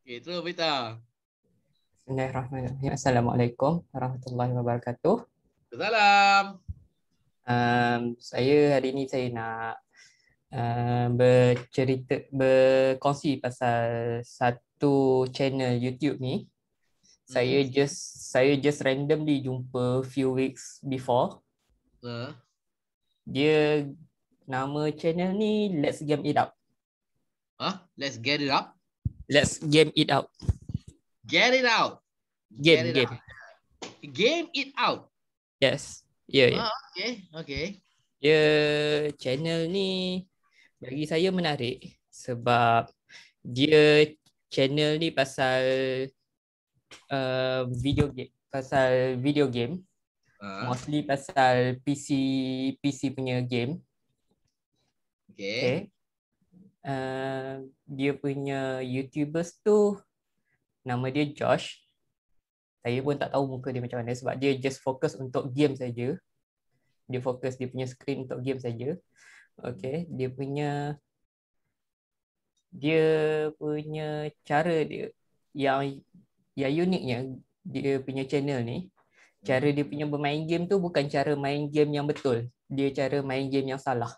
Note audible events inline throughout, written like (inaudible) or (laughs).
Okay, terus Vita. Bismillahirrahmanirrahim. Assalamualaikum warahmatullahi wabarakatuh. Salam. Um, saya hari ini saya nak uh, bercerita, berkongsi pasal satu channel YouTube ni. Hmm. Saya just saya just randomly jumpa few weeks before. Uh. Dia nama channel ni Let's Game It Up. Huh? Ha? Let's Get It Up? Let's game it out. Get it out. Game, it game. Out. Game it out. Yes. Yeah, yeah. Ah, okay, okay. yeah, channel ni bagi saya menarik sebab dia channel ni pasal uh, video game, pasal video game. Uh. Mostly pasal PC PC punya game. Okay. okay. Eh, dia punya YouTubers tu nama dia Josh. Saya pun tak tahu muka dia macam mana sebab dia just fokus untuk game saja. Dia fokus dia punya screen untuk game saja. Okay, dia punya dia punya cara dia yang yang uniknya dia punya channel ni cara dia punya bermain game tu bukan cara main game yang betul dia cara main game yang salah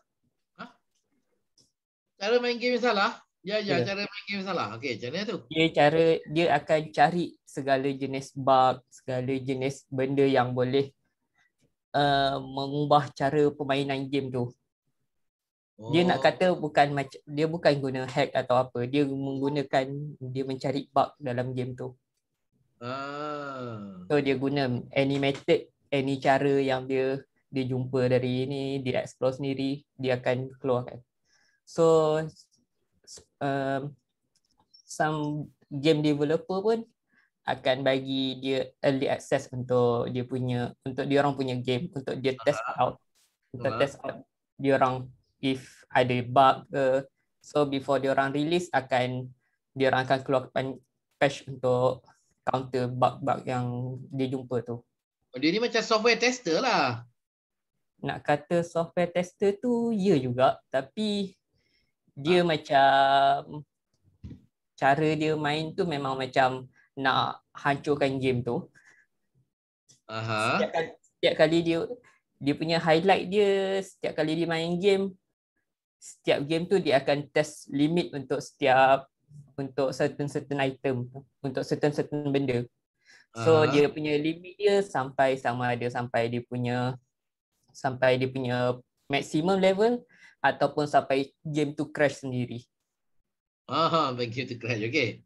cara main game salah. Ya, ya, yeah. cara main game salah. Okey, macam mana tu? Dia cara dia akan cari segala jenis bug, segala jenis benda yang boleh uh, mengubah cara permainan game tu. Oh. Dia nak oh. kata bukan dia bukan guna hack atau apa. Dia menggunakan dia mencari bug dalam game tu. Ah. So dia guna animated any cara yang dia dia jumpa dari ni, dia explore sendiri, dia akan keluarkan. So um, some game developer pun akan bagi dia early access untuk dia punya untuk dia orang punya game untuk dia test ah. out untuk ah. test out dia orang if ada bug ke so before dia orang release akan dia orang akan keluarkan patch untuk counter bug-bug yang dia jumpa tu. Oh, dia ni macam software tester lah. Nak kata software tester tu ya juga tapi dia ha. macam cara dia main tu memang macam nak hancurkan game tu. Aha. Setiap kali, setiap kali dia dia punya highlight dia setiap kali dia main game setiap game tu dia akan test limit untuk setiap untuk certain certain item untuk certain certain benda. So uh dia punya limit dia sampai sama dia sampai dia punya sampai dia punya maximum level ataupun sampai game to crash sendiri. Ah, sampai game tu crash, okay.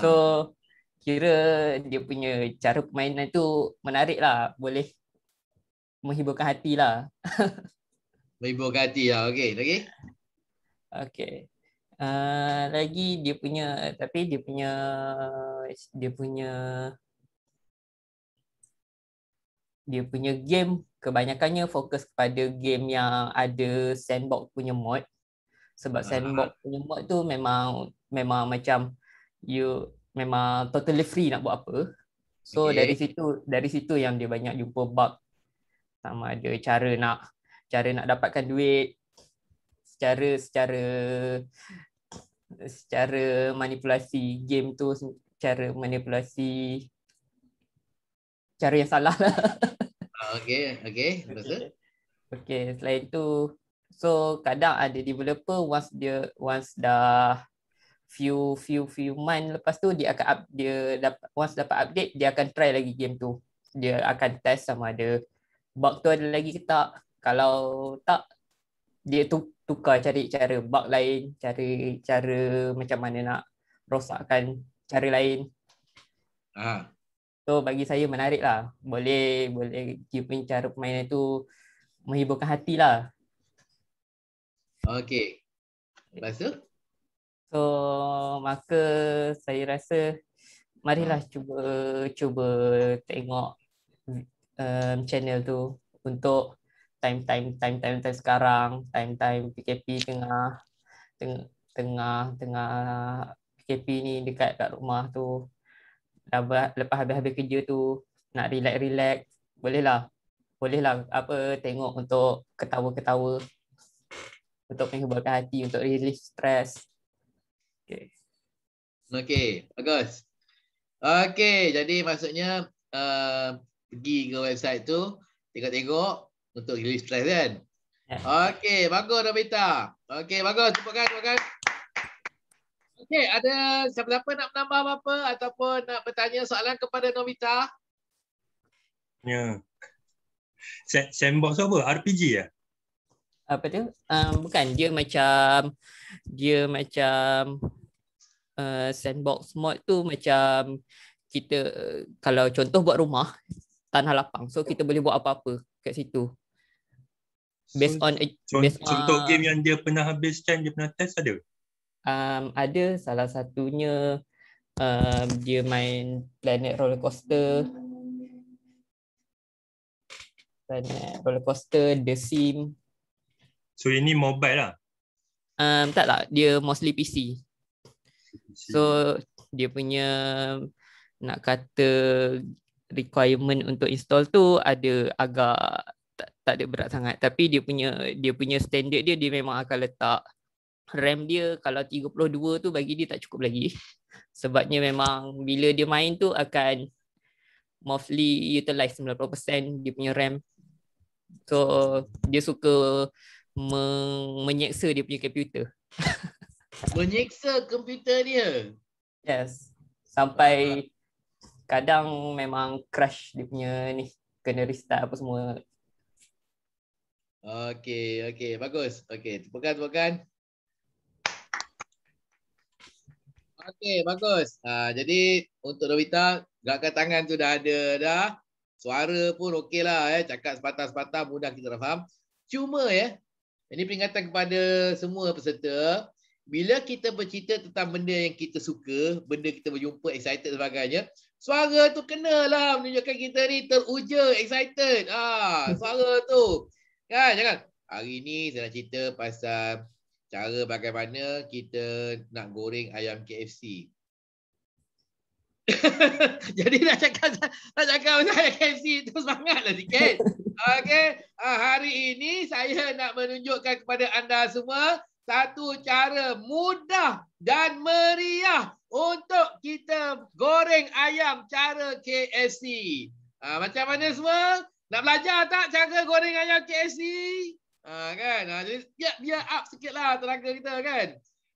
So, kira dia punya cara permainan tu menarik lah. Boleh menghiburkan hati lah. (laughs) menghiburkan hati lah, okay. Lagi? Okay. Uh, ah, lagi dia punya, tapi dia punya, dia punya dia punya game kebanyakannya fokus kepada game yang ada sandbox punya mod sebab uh-huh. sandbox punya mod tu memang memang macam you memang totally free nak buat apa so okay. dari situ dari situ yang dia banyak jumpa bug sama ada cara nak cara nak dapatkan duit secara secara secara manipulasi game tu cara manipulasi cara yang salah lah (laughs) okay, okay. Lepas (laughs) Okay, setelah itu, so kadang ada developer once dia once dah few few few month lepas tu dia akan up, dia dapat once dapat update dia akan try lagi game tu. Dia akan test sama ada bug tu ada lagi ke tak. Kalau tak dia tu tukar cari cara bug lain, cari cara macam mana nak rosakkan cara lain. Ah. So bagi saya menarik lah. Boleh boleh give cara permainan tu menghiburkan hati lah. Okay. Lepas tu? So maka saya rasa marilah cuba cuba tengok um, channel tu untuk time time time time time sekarang time time PKP tengah tengah tengah tengah PKP ni dekat kat rumah tu lepas habis-habis kerja tu nak relax-relax bolehlah bolehlah apa tengok untuk ketawa-ketawa untuk menghiburkan hati untuk release stress okey okey bagus okey jadi maksudnya uh, pergi ke website tu tengok-tengok untuk release stress kan ya. okey bagus Rabita okey bagus tepukan tepukan Okey, ada siapa-siapa nak menambah apa-apa ataupun nak bertanya soalan kepada Novita? Ya. Yeah. Sandbox apa? RPG ya? Apa tu? Um, bukan, dia macam dia macam uh, sandbox mode tu macam kita kalau contoh buat rumah tanah lapang. So kita boleh buat apa-apa kat situ. Based on based contoh on, game yang dia pernah habiskan, dia pernah test ada? um, ada salah satunya um, dia main planet roller coaster planet roller coaster the sim so ini mobile lah um, tak lah dia mostly PC. PC. So dia punya nak kata requirement untuk install tu ada agak tak, tak ada berat sangat tapi dia punya dia punya standard dia dia memang akan letak RAM dia kalau 32 tu bagi dia tak cukup lagi (laughs) sebabnya memang bila dia main tu akan mostly utilize 90% dia punya RAM so dia suka me- menyeksa dia punya komputer (laughs) menyeksa komputer dia yes sampai kadang memang crash dia punya ni kena restart apa semua Okay, okay, bagus. Okay, tepukan, tepukan. Okey, bagus. Ha, jadi untuk Novita, gerakan tangan tu dah ada dah. Suara pun okeylah eh. Cakap sepatah-sepatah mudah kita dah faham. Cuma ya, eh, ini peringatan kepada semua peserta. Bila kita bercerita tentang benda yang kita suka, benda kita berjumpa, excited sebagainya, suara tu kenalah menunjukkan kita ni teruja, excited. Ah, ha, suara tu. Kan, jangan. Hari ni saya nak cerita pasal cara bagaimana kita nak goreng ayam KFC. (laughs) Jadi nak cakap nak cakap pasal ayam KFC itu semangatlah sikit. (laughs) Okey, ah, hari ini saya nak menunjukkan kepada anda semua satu cara mudah dan meriah untuk kita goreng ayam cara KFC. Ha, ah, macam mana semua? Nak belajar tak cara goreng ayam KFC? Ha, kan? Ha, jadi setiap dia up sikitlah tenaga kita kan.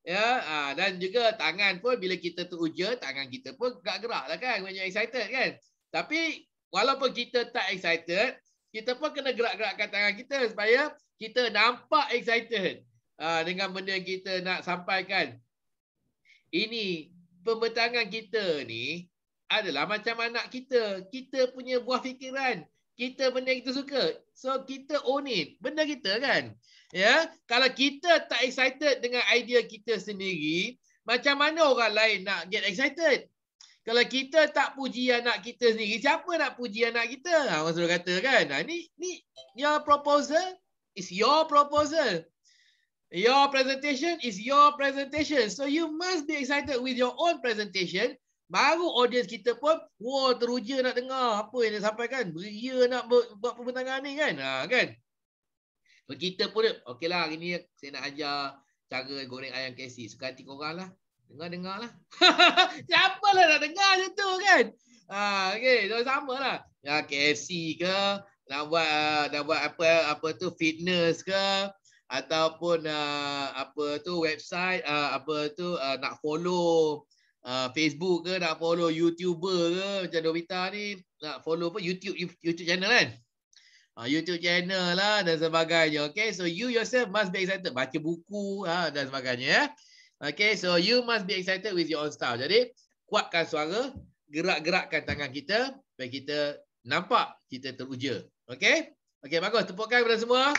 Ya, ha, dan juga tangan pun bila kita teruja, tangan kita pun gerak-gerak lah kan. Banyak excited kan. Tapi walaupun kita tak excited, kita pun kena gerak-gerakkan tangan kita supaya kita nampak excited ha, dengan benda yang kita nak sampaikan. Ini pembentangan kita ni adalah macam anak kita. Kita punya buah fikiran kita benda yang kita suka. So kita own it. Benda kita kan. Ya, yeah? kalau kita tak excited dengan idea kita sendiri, macam mana orang lain nak get excited? Kalau kita tak puji anak kita sendiri, siapa nak puji anak kita? Ha, selalu kata kan, ha, ni, ni your proposal is your proposal. Your presentation is your presentation. So you must be excited with your own presentation Baru audience kita pun wah teruja nak dengar apa yang dia sampaikan. Beria ya nak buat pembentangan ni kan. Ha, kan? Kita pun okeylah hari ni saya nak ajar cara goreng ayam kesi. Suka hati korang lah. Dengar-dengar lah. (laughs) Siapa lah nak dengar je tu kan. Ha, okay. So, sama lah. Ya, KFC ke. Nak buat, eh, nak buat apa apa tu fitness ke. Ataupun uh, apa tu website. Uh, apa tu uh, nak follow. Ah, Facebook ke nak follow YouTuber ke macam Dovita ni nak follow apa YouTube YouTube channel kan ah, YouTube channel lah dan sebagainya okay so you yourself must be excited baca buku ha, dan sebagainya ya okay so you must be excited with your own style jadi kuatkan suara gerak-gerakkan tangan kita supaya kita nampak kita teruja okay okay bagus tepukkan kepada semua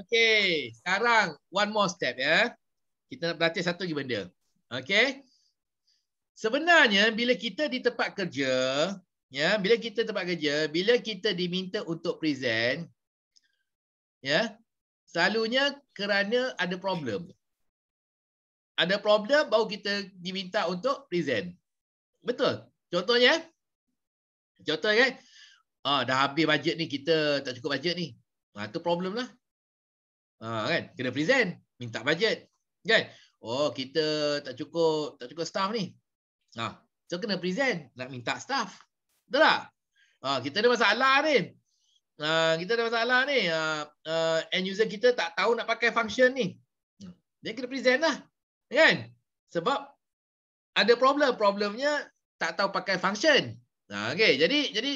okay sekarang one more step ya yeah kita nak belajar satu lagi benda. okay? Sebenarnya bila kita di tempat kerja, ya, bila kita tempat kerja, bila kita diminta untuk present, ya, selalunya kerana ada problem. Ada problem baru kita diminta untuk present. Betul. Contohnya Contoh kan, ah, dah habis bajet ni, kita tak cukup bajet ni. Ah, tu problem lah. Ah, kan? Kena present, minta bajet kan oh kita tak cukup tak cukup staff ni ha so kena present nak minta staff betul tak ha kita ada masalah ni ha, kita ada masalah ni ha, uh, end user kita tak tahu nak pakai function ni ha, dia kena present lah kan sebab ada problem problemnya tak tahu pakai function ha okay. jadi jadi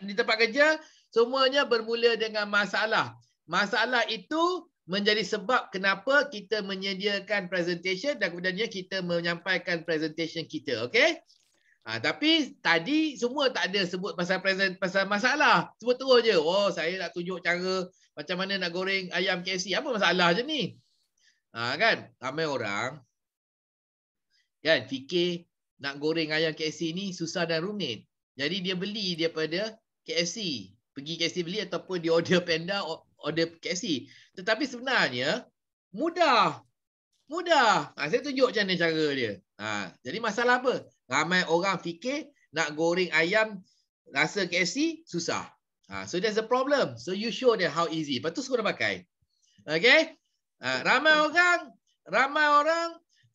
di tempat kerja semuanya bermula dengan masalah masalah itu menjadi sebab kenapa kita menyediakan presentation dan kemudiannya kita menyampaikan presentation kita okey ha, tapi tadi semua tak ada sebut pasal present pasal masalah sebut terus je oh saya nak tunjuk cara macam mana nak goreng ayam KFC apa masalah je ni ha, kan ramai orang kan fikir nak goreng ayam KFC ni susah dan rumit jadi dia beli daripada KFC pergi KFC beli ataupun dia order panda order KFC. Tetapi sebenarnya mudah. Mudah. Ha, saya tunjuk macam mana cara dia. Ha, jadi masalah apa? Ramai orang fikir nak goreng ayam rasa KFC susah. Ha, so that's the problem. So you show them how easy. Lepas tu suruh dia pakai. Okay? Ha, ramai orang ramai orang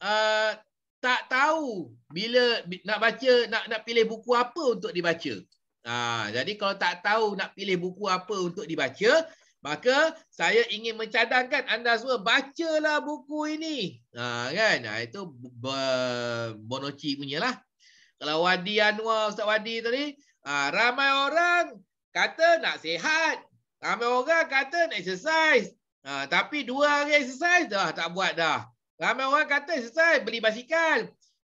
uh, tak tahu bila nak baca nak nak pilih buku apa untuk dibaca. Ha, jadi kalau tak tahu nak pilih buku apa untuk dibaca, Maka saya ingin mencadangkan anda semua bacalah buku ini. Ha kan? Ha, itu Bonocci punya lah. Kalau Wadi Anwar Ustaz Wadi tadi, ha, ramai orang kata nak sihat. Ramai orang kata nak exercise. Ha, tapi dua hari exercise dah tak buat dah. Ramai orang kata exercise beli basikal.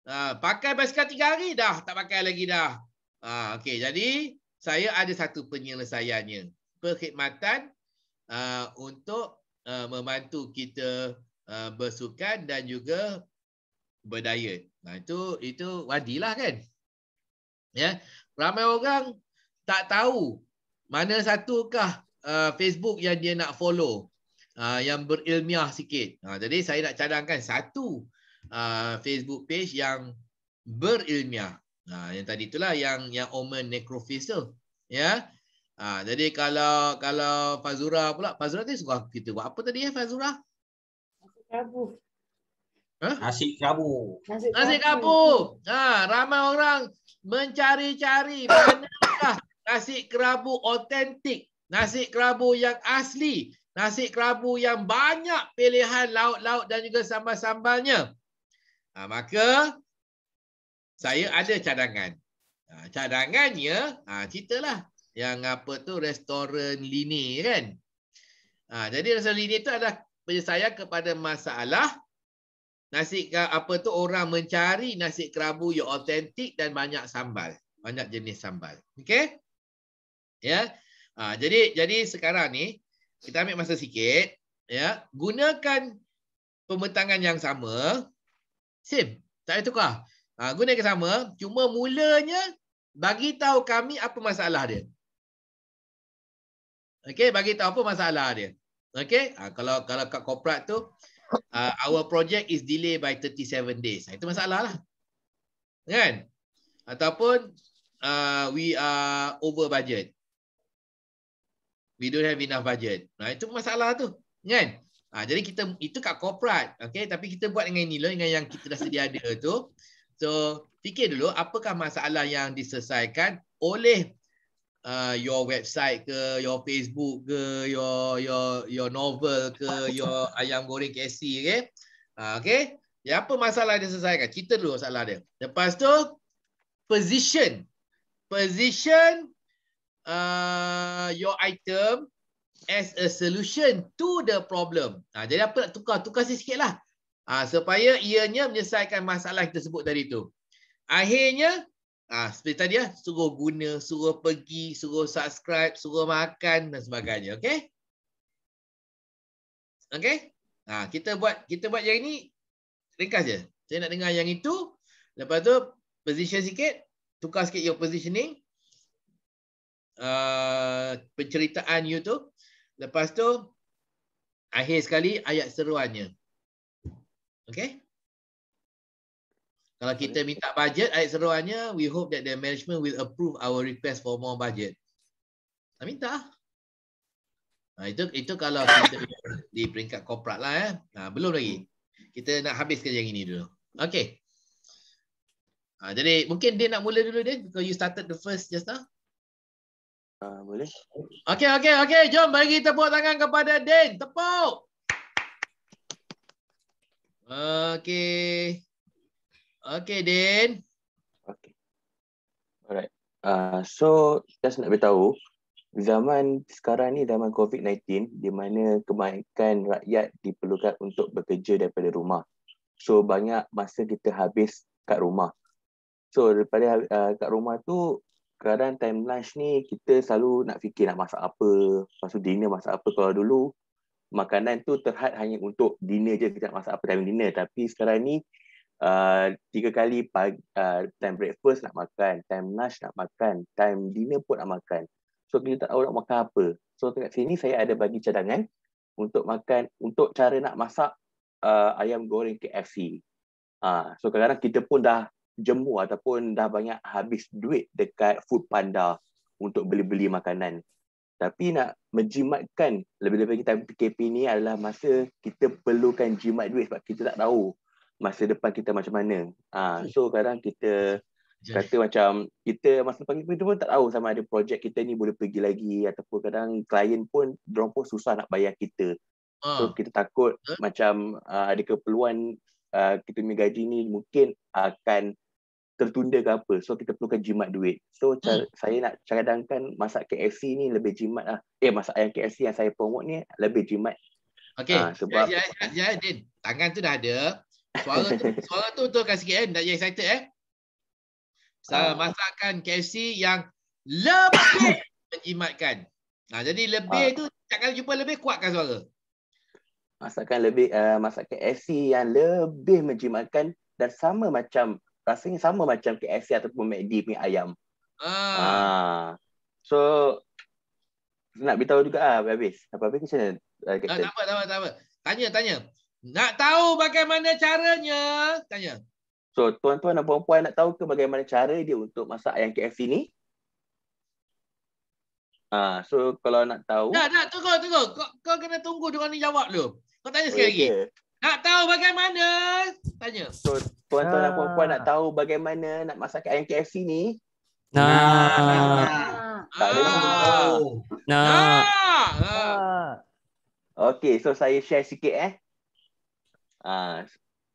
Ha, pakai basikal tiga hari dah tak pakai lagi dah. Ha, okay, jadi saya ada satu penyelesaiannya. Perkhidmatan Uh, untuk uh, membantu kita uh, bersukan dan juga berdaya. Nah, itu itu wadilah kan? Ya, ramai orang tak tahu mana satukah uh, Facebook yang dia nak follow uh, yang berilmiah sikit. Uh, jadi saya nak cadangkan satu uh, Facebook page yang berilmiah. Uh, yang tadi itulah yang yang Omen Necrophis tu. Ya. Yeah? Ha, jadi kalau kalau Fazura pula, Fazura tu suka kita buat apa tadi ya Fazura? Nasi kabu. Ha? Nasi kabu. Nasi kabu. Ha, ramai orang mencari-cari manakah nasi kerabu otentik. Nasi kerabu yang asli. Nasi kerabu yang banyak pilihan laut-laut dan juga sambal-sambalnya. Ha, maka saya ada cadangan. Ha, cadangannya, ha, ceritalah yang apa tu restoran linear kan. Ha, jadi restoran linear tu adalah penyelesaian kepada masalah nasi apa tu orang mencari nasi kerabu yang autentik dan banyak sambal, banyak jenis sambal. okay? Ya. Ha, jadi jadi sekarang ni kita ambil masa sikit ya, gunakan pembentangan yang sama. Sim, tak itu kah? Ha, guna sama, cuma mulanya bagi tahu kami apa masalah dia. Okey, bagi tahu apa masalah dia. Okey, ha, kalau kalau kat korporat tu uh, our project is delayed by 37 days. Ha, itu masalah lah. Kan? Ataupun uh, we are over budget. We don't have enough budget. Nah, itu masalah tu. Kan? Ha, jadi kita itu kat korporat. Okay? Tapi kita buat dengan ini lah, dengan yang kita dah sedia ada tu. So, fikir dulu apakah masalah yang diselesaikan oleh uh, your website ke, your Facebook ke, your your your novel ke, your ayam goreng KFC ke. Okay? Uh, okay? Ya, apa masalah dia selesaikan? Cerita dulu masalah dia. Lepas tu, position. Position uh, your item as a solution to the problem. Uh, jadi apa nak tukar? Tukar sikit lah. Uh, supaya ianya menyelesaikan masalah yang tersebut tadi tu. Akhirnya, Ah, seperti tadi lah, suruh guna, suruh pergi, suruh subscribe, suruh makan dan sebagainya. Okay? Okay? Ah, kita buat kita buat yang ini ringkas je. Saya nak dengar yang itu. Lepas tu, position sikit. Tukar sikit your positioning. Uh, penceritaan you tu. Lepas tu, akhir sekali ayat seruannya. Okay? Kalau kita minta budget, air seruannya, we hope that the management will approve our request for more budget. Tak minta. Nah, itu itu kalau kita di peringkat korporat lah. Eh. Nah, belum lagi. Kita nak habis kerja yang ini dulu. Okay. Nah, jadi mungkin dia nak mula dulu, Din. Because you started the first just now. Uh, boleh. Okay, okay, okay. Jom bagi kita buat tangan kepada Din. Tepuk. Okay. Okay, Din. Okay. Alright. Uh, so, kita nak beritahu, zaman sekarang ni zaman COVID-19 di mana kebanyakan rakyat diperlukan untuk bekerja daripada rumah. So, banyak masa kita habis kat rumah. So, daripada uh, kat rumah tu, kadang time lunch ni kita selalu nak fikir nak masak apa, lepas tu dinner masak apa kalau dulu. Makanan tu terhad hanya untuk dinner je kita nak masak apa time dinner. Tapi sekarang ni, Uh, tiga kali pagi, uh, time breakfast nak makan, time lunch nak makan, time dinner pun nak makan. So kita tak tahu nak makan apa. So dekat sini saya ada bagi cadangan untuk makan, untuk cara nak masak uh, ayam goreng KFC. Uh, ah, so kadang-kadang kita pun dah jemu ataupun dah banyak habis duit dekat food panda untuk beli-beli makanan. Tapi nak menjimatkan lebih-lebih kita PKP ni adalah masa kita perlukan jimat duit sebab kita tak tahu masa depan kita macam mana. ha, so kadang kita kata macam kita masa depan kita pun tak tahu sama ada projek kita ni boleh pergi lagi ataupun kadang klien pun drop pun susah nak bayar kita. So ah. kita takut huh? macam uh, ada keperluan uh, kita punya gaji ni mungkin akan tertunda ke apa. So kita perlukan jimat duit. So hmm. saya nak cadangkan masak KFC ni lebih jimat lah. Eh masak yang KFC yang saya promote ni lebih jimat. Okay. Uh, sebab ya, ya, ya, ya, Din. Tangan tu dah ada. Suara tu, suara tu betulkan sikit kan. dah eh. Tak jadi excited eh. Saya uh. Ah. masakan KFC yang lebih (coughs) menjimatkan. Nah, jadi lebih uh. tu, tak kalau jumpa lebih, kuatkan suara. Masakan lebih uh, masakan KFC yang lebih menjimatkan dan sama macam, rasanya sama macam KFC ataupun McD punya ayam. Ah. Uh. So, nak beritahu juga ah habis. Habis macam mana? Uh, tak apa, tak apa, tak apa. Tanya, tanya. Nak tahu bagaimana caranya? Tanya. So, tuan-tuan dan puan-puan nak tahu ke bagaimana cara dia untuk masak ayam KFC ni? Ah, uh, so kalau nak tahu. Nak, nak tunggu, tunggu. Kau, kau kena tunggu dia ni jawab dulu. Kau tanya sekali okay. lagi. Nak tahu bagaimana? Tanya. So, tuan-tuan dan puan-puan nak ah. tahu bagaimana nak masak ayam KFC ni? Nah. Tak boleh. Ah. Nah. Ah. Okay, so saya share sikit eh. Ah,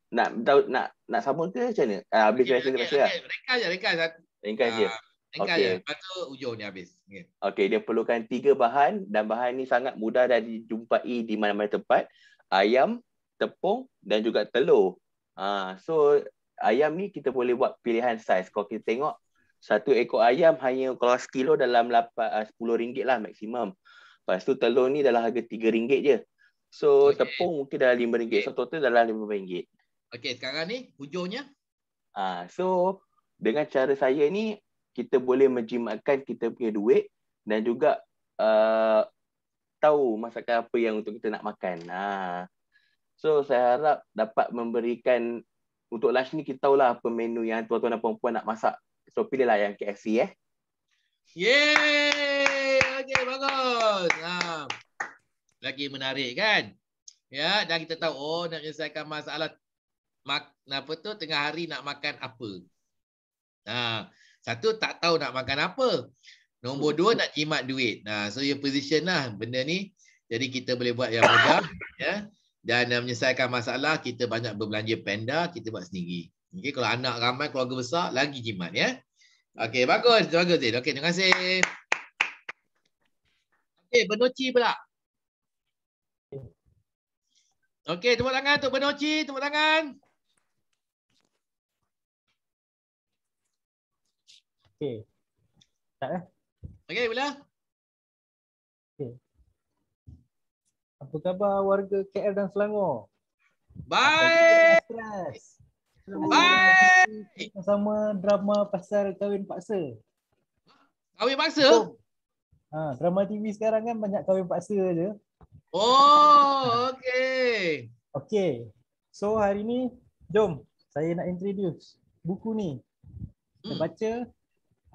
nak tahu nak nak sambung ke macam ni? Ah, habis ya, okay, ya, rasa-rasa. Ya. Okay, okay. lah. Ringkas je, ringkas. Ringkas je. Ringkas ah, okay. je. Lepas tu ujung ni habis. Okay. okay, dia perlukan tiga bahan dan bahan ni sangat mudah dan dijumpai di mana-mana tempat. Ayam, tepung dan juga telur. Ah, uh, so ayam ni kita boleh buat pilihan saiz. Kalau kita tengok satu ekor ayam hanya kalau sekilo dalam 8, uh, 10 ringgit lah maksimum. Lepas tu telur ni dalam harga 3 ringgit je. So okay. tepung mungkin dalam RM5. Okay. So total dalam RM5. Okay sekarang ni hujungnya. Ah, so dengan cara saya ni kita boleh menjimatkan kita punya duit dan juga uh, tahu masakan apa yang untuk kita nak makan. Ah. So saya harap dapat memberikan untuk lunch ni kita tahulah apa menu yang tuan-tuan dan puan-puan nak masak. So pilihlah yang KFC eh. Yeay! Okay, bagus. Ah lagi menarik kan ya dan kita tahu oh nak selesaikan masalah mak apa tu tengah hari nak makan apa nah ha, satu tak tahu nak makan apa nombor dua nak jimat duit nah ha, so your position lah benda ni jadi kita boleh buat yang mudah ya dan nak uh, menyelesaikan masalah kita banyak berbelanja panda kita buat sendiri okey kalau anak ramai keluarga besar lagi jimat ya okey bagus bagus okey terima kasih okey benoci pula Okey, tepuk tangan untuk Benoci, tepuk tangan. Okey. Start eh. Okey, bila? Okey. Apa khabar warga KL dan Selangor? Bye. Bye. Sama drama pasal kahwin paksa. Kahwin paksa? Oh. Ha, drama TV sekarang kan banyak kahwin paksa je. Oh, okay. Okay. So hari ni, jom saya nak introduce buku ni. Kita hmm. baca,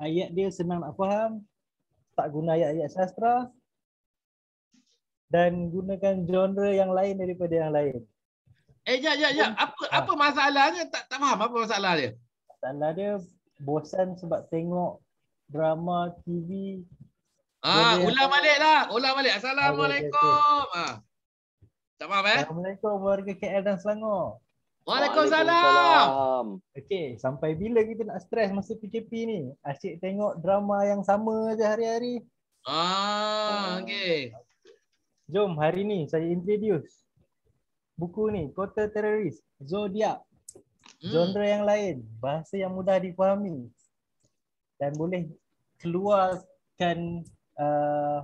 ayat dia senang nak faham, tak guna ayat-ayat sastra dan gunakan genre yang lain daripada yang lain. Eh, jap, jap, jap. Apa, ha. apa masalahnya? Tak, tak faham apa masalahnya? dia? Masalah dia bosan sebab tengok drama, TV, Ah, ulang balik lah. Ulang balik. Assalamualaikum. Ah. Tak faham eh? Assalamualaikum warga KL dan Selangor. Waalaikumsalam. Okey, sampai bila kita nak stres masa PKP ni? Asyik tengok drama yang sama je hari-hari. Ah, okey. Jom, hari ni saya introduce buku ni, Kota Teroris, Zodiac. Hmm. Genre yang lain, bahasa yang mudah dipahami dan boleh keluarkan Uh,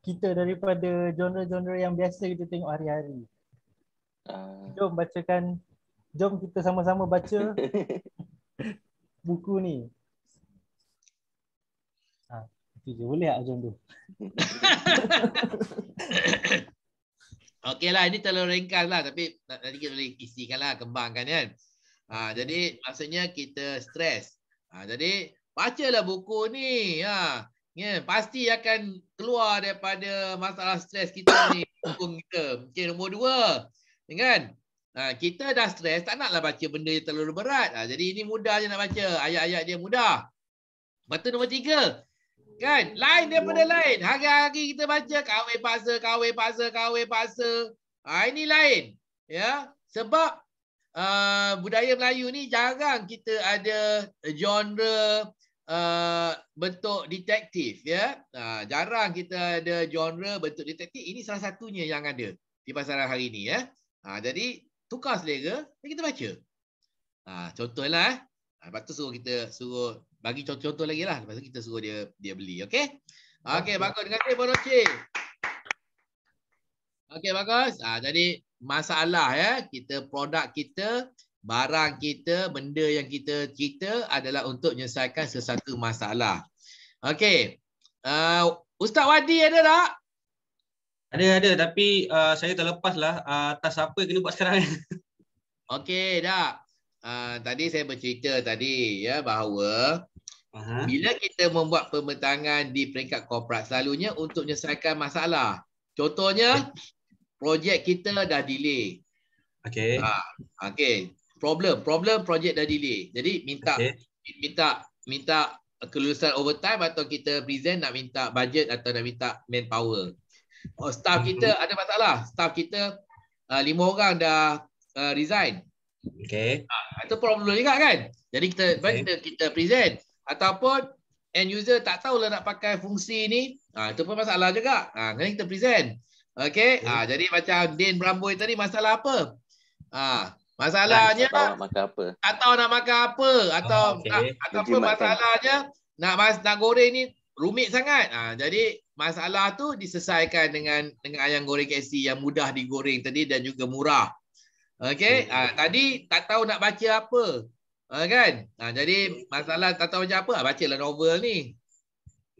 kita daripada genre-genre yang biasa kita tengok hari-hari. Ah. Jom bacakan, jom kita sama-sama baca (laughs) buku ni. Ha, Boleh tak macam tu? (laughs) Okey lah, ini terlalu ringkas lah. Tapi nanti kita boleh isikan lah, kembangkan kan. Ha, jadi maksudnya kita stres. Ha, jadi bacalah buku ni. Ha. Ya, yeah, pasti akan keluar daripada masalah stres kita ni pukul (coughs) kita. Okay, nombor dua. Dengan ha, kita dah stres, tak naklah baca benda yang terlalu berat. Ha, jadi ini mudah je nak baca. Ayat-ayat dia mudah. Lepas nombor tiga. Kan? Lain daripada lain. Hari-hari kita baca kahwin paksa, kahwin paksa, kahwin paksa. Ha, ini lain. Ya? Yeah? Sebab uh, budaya Melayu ni jarang kita ada genre Uh, bentuk detektif ya. Yeah? Uh, jarang kita ada genre bentuk detektif. Ini salah satunya yang ada di pasaran hari ini ya. Yeah? Uh, jadi tukar selera dan kita baca. Ah uh, contohlah eh. Uh, lepas tu suruh kita suruh bagi contoh-contoh lagi lah. Lepas tu kita suruh dia dia beli. Okey. Okey, okay. bagus. Terima kasih, Bono Okey, bagus. Ah, jadi masalah ya. Kita produk kita barang kita, benda yang kita cerita adalah untuk menyelesaikan sesuatu masalah. Okey. Uh, Ustaz Wadi ada tak? Ada, ada. Tapi uh, saya terlepas lah uh, atas apa kena buat sekarang. (laughs) Okey, dah. Uh, tadi saya bercerita tadi ya bahawa Aha. bila kita membuat pembentangan di peringkat korporat selalunya untuk menyelesaikan masalah. Contohnya, projek kita dah delay. Okey. Uh, Okey, problem problem project dah delay jadi minta okay. minta minta kelulusan overtime atau kita present nak minta budget atau nak minta manpower oh, staff hmm kita mm-hmm. ada masalah staff kita uh, lima orang dah uh, resign okey atau ha, itu problem juga kan jadi kita okay. kita kita present ataupun end user tak tahu lah nak pakai fungsi ni ah uh, itu pun masalah juga ah uh, kita present okey ah okay. uh, jadi macam Dean Bramboy tadi masalah apa ah uh, Masalahnya tak tahu apa. Tak tahu nak makan apa atau oh, ah, okay. atau apa masalahnya nak mas nak goreng ni rumit sangat. Ha, jadi masalah tu diselesaikan dengan dengan ayam goreng KFC yang mudah digoreng tadi dan juga murah. Okey, ha, tadi tak tahu nak baca apa. Ha, kan? Ha, jadi masalah tak tahu baca apa, ha, bacalah novel ni.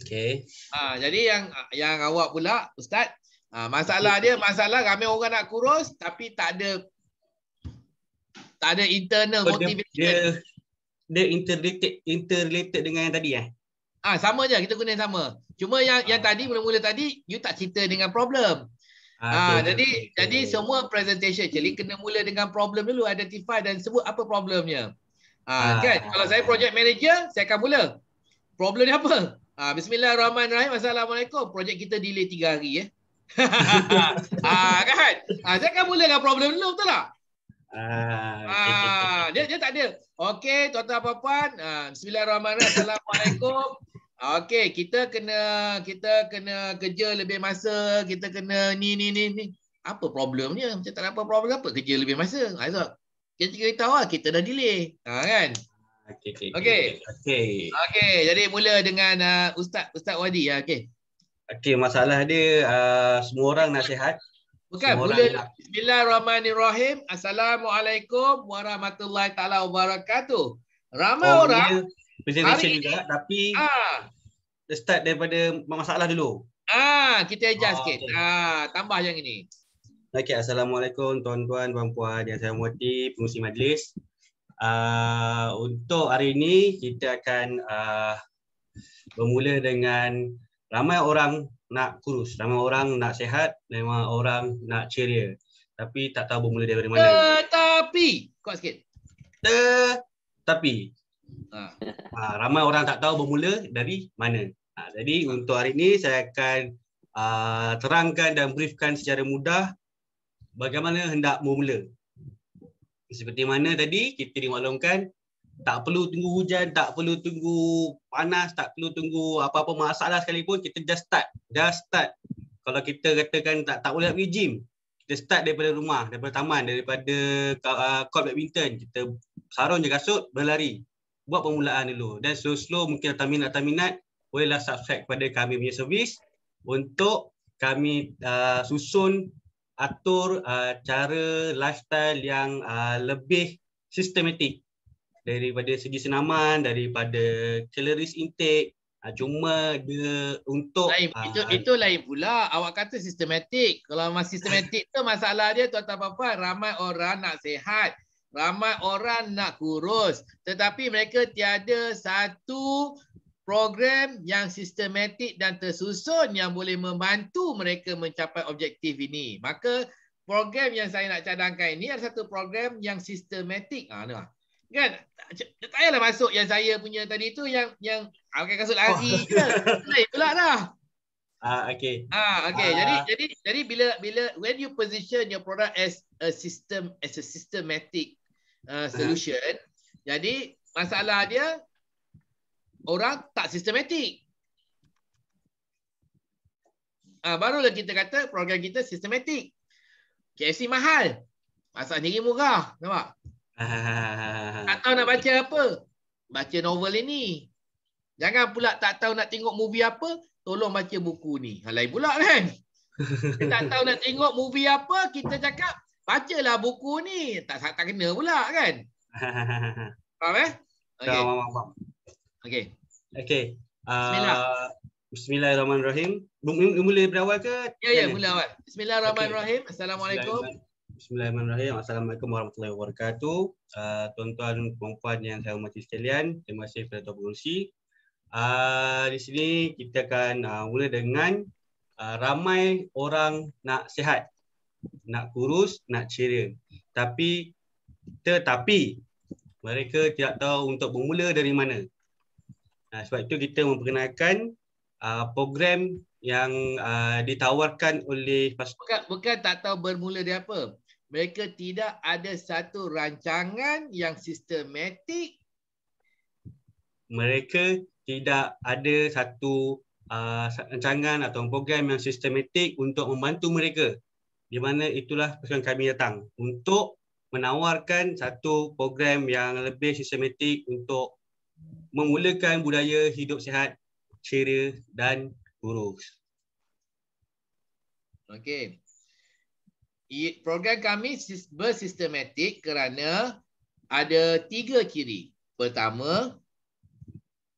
Okey. Ha, jadi yang yang awak pula ustaz Ha, masalah dia masalah ramai orang nak kurus tapi tak ada tak ada internal so, oh, motivation. Dia, dia interrelated interrelated dengan yang tadi eh. Ah ha, sama je kita guna yang sama. Cuma yang ha. yang ah. tadi mula-mula tadi you tak cerita dengan problem. Ah ha, ha, jadi betul. jadi semua presentation jadi kena mula dengan problem dulu identify dan sebut apa problemnya. Ah ha, ha. kan kalau saya project manager saya akan mula. Problem dia apa? Ah ha, bismillahirrahmanirrahim. Assalamualaikum. Project kita delay 3 hari eh. (laughs) ah ha, kan? Ah ha, saya akan mula dengan problem dulu betul tak? Ah, ah dia dia tak ada. Okey, tuan-tuan dan puan-puan, ah, bismillahirrahmanirrahim. Assalamualaikum. Okey, kita kena kita kena kerja lebih masa, kita kena ni ni ni ni. Apa problemnya? Macam tak ada apa problem apa kerja lebih masa. Azab. Ah, kita cerita tahu lah, kita dah delay. Ha ah, kan? Ah, okey. Okey. Okey. Okay. Okay, jadi mula dengan uh, Ustaz Ustaz Wadi. Ya, okey. Okey, masalah dia uh, semua orang nasihat Bukan mula Bismillahirrahmanirrahim. Assalamualaikum warahmatullahi taala wabarakatuh. Ramai oh, orang presentation hari juga ini. tapi ah. start daripada masalah dulu. Ah, kita adjust ah, sikit. Okay. Ah, tambah yang ini. Okey, assalamualaikum tuan-tuan, puan-puan yang saya hormati pengerusi majlis. Uh, untuk hari ini kita akan uh, bermula dengan ramai orang nak kurus. Nama orang nak sehat, nama orang nak ceria. Tapi tak tahu bermula dari mana. Tetapi, kuat sikit. Tetapi. Ha. Ha, ramai orang tak tahu bermula dari mana. Ha, jadi untuk hari ini saya akan uh, terangkan dan briefkan secara mudah bagaimana hendak bermula. Seperti mana tadi kita dimaklumkan tak perlu tunggu hujan, tak perlu tunggu panas, tak perlu tunggu apa-apa masalah sekalipun, kita just start. Just start. Kalau kita katakan tak tak boleh pergi gym, kita start daripada rumah, daripada taman, daripada uh, court badminton. Kita sarung je kasut, berlari. Buat permulaan dulu. Dan slow-slow mungkin tak minat, tak minat, bolehlah subscribe kepada kami punya servis untuk kami uh, susun atur uh, cara lifestyle yang uh, lebih sistematik daripada segi senaman daripada calories intake ah, cuma dia untuk lain, uh, itu itu lain pula awak kata sistematik kalau masih sistematik tu masalah dia tuan-tuan puan-puan ramai orang nak sehat, ramai orang nak kurus tetapi mereka tiada satu program yang sistematik dan tersusun yang boleh membantu mereka mencapai objektif ini maka program yang saya nak cadangkan ini adalah satu program yang sistematik ha, ah, ni Kan? Tak, tak payahlah masuk yang saya punya tadi tu yang yang akan ah, kasut lagi oh. je. (laughs) Kan? Lain pula dah. Ah uh, okey. Ah okey. Uh, ah. jadi jadi jadi bila bila when you position your product as a system as a systematic uh, ah. solution, uh. jadi masalah dia orang tak systematic. Ah uh, barulah kita kata program kita systematic. KFC mahal. Masak sendiri murah, nampak? (laughs) Tak tahu nak baca apa? Baca novel ini. Jangan pula tak tahu nak tengok movie apa, tolong baca buku ni. Halai lain pula kan? tak tahu nak tengok movie apa, kita cakap, bacalah buku ni. Tak tak, tak kena pula kan? (laughs) Faham eh? Okay. Tak, Okay. Okay. Bismillah. Bismillahirrahmanirrahim. Mula berawal ke? Ya, ya, mula awal. Bismillahirrahmanirrahim. Okay. Assalamualaikum. Bismillahirrahmanirrahim. Assalamualaikum warahmatullahi wabarakatuh. Uh, tuan-tuan puan-puan yang saya hormati sekalian, terima kasih kepada Tuan Pengurusi. Uh, ah, di sini kita akan uh, mula dengan uh, ramai orang nak sihat, nak kurus, nak ceria. Tapi tetapi mereka tidak tahu untuk bermula dari mana. Uh, sebab itu kita memperkenalkan uh, program yang uh, ditawarkan oleh pas bukan, bukan tak tahu bermula dari apa mereka tidak ada satu rancangan yang sistematik mereka tidak ada satu uh, rancangan atau program yang sistematik untuk membantu mereka di mana itulah pesan kami datang untuk menawarkan satu program yang lebih sistematik untuk memulakan budaya hidup sihat ceria dan kurus. Okey program kami bersistematik kerana ada tiga ciri. Pertama,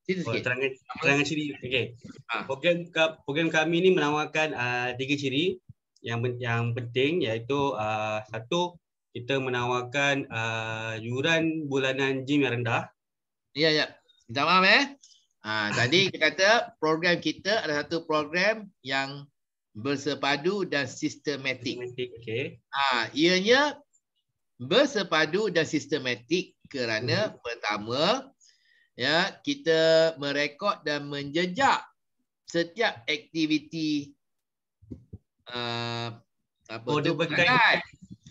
sini oh, sikit. Oh, terangan, terangan ciri. Okay. Ha. Program, program kami ini menawarkan uh, tiga ciri yang yang penting iaitu uh, satu, kita menawarkan uh, yuran bulanan gym yang rendah. Ya, yeah, ya. Yeah. Minta maaf eh. Ha, tadi kita kata program kita ada satu program yang bersepadu dan sistematik. Okay. Ha, ianya bersepadu dan sistematik kerana hmm. pertama ya kita merekod dan menjejak setiap aktiviti uh, apa oh, tu, berkait, berkait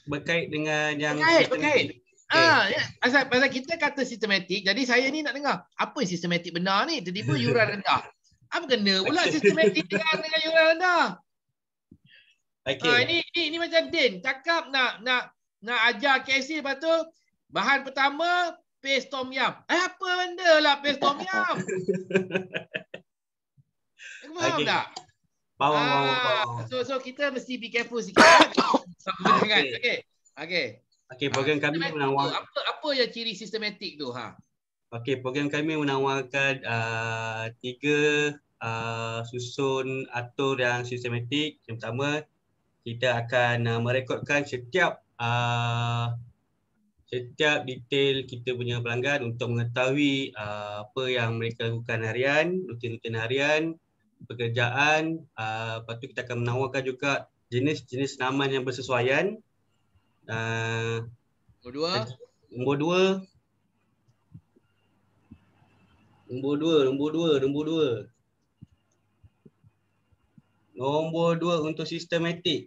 berkait dengan yang berkait, berkait. Ah, ya. Asal, pasal kita kata sistematik, jadi saya ni nak dengar apa yang sistematik benar ni? Tiba-tiba (laughs) yuran rendah. Apa kena pula (laughs) sistematik dengan, dengan yuran rendah? Okay. Ha, ah, ini, ini, ini macam Din. Cakap nak nak nak ajar KC lepas tu. Bahan pertama, paste tom yum Eh, apa benda lah paste tom yam? Aku (laughs) faham okay. tak? Bawang, ha, bawang, bawang. So, so kita mesti be careful sikit. so, (coughs) okay. Kan? okay. Okay. Okay, program ha, kami menawar. Apa, apa yang ciri sistematik tu? Ha? Okay, program kami menawarkan uh, tiga uh, susun atur yang sistematik. Yang pertama, kita akan uh, merekodkan setiap uh, setiap detail kita punya pelanggan untuk mengetahui uh, apa yang mereka lakukan harian, rutin-rutin harian, pekerjaan. Uh, lepas tu kita akan menawarkan juga jenis-jenis naman yang bersesuaian. Uh, nombor dua. Nombor dua. Nombor dua, nombor dua, nombor dua. Nombor dua untuk sistematik.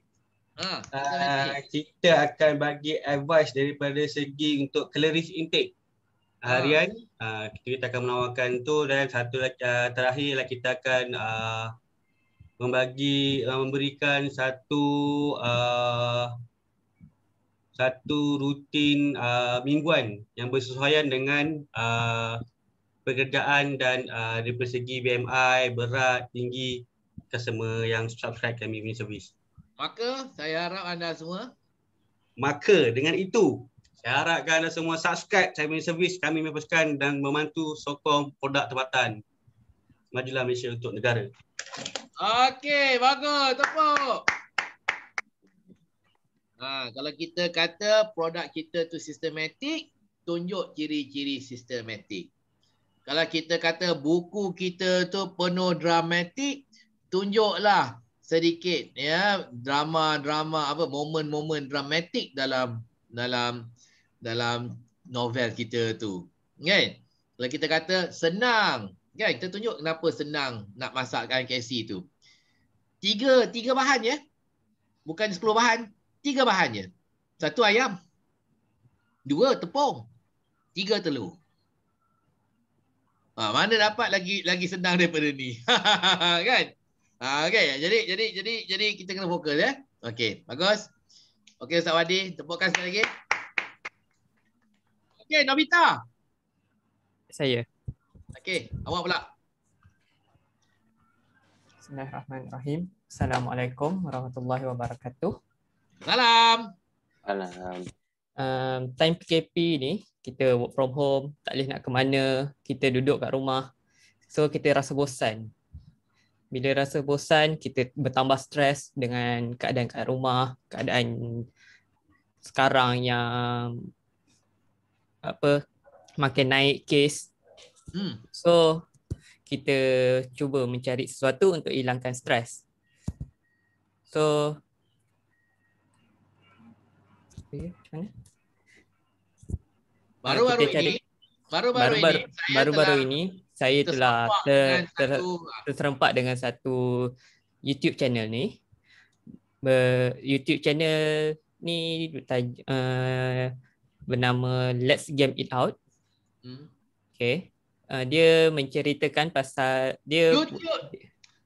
Ha, uh, kita akan bagi advice daripada segi untuk clearish intake ah. harian. Uh, kita akan menawarkan tu dan satu lagi uh, terakhirlah kita akan uh, membagi uh, memberikan satu uh, satu rutin uh, mingguan yang bersesuaian dengan uh, pekerjaan dan uh, dari segi BMI, berat, tinggi customer yang subscribe kami punya service. Maka saya harap anda semua Maka dengan itu Saya harapkan anda semua subscribe Saya punya servis kami mempersekan Dan membantu sokong produk tempatan Majulah Malaysia untuk negara Okey, bagus, tepuk ha, Kalau kita kata produk kita tu sistematik Tunjuk ciri-ciri sistematik Kalau kita kata buku kita tu penuh dramatik tunjuklah sedikit ya drama-drama apa momen-momen dramatik dalam dalam dalam novel kita tu kan kalau kita kata senang kan kita tunjuk kenapa senang nak masakkan KFC tu tiga tiga bahan ya bukan 10 bahan tiga bahan ya. satu ayam dua tepung tiga telur ha, mana dapat lagi lagi senang daripada ni (laughs) kan Ah, okay. Jadi jadi jadi jadi kita kena fokus ya. Eh? Okey, bagus. Okey Ustaz Wadi, tepukkan sekali lagi. Okey, Nobita. Saya. Okey, awak pula. Bismillahirrahmanirrahim. Assalamualaikum warahmatullahi wabarakatuh. Salam. Salam. Um, time PKP ni, kita work from home, tak boleh nak ke mana, kita duduk kat rumah. So kita rasa bosan bila rasa bosan kita bertambah stres dengan keadaan kat rumah keadaan sekarang yang apa makin naik kes hmm. so kita cuba mencari sesuatu untuk hilangkan stres so ya, baru-baru ini baru-baru ini baru-baru ini saya baru-baru telah... ini, saya telah ah. terserempak dengan satu YouTube channel ni. YouTube channel ni uh, bernama Let's Game It Out. Hmm. Okay. Uh, dia menceritakan pasal dia YouTube.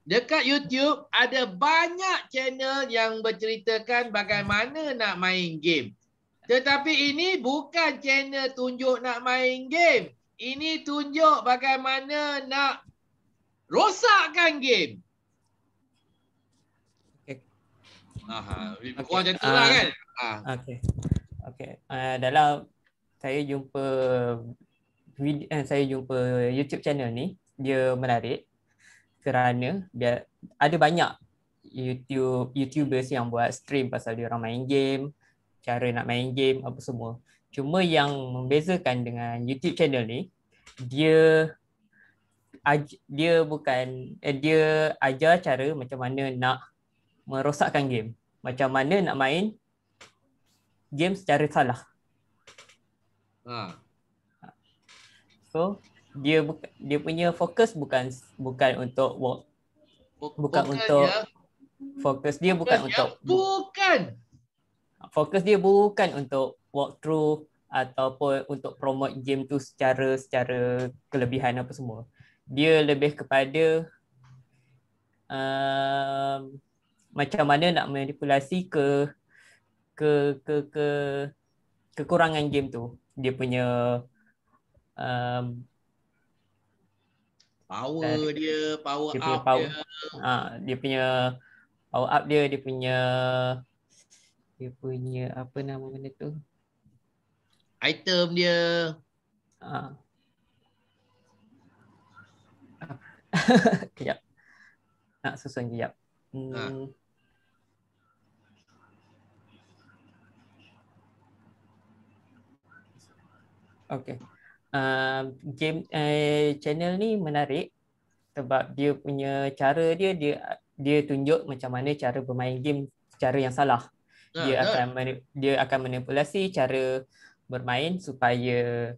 Dekat YouTube ada banyak channel yang berceritakan bagaimana hmm. nak main game. Tetapi ini bukan channel tunjuk nak main game ini tunjuk bagaimana nak rosakkan game. Aha, okay. macam tu ah, lah kan. Ha. Ah. Okay. Okay. Uh, ah, dalam saya jumpa video, eh, saya jumpa YouTube channel ni, dia menarik kerana dia ada banyak YouTube YouTubers yang buat stream pasal dia orang main game, cara nak main game apa semua. Cuma yang membezakan dengan YouTube channel ni, dia dia bukan eh, dia ajar cara macam mana nak merosakkan game. Macam mana nak main game secara salah. Ha. So, dia dia punya fokus bukan bukan untuk work. Bukan, bukan untuk ya. fokus dia bukan, bukan untuk bukan. Fokus dia bukan untuk walkthrough ataupun untuk promote game tu secara secara kelebihan apa semua. Dia lebih kepada uh, macam mana nak manipulasi ke ke ke ke kekurangan game tu. Dia punya um, power uh, dia, power dia up power, dia. Uh, dia punya power up dia, dia punya dia punya apa nama benda tu? item dia. Uh. (laughs) kejap. Nak susun kejap. Hmm. Uh. Ha. Okay. Uh, ah, game uh, channel ni menarik sebab dia punya cara dia dia dia tunjuk macam mana cara bermain game cara yang salah. Ah, dia akan dia akan manipulasi cara bermain supaya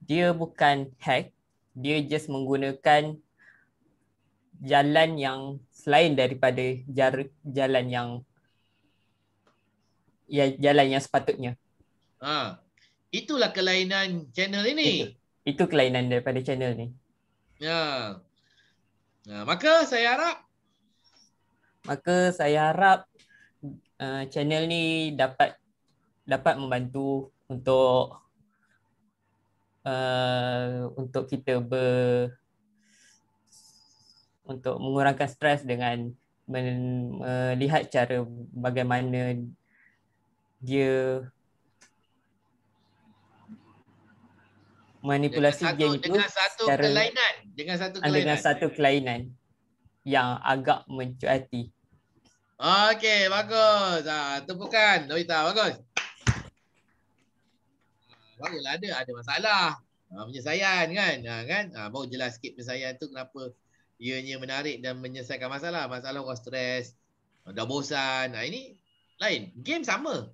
dia bukan hack dia just menggunakan jalan yang selain daripada jar, jalan yang ya jalan yang sepatutnya ha itulah kelainan channel ini itu, itu kelainan daripada channel ni ya ya maka saya harap maka saya harap uh, channel ni dapat dapat membantu untuk uh, untuk kita ber untuk mengurangkan stres dengan melihat cara bagaimana dia manipulasi dia itu dengan satu cara kelainan dengan satu ah, kelainan dengan satu kelainan yang agak mencuati. Okey, bagus. Ah, ha, tepukan. Noita, bagus. Kalau yalah ada, ada masalah. Ha, penyelesaian kan. Ha, kan? Ha, baru jelas sikit penyelesaian tu kenapa ianya menarik dan menyelesaikan masalah. Masalah orang stres, dah bosan. Ha, ini lain. Game sama.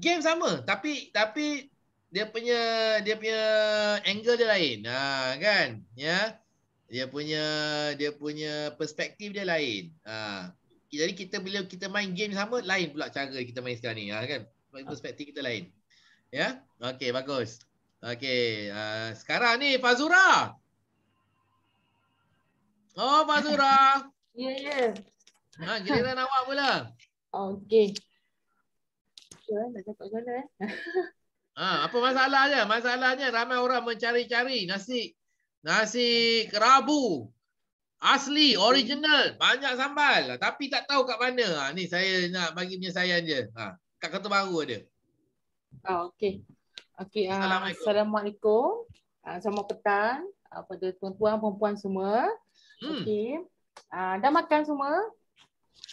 Game sama. Tapi tapi dia punya dia punya angle dia lain. Ha, kan? Ya. Dia punya dia punya perspektif dia lain. Ha. Jadi kita bila kita main game sama, lain pula cara kita main sekarang ni. Ha, kan? Perspektif kita lain. Ya? Okey, bagus. Okey, uh, sekarang ni Fazura. Oh, Fazura. (laughs) Ya, yeah, ya. Yeah. Ha, giliran awak pula. Okey. Eh? (laughs) Ha, apa masalahnya? Masalahnya ramai orang mencari-cari nasi nasi kerabu. Asli, original, banyak sambal. Tapi tak tahu kat mana. Ha, ni saya nak bagi penyesaian je. Ha, kat kata baru ada. Oh, ah, okay. Okey. Uh, Assalamualaikum. Assalamualaikum. Uh, selamat petang uh, pada tuan-tuan perempuan semua. Hmm. Okey. Uh, dah makan semua?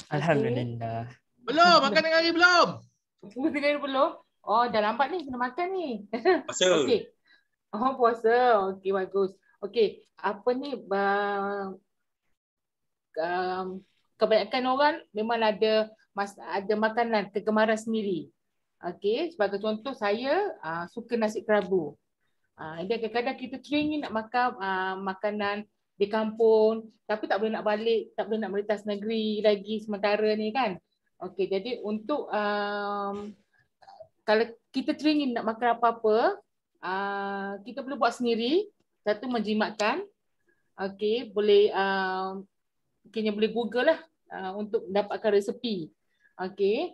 Alhamdulillah. Okay. Belum, makan dengan hari belum? Semua dengan hari belum? Oh, dah lambat ni kena makan ni. Puasa. (laughs) Okay, Oh, puasa. okay bagus. Okay, apa ni uh, um, kebanyakan orang memang ada mas- ada makanan kegemaran sendiri. Okay, sebagai contoh saya uh, suka nasi kerabu. Ah uh, dia kadang-kadang kita teringin nak makan uh, makanan di kampung tapi tak boleh nak balik, tak boleh nak meritas negeri lagi sementara ni kan. Okay, jadi untuk um, kalau kita teringin nak makan apa-apa, uh, kita perlu buat sendiri, satu menjimatkan. Okay, boleh um, boleh Google lah uh, untuk dapatkan resepi. Okay.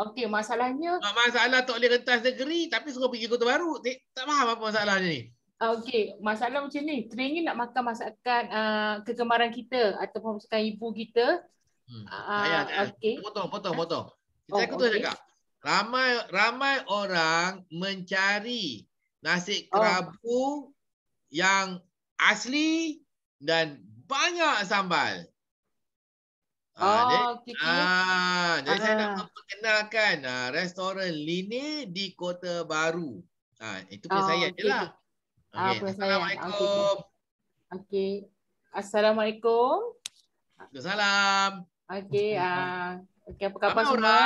Okey, masalahnya... Ah, masalah tak boleh rentas negeri tapi suruh pergi Kota Baru. Tak faham apa masalahnya ni. Okey, masalah macam ni. teringin nak makan masakan uh, kegemaran kita atau masakan ibu kita. Hmm. Uh, okey. Potong, potong, potong. Kita oh, ikut okay. cakap. Ramai ramai orang mencari nasi oh. kerabu oh. yang asli dan banyak sambal. Ah, ah okay, okay. ah, jadi ah. saya nak ah. memperkenalkan ah, restoran Line di Kota Baru. Ah, itu pun oh, saya okay. jelah. Okay. Ah, lah. ah Assalamualaikum. Okey. Okay. Assalamualaikum. Assalamualaikum. Okey, ah. okay apa khabar semua?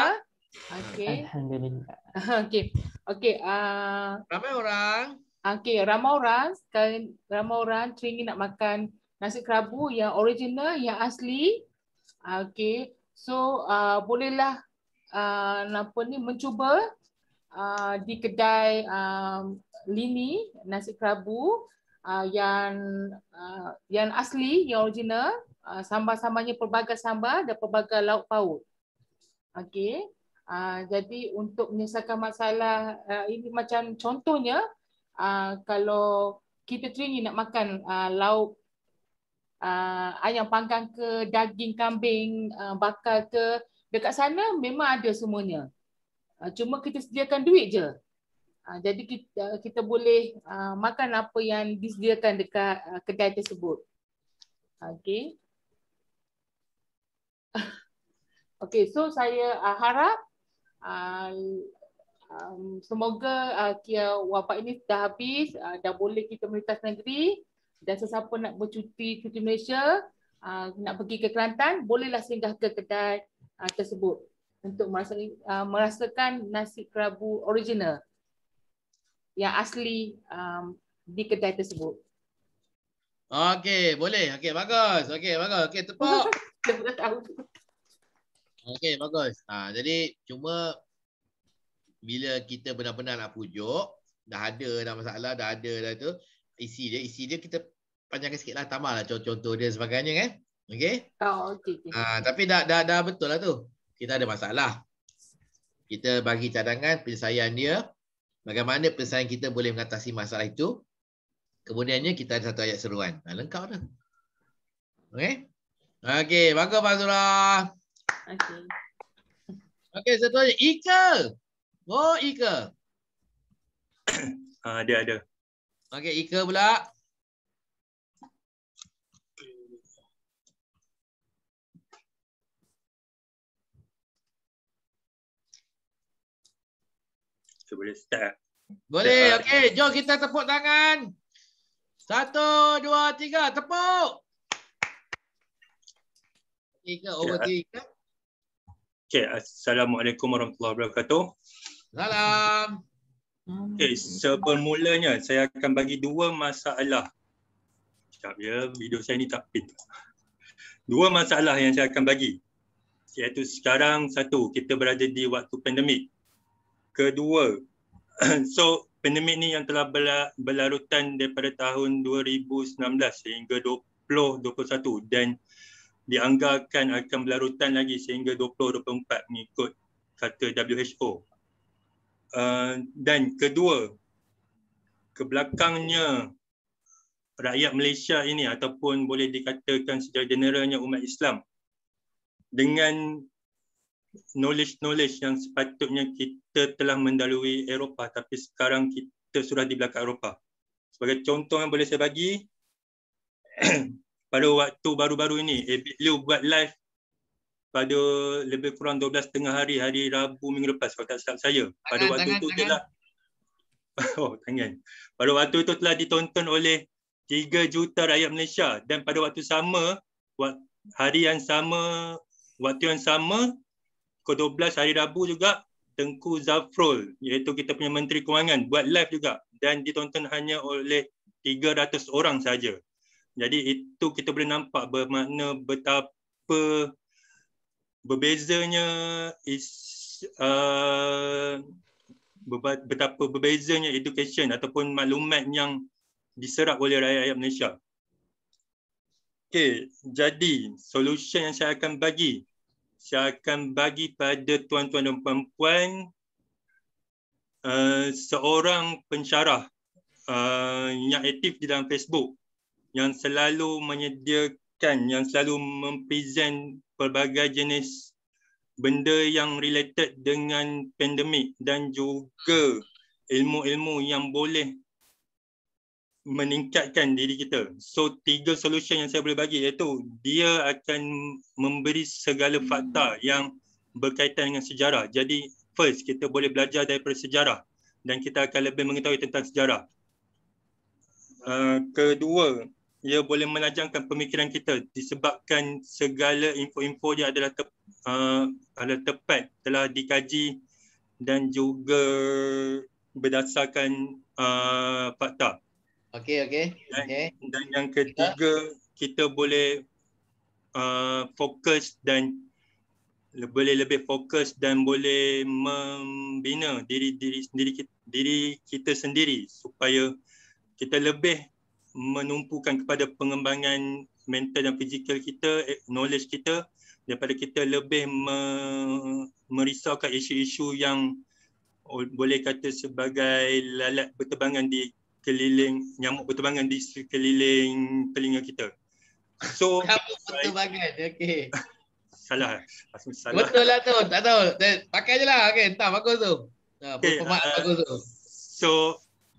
Okay, Alhamdulillah. (laughs) Okey. Okey, ah. Ramai orang. Okay, ramai orang. Sekarang ramai orang teringin nak makan nasi kerabu yang original, yang asli. Okay, so uh, bolehlah uh, apa ni mencuba uh, di kedai um, lini nasi kerabu uh, yang uh, yang asli, yang original. Uh, Sambal-sambalnya pelbagai sambal dan pelbagai lauk paut. Okay, uh, jadi untuk menyelesaikan masalah uh, ini macam contohnya uh, kalau kita teringin nak makan uh, lauk uh, ayam panggang ke, daging kambing uh, bakar ke, dekat sana memang ada semuanya. Uh, cuma kita sediakan duit je. Uh, jadi kita, uh, kita boleh uh, makan apa yang disediakan dekat uh, kedai tersebut. Okay. (laughs) okay, so saya uh, harap uh, um, semoga uh, kia wabak ini dah habis, uh, dah boleh kita melintas negeri. Dan sesiapa nak bercuti cuti Malaysia, uh, nak pergi ke Kelantan, bolehlah singgah ke kedai uh, tersebut untuk merasai, uh, ah, merasakan nasi kerabu original yang asli um, di kedai tersebut. Okey, boleh. Okey, bagus. Okey, bagus. Okey, tepuk. (laughs) Okey, bagus. Ha, jadi cuma bila kita benar-benar nak pujuk, dah ada dah masalah, dah ada dah tu. Isi dia, isi dia kita panjangkan sikit lah tambahlah contoh-contoh dia sebagainya kan. Okey? Oh, okay. Ah, tapi dah dah dah betul lah tu. Kita ada masalah. Kita bagi cadangan penyelesaian dia bagaimana penyelesaian kita boleh mengatasi masalah itu. Kemudiannya kita ada satu ayat seruan. Ah, lengkap dah. Okey? Okey, bagus Pak Zura. Okey. Okey, seterusnya Ika. Oh, Ika. Ah, uh, dia ada. Okey, Ika pula. boleh start. Boleh. Okey, jom kita tepuk tangan. Satu, dua, tiga. Tepuk. Tiga, over ah. tiga. Okay. Assalamualaikum warahmatullahi wabarakatuh. Salam. Okay, mulanya saya akan bagi dua masalah. Sekejap ya, video saya ni tak pin. Dua masalah yang saya akan bagi. Iaitu sekarang satu, kita berada di waktu pandemik. Kedua, (clears throat) so pandemik ni yang telah berlarutan daripada tahun 2019 sehingga 2021 dan dianggarkan akan berlarutan lagi sehingga 2024 mengikut kata WHO. Uh, dan kedua, kebelakangnya rakyat Malaysia ini ataupun boleh dikatakan secara generalnya umat Islam dengan knowledge-knowledge yang sepatutnya kita telah mendalui Eropah tapi sekarang kita sudah di belakang Eropah. Sebagai contoh yang boleh saya bagi, (clears throat) pada waktu baru-baru ini, Abid Liu buat live pada lebih kurang 12 tengah hari, hari Rabu minggu lepas kalau tak silap saya. Pada waktu itu telah... (laughs) Oh, tangan. Pada waktu itu telah ditonton oleh 3 juta rakyat Malaysia dan pada waktu sama, hari yang sama, waktu yang sama, Pukul 12 hari Rabu juga Tengku Zafrol iaitu kita punya Menteri Kewangan buat live juga dan ditonton hanya oleh 300 orang saja. Jadi itu kita boleh nampak bermakna betapa berbezanya is, uh, betapa berbezanya education ataupun maklumat yang diserap oleh rakyat-rakyat Malaysia. Okay, jadi solution yang saya akan bagi saya akan bagi pada tuan-tuan dan puan-puan uh, seorang pensyarah uh, yang aktif di dalam Facebook yang selalu menyediakan, yang selalu mempresent pelbagai jenis benda yang related dengan pandemik dan juga ilmu-ilmu yang boleh meningkatkan diri kita. So tiga solution yang saya boleh bagi iaitu dia akan memberi segala fakta yang berkaitan dengan sejarah. Jadi first kita boleh belajar daripada sejarah dan kita akan lebih mengetahui tentang sejarah. Uh, kedua, ia boleh menajamkan pemikiran kita disebabkan segala info-info dia adalah tep, uh, adalah tepat telah dikaji dan juga berdasarkan uh, fakta. Okey okey. okay. dan yang ketiga kita boleh uh, fokus dan boleh lebih fokus dan boleh membina diri diri sendiri kita, diri kita sendiri supaya kita lebih menumpukan kepada pengembangan mental dan fizikal kita eh, knowledge kita daripada kita lebih me, merisaukan isu-isu yang boleh kata sebagai lalat berterbangan di keliling nyamuk berterbangan di sekeliling telinga kita. So nyamuk (laughs) berterbangan. Okey. (laughs) salah. Asmi salah. Betul lah tu. Tak tahu. Pakai je lah. Okey. Entah. Bagus tu. Ha, okay. Uh, bagus tu. So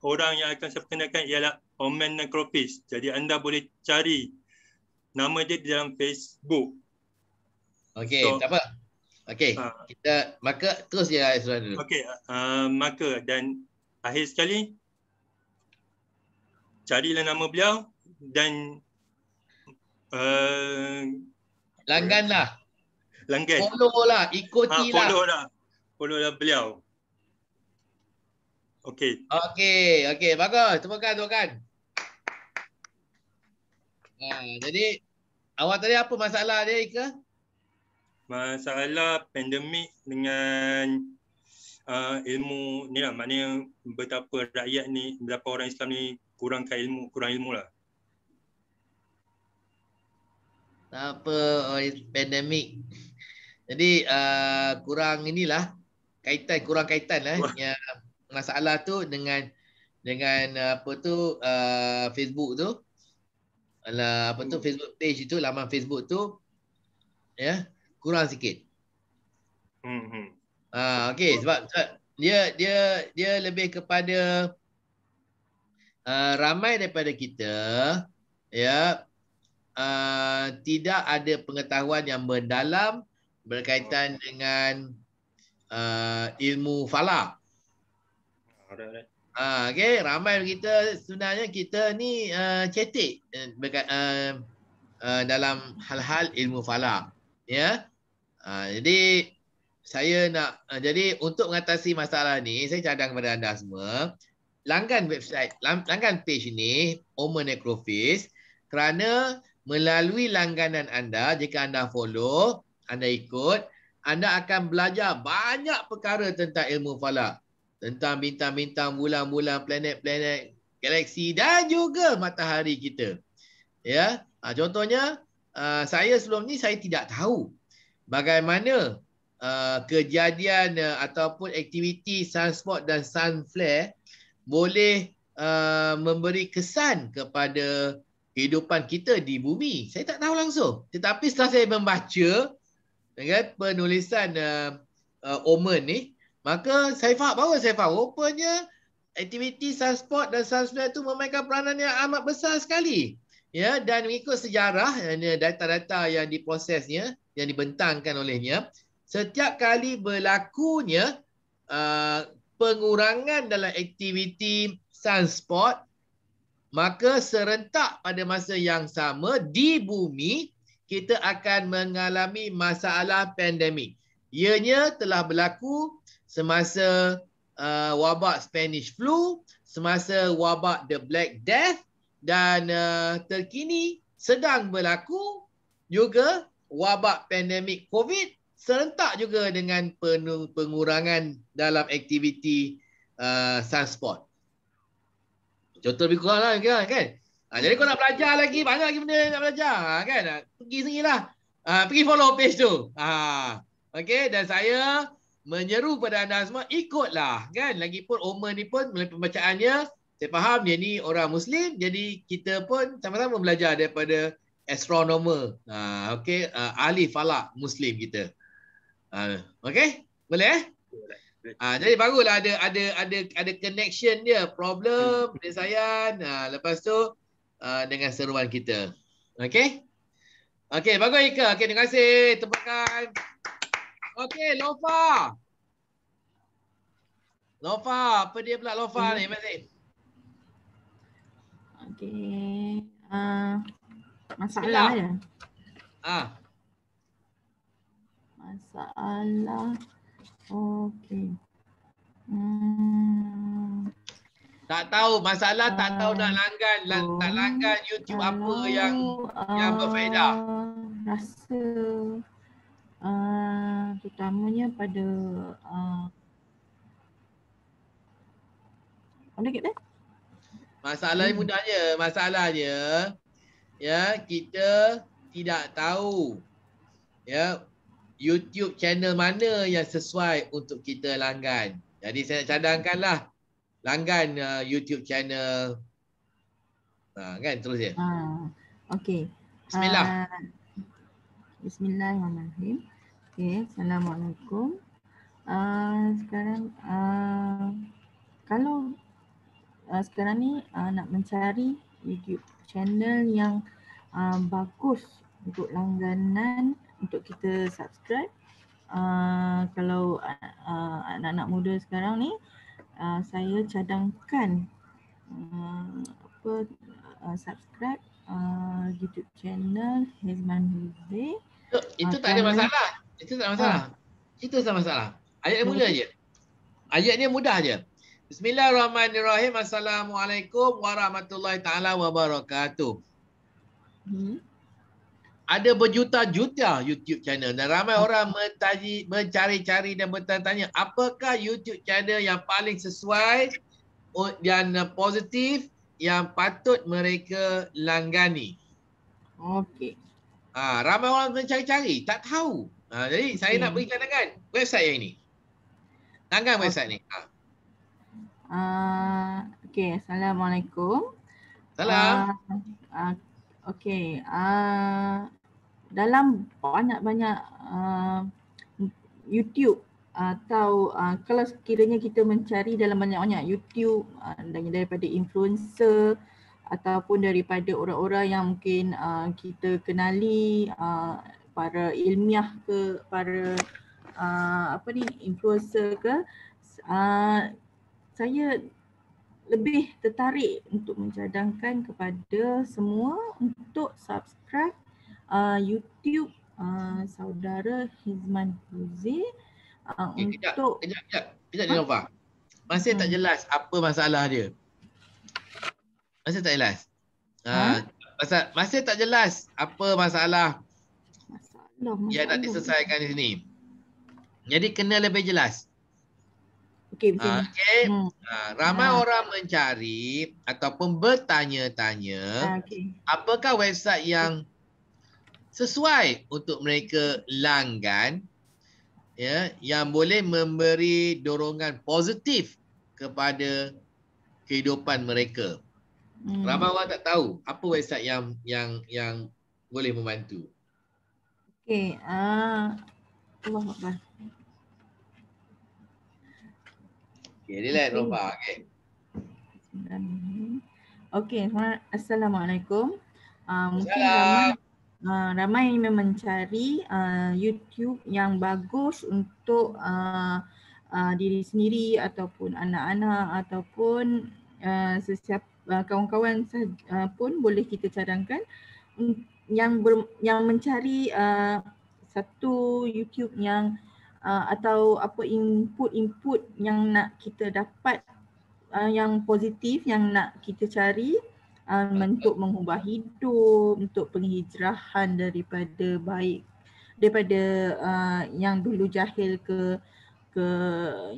orang yang akan saya perkenalkan ialah Omen Necropis. Jadi anda boleh cari nama dia di dalam Facebook. Okey. So, tak apa. Okey. Uh, kita maka terus ya, Aizran dulu. Okey. Uh, maka dan akhir sekali carilah nama beliau dan uh, langganlah langgan lah. follow-lah ikutilah ha, ah, follow-lah follow-lah beliau okey okey okey bagus Terima kasih. ha jadi awak tadi apa masalah dia Ika masalah pandemik dengan uh, ilmu ni lah maknanya betapa rakyat ni berapa orang Islam ni kurangkan ilmu, kurang ilmu lah. Tak apa, oh, pandemik. Jadi uh, kurang inilah kaitan kurang kaitan lah yang ya, masalah tu dengan dengan apa tu uh, Facebook tu ala apa tu hmm. Facebook page itu laman Facebook tu ya yeah, kurang sikit. Hmm. hmm. Ah uh, okey sebab, sebab dia dia dia lebih kepada Eh, ramai daripada kita ya uh, tidak ada pengetahuan yang mendalam berkaitan oh. dengan uh, ilmu falak. Ha, ah, okay. ramai kita sebenarnya kita ni uh, cetek uh, uh, dalam hal-hal ilmu falak. Ya. Yeah? jadi saya nak uh, jadi untuk mengatasi masalah ni saya cadang kepada anda semua langgan website, langgan page ini, Omer Necrophis, kerana melalui langganan anda, jika anda follow, anda ikut, anda akan belajar banyak perkara tentang ilmu falak. Tentang bintang-bintang, bulan-bulan, planet-planet, galaksi dan juga matahari kita. Ya, ha, Contohnya, uh, saya sebelum ni saya tidak tahu bagaimana uh, kejadian uh, ataupun aktiviti sunspot dan sun flare boleh uh, memberi kesan kepada kehidupan kita di bumi. Saya tak tahu langsung. Tetapi setelah saya membaca ya kan, penulisan uh, uh, Omen ni, maka saya faham, bahawa saya faham. Rupanya aktiviti sunspot dan sunspot itu memainkan peranan yang amat besar sekali. Ya, dan mengikut sejarah, data-data yang diprosesnya, yang dibentangkan olehnya, setiap kali berlakunya uh, pengurangan dalam aktiviti sunspot maka serentak pada masa yang sama di bumi kita akan mengalami masalah pandemik ianya telah berlaku semasa uh, wabak Spanish flu semasa wabak the black death dan uh, terkini sedang berlaku juga wabak pandemik covid serentak juga dengan pengurangan dalam aktiviti uh, transport. Contoh lebih kurang lah kan. Ha, kan? Ha, jadi kau nak belajar lagi, banyak lagi benda nak belajar ha, kan. Ha, pergi sini lah. Ha, pergi follow page tu. Ha, okay, dan saya menyeru pada anda semua, ikutlah kan. Lagipun Omer ni pun melalui pembacaannya, saya faham dia ni orang Muslim, jadi kita pun sama-sama belajar daripada astronomer. Ha, okay, uh, ahli falak Muslim kita. Uh, ah, okay? Boleh eh? Uh, jadi barulah ada ada ada ada connection dia problem penyelesaian uh, lepas tu uh, dengan seruan kita. Okay? Okay, bagus Ika. Okay, terima kasih. Tepukan. Okay, Lofa. Lofa, apa dia pula Lofa hmm. ni? Masih. Okay. Uh, masalah Bila. ya. Ah. Uh masalah. Okey. Hmm. Tak tahu masalah tak tahu nak langgan lang, tak langgan YouTube Hello. apa yang uh, yang berbeza. Rasa uh, terutamanya pada uh, Ada kita? Masalah hmm. mudahnya, masalahnya ya kita tidak tahu ya YouTube channel mana yang sesuai untuk kita langgan. Jadi saya nak cadangkanlah langgan uh, YouTube channel. Uh, kan terus ya. Ha, uh, okay. Bismillah. Uh, Bismillahirrahmanirrahim. Okay. Assalamualaikum. Uh, sekarang uh, kalau uh, sekarang ni uh, nak mencari YouTube channel yang uh, bagus untuk langganan untuk kita subscribe. Uh, kalau ah, anak-anak uh, muda sekarang ni, uh, saya cadangkan uh, apa uh, subscribe uh, YouTube channel Hezman Hizi. Itu, itu tak ada masalah. Itu tak masalah. Uh. Itu tak masalah. Ayat dia mudah je. Ayat dia mudah je. Bismillahirrahmanirrahim. Assalamualaikum warahmatullahi taala wabarakatuh. Hmm ada berjuta-juta YouTube channel dan ramai orang mencari-cari dan bertanya-tanya apakah YouTube channel yang paling sesuai dan oh, positif yang patut mereka langgani. Okey. Ha, ramai orang mencari-cari, tak tahu. Ha, jadi okay. saya nak beri kandangan website yang ini. Langgan website okay. ni. Ha. Uh, ah, okay, Assalamualaikum. Salam. Uh, ah, uh, ah, okay. Uh, dalam banyak-banyak uh, YouTube atau uh, kalau sekiranya kita mencari dalam banyak-banyak YouTube dan uh, daripada influencer ataupun daripada orang-orang yang mungkin uh, kita kenali uh, para ilmiah ke para uh, apa ni influencer ke uh, saya lebih tertarik untuk mencadangkan kepada semua untuk subscribe Ah, YouTube uh, saudara Hizman Huzi uh, ah, okay, untuk kejap kejap kejap kejap ha? Masih hmm. tak jelas apa masalah dia. Masih tak jelas. Ah uh, hmm? masa, masih tak jelas apa masalah. Masalah. Ya nak diselesaikan di sini. Jadi kena lebih jelas. Okey, uh, okay. hmm. uh, ramai hmm. orang mencari ataupun bertanya-tanya, okay. apakah website yang sesuai untuk mereka langgan ya yang boleh memberi dorongan positif kepada kehidupan mereka. Hmm. Ramai orang tak tahu apa website yang yang yang boleh membantu. Okey, ah Okey, relax Rafa. Okey. Okey, assalamualaikum. Uh, mungkin ramai uh, ramai yang memang mencari uh, YouTube yang bagus untuk uh, uh, diri sendiri ataupun anak-anak ataupun uh, sesiapa kawan-kawan sah- uh, pun boleh kita cadangkan yang ber- yang mencari uh, satu YouTube yang uh, atau apa input-input yang nak kita dapat uh, yang positif yang nak kita cari uh, untuk mengubah hidup, untuk penghijrahan daripada baik daripada uh, yang dulu jahil ke ke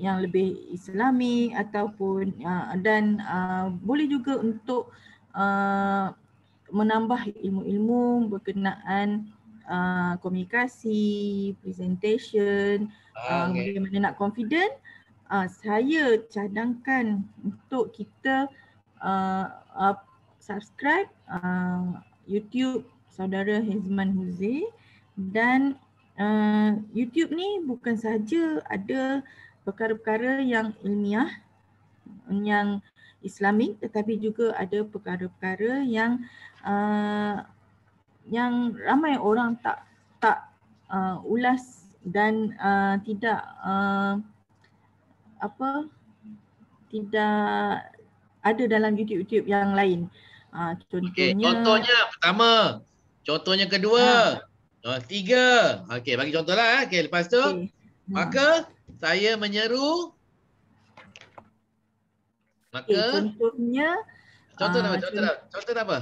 yang lebih islami ataupun uh, dan uh, boleh juga untuk uh, menambah ilmu-ilmu berkenaan uh, komunikasi, presentation, uh, okay. bagaimana nak confident uh, saya cadangkan untuk kita uh, subscribe uh, YouTube saudara Hizman Huzi dan uh, YouTube ni bukan saja ada perkara-perkara yang ilmiah yang islami tetapi juga ada perkara-perkara yang uh, yang ramai orang tak tak uh, ulas dan uh, tidak uh, apa tidak ada dalam YouTube-YouTube yang lain. Uh, Ha, contohnya. Okay, contohnya pertama. Contohnya kedua. Ha. Tiga. Okey, bagi contohlah. Eh. Okey, lepas tu. Okay. Ha. Hmm. Maka saya menyeru. Maka. Okay, contohnya. Ah, Contoh apa? Contoh apa?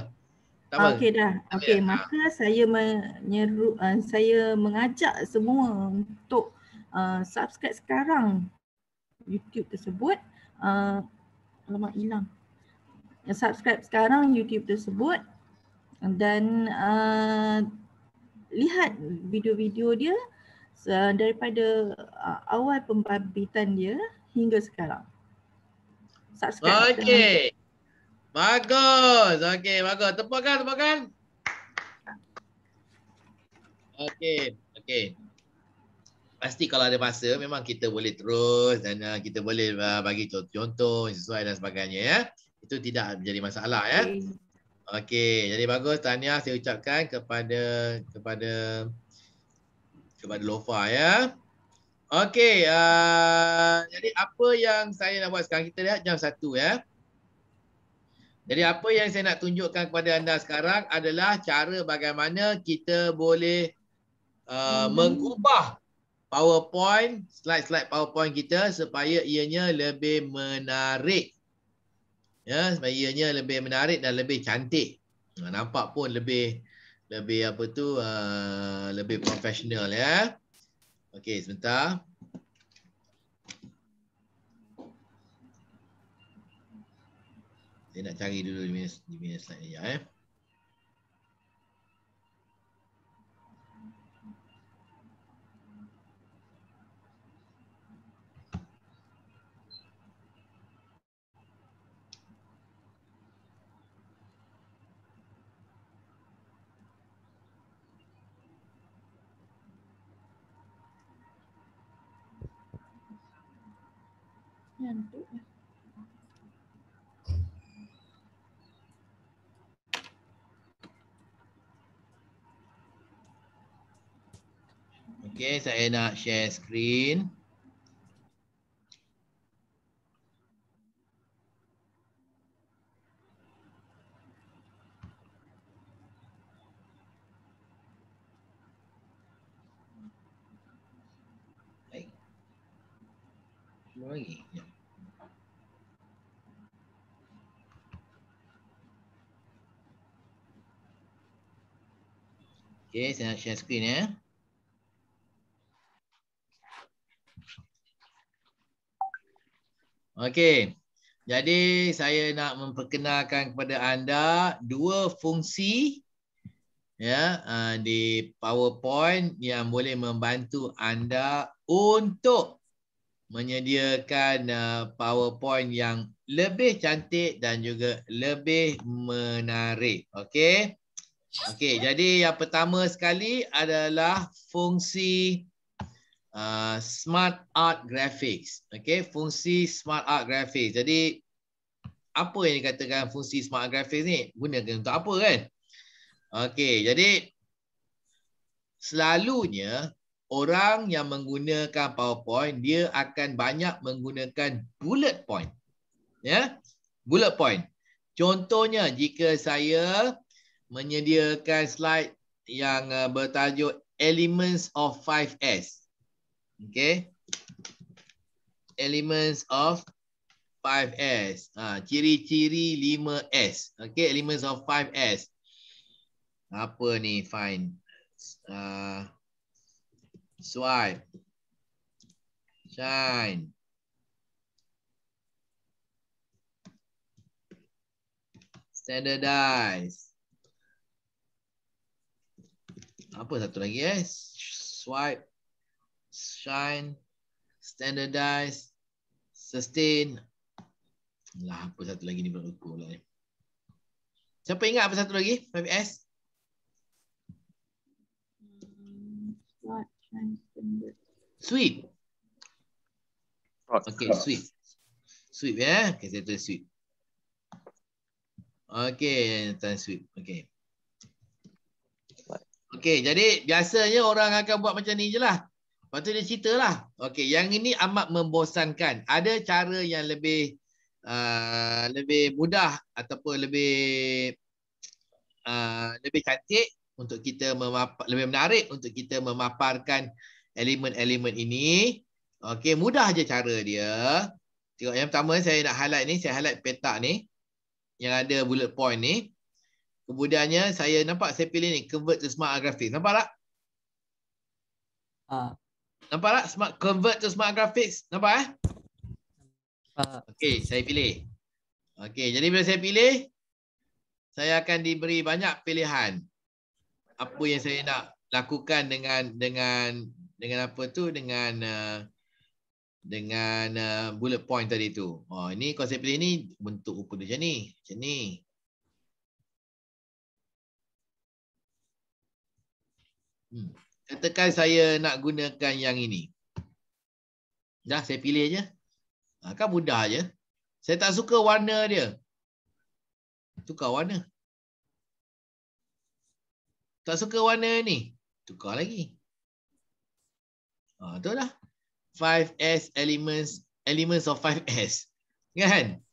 Ah, okey dah. Okey, maka saya menyeru uh, saya mengajak semua untuk uh, subscribe sekarang YouTube tersebut. Ah uh, alamat hilang subscribe sekarang YouTube tersebut dan uh, lihat video-video dia uh, daripada uh, awal pembabitan dia hingga sekarang. Subscribe. Okey. Bagus. Okey, bagus. Tepukkan, tepukkan. Okey, okey. Pasti kalau ada masa memang kita boleh terus dan uh, kita boleh uh, bagi contoh, contoh sesuai dan sebagainya ya itu tidak menjadi masalah ya. Okey, okay. jadi bagus tanya. saya ucapkan kepada kepada kepada Lofa ya. Okey, uh, jadi apa yang saya nak buat sekarang kita lihat jam satu ya. Jadi apa yang saya nak tunjukkan kepada anda sekarang adalah cara bagaimana kita boleh uh, hmm. mengubah PowerPoint, slide-slide PowerPoint kita supaya ianya lebih menarik ya sebenarnya lebih menarik dan lebih cantik ha, nampak pun lebih lebih apa tu uh, lebih profesional ya okey sebentar saya nak cari dulu di minus di minus slide ya eh. ngantuk Okay, saya nak share screen. Baik. Lagi. Ya. Okay, saya nak share screen ya. Okay, jadi saya nak memperkenalkan kepada anda dua fungsi ya ah, di PowerPoint yang boleh membantu anda untuk menyediakan ah, PowerPoint yang lebih cantik dan juga lebih menarik. Okey. Okey, jadi yang pertama sekali adalah fungsi uh, smart art graphics. Okey, fungsi smart art graphics. Jadi apa yang dikatakan fungsi smart art graphics ni? Gunakan untuk apa kan? Okey, jadi selalunya orang yang menggunakan PowerPoint dia akan banyak menggunakan bullet point. Ya? Yeah? Bullet point. Contohnya jika saya menyediakan slide yang uh, bertajuk Elements of 5S. Okay. Elements of 5S. Ha, ciri-ciri uh, 5S. Okay. Elements of 5S. Apa ni? Fine. Uh, ha, swipe. Shine. Standardize. apa satu lagi eh swipe shine standardize sustain lah apa satu lagi ni belum lupa lah ni siapa ingat apa satu lagi five s sweet okay sweet sweet ya yeah? okay saya tulis sweet okay tan sweet okay Okey, jadi biasanya orang akan buat macam ni je lah. Lepas tu dia cerita lah. Okey, yang ini amat membosankan. Ada cara yang lebih uh, lebih mudah ataupun lebih uh, lebih cantik untuk kita memapar, lebih menarik untuk kita memaparkan elemen-elemen ini. Okey, mudah aja cara dia. Tengok yang pertama saya nak highlight ni, saya highlight petak ni yang ada bullet point ni. Kemudiannya saya nampak saya pilih ni convert to smart graphics. Nampak tak? Uh. Nampak tak smart convert to smart graphics? Nampak eh? Uh. Okey, saya pilih. Okey, jadi bila saya pilih saya akan diberi banyak pilihan apa yang saya nak lakukan dengan dengan dengan apa tu dengan uh, dengan uh, bullet point tadi tu. Oh, ini konsep ini bentuk rupa macam ni. Macam ni. Hmm. Katakan saya nak gunakan yang ini. Dah saya pilih aje. Ha, kan mudah aje. Saya tak suka warna dia. Tukar warna. Tak suka warna ni. Tukar lagi. Ha, tu lah. 5S elements. Elements of 5S. Kan?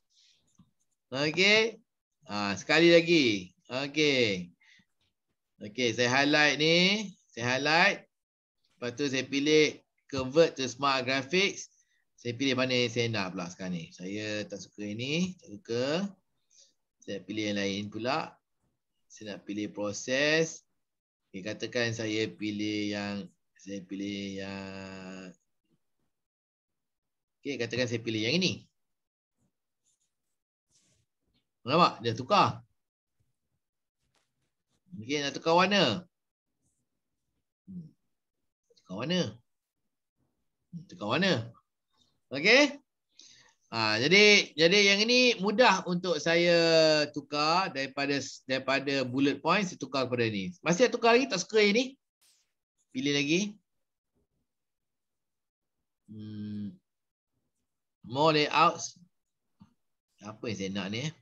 Okay. Ha, sekali lagi. Okay. Okay. Saya highlight ni. Saya highlight. Lepas tu saya pilih convert to smart graphics. Saya pilih mana yang saya nak pula sekarang ni. Saya tak suka yang ni. Tak suka. Saya pilih yang lain pula. Saya nak pilih proses. Okay, katakan saya pilih yang saya pilih yang okay, katakan saya pilih yang ini. Nampak? Dia tukar. Mungkin okay, nak tukar warna. Kat mana? tukar mana? Okey. Ha, jadi jadi yang ini mudah untuk saya tukar daripada daripada bullet point saya tukar kepada ini. Masih tukar lagi tak suka ini, Pilih lagi. Hmm. More layouts. Apa yang saya nak ni eh?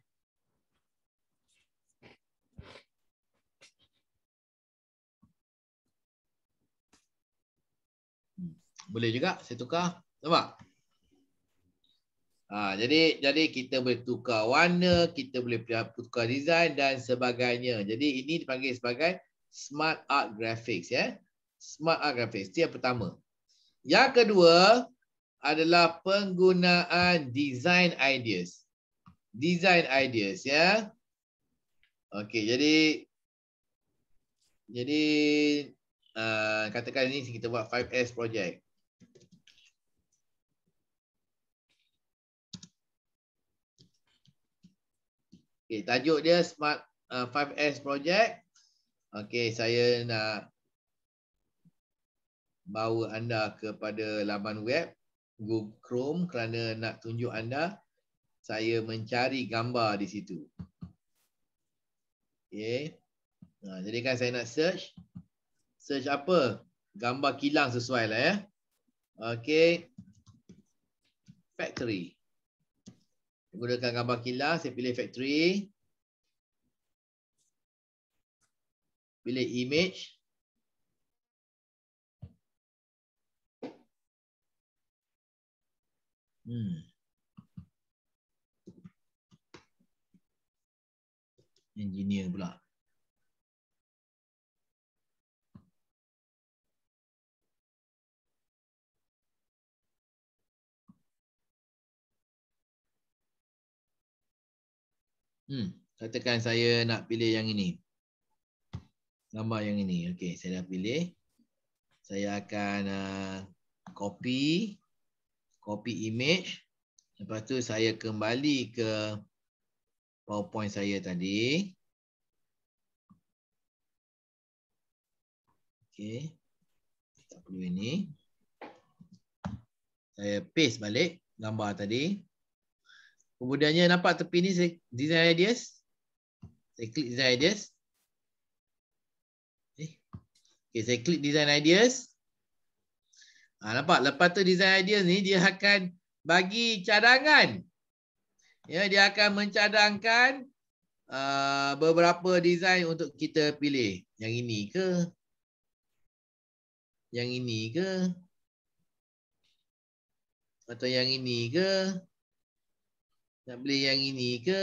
boleh juga saya tukar nampak ha, jadi jadi kita boleh tukar warna kita boleh tukar design dan sebagainya jadi ini dipanggil sebagai smart art graphics ya smart art graphics dia pertama yang kedua adalah penggunaan design ideas design ideas ya okey jadi jadi uh, katakan ini kita buat 5S project Okay, tajuk dia Smart uh, 5S Project. Okay, saya nak bawa anda kepada laman web Google Chrome kerana nak tunjuk anda saya mencari gambar di situ. Okay. Ha, jadi kan saya nak search. Search apa? Gambar kilang sesuai lah ya. Okay. Factory gunakan gambar kilas, saya pilih factory. Pilih image. Hmm. Engineer pula. Hmm, katakan saya nak pilih yang ini. Gambar yang ini. Okey, saya dah pilih. Saya akan uh, copy copy image. Lepas tu saya kembali ke PowerPoint saya tadi. Okey. Tak perlu ini. Saya paste balik gambar tadi. Kemudiannya nampak tepi ni design ideas. Saya klik design ideas. Eh, okay, saya klik design ideas. Ha, nampak lepas tu design ideas ni dia akan bagi cadangan. Ya, dia akan mencadangkan uh, beberapa design untuk kita pilih. Yang ini ke? Yang ini ke? Atau yang ini ke? Nak beli yang ini ke?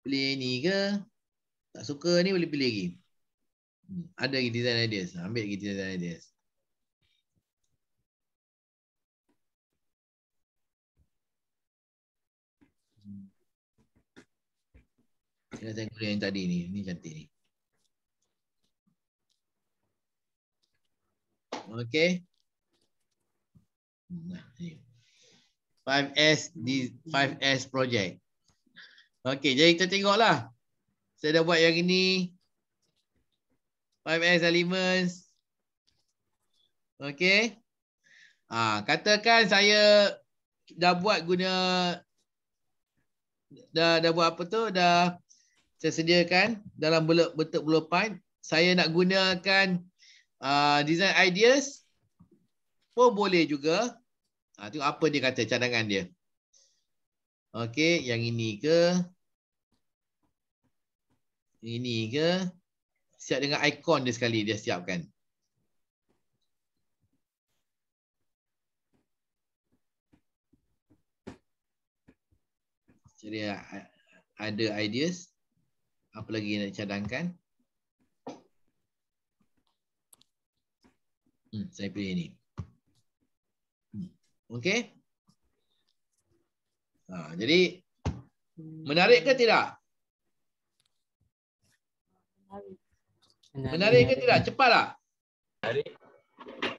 Beli yang ini ke? Tak suka ni boleh pilih lagi. Hmm, ada lagi design ideas. Ambil lagi design ideas. Kita tengok yang tadi ni. Ni cantik ni. Okay. 5S di 5S project. Okey, jadi kita tengoklah. Saya dah buat yang ini. 5S elements. Okey. Ah, katakan saya dah buat guna dah dah buat apa tu? Dah saya sediakan dalam bullet bullet point. Saya nak gunakan uh, design ideas pun boleh juga. Ha, tengok apa dia kata cadangan dia. Okey, yang ini ke? Ini ke? Siap dengan ikon dia sekali dia siapkan. Jadi ada ideas. Apa lagi nak cadangkan? Hmm, saya pilih ini. Okey. Ha, jadi menarik ke tidak? Menarik ke tidak? Cepatlah. Menarik.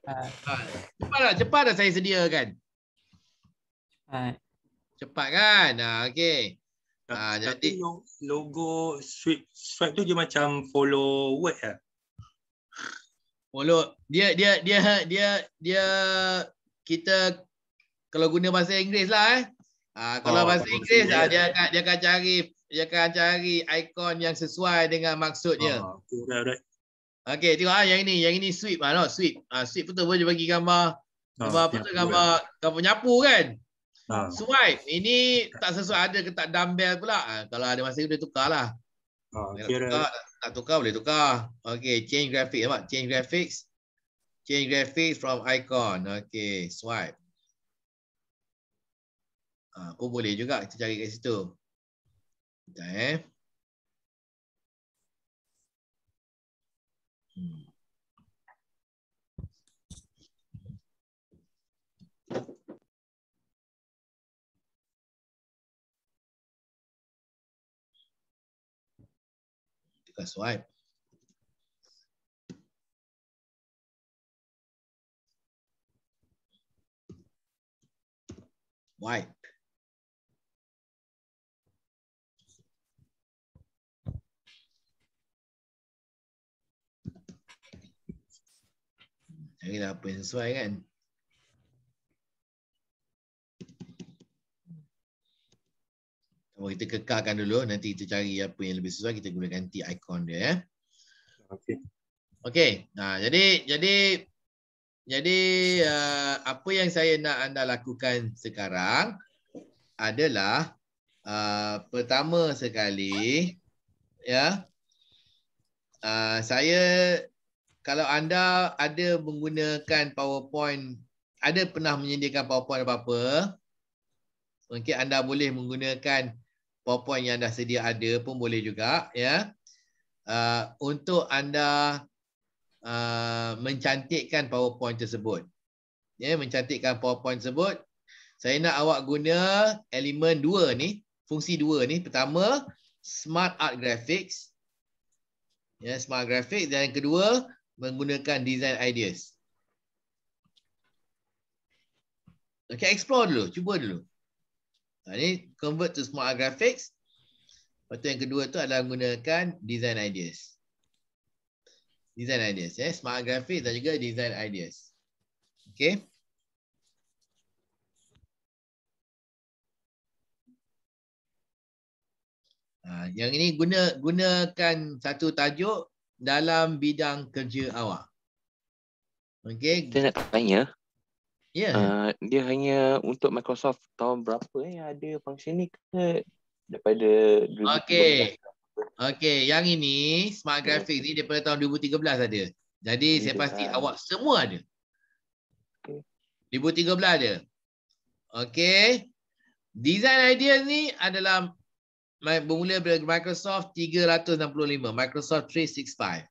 Ha. Cepatlah, cepatlah saya sediakan. Ha. Cepat kan? Ha, okey. Ha, jadi logo swipe swipe tu je macam follow word ah. Follow dia dia dia dia dia kita kalau guna bahasa Inggeris lah eh. Ha, kalau oh, bahasa Inggeris dia, ah, dia akan dia akan cari dia akan cari ikon yang sesuai dengan maksudnya. Oh, okay, right. okay, tengok ah yang ini, yang ini sweep ah, no, sweep. Ah, sweep betul boleh bagi gambar. Ah, gambar oh, apa ya, tu gambar kau kan? Ha. Oh. Swipe. Ini tak sesuai ada ke tak dumbbell pula. Ha, kalau ada masa boleh tukarlah. Ha, oh, tukar, lah. kira. tak tukar boleh tukar. Okay, change graphic nampak? Change graphics. Change graphics from icon. Okay, swipe. Ha, ah, pun boleh juga kita cari kat situ. Sekejap eh. Hmm. Tekan swipe. Yang ni dah pensuai kan. Cuma kita kekalkan dulu. Nanti kita cari apa yang lebih sesuai. Kita gunakan T icon dia. Eh. Ya. Okay. Okay. Nah, jadi, jadi, jadi uh, apa yang saya nak anda lakukan sekarang adalah uh, pertama sekali, ya, uh, saya kalau anda ada menggunakan PowerPoint, ada pernah menyediakan PowerPoint apa-apa, mungkin anda boleh menggunakan PowerPoint yang dah sedia ada pun boleh juga. ya. Uh, untuk anda uh, mencantikkan PowerPoint tersebut. ya, Mencantikkan PowerPoint tersebut, saya nak awak guna elemen dua ni, fungsi dua ni. Pertama, Smart Art Graphics. Ya, smart Graphics, dan yang kedua menggunakan design ideas. Okay, explore dulu, cuba dulu. Ini ha, convert to smart graphics. Lepas yang kedua tu adalah menggunakan design ideas. Design ideas, eh? smart graphics dan juga design ideas. Okay. Ha, yang ini guna gunakan satu tajuk dalam bidang kerja awak? Okey. Saya nak tanya. Ya. Yeah. Uh, dia hanya untuk Microsoft tahun berapa yang eh, ada fungsi ni ke daripada 2013? Okey. Okey, yang ini smart yeah. graphics ni daripada tahun 2013 ada. Jadi yeah. saya pasti awak semua ada. Okay. 2013 ada. Okey. Design idea ni adalah bermula dari Microsoft 365, Microsoft 365.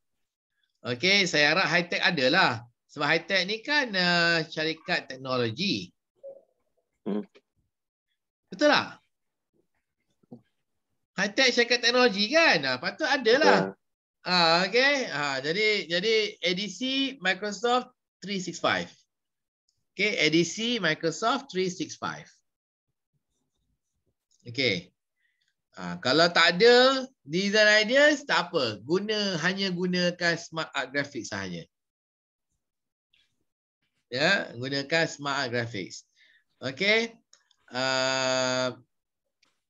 Okey, saya harap high-tech adalah. Sebab high-tech ni kan uh, syarikat teknologi. Hmm. Betul tak? High-tech syarikat teknologi kan? Ha, patut adalah. Ha, okay. ha, jadi, jadi edisi Microsoft 365. Okay, edisi Microsoft 365. Okay. Ha, kalau tak ada design ideas, tak apa. Guna hanya gunakan smart art graphics sahaja. Ya, gunakan smart art graphics. Okey. Uh, ha,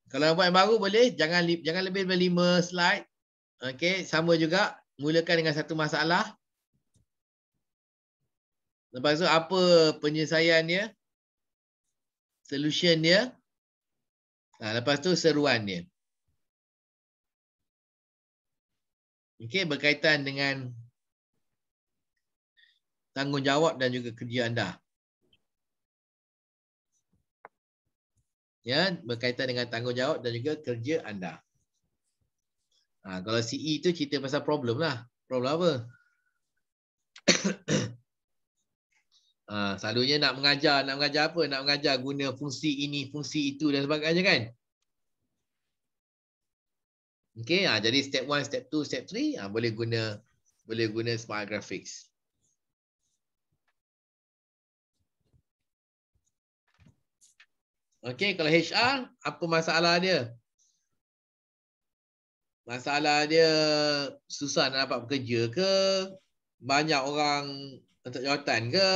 kalau buat yang baru boleh jangan jangan lebih daripada 5 slide. Okay, sama juga mulakan dengan satu masalah. Lepas tu apa penyelesaian dia? Solution dia. Ha, lepas tu seruan dia. Okey, berkaitan dengan tanggungjawab dan juga kerja anda. Ya, berkaitan dengan tanggungjawab dan juga kerja anda. Ha, kalau CE itu cerita pasal problem lah. Problem apa? (coughs) ha, selalunya nak mengajar, nak mengajar apa? Nak mengajar guna fungsi ini, fungsi itu dan sebagainya kan? Okay, ha, ah, jadi step 1, step 2, step 3 ha, ah, boleh guna boleh guna smart graphics. Okay, kalau HR, apa masalah dia? Masalah dia susah nak dapat bekerja ke? Banyak orang tak jawatan ke?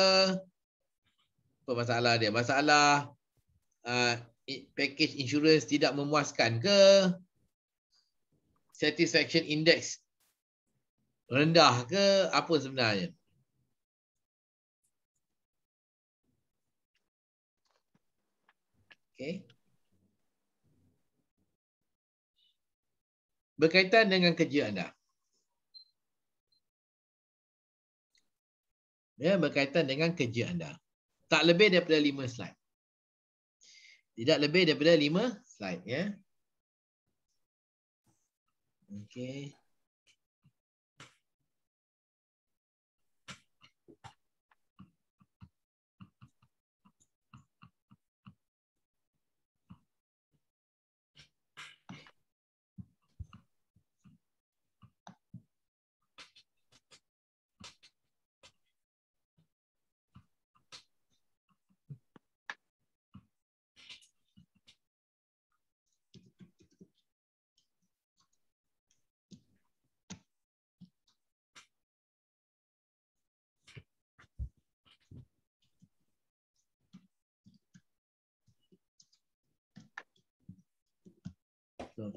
Apa masalah dia? Masalah uh, package insurance tidak memuaskan ke? satisfaction index rendah ke apa sebenarnya? Okay. Berkaitan dengan kerja anda. Ya, berkaitan dengan kerja anda. Tak lebih daripada lima slide. Tidak lebih daripada lima slide. Ya. Okay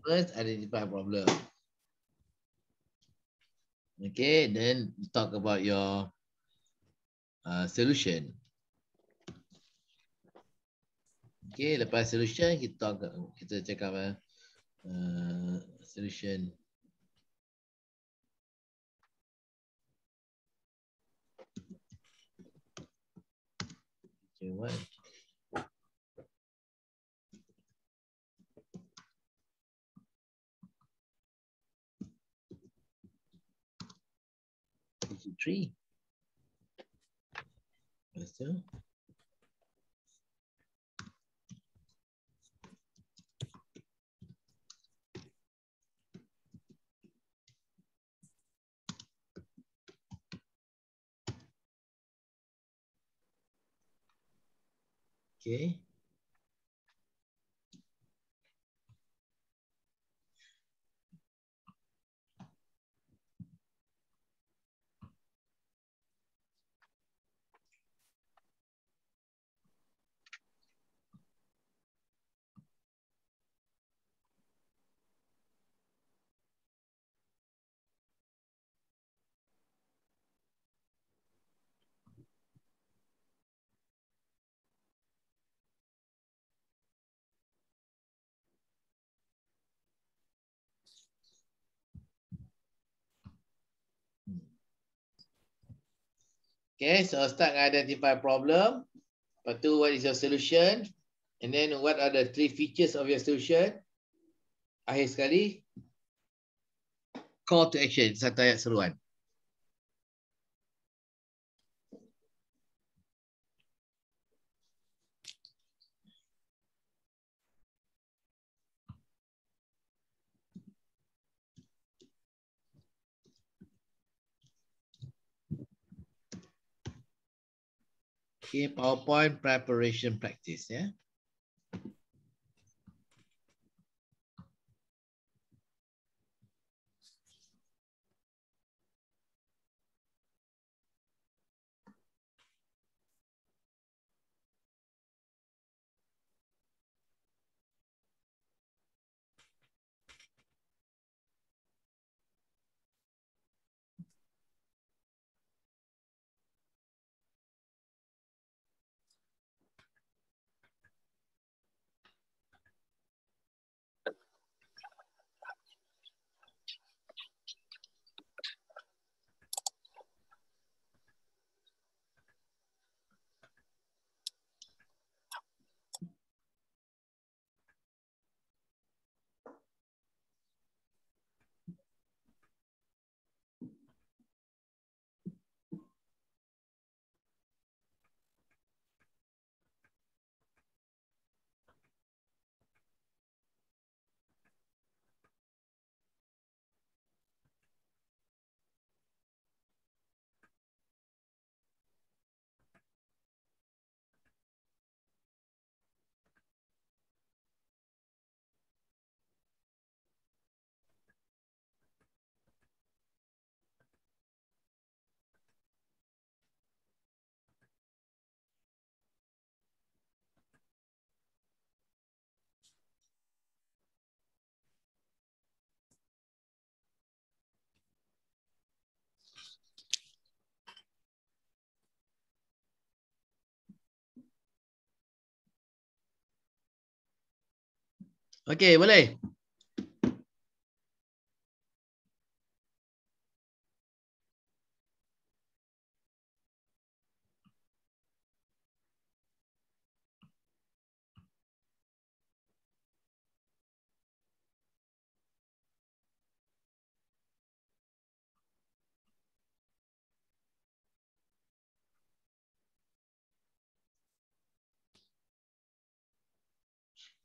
first identify problem. Okay, then talk about your uh, solution. Okay, lepas solution kita talk, kita cakap eh, uh, solution. Okay, what? tree. Understand? Okay. Okay, so start identify problem. Lepas tu, what is your solution? And then, what are the three features of your solution? Akhir sekali, call to action. Satu ayat seruan. Okay, PowerPoint preparation practice Yeah. Okey, boleh.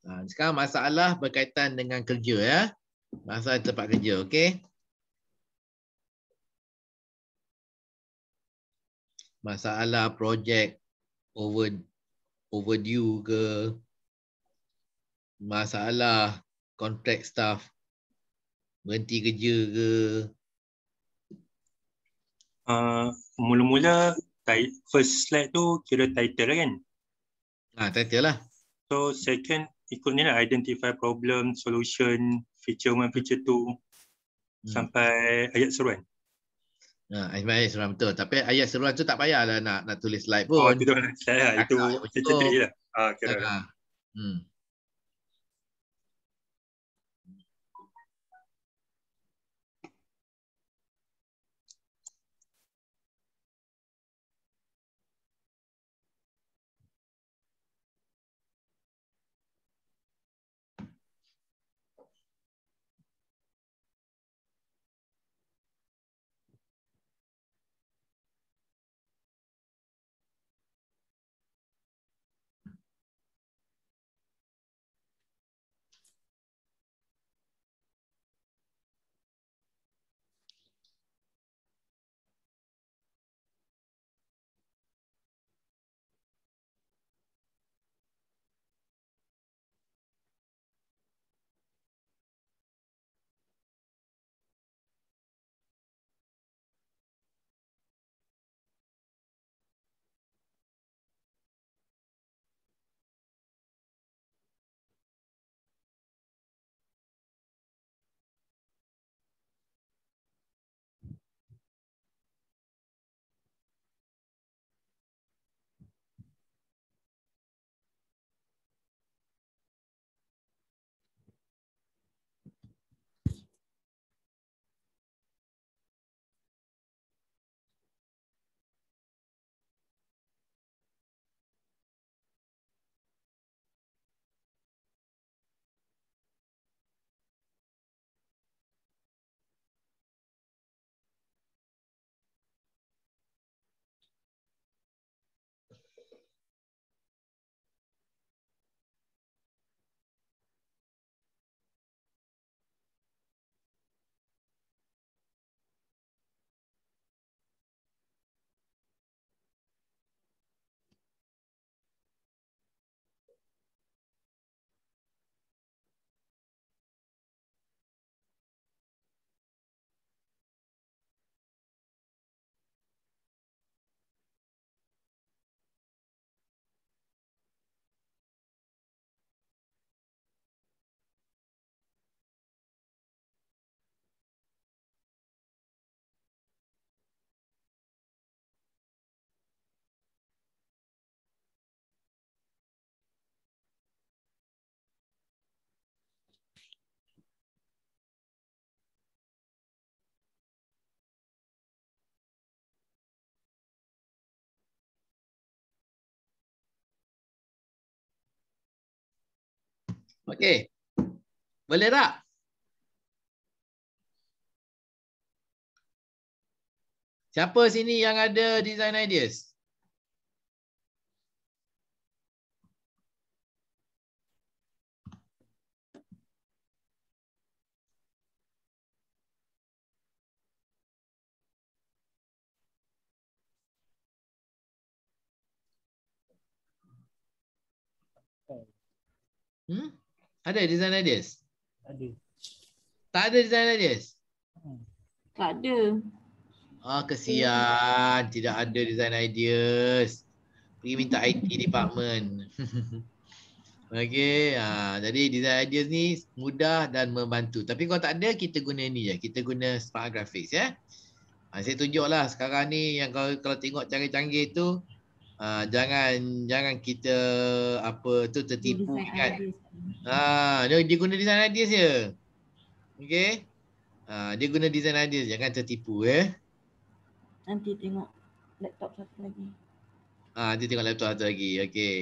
Ha, sekarang masalah berkaitan dengan kerja ya. Masalah tempat kerja, okey. Masalah projek over overdue ke masalah kontrak staff berhenti kerja ke uh, mula-mula first slide tu kira title kan ah title lah so second ikut ni lah identify problem, solution, feature one, feature two hmm. sampai ayat seruan. Ha, nah, ayat seruan betul. Tapi ayat seruan tu tak payahlah nak nak tulis slide oh, pun. Oh, itu tak payah. Itu cerita lah. Ah, kira. Ha. Ah. Hmm. Okey. Boleh tak? Siapa sini yang ada design ideas? Hmm? Ada design ideas? Ada. Tak ada design ideas? Hmm. Tak ada. Oh, kesian. Hmm. Tidak ada design ideas. Pergi minta IT department. (laughs) okay. Ha, ah, jadi design ideas ni mudah dan membantu. Tapi kalau tak ada, kita guna ni je. Kita guna smart graphics. Ya? Ha, saya tunjuklah sekarang ni yang kalau, kalau tengok canggih-canggih tu, Ha, jangan jangan kita apa tu tertipu design kan. Ha, dia, dia guna design ideas je. okay? Ha, ah, dia guna design ideas jangan tertipu eh. Nanti tengok laptop satu lagi. Ha, nanti tengok laptop satu lagi. okay,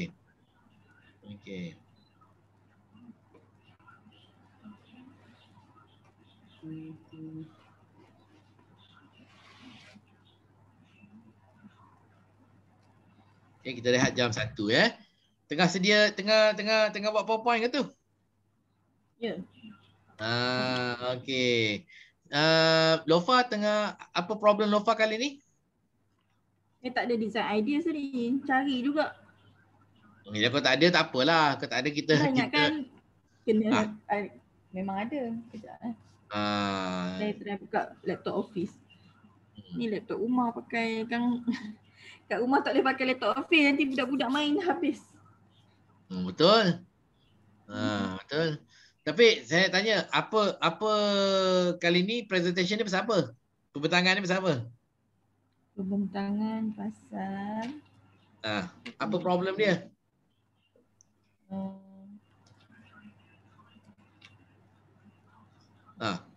okay. Thank hmm. Okay, eh, kita rehat jam satu ya. Eh. Tengah sedia tengah tengah tengah buat PowerPoint ke tu? Ya. Yeah. Ah, okay. Ah, uh, Lofa tengah apa problem Lofa kali ni? Dia eh, tak ada design idea sendiri. Cari juga. Okay, oh, ya, kalau tak ada tak apalah. Kalau tak ada kita Banyak kita kan kena ha? ay, memang ada. Kejap eh. Ah. Saya try buka laptop office. Ni hmm. laptop rumah pakai kan (laughs) Kat rumah tak boleh pakai laptop office nanti budak-budak main habis. Hmm, betul. Ha, betul. Tapi saya tanya apa apa kali ni presentation ni pasal apa? Pembentangan ni pasal apa? Pembentangan pasal ha, apa problem dia? Hmm. Ha.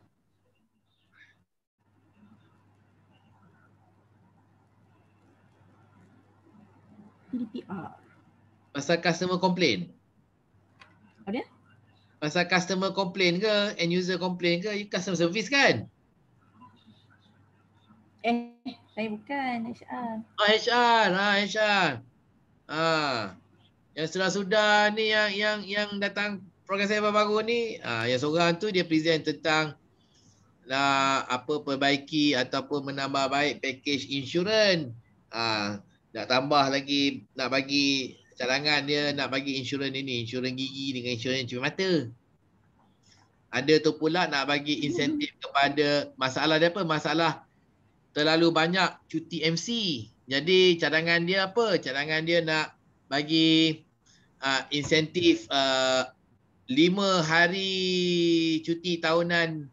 PDPR. Pasal customer complain? Apa dia? Pasal customer complain ke, end user complain ke, you customer service kan? Eh, saya bukan HR. Oh, HR, ah HR. Ah, ah. Yang sudah-sudah ni yang yang yang datang program saya baru-baru ni, ah yang seorang tu dia present tentang lah apa perbaiki ataupun menambah baik package insurans. Ah, nak tambah lagi nak bagi cadangan dia nak bagi insurans ini insurans gigi dengan insurans cuci mata ada tu pula nak bagi insentif kepada masalah dia apa masalah terlalu banyak cuti MC jadi cadangan dia apa cadangan dia nak bagi uh, insentif uh, ah, 5 hari cuti tahunan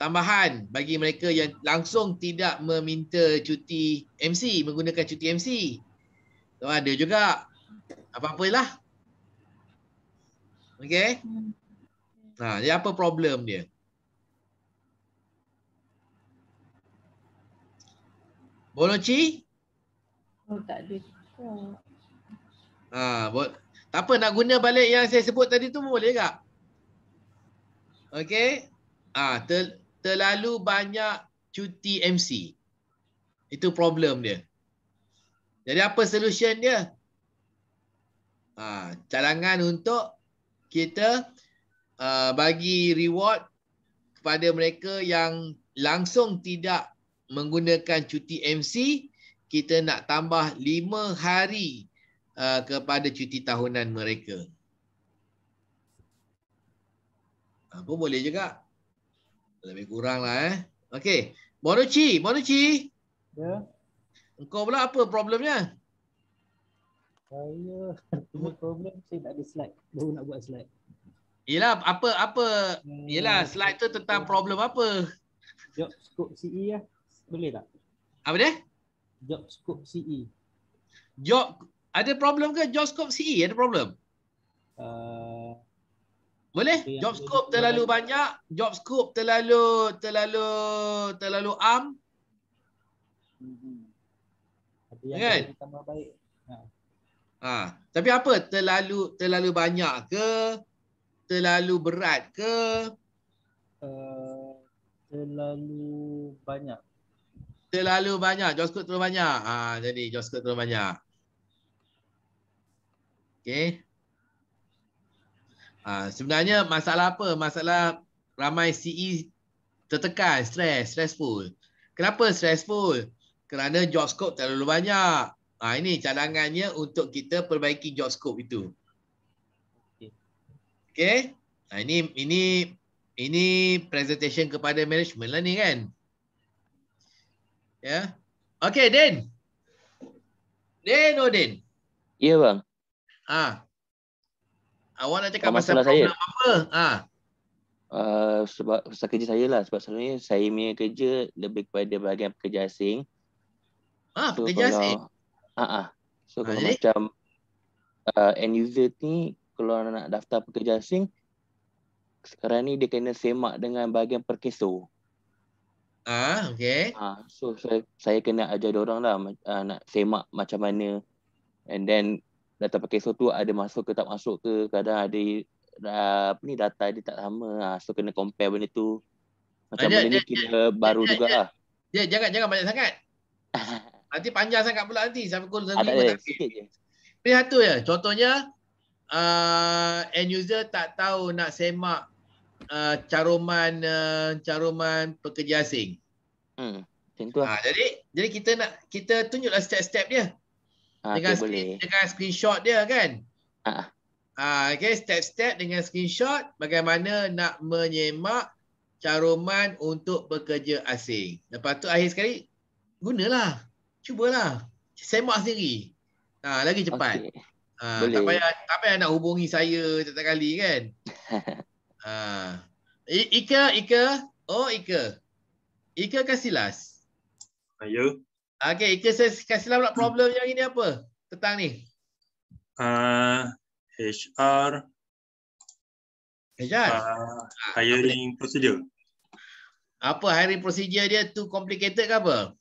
tambahan bagi mereka yang langsung tidak meminta cuti MC menggunakan cuti MC. So, ada juga apa-apalah. Okey. nah, ha, jadi apa problem dia? Bonochi? Oh, tak ada. Oh. Ha, bo- tak apa nak guna balik yang saya sebut tadi tu boleh tak? Okey. Ah, ha, ter- terlalu banyak cuti MC. Itu problem dia. Jadi apa solution dia? Ha, calangan untuk kita uh, bagi reward kepada mereka yang langsung tidak menggunakan cuti MC, kita nak tambah 5 hari uh, kepada cuti tahunan mereka. Apa ha, boleh juga. Lebih kurang lah eh. Okey. Monuchi, Monuchi. Ya. Yeah. Kau pula apa problemnya? Saya cuma problem saya tak ada slide. Baru nak buat slide. Yelah, apa, apa. Hmm. Yelah, slide tu tentang problem apa. Job scope CE lah. Boleh tak? Apa dia? Job scope CE. Job, ada problem ke job scope CE? Ada problem? Boleh? Okay, job scope boleh terlalu banyak, job scope terlalu terlalu terlalu am. Mhm. Tapi yang kan? tambah baik. Ha. ha. tapi apa? Terlalu terlalu banyak ke terlalu berat ke uh, terlalu banyak? Terlalu banyak, job scope terlalu banyak. Ha, jadi job scope terlalu banyak. Okay. Ha, sebenarnya masalah apa? Masalah ramai CE tertekan, stress, stressful. Kenapa stressful? Kerana job scope terlalu banyak. Ha, ini cadangannya untuk kita perbaiki job scope itu. Okay. Ha, ini ini ini presentation kepada management lah ni kan? Ya. Yeah. Okay, Den Din, Den? Oh, ya, bang. Ah, Awak nak cakap pasal saya. apa? Ha. Uh, sebab pasal kerja saya lah sebab selalunya saya punya kerja lebih kepada bahagian pekerja asing. Ah, so, pekerja kalau, asing. Ha ah. So kalau ha, macam uh, end user ni kalau nak daftar pekerja asing sekarang ni dia kena semak dengan bahagian perkeso. Ah, okey. Ah, so saya, saya kena ajar dia orang lah uh, nak semak macam mana and then data pakai tu ada masuk ke tak masuk ke kadang ada ah, apa ni data dia tak sama uh, so kena compare benda tu macam ah, benda ni kira baru juga lah ya jangan jangan banyak sangat (laughs) nanti panjang sangat pula nanti sampai kul sampai tak sikit je pilih contohnya uh, end user tak tahu nak semak uh, caruman uh, caruman pekerja asing hmm Ha, jadi jadi kita nak kita tunjuklah step-step dia. Ha, dengan, okay, screen, boleh. dengan screenshot dia kan. Ha. Ha, okay, step-step dengan screenshot bagaimana nak menyemak caruman untuk bekerja asing. Lepas tu akhir sekali, gunalah. Cubalah. Semak sendiri. Ha, lagi cepat. Okay. Ha, boleh. Tak, payah, tak payah nak hubungi saya setiap kali kan. ha. (laughs) Ika, Ika. Oh, Ika. Ika kasih last. Ya. Okay, Ika saya kasih lah pula problem yang ini apa? Petang ni. Uh, HR. HR. Uh, hiring procedure. Apa hiring procedure dia tu complicated ke apa?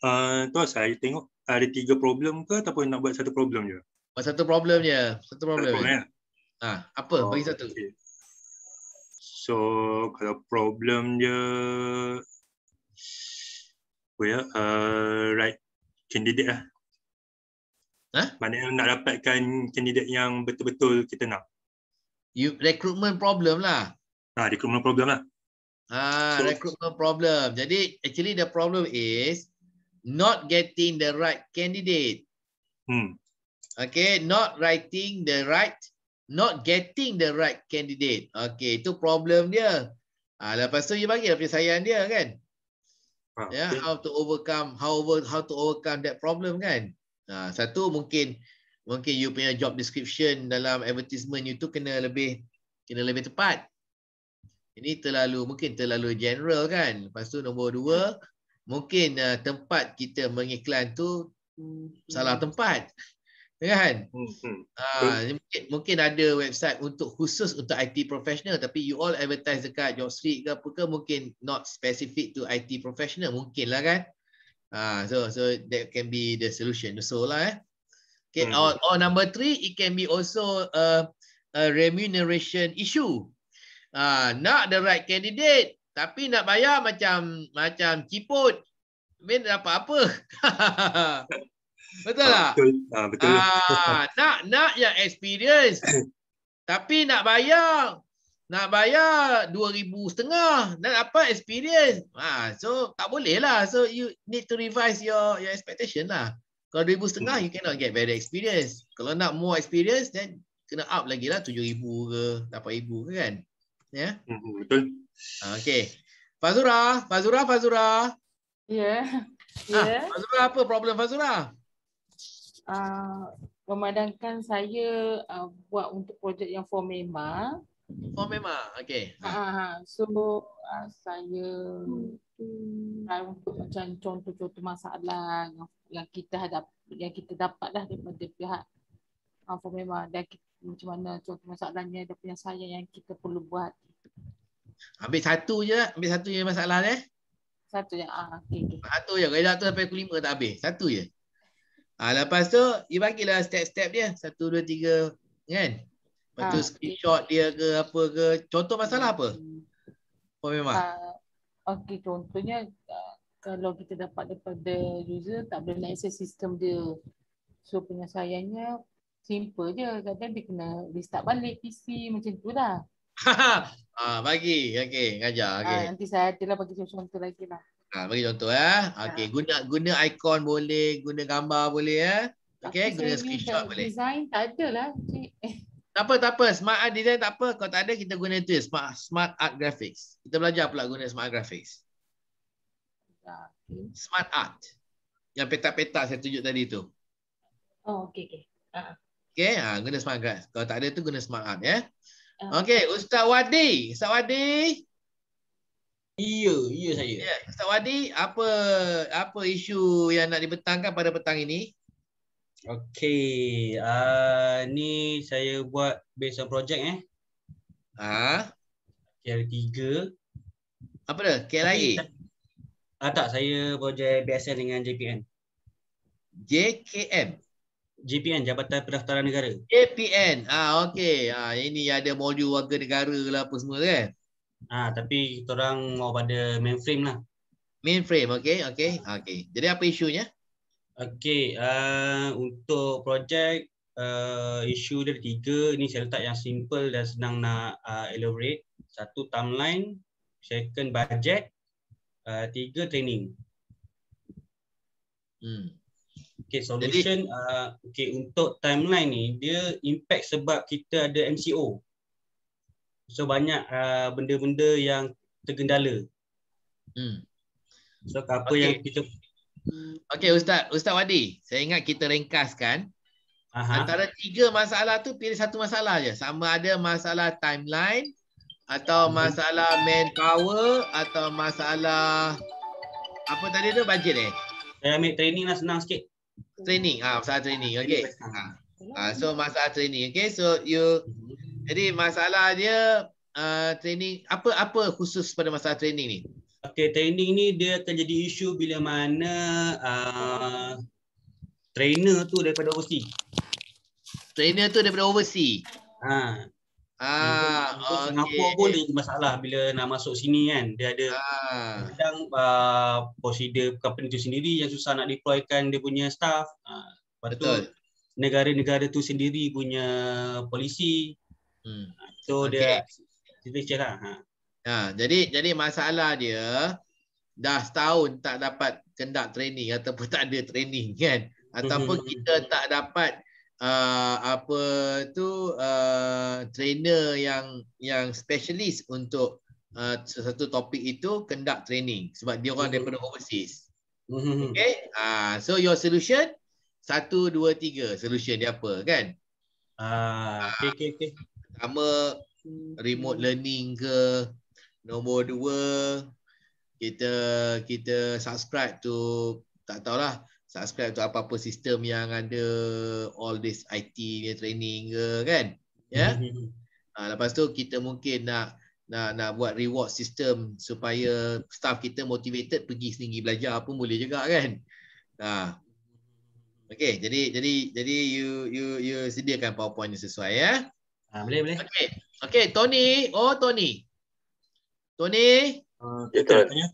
Uh, tu lah, saya tengok ada tiga problem ke ataupun nak buat satu problem je? Buat satu problem je. Satu problem. Satu problem ya? ha, apa? Oh, bagi satu. Okay. So, kalau problem dia apa ya uh, right candidate lah. Ha? Huh? Maknanya nak dapatkan kandidat yang betul-betul kita nak. You recruitment problem lah. Ha, recruitment problem lah. Ha, so, recruitment problem. Jadi actually the problem is not getting the right candidate. Hmm. Okay, not writing the right, not getting the right candidate. Okay, itu problem dia. Ah, ha, lepas tu you bagi lah penyelesaian dia kan? Ha. Yeah, how to overcome how over, how to overcome that problem kan? Ha, satu mungkin mungkin you punya job description dalam advertisement you tu kena lebih kena lebih tepat. Ini terlalu mungkin terlalu general kan? Lepas tu nombor dua mungkin uh, tempat kita mengiklan tu hmm, salah hmm. tempat. Ya kan? Hmm. Ha, hmm. Ah, mungkin mungkin ada website untuk khusus untuk IT professional tapi you all advertise dekat job street ke apa ke mungkin not specific to IT professional mungkin lah kan. ah so so that can be the solution so lah eh. Okay, hmm. or, or number three, it can be also a, a remuneration issue. Ah, uh, not the right candidate, tapi nak bayar macam macam ciput, main dapat apa? (laughs) Betul tak? Ah, betul. Ah, betul. Ah, nak nak yang experience. (coughs) Tapi nak bayar. Nak bayar RM2,500 setengah. Nak apa experience. Ah, so tak boleh lah. So you need to revise your your expectation lah. Kalau RM2,500 setengah, you cannot get better experience. Kalau nak more experience, then kena up lagi lah RM7,000 ke RM8,000 ke kan. Ya? Yeah? Mm-hmm, betul. okay. Fazura, Fazura, Fazura. Ya. Yeah. Yeah. Fazura apa problem Fazura? Uh, memandangkan saya uh, buat untuk projek yang for MEMA. For MEMA, okay. Uh, ha, ha, ha. so uh, saya try untuk macam contoh-contoh masalah yang, yang kita hadap, yang kita dapat lah daripada pihak uh, for MEMA dan kita, macam mana contoh masalahnya ada punya saya yang kita perlu buat. Ambil satu je, ambil satu je masalah ni. Satu je. Ah, okay, Satu je. Kalau tu sampai aku lima tak habis. Satu je. Ha, lepas tu, you bagilah step-step dia. Satu, dua, tiga. Kan? Lepas ha. tu, ah. screenshot dia ke apa ke. Contoh masalah apa? Apa hmm. memang? Ha, ah, okay, contohnya kalau kita dapat daripada user tak boleh nak access sistem dia. So penyelesaiannya simple je. Kadang dia kena restart balik PC macam tu lah. (laughs) ah, bagi. Okay, ngajar. Okay. Ha, nanti saya hati lah bagi contoh lagi lah. Ha, bagi contoh ya. Eh. Okey, ya. guna guna ikon boleh, guna gambar boleh ya. Eh. Okay, Okey, guna screenshot boleh. Design tak ada lah. Tak apa, tak apa. Smart art design tak apa. Kalau tak ada, kita guna tu. Smart, smart art graphics. Kita belajar pula guna smart graphics. Ya, smart art. Yang petak-petak saya tunjuk tadi tu. Oh, okay, okay. uh. Ha. okay, ha, guna smart art. Kalau tak ada tu, guna smart art ya. ya. Okay, Ustaz Wadi. Ustaz Wadi. Ustaz Wadi. Iya, iya saya. Ya, Ustaz Wadi, apa apa isu yang nak dibetangkan pada petang ini? Okey, uh, ni saya buat based on project eh. Ha? KL3. Apa dah? KLIA? Okay, ah, tak, saya projek BSN dengan JPN. JKM? JPN, Jabatan Pendaftaran Negara. JPN, ah, okey. Ah, ini ada modul warga negara lah apa semua kan? Ah, ha, tapi kita orang mau pada mainframe lah. Mainframe, okay, okay, okay. Jadi apa isunya? Okey, uh, untuk projek uh, isu dia ada tiga. Ini saya letak yang simple dan senang nak uh, elaborate. Satu timeline, second budget, uh, tiga training. Hmm. Okay, solution. Jadi, uh, okay, untuk timeline ni, dia impact sebab kita ada MCO. So banyak uh, benda-benda uh, yang tergendala. Hmm. So apa okay. yang kita Okay, ustaz, ustaz Wadi, saya ingat kita ringkaskan. Aha. Antara tiga masalah tu pilih satu masalah aja. Sama ada masalah timeline atau mhm. masalah manpower atau masalah apa tadi tu bajet eh? Saya ambil training lah senang sikit. Training. Ah, masalah training. Okey. Lah ah, so masalah training. okay. So you mhm. Jadi masalahnya uh, training apa apa khusus pada masalah training ni? Okay, training ni dia terjadi isu bila mana uh, trainer tu daripada overseas. Trainer tu daripada overseas. Ha. Ah, ah, okay. pun ada masalah bila nak masuk sini kan. Dia ada kadang ah. uh, prosedur company tu sendiri yang susah nak deploykan dia punya staff. Ha. Uh, Betul. Negara-negara tu sendiri punya polisi Hmm. So okay. dia signature lah. Ha. ha. jadi jadi masalah dia dah setahun tak dapat kendak training ataupun (laughs) tak ada training kan ataupun hmm. kita tak dapat uh, apa tu uh, trainer yang yang specialis untuk uh, sesuatu topik itu kendak training sebab dia orang hmm. daripada overseas. Hmm. Okay. Uh, so your solution satu dua tiga solution dia apa kan? Ah, okay, okay, okay pertama remote learning ke nombor dua kita kita subscribe tu tak tahulah subscribe tu apa-apa sistem yang ada all this IT training ke kan ya yeah? Mm-hmm. ha, lepas tu kita mungkin nak nak nak buat reward system supaya staff kita motivated pergi sendiri belajar pun boleh juga kan ha. okey jadi jadi jadi you you you sediakan powerpoint yang sesuai ya eh? Ha, boleh boleh. Okey. Okey, Tony. Oh, Tony. Tony. Ah, ya, katanya.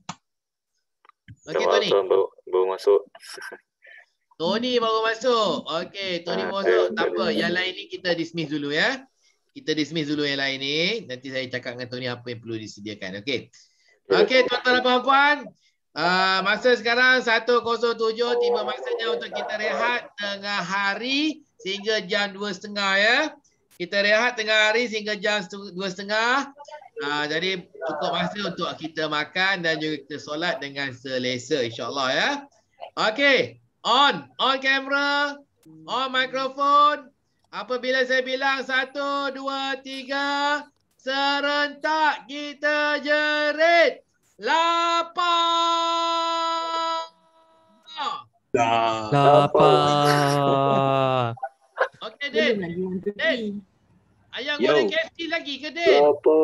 Okey, Tony. Baru, masuk. (laughs) Tony baru masuk. Okey, Tony ha, masuk. Ayo, tak boleh. apa, yang lain ni kita dismiss dulu ya. Kita dismiss dulu yang lain ni. Nanti saya cakap dengan Tony apa yang perlu disediakan. Okey. Okey, tuan-tuan dan puan-puan. Uh, masa sekarang 107 tiba masanya untuk kita rehat tengah hari sehingga jam 2.30 ya kita rehat tengah hari sehingga jam 2.30. Ah ha, jadi cukup masa untuk kita makan dan juga kita solat dengan selesa Insyaallah ya. Okay, on on camera, on microphone. Apabila saya bilang satu, dua, tiga, serentak kita jerit lapar. Lapar. Den. Eh, Den. Yo. goreng KFC lagi ke Den? Yo, apa?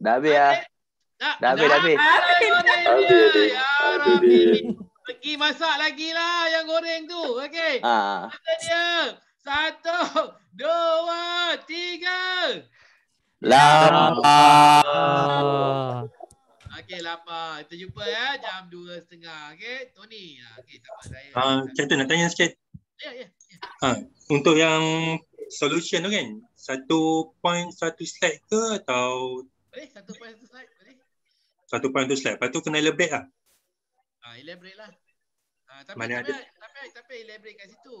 Dah habis lah. Dah habis, dah habis. Dah habis, dah habis. Ya, Rabi. Pergi masak lagi lah ayam goreng tu. Okey. Ah. Satu, dua, tiga. Lapar. Okey, lapar. Kita jumpa ya. Jam dua setengah. Okey, Tony. Ah, Okey, sama saya. Uh, ah, Captain, nak tanya sikit. Ya, yeah, ya. Yeah. Ha, untuk yang solution tu kan, satu slide ke atau? Satu point satu slide satu point satu slide, lepas tu kena elaborate lah. Ha, elaborate lah. Ha, tapi, Mana tapi, ada? tapi, tapi, tapi elaborate kat situ.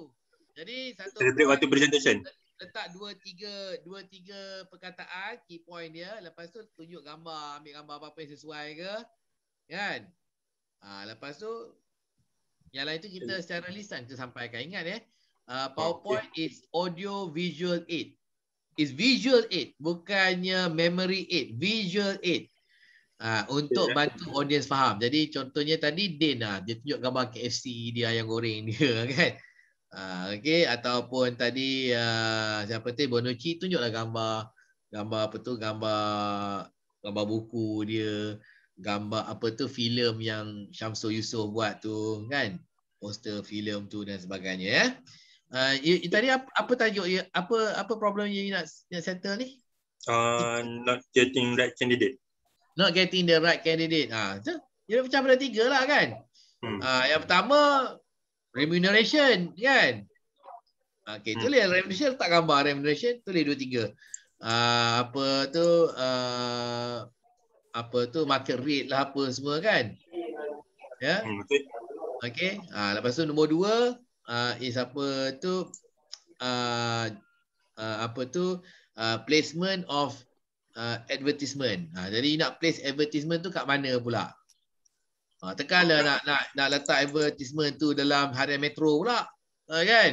Jadi satu elaborate waktu presentation. Letak dua tiga, dua tiga perkataan, key point dia. Lepas tu tunjuk gambar, ambil gambar apa-apa yang sesuai ke. Kan? Ha, lepas tu, yang lain tu kita secara lisan kita sampaikan. Ingat eh. Ya? Uh, PowerPoint okay. is audio visual aid. Is visual aid, bukannya memory aid, visual aid. Uh, untuk yeah. bantu audience faham. Jadi contohnya tadi Din uh, dia tunjuk gambar KFC dia yang goreng dia (laughs) kan. Uh, okay. ataupun tadi uh, siapa tadi Bonucci tunjuklah gambar gambar apa tu gambar gambar buku dia gambar apa tu filem yang Syamsul Yusof buat tu kan poster filem tu dan sebagainya ya eh? Ah, you, you tadi apa, apa tajuk you, apa apa problem yang nak nak settle ni? Uh, not getting right candidate. Not getting the right candidate. Ah, ha, tu. Dia pecah pada tiga lah kan. Hmm. Ah, ha, yang pertama remuneration kan. Ah, okay, tu hmm. remuneration tak gambar remuneration tu dia dua tiga. Ah, apa tu uh, apa tu market rate lah apa semua kan. Ya. Yeah? Hmm, okay. Okay. Ha, lepas tu nombor dua uh, is apa tu uh, uh, apa tu uh, placement of uh, advertisement. Uh, jadi nak place advertisement tu kat mana pula? Ha, uh, tekanlah okay. nak, nak nak letak advertisement tu dalam harian metro pula. Uh, kan?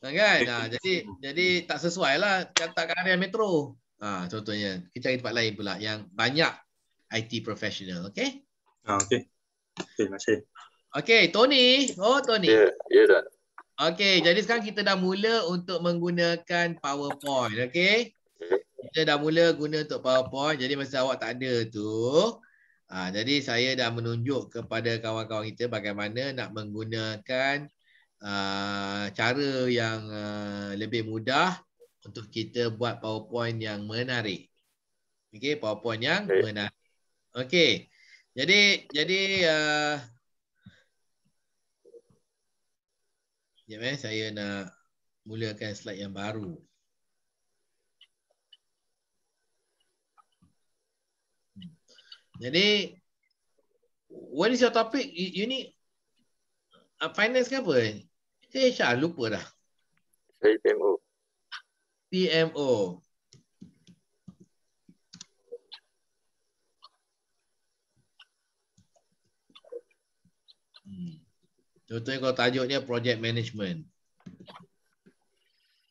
(laughs) kan? Ha, jadi jadi tak sesuai lah letak kat harian metro. Ha, uh, contohnya. Kita cari tempat lain pula yang banyak IT professional. Okay? Okay. Okay, terima kasih. Okay, Tony. Oh, Tony. Ya, yeah, yeah, Don. Okay, jadi sekarang kita dah mula untuk menggunakan PowerPoint, okay? Kita dah mula guna untuk PowerPoint. Jadi masa awak tak ada tu, ha, jadi saya dah menunjuk kepada kawan-kawan kita bagaimana nak menggunakan uh, cara yang uh, lebih mudah untuk kita buat PowerPoint yang menarik. Okay, PowerPoint yang okay. menarik. Okay, jadi jadi uh, Sekejap ya, eh, saya nak mulakan slide yang baru. Jadi, what is your topic? You, you need uh, finance ke apa? Eh, Syah, lupa dah. PMO. PMO. Contohnya kalau tajuk dia project management.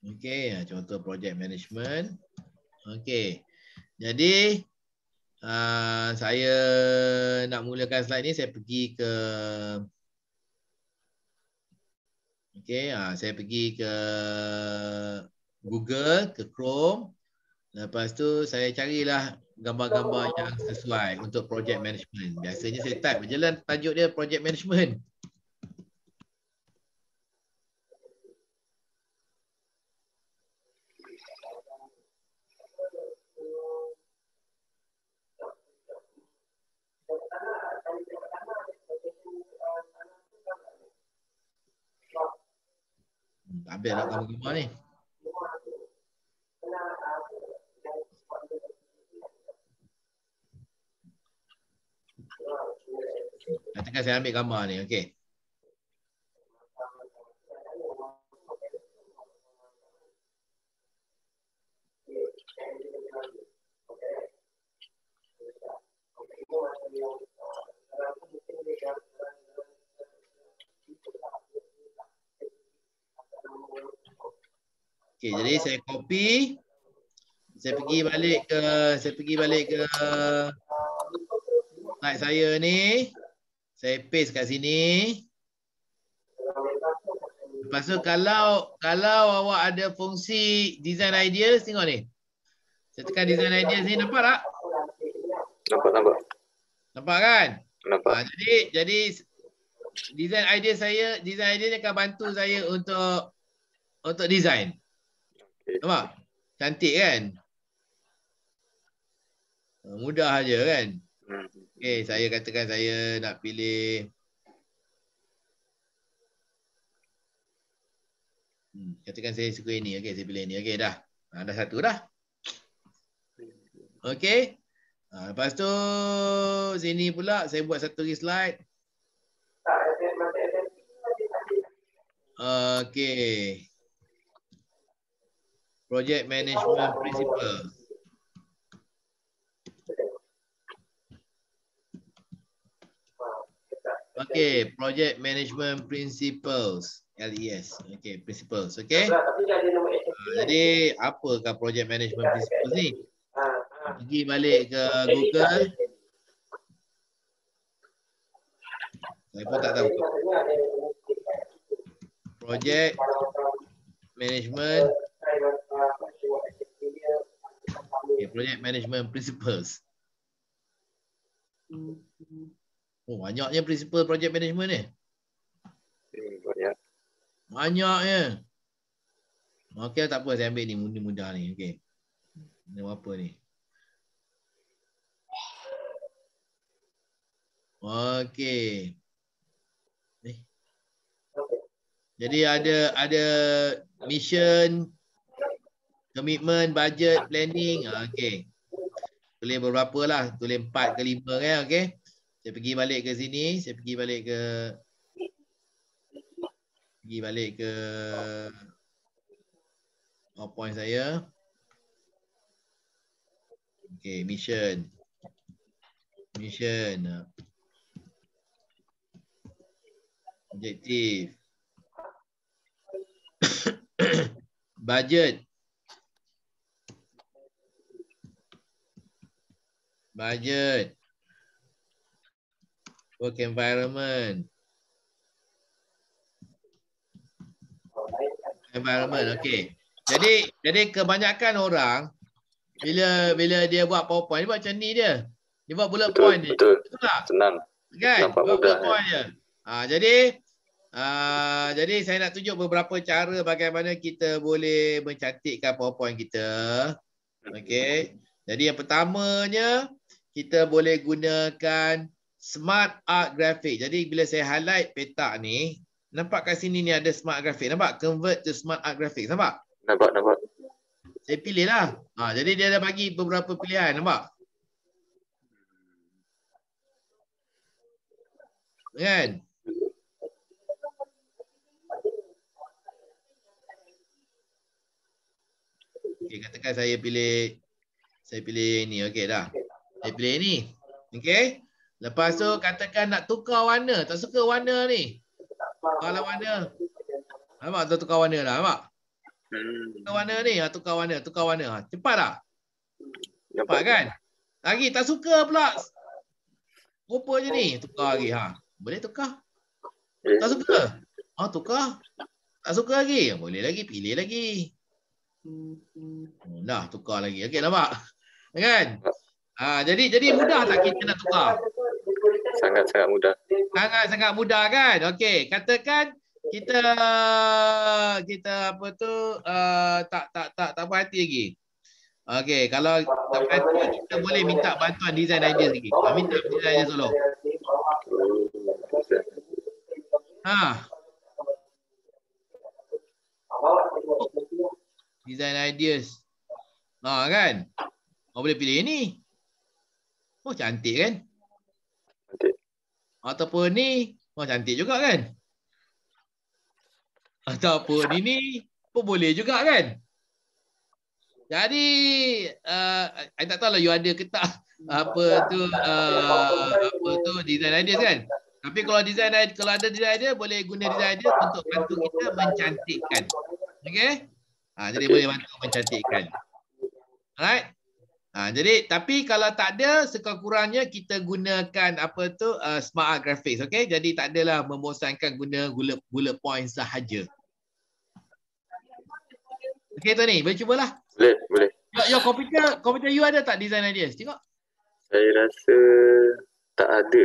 Okey, ha, contoh project management. Okey. Jadi uh, saya nak mulakan slide ni saya pergi ke Okey, uh, saya pergi ke Google, ke Chrome. Lepas tu saya carilah gambar-gambar yang sesuai untuk project management. Biasanya saya type je lah tajuk dia project management. Tak habis nak tambah lima ni. Nanti kan saya ambil gambar ni, okay? Thank you. Okay, jadi saya copy. Saya pergi balik ke saya pergi balik ke slide saya ni. Saya paste kat sini. Lepas tu kalau kalau awak ada fungsi design ideas tengok ni. Saya tekan design ideas ni nampak tak? Nampak nampak. Nampak kan? Nampak. Ha, jadi jadi design idea saya design idea ni akan bantu saya untuk untuk design. Nampak? Cantik kan? Ha, mudah aja kan? Okay saya katakan saya nak pilih hmm, katakan saya suka ini. okay saya pilih ini. Okey, dah. Ha, dah satu dah. Okay, Ha, lepas tu sini pula saya buat satu lagi slide. Okay project management principle. Okay, project management principles. LES. Okay, principles. Okay. Ah, jadi, apakah project management principles ni? Ah, ah. Pergi balik ke Google. Saya pun tak tahu. Kan. Project management Okay, project management principles. Mm-hmm. Oh, banyaknya prinsipal project management ni. Hmm, banyak. Banyaknya. Okay, tak apa saya ambil ni mudah-mudah ni. Okey. Ini apa ni? Okay. Eh. Jadi ada ada mission, Commitment, budget, planning. Ah, okey. Tulis berapa lah. Tulis empat ke lima, kan. Okey. Saya pergi balik ke sini. Saya pergi balik ke... Pergi balik ke... point saya. Okey. Mission. Mission. Objektif. (coughs) budget. budget, work environment, environment. Okay. Jadi, jadi kebanyakan orang bila bila dia buat powerpoint dia buat macam ni dia. Dia buat bullet betul, point dia. Betul. betul tak? Senang. Kan? Nampak buat bullet eh. point dia. Ha, jadi uh, jadi saya nak tunjuk beberapa cara bagaimana kita boleh mencantikkan powerpoint kita. Hmm. okay. Jadi yang pertamanya kita boleh gunakan smart art graphic. Jadi bila saya highlight petak ni, nampak kat sini ni ada smart graphic. Nampak? Convert to smart art graphic. Nampak? Nampak, nampak. Saya pilih lah. Ha, jadi dia ada bagi beberapa pilihan. Nampak? Kan? Okay, katakan saya pilih saya pilih ni. Okey dah. Dia pilih ni. Okey. Lepas tu katakan nak tukar warna. Tak suka warna ni. Kalau warna. Nampak tu tukar warna lah. Nampak? Tukar warna ni. Ha, tukar warna. Tukar warna. Ha, cepat tak? Cepat kan? Lagi tak suka pula. Rupa je ni. Tukar lagi. Ha. Boleh tukar? Tak suka? Ha, tukar? Tak suka lagi? Ha, boleh lagi. Pilih lagi. Hmm, dah tukar lagi. Okey nampak? Kan? Ha, jadi jadi mudah tak kita nak tukar? Sangat-sangat mudah. Sangat-sangat mudah kan? Okey, katakan kita kita apa tu uh, tak tak tak tak berhati lagi. Okey, kalau tak berhati kita boleh minta bantuan design idea lagi. Kita ah, minta design idea solo. Ha. Design ideas. Ha kan? Kau boleh pilih ini. Oh cantik kan? Cantik. Ataupun ni, oh cantik juga kan? Ataupun ini pun boleh juga kan? Jadi, uh, I tak tahu lah you ada ke tak apa tu uh, apa tu design ideas kan? Tapi kalau design idea, kalau ada design idea boleh guna design idea untuk bantu kita mencantikkan. okay? Ha, ah, jadi okay. boleh bantu mencantikkan. Alright? Ha, jadi tapi kalau tak ada sekurang-kurangnya kita gunakan apa tu uh, smart graphics okay jadi tak adalah membosankan guna bullet bullet point sahaja. Okay Okey Tony boleh cubalah. Boleh boleh. Yo, yo komputer komputer you ada tak design idea? Tengok. Saya rasa tak ada.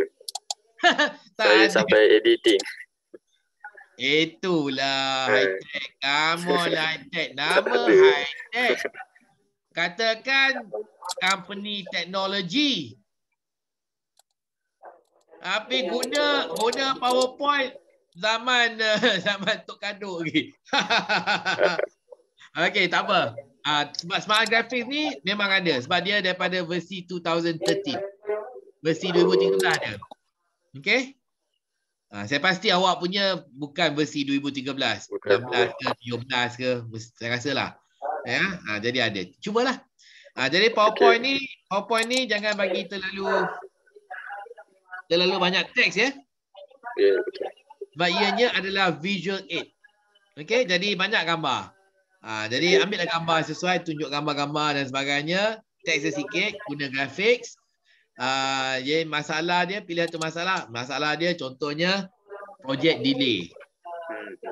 (laughs) tak Saya ada. sampai editing. Itulah eh. high tech. Kamu high tech. Nama (laughs) high tech. Katakan company technology. Tapi ya. guna guna PowerPoint zaman (laughs) zaman Tok Kado lagi. (laughs) Okey, tak apa. Ah uh, sebab smart graphics ni memang ada sebab dia daripada versi 2013. Versi 2013 dia. Okey. Uh, saya pasti awak punya bukan versi 2013, 16 ke 17 ke, saya rasa lah. Ya, yeah? uh, jadi ada. Cubalah. Ha, jadi PowerPoint okay. ni, PowerPoint ni jangan bagi terlalu terlalu banyak teks ya. Yeah. Sebab ianya adalah visual aid. okay. jadi banyak gambar. Ha, jadi ambillah gambar sesuai, tunjuk gambar-gambar dan sebagainya. Teks sikit, guna grafik. Uh, ah, masalah dia pilih satu masalah masalah dia contohnya projek delay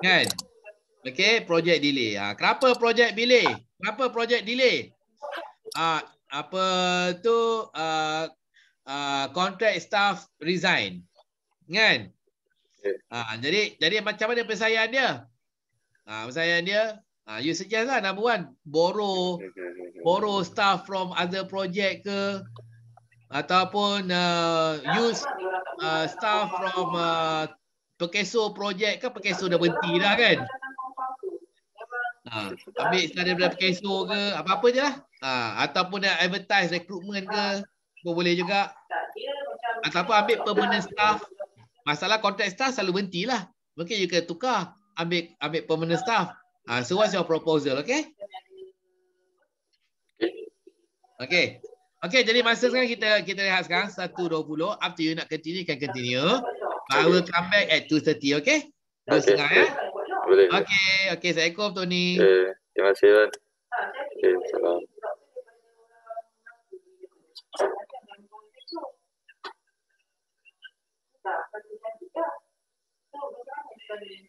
kan okay projek delay ha, kenapa projek delay kenapa projek delay uh, apa tu uh, uh, contract staff resign kan yeah. uh, jadi jadi macam mana persayaan dia ah uh, persayaan dia ah you suggest lah number one borrow borrow staff from other project ke ataupun uh, use uh, staff from uh, Pekeso project ke Pekeso dah berhenti dah kan Ha, ambil istana daripada Picasso ke apa-apa je lah ha, ataupun nak advertise recruitment ke pun boleh juga ataupun ambil permanent staff masalah contract staff selalu berhenti lah mungkin you kena tukar ambil ambil permanent staff ha, so what's your proposal okay okay okay jadi masa sekarang kita kita rehat sekarang 1.20 up to you nak continue can continue I will come back at 2.30 okay 2.30 okay. ya boleh. Okey, okey. Assalamualaikum Tony. Okay. Terima kasih Iwan. Okay, salam. Thank you.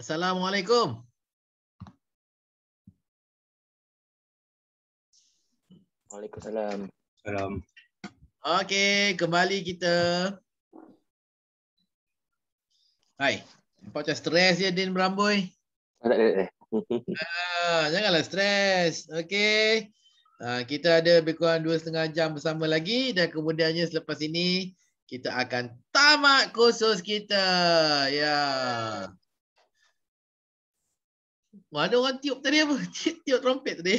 Assalamualaikum. Waalaikumsalam. Salam. Okey, kembali kita. Hai. Nampak macam stres je Din Bramboy? Tak ada. Ah, janganlah stres. Okey. Ah, kita ada lebih kurang dua setengah jam bersama lagi dan kemudiannya selepas ini kita akan tamat kursus kita. Ya. Yeah. Wah, ada orang tiup tadi apa? (laughs) Tiup, tiup trompet tadi.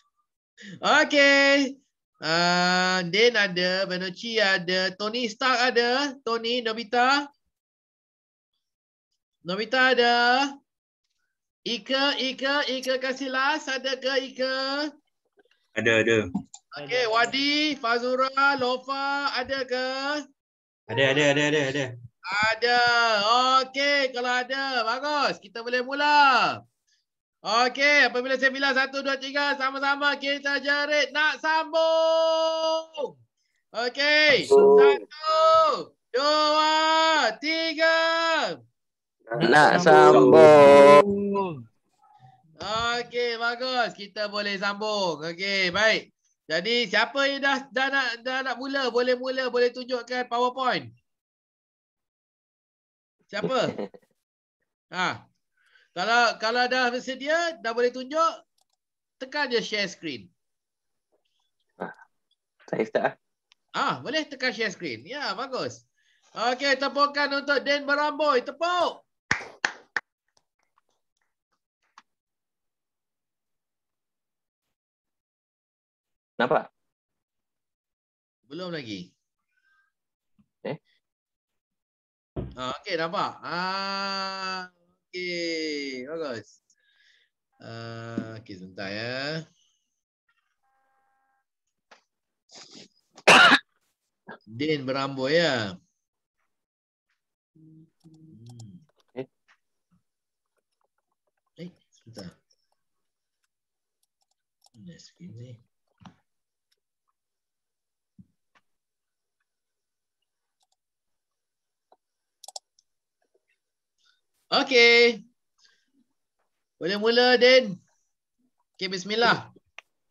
(laughs) okay. Uh, ah, Dan ada, Benoci ada, Tony Stark ada, Tony, Nobita. Nobita ada. Ika, Ika, Ika kasih Kasilas ada ke Ika? Ada, ada. Okay, Wadi, Fazura, Lofa ada ke? Ada, ada, ada, ada. Ada. ada. Okay, kalau ada, bagus. Kita boleh mula. Okey, apabila saya bilang satu, dua, tiga, sama-sama kita jerit nak sambung. Okey, satu, dua, tiga. Nak sambung. Okey, bagus. Kita boleh sambung. Okey, baik. Jadi siapa yang dah, dah nak dah nak mula boleh mula boleh tunjukkan PowerPoint. Siapa? Ha. (laughs) Kalau kalau dah bersedia, dah boleh tunjuk, tekan je share screen. Ah, Saya ah. start Ah, boleh tekan share screen. Ya, bagus. Okey, tepukan untuk Dan Beramboy. Tepuk. Nampak? Belum lagi. Eh? Ah, okey, nampak. Ah, Okay, bagus. Uh, Okey, sebentar ya. Din berambut ya. Okey. Hmm. Eh, sebentar. Ini screen ni. Okay, Boleh mula, Din. Okey, bismillah.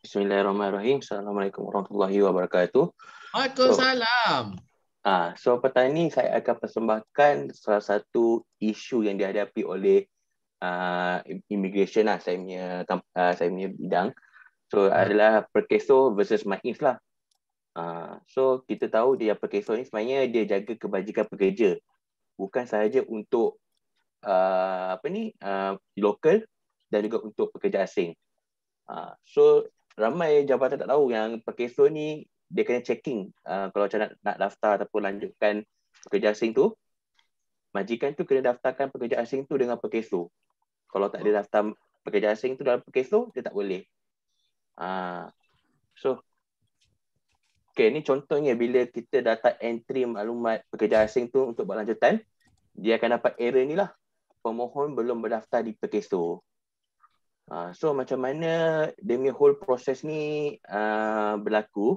Bismillahirrahmanirrahim. Assalamualaikum warahmatullahi wabarakatuh. Waalaikumsalam. Ah, so, so petani ini saya akan persembahkan salah satu isu yang dihadapi oleh uh, immigration lah, saya punya, uh, saya punya bidang. So, hmm. adalah perkeso versus maif lah. Uh, so kita tahu dia perkeso ni sebenarnya dia jaga kebajikan pekerja bukan sahaja untuk uh, apa ni uh, local dan juga untuk pekerja asing. Uh, so ramai jabatan tak tahu yang perkeso ni dia kena checking uh, kalau macam nak, nak daftar ataupun lanjutkan pekerja asing tu majikan tu kena daftarkan pekerja asing tu dengan perkeso. Kalau tak ada daftar pekerja asing tu dalam perkeso dia tak boleh. Uh, so Okay, ni contohnya bila kita data entry maklumat pekerja asing tu untuk buat lanjutan, dia akan dapat error ni lah pemohon belum berdaftar di Pekeso. Uh, so macam mana demi whole proses ni uh, berlaku?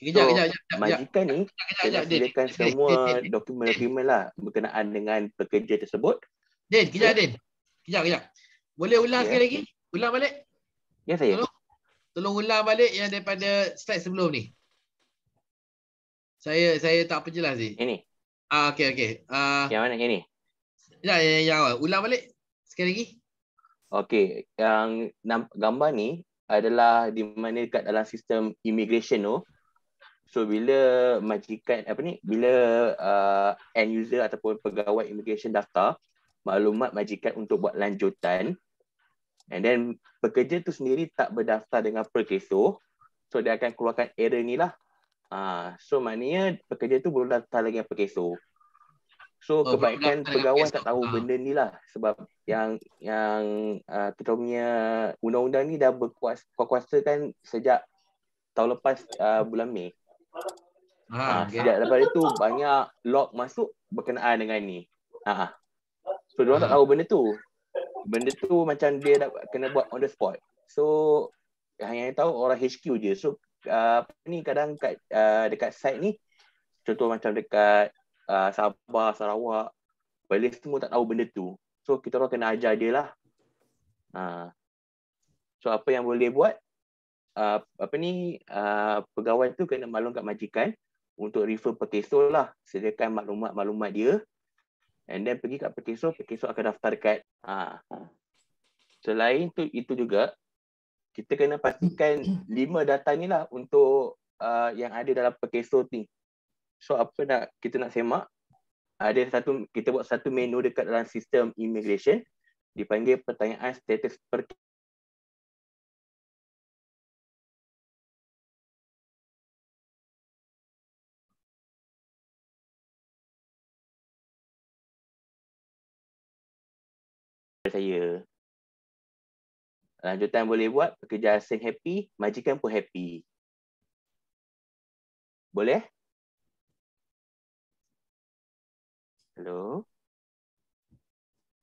Kejap, so, kejap, kejap, majikan ni kena sediakan semua dokumen-dokumen lah berkenaan dengan pekerja tersebut. Din, kejap Din. Kejap, kejap. Boleh ulang sekali lagi? Ulang balik? Ya, saya. Tolong, tolong ulang balik yang daripada slide sebelum ni. Saya saya tak apa jelas ni. Ini. Ah, okey, okey. Uh, yang mana? Yang ni? Ya, ya, ya. Ulang balik. Sekali lagi. Okey. Yang gambar ni adalah di mana dekat dalam sistem immigration tu. Oh. So, bila majikan, apa ni, bila uh, end user ataupun pegawai immigration daftar, maklumat majikan untuk buat lanjutan. And then, pekerja tu sendiri tak berdaftar dengan perkeso. Oh. So, dia akan keluarkan error ni lah. Uh, so, maknanya pekerja tu belum daftar lagi dengan perkeso. Oh. So oh, kebaikan pegawai tak tahu ha. benda ni lah sebab yang yang uh, kita punya undang-undang ni dah berkuasa kuasa kan sejak tahun lepas uh, bulan Mei. Ha, ha sejak lepas itu banyak log masuk berkenaan dengan ni. Ha. So dia ha. tak tahu benda tu. Benda tu macam dia dah kena buat on the spot. So hanya yang tahu orang HQ je. So uh, apa ni kadang kat uh, dekat site ni contoh macam dekat Ah, Sabah, Sarawak. Balis semua tak tahu benda tu. So kita orang kena ajar dia lah. Uh. So apa yang boleh buat? Uh, apa ni? Uh, pegawai tu kena maklum kat majikan untuk refer perkeso lah. Sediakan maklumat-maklumat dia. And then pergi kat perkeso, perkeso akan daftar kat. Uh. Selain tu, itu juga, kita kena pastikan lima data ni lah untuk uh, yang ada dalam perkeso ni. So apa nak kita nak semak? Ada satu kita buat satu menu dekat dalam sistem immigration dipanggil pertanyaan status per saya. Lanjutan boleh buat, pekerja asing happy, majikan pun happy. Boleh? Hello.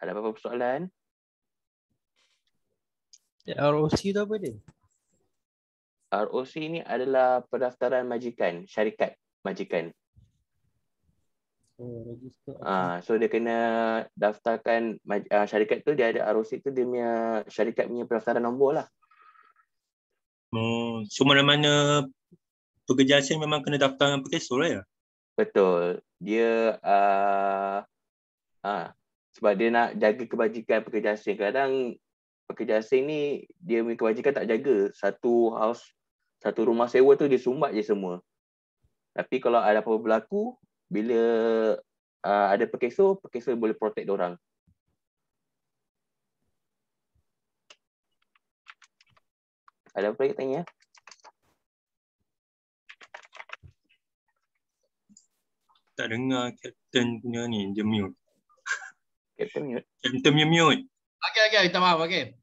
Ada apa-apa persoalan? ROC tu apa dia? ROC ni adalah pendaftaran majikan, syarikat majikan. Oh, ah, so dia kena daftarkan uh, syarikat tu dia ada ROC tu dia punya syarikat punya pendaftaran nombor lah. Oh, semua mana-mana pekerja asing memang kena daftar dengan pekerja lah ya? Right? Betul. Dia uh, uh, sebab dia nak jaga kebajikan pekerja asing. Kadang pekerja asing ni dia punya kebajikan tak jaga. Satu house, satu rumah sewa tu dia sumbat je semua. Tapi kalau ada apa-apa berlaku, bila uh, ada pekeso, pekeso boleh protect orang. Ada apa lagi tanya? tak dengar Captain punya ni, dia mute. (laughs) Captain mute. Captain mute. Okey, okay. minta maaf. okay,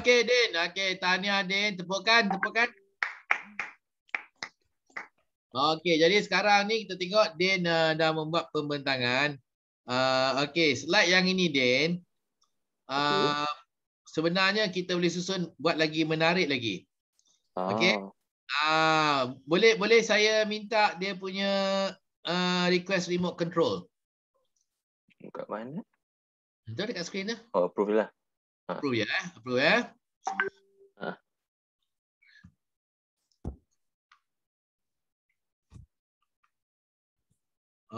Okey, Din. Okey, tahniah Din. Tepukkan, tepukkan. Okey, jadi sekarang ni kita tengok Din uh, dah membuat pembentangan. Uh, okey, slide yang ini Din. Uh, eh, okay. Sebenarnya kita boleh susun buat lagi menarik lagi. Ah. Okey. Ah. boleh boleh saya minta dia punya uh, request remote control? Dekat mana? Tengok dekat skrin dah. Oh, approve lah. Ha. Approve ya. Approve ya. Eh? Ha.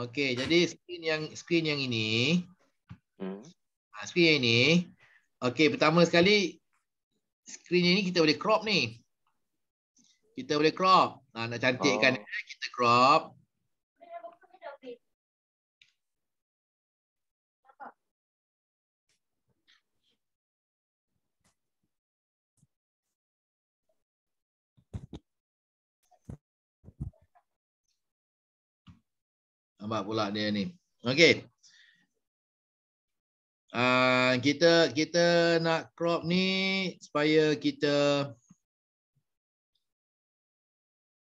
Okey, jadi skrin yang skrin yang ini. Hmm. Ha, skrin yang ini. Okey, pertama sekali skrin ini kita boleh crop ni. Kita boleh crop. Ha, nak cantikkan oh. Eh, kita crop. Nampak pula dia ni. Okey. Uh, kita kita nak crop ni supaya kita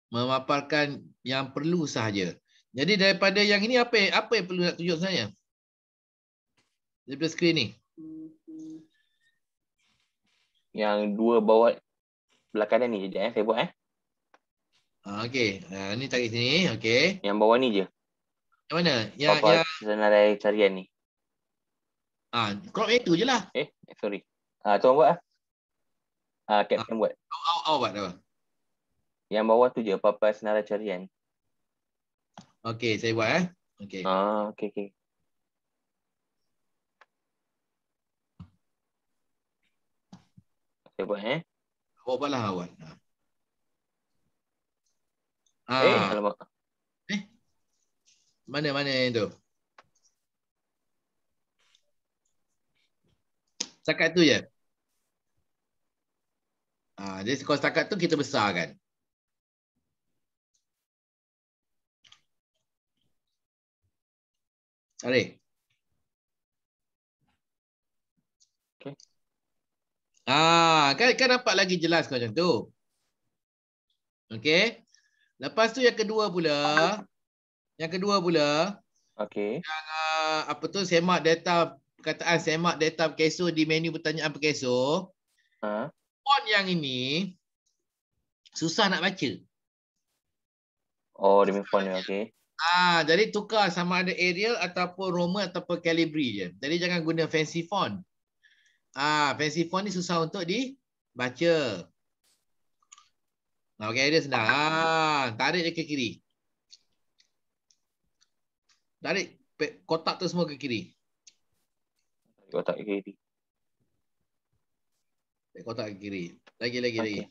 memaparkan yang perlu sahaja. Jadi daripada yang ini apa apa yang perlu nak tunjuk saya? Daripada skrin ni. Yang dua bawah belakang ni je eh saya buat eh. Ah okey. Ah uh, ni tarik sini okey. Yang bawah ni je. Ah yang mana? Ya, Papa ya. senarai carian ni. Ah, crop itu je lah. Eh, sorry. Ah, tuan buat ah. Ah, captain ah. buat. Au au au buat apa? Yang bawah tu je papai senarai carian. Okey, saya buat eh. Okey. Ah, okey okey. Saya buat eh. Awak buatlah awal. Eh, ah. Eh, alamak. Mana mana yang tu? Setakat tu je. Ha, jadi kalau setakat tu kita besar kan. Ari. Okay. Ah, kan, kan nampak lagi jelas kalau macam tu. Okey. Lepas tu yang kedua pula. Okay. Yang kedua pula, okay. yang uh, apa tu semak data perkataan semak data perkeso di menu pertanyaan perkeso. Ha. Huh? yang ini susah nak baca. Oh, demi font yang okey. Ah, jadi tukar sama ada Arial ataupun Roman ataupun Calibri je. Jadi jangan guna fancy font. Ah, fancy font ni susah untuk dibaca. Nah, okay, dia senang. Ah, tarik dia ke kiri. Tarik kotak tu semua ke kiri. kotak ke kiri. Tarik kotak ke kiri. Lagi, lagi, okay. lagi.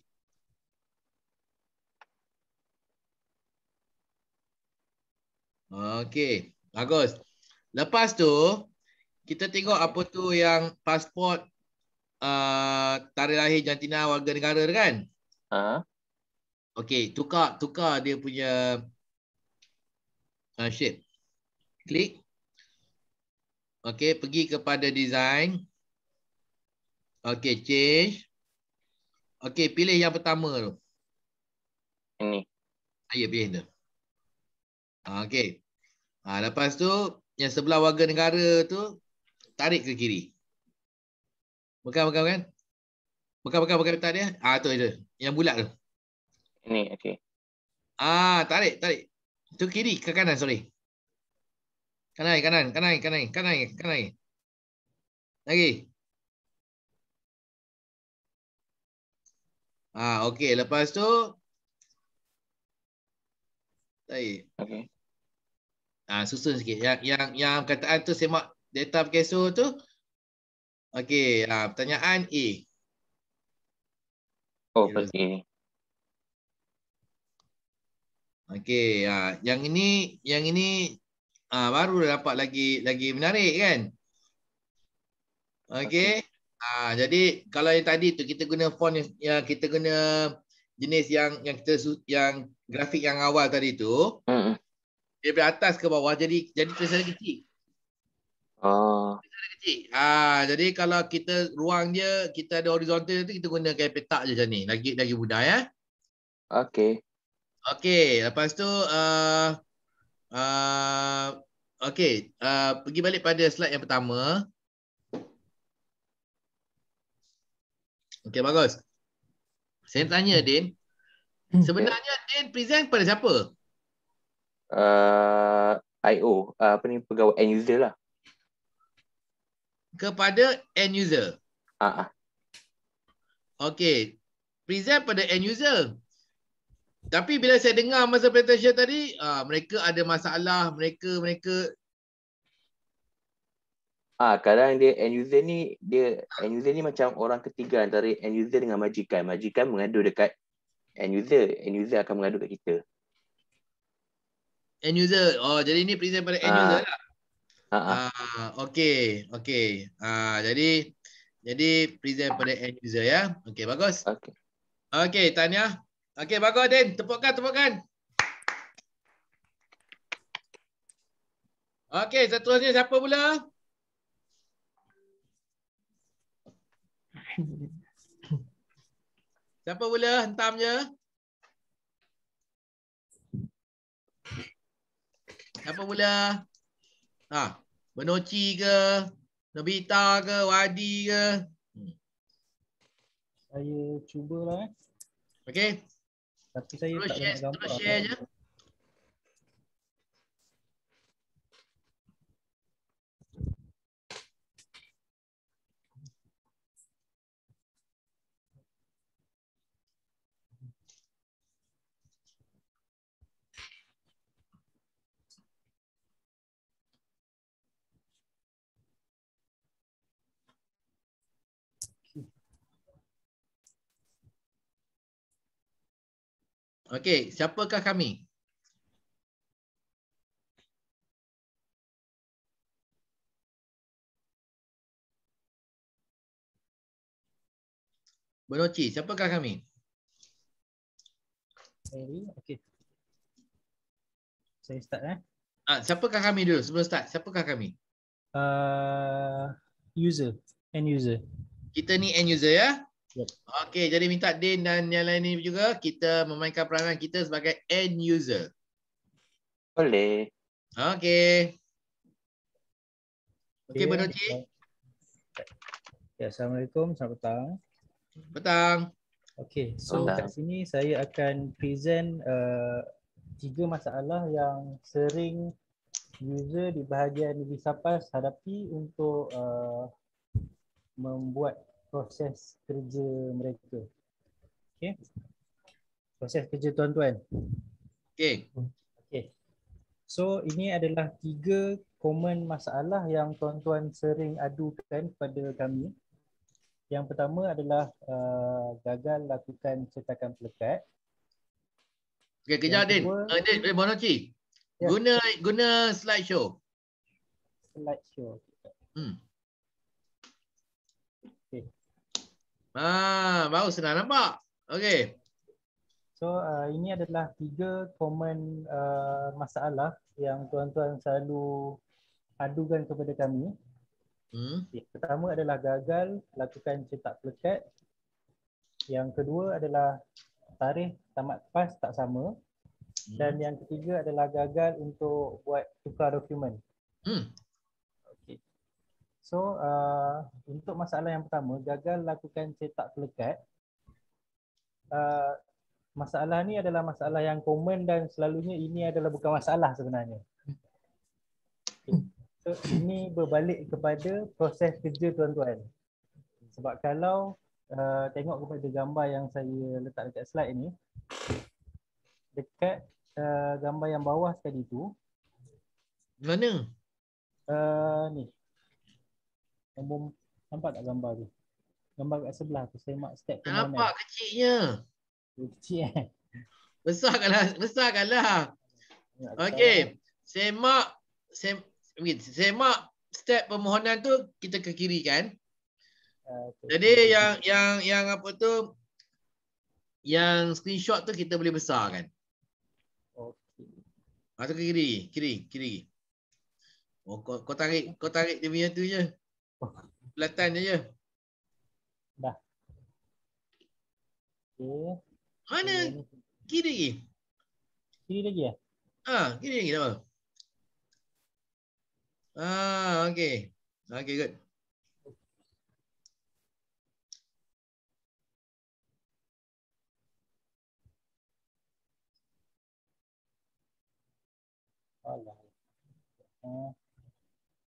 Okey, bagus. Lepas tu, kita tengok apa tu yang pasport uh, tarikh lahir jantina warga negara tu kan? Uh. Okey, tukar, tukar dia punya uh, shape klik okey pergi kepada design okey change okey pilih yang pertama tu ini ayah ya, pilih tu okey ha, lepas tu yang sebelah warga negara tu tarik ke kiri bukan bukan bukan bukan bukan bukan tak dia ah tu itu yang bulat tu ini okey ah tarik tarik tu kiri ke kanan sorry Kanai, kanan, kanai, kanai, kanai, kanai. Lagi. Ah, okey. Lepas tu Tai. Okey. Ah, susun sikit. Yang yang yang kataan tu semak data keso tu. Okey, ah pertanyaan A. Oh, okey. Okey, ah yang ini, yang ini ha, baru dapat lagi lagi menarik kan okey ha, jadi kalau yang tadi tu kita guna font yang, yang kita guna jenis yang yang kita yang grafik yang awal tadi tu hmm. dia dari atas ke bawah jadi jadi tulisan kecil Ah. Ha, jadi kalau kita ruang dia kita ada horizontal tu kita guna kayak petak je macam ni. Lagi lagi mudah ya. Okey. Okey, lepas tu uh, Uh, okay, uh, pergi balik pada slide yang pertama. Okay, bagus. Saya nak tanya hmm. Din, hmm. sebenarnya yeah. Din present kepada siapa? Uh, IO, uh, apa ni pegawai end user lah. Kepada end user. Ah. Uh-huh. Okay, present pada end user tapi bila saya dengar masa presentation tadi uh, mereka ada masalah mereka mereka Ah, kadang dia end user ni dia end user ni macam orang ketiga antara end user dengan majikan. Majikan mengadu dekat end user, end user akan mengadu dekat kita. End user. Oh, jadi ni present pada end ah. user lah. Ha ah. ah. ah okay, okay. Ah, jadi jadi present pada end user ya. Okay, bagus. Okay. Okay, tanya. Okey, bagus Din. Tepukkan, tepukkan. Okey, seterusnya siapa pula? Siapa pula hentamnya? Siapa pula? Ha, Benoci ke? Nobita ke? Wadi ke? Saya cubalah eh. Okey. Tapi saya tak pernah gambar. Terus share je. Okey, siapakah kami? Bonoci, siapakah kami? Okey. Saya start eh. Ah, siapakah kami dulu sebelum start? Siapakah kami? Uh, user, end user. Kita ni end user ya? Okey, jadi minta Din dan yang lain ni juga kita memainkan peranan kita sebagai end user. Boleh. Okey. Okey, Bu Noci. Ya. Ya, Assalamualaikum, selamat petang. Petang. Okey, so Undang. kat sini saya akan present uh, tiga masalah yang sering user di bahagian Visa Pass hadapi untuk uh, membuat proses kerja mereka. Okey. Proses kerja tuan-tuan. Okey. Okey. So ini adalah tiga common masalah yang tuan-tuan sering adukan kepada kami. Yang pertama adalah uh, gagal lakukan cetakan pelekat. Okey, kejar Din. Din, boleh mohon Ci. Guna guna slide show. Slide show. Hmm. Ah, baru senang nampak. Okey. So uh, ini adalah tiga common uh, masalah yang tuan-tuan selalu adukan kepada kami. Hmm. Okay. Pertama adalah gagal lakukan cetak pelekat. Yang kedua adalah tarikh tamat pas tak sama. Hmm. Dan yang ketiga adalah gagal untuk buat tukar dokumen. Hmm. So uh, untuk masalah yang pertama, gagal lakukan cetak pelekat. Uh, masalah ni adalah masalah yang common dan selalunya ini adalah bukan masalah sebenarnya. Okay. So ini berbalik kepada proses kerja tuan-tuan. Sebab kalau uh, tengok kepada gambar yang saya letak dekat slide ini, dekat uh, gambar yang bawah tadi tu. Mana? Uh, ni Nombor nampak tak gambar tu? Gambar kat sebelah tu saya mak step ke nampak kecilnya. Oh, kecil eh. Besar kalah, besar kalah. Okey, semak sem semak step permohonan tu kita ke kiri kan? Ah, Jadi yang yang yang apa tu yang screenshot tu kita boleh besar kan? Okey. Atau ah, ke kiri, kiri, kiri. Oh, kau, kau tarik, kau tarik dia punya tu je. Selatan je ya. Dah. Okey. Mana kiri lagi? Kiri lagi ya? Ah, ha, kiri lagi nama. Ah, ha, okey. Okey, good.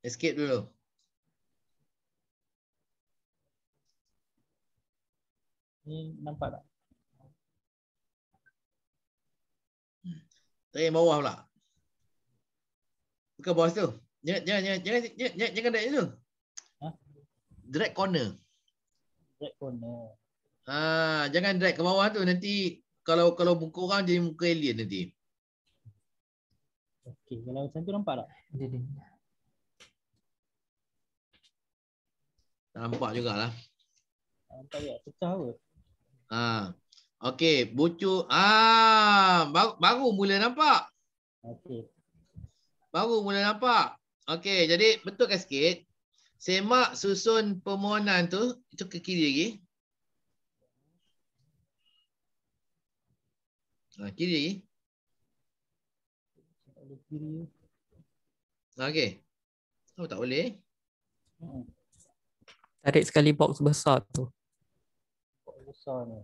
Escape dulu. Ni nampak tak? Tak yang bawah pula. Bukan bawah situ. Jangan jangan jangan jangan jangan jangan dekat situ. Ha? Drag corner. Drag corner. Ah, jangan drag ke bawah tu nanti kalau kalau muka orang jadi muka alien nanti. Okey, kalau macam tu nampak tak? Jadi. Nampak jugalah. Nampak ya, pecah kot. Ha. Okey, bucu. Ah, baru, baru mula nampak. Okey. Baru mula nampak. Okey, jadi betulkan sikit. Semak susun permohonan tu itu ke kiri lagi. Ha, kiri. kiri. Okey. Oh, tak boleh. Tarik sekali box besar tu boxer ni.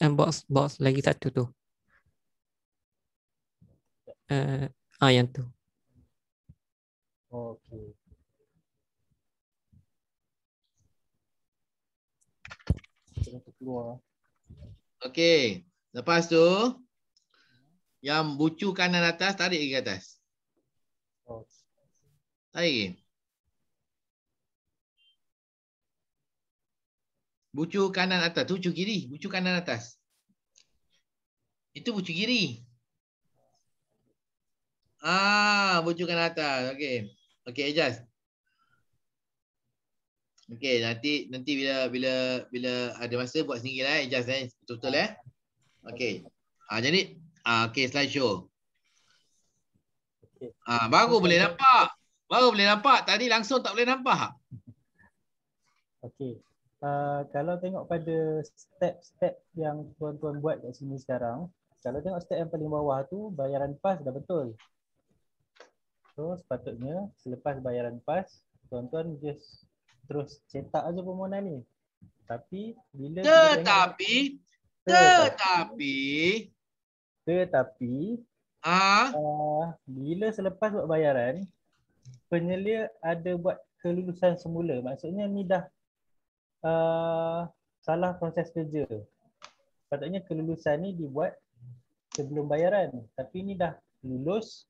And box box lagi satu tu. Eh, ah yang tu. Okey. Okey. Lepas tu yang bucu kanan atas tarik ke atas. Oh. Tarik. Ke? bucu kanan atas tu bucu kiri bucu kanan atas itu bucu kiri ah bucu kanan atas okey okey adjust okey nanti nanti bila bila bila ada masa buat sendirilah adjust eh betul-betul eh okey ah jadi ah okey slide show ah baru boleh nampak baru boleh nampak tadi langsung tak boleh nampak okey Ah, kalau tengok pada step-step yang tuan-tuan buat kat sini sekarang, kalau tengok step yang paling bawah tu bayaran pas dah betul. So sepatutnya selepas bayaran pas, tuan-tuan just terus cetak aja permohonan ni. Tapi bila tetapi tengok, tetapi tetapi ha? ah ha? uh, bila selepas buat bayaran penyelia ada buat kelulusan semula maksudnya ni dah Uh, salah proses kerja. Patutnya kelulusan ni dibuat sebelum bayaran. Tapi ni dah lulus,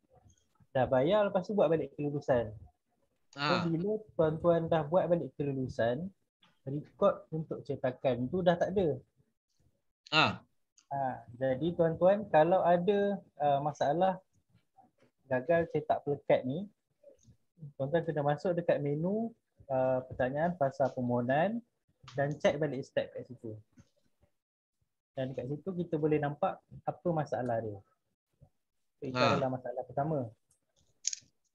dah bayar lepas tu buat balik kelulusan. Ah. So, bila tuan-tuan dah buat balik kelulusan, rekod untuk cetakan tu dah tak ada. Ah. Ha, jadi tuan-tuan kalau ada uh, masalah gagal cetak pelekat ni Tuan-tuan kena masuk dekat menu uh, pertanyaan pasal permohonan dan check balik step kat situ. Dan dekat situ kita boleh nampak apa masalah dia. So, itu ha. adalah masalah pertama.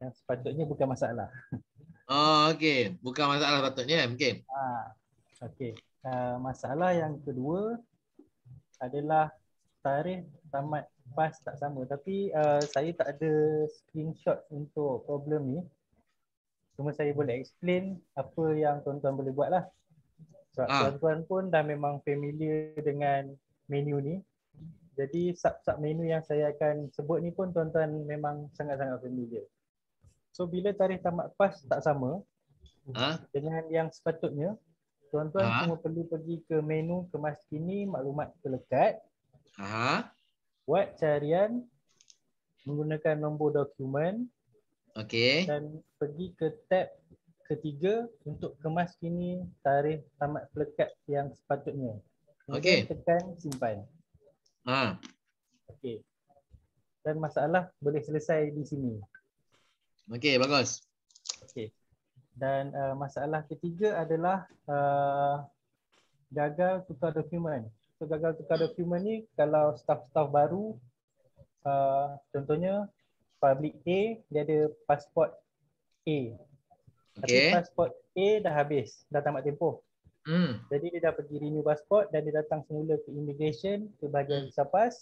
Yang sepatutnya bukan masalah. Oh, okey. Bukan masalah sepatutnya eh, mungkin. Ha. Okey. Uh, masalah yang kedua adalah tarikh tamat pas tak sama. Tapi uh, saya tak ada screenshot untuk problem ni. Cuma saya boleh explain apa yang tuan-tuan boleh buat lah. Sebab ha. tuan-tuan pun dah memang familiar dengan menu ni. Jadi sub-sub menu yang saya akan sebut ni pun tuan-tuan memang sangat-sangat familiar. So bila tarikh tamat PAS tak sama ha? dengan yang sepatutnya, tuan-tuan ha? cuma perlu pergi ke menu kemas kini maklumat terlekat. Ha? Buat carian menggunakan nombor dokumen. Okay. Dan pergi ke tab ketiga untuk kemas kini tarikh tamat pelekat yang sepatutnya. Okey. Tekan simpan. Ha. Okey. Dan masalah boleh selesai di sini. Okey, bagus. Okey. Dan uh, masalah ketiga adalah uh, gagal tukar dokumen. So, gagal tukar dokumen ni kalau staff-staff baru uh, contohnya public A dia ada pasport A Okay. Tapi pasport A dah habis, dah tamat tempoh. Hmm. Jadi dia dah pergi renew pasport dan dia datang semula ke immigration ke bahagian visa hmm. pas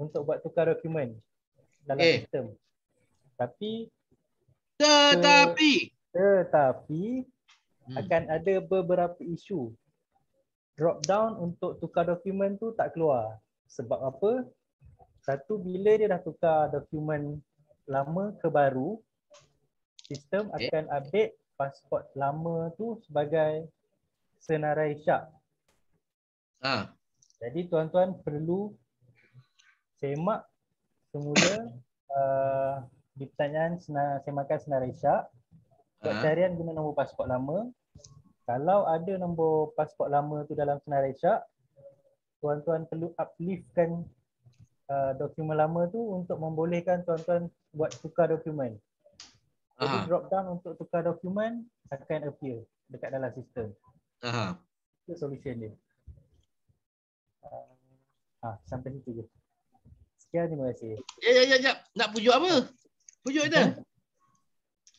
untuk buat tukar dokumen dalam okay. Eh. sistem. Tapi tetapi tetapi hmm. akan ada beberapa isu drop down untuk tukar dokumen tu tak keluar. Sebab apa? Satu bila dia dah tukar dokumen lama ke baru, sistem okay. akan update pasport lama tu sebagai senarai syak. Ha. Jadi tuan-tuan perlu semak semula uh, di pertanyaan semakan senarai syak untuk ha. carian guna nombor pasport lama. Kalau ada nombor pasport lama tu dalam senarai syak, tuan-tuan perlu upliftkan uh, dokumen lama tu untuk membolehkan tuan-tuan buat tukar dokumen. Jadi Aha. drop down untuk tukar dokumen akan appear dekat dalam sistem. Aha. Itu solution dia. Uh, ah, sampai situ je. Sekian terima kasih. Ya, ya, ya, jap. Nak pujuk apa? Pujuk oh, dia.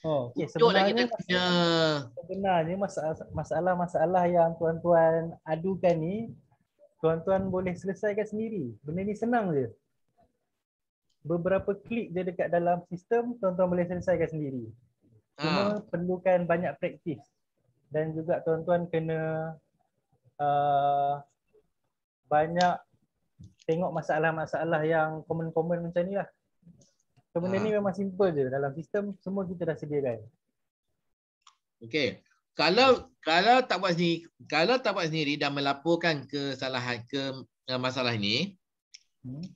Oh, okay. sebenarnya, kita punya... sebenarnya masalah-masalah yang tuan-tuan adukan ni, tuan-tuan boleh selesaikan sendiri. Benda ni senang je beberapa klik je dekat dalam sistem tuan-tuan boleh selesaikan sendiri. Cuma ah. perlukan banyak praktis dan juga tuan-tuan kena uh, banyak tengok masalah-masalah yang common-common macam ni lah. So benda ah. ni memang simple je dalam sistem semua kita dah sediakan. Okay. Kalau kalau tak buat sendiri, kalau tak buat sendiri dan melaporkan kesalahan ke eh, masalah ni, hmm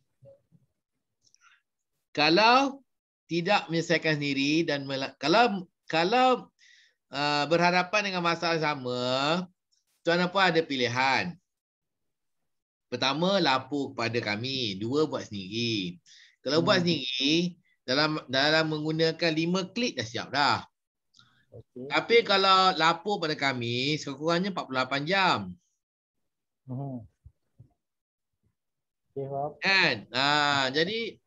kalau tidak menyelesaikan sendiri dan kalau kalau uh, berhadapan dengan masalah sama tuan apa ada pilihan pertama lapor kepada kami dua buat sendiri kalau hmm. buat sendiri dalam dalam menggunakan lima klik dah siap dah okay. tapi kalau lapor pada kami sekurang-kurangnya 48 jam hmm. okay, kan ah jadi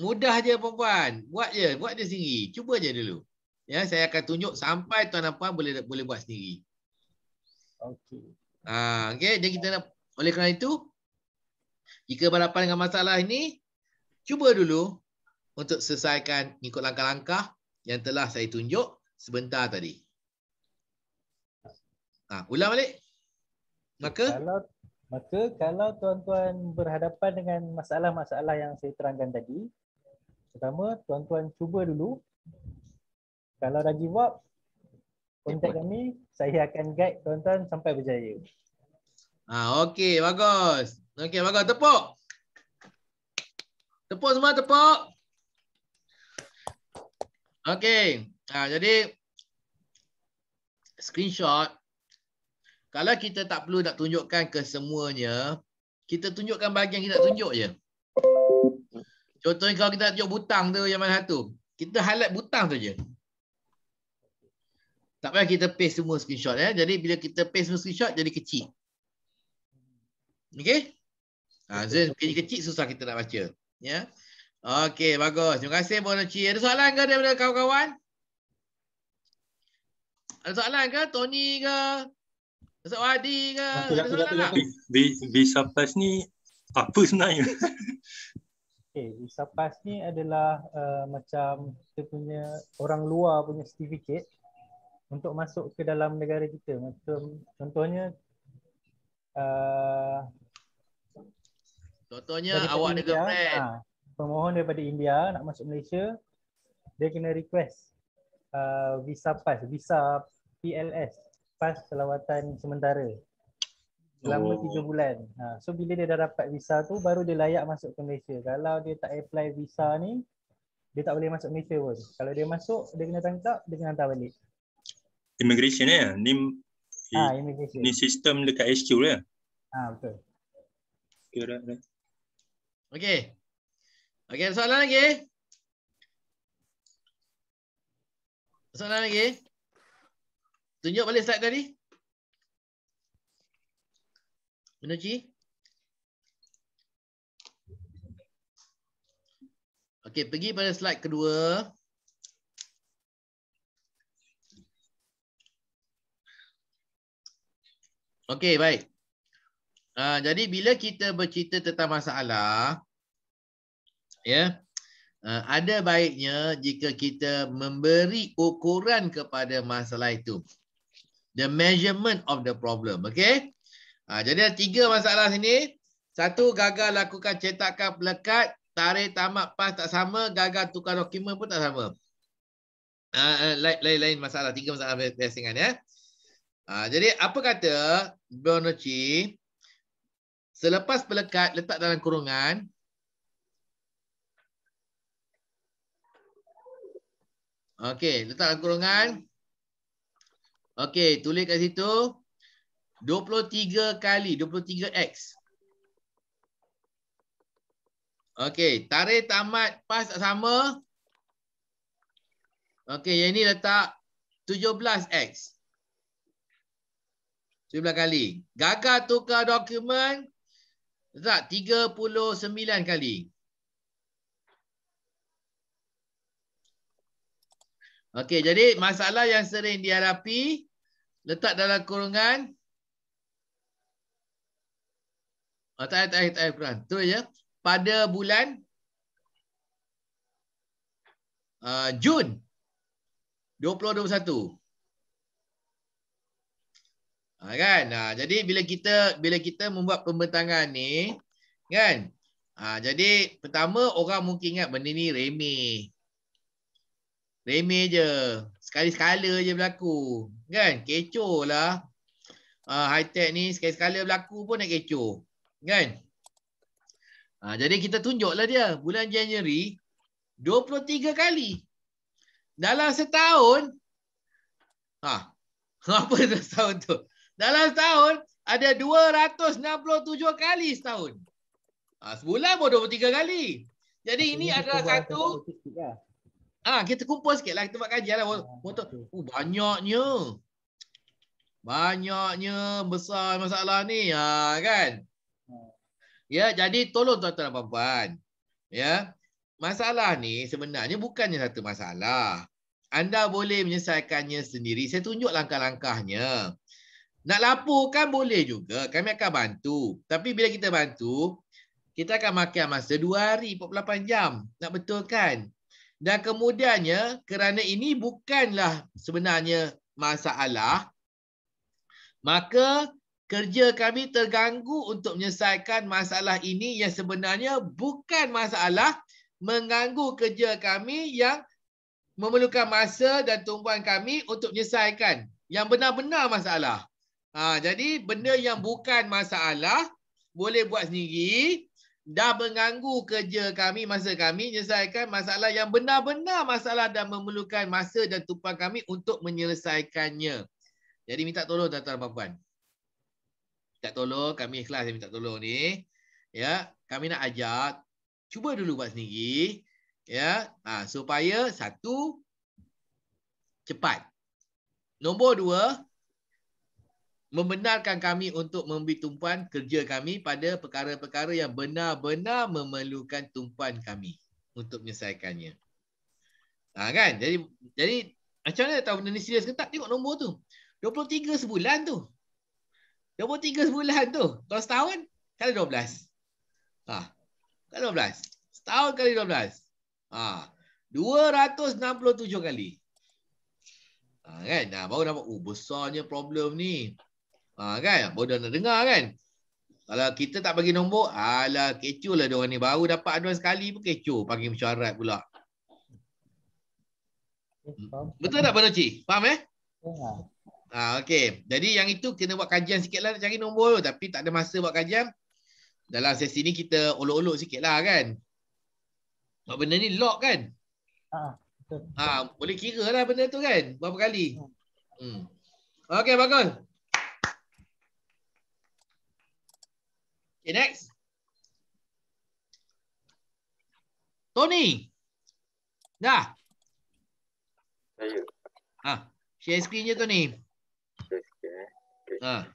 Mudah je puan-puan. Buat je, buat je sendiri. Cuba je dulu. Ya, saya akan tunjuk sampai tuan apa boleh boleh buat sendiri. Okey. Ha, okey, dan kita nak oleh kerana itu jika berhadapan dengan masalah ini, cuba dulu untuk selesaikan ikut langkah-langkah yang telah saya tunjuk sebentar tadi. Ha, ulang balik. Maka kalau maka kalau tuan-tuan berhadapan dengan masalah-masalah yang saya terangkan tadi, Pertama, tuan-tuan cuba dulu. Kalau dah give up, kontak kami, saya akan guide tuan-tuan sampai berjaya. Ah, okey, bagus. Okey, bagus. Tepuk. Tepuk semua, tepuk. Okey. Ah, jadi screenshot kalau kita tak perlu nak tunjukkan kesemuanya kita tunjukkan bahagian kita tunjuk je. Contohnya kalau kita tunjuk butang tu yang mana satu. Kita highlight butang tu je. Tak payah kita paste semua screenshot. Eh? Jadi bila kita paste semua screenshot, jadi kecil. Okay? Ha, so, kecil, kecil susah kita nak baca. Ya? Yeah? Okay, bagus. Terima kasih, Puan Noci. Ada soalan ke daripada kawan-kawan? Ada soalan ke? Tony ke? Ustaz Wadi ke? Ada soalan tak? Bisa pas ni, apa sebenarnya? (laughs) Okay, visa pass ni adalah uh, macam kita punya orang luar punya certificate untuk masuk ke dalam negara kita. Macam contohnya uh, contohnya awak ada friend. Ha, pemohon daripada India nak masuk Malaysia, dia kena request uh, visa pass, visa PLS, pas selawatan sementara selama oh. 3 bulan. Ha, so bila dia dah dapat visa tu baru dia layak masuk ke Malaysia. Kalau dia tak apply visa ni dia tak boleh masuk Malaysia pun. Kalau dia masuk dia kena tangkap, dia kena hantar balik. Immigration ya. Ni ha, immigration. ni sistem dekat HQ dia. Ah ha, betul. Kira Okay, Okey, soalan lagi. Soalan lagi. Tunjuk balik slide tadi. Menuji? Okey, pergi pada slide kedua. Okey, baik. Ha, jadi bila kita bercerita tentang masalah, ya, ha, ada baiknya jika kita memberi ukuran kepada masalah itu. The measurement of the problem, okey? Ha, jadi ada tiga masalah sini. Satu, gagal lakukan cetakan pelekat. Tarikh tamat PAS tak sama. Gagal tukar dokumen pun tak sama. Lain-lain ha, eh, uh, masalah. Tiga masalah biasingan ya. Ha, jadi apa kata Bonucci? Selepas pelekat letak dalam kurungan. Okey, letak dalam kurungan. Okey, tulis kat situ. Okey. 23 kali 23x. Okey, tarikh tamat pas tak sama. Okey, yang ni letak 17x. 17 kali. Gagal tukar dokumen letak 39 kali. Okey, jadi masalah yang sering dihadapi letak dalam kurungan Oh, tak tak tak Quran. Tu ya. Pada bulan uh, Jun 2021. Ha, ah, kan? Ha, jadi bila kita bila kita membuat pembentangan ni kan? Ha, jadi pertama orang mungkin ingat benda ni remeh. Remeh je. Sekali-sekala je berlaku. Kan? Kecoh lah. Uh, high tech ni sekali-sekala berlaku pun nak kecoh kan ha, jadi kita tunjuklah dia bulan Januari 23 kali dalam setahun ha (laughs) apa dalam setahun tu dalam setahun ada 267 kali setahun ha, sebulan pun 23 kali jadi ini adalah satu Ah ha, kita kumpul sikitlah kita buat kajianlah ah, oh, banyaknya banyaknya besar masalah ni ha kan Ya, jadi tolong tuan-tuan dan puan-puan. Ya. Masalah ni sebenarnya bukannya satu masalah. Anda boleh menyelesaikannya sendiri. Saya tunjuk langkah-langkahnya. Nak laporkan boleh juga. Kami akan bantu. Tapi bila kita bantu, kita akan makan masa 2 hari 48 jam nak betulkan. Dan kemudiannya kerana ini bukanlah sebenarnya masalah maka kerja kami terganggu untuk menyelesaikan masalah ini yang sebenarnya bukan masalah mengganggu kerja kami yang memerlukan masa dan tumpuan kami untuk menyelesaikan yang benar-benar masalah. Ha, jadi benda yang bukan masalah boleh buat sendiri dah mengganggu kerja kami, masa kami menyelesaikan masalah yang benar-benar masalah dan memerlukan masa dan tumpuan kami untuk menyelesaikannya. Jadi minta tolong tuan-tuan dan tak tolong, kami ikhlas yang minta tolong ni. Ya, kami nak ajak cuba dulu buat sendiri. Ya, ha, supaya satu cepat. Nombor dua, membenarkan kami untuk memberi tumpuan kerja kami pada perkara-perkara yang benar-benar memerlukan tumpuan kami untuk menyelesaikannya. Ha, kan? Jadi jadi macam mana tahu benda ni serius ke tak? Tengok nombor tu. 23 sebulan tu. Dua puluh tiga sebulan tu. Kalau setahun, kali dua belas. Ha. Kali dua belas. Setahun kali dua belas. Ha. Dua ratus enam puluh tujuh kali. Ha, kan? Ha, baru nampak, oh besarnya problem ni. Ha, kan? Baru dah dengar kan? Kalau kita tak bagi nombor, alah kecoh lah diorang ni. Baru dapat aduan sekali pun kecoh. Panggil mesyuarat pula. Betul tak Pak Noci? Faham eh? Ah okey. Jadi yang itu kena buat kajian sikitlah cari nombor tu tapi tak ada masa buat kajian. Dalam sesi ni kita olok-olok sikitlah kan. Sebab benda ni log kan? Ah Ha, boleh lah benda tu kan. Berapa kali? Hmm. hmm. Okey, bagus. Okay, next. Tony. Dah. Saya. Ha, share screen je Tony. Ha.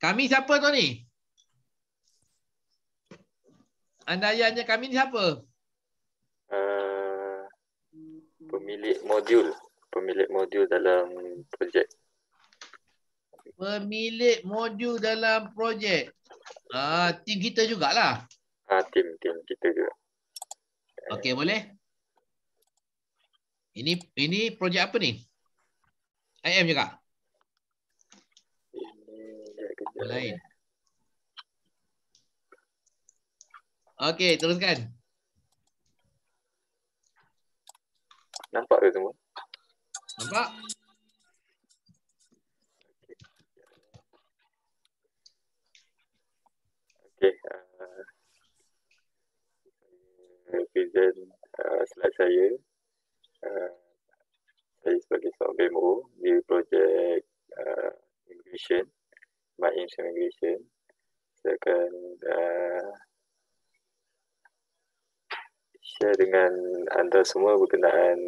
Kami siapa tu ni? Anda ayahnya kami ni siapa? Uh, pemilik modul. Pemilik modul dalam projek. Pemilik modul dalam projek. Ah, uh, tim kita jugalah. Ah, uh, tim tim kita juga. Okay, boleh. Ini ini projek apa ni? IM juga apa lain. Okey, teruskan. Nampak ke semua? Nampak. Okey. Uh, uh slide saya. Uh, saya sebagai seorang BMO di projek uh, immigration my immigration second uh, share dengan anda semua berkenaan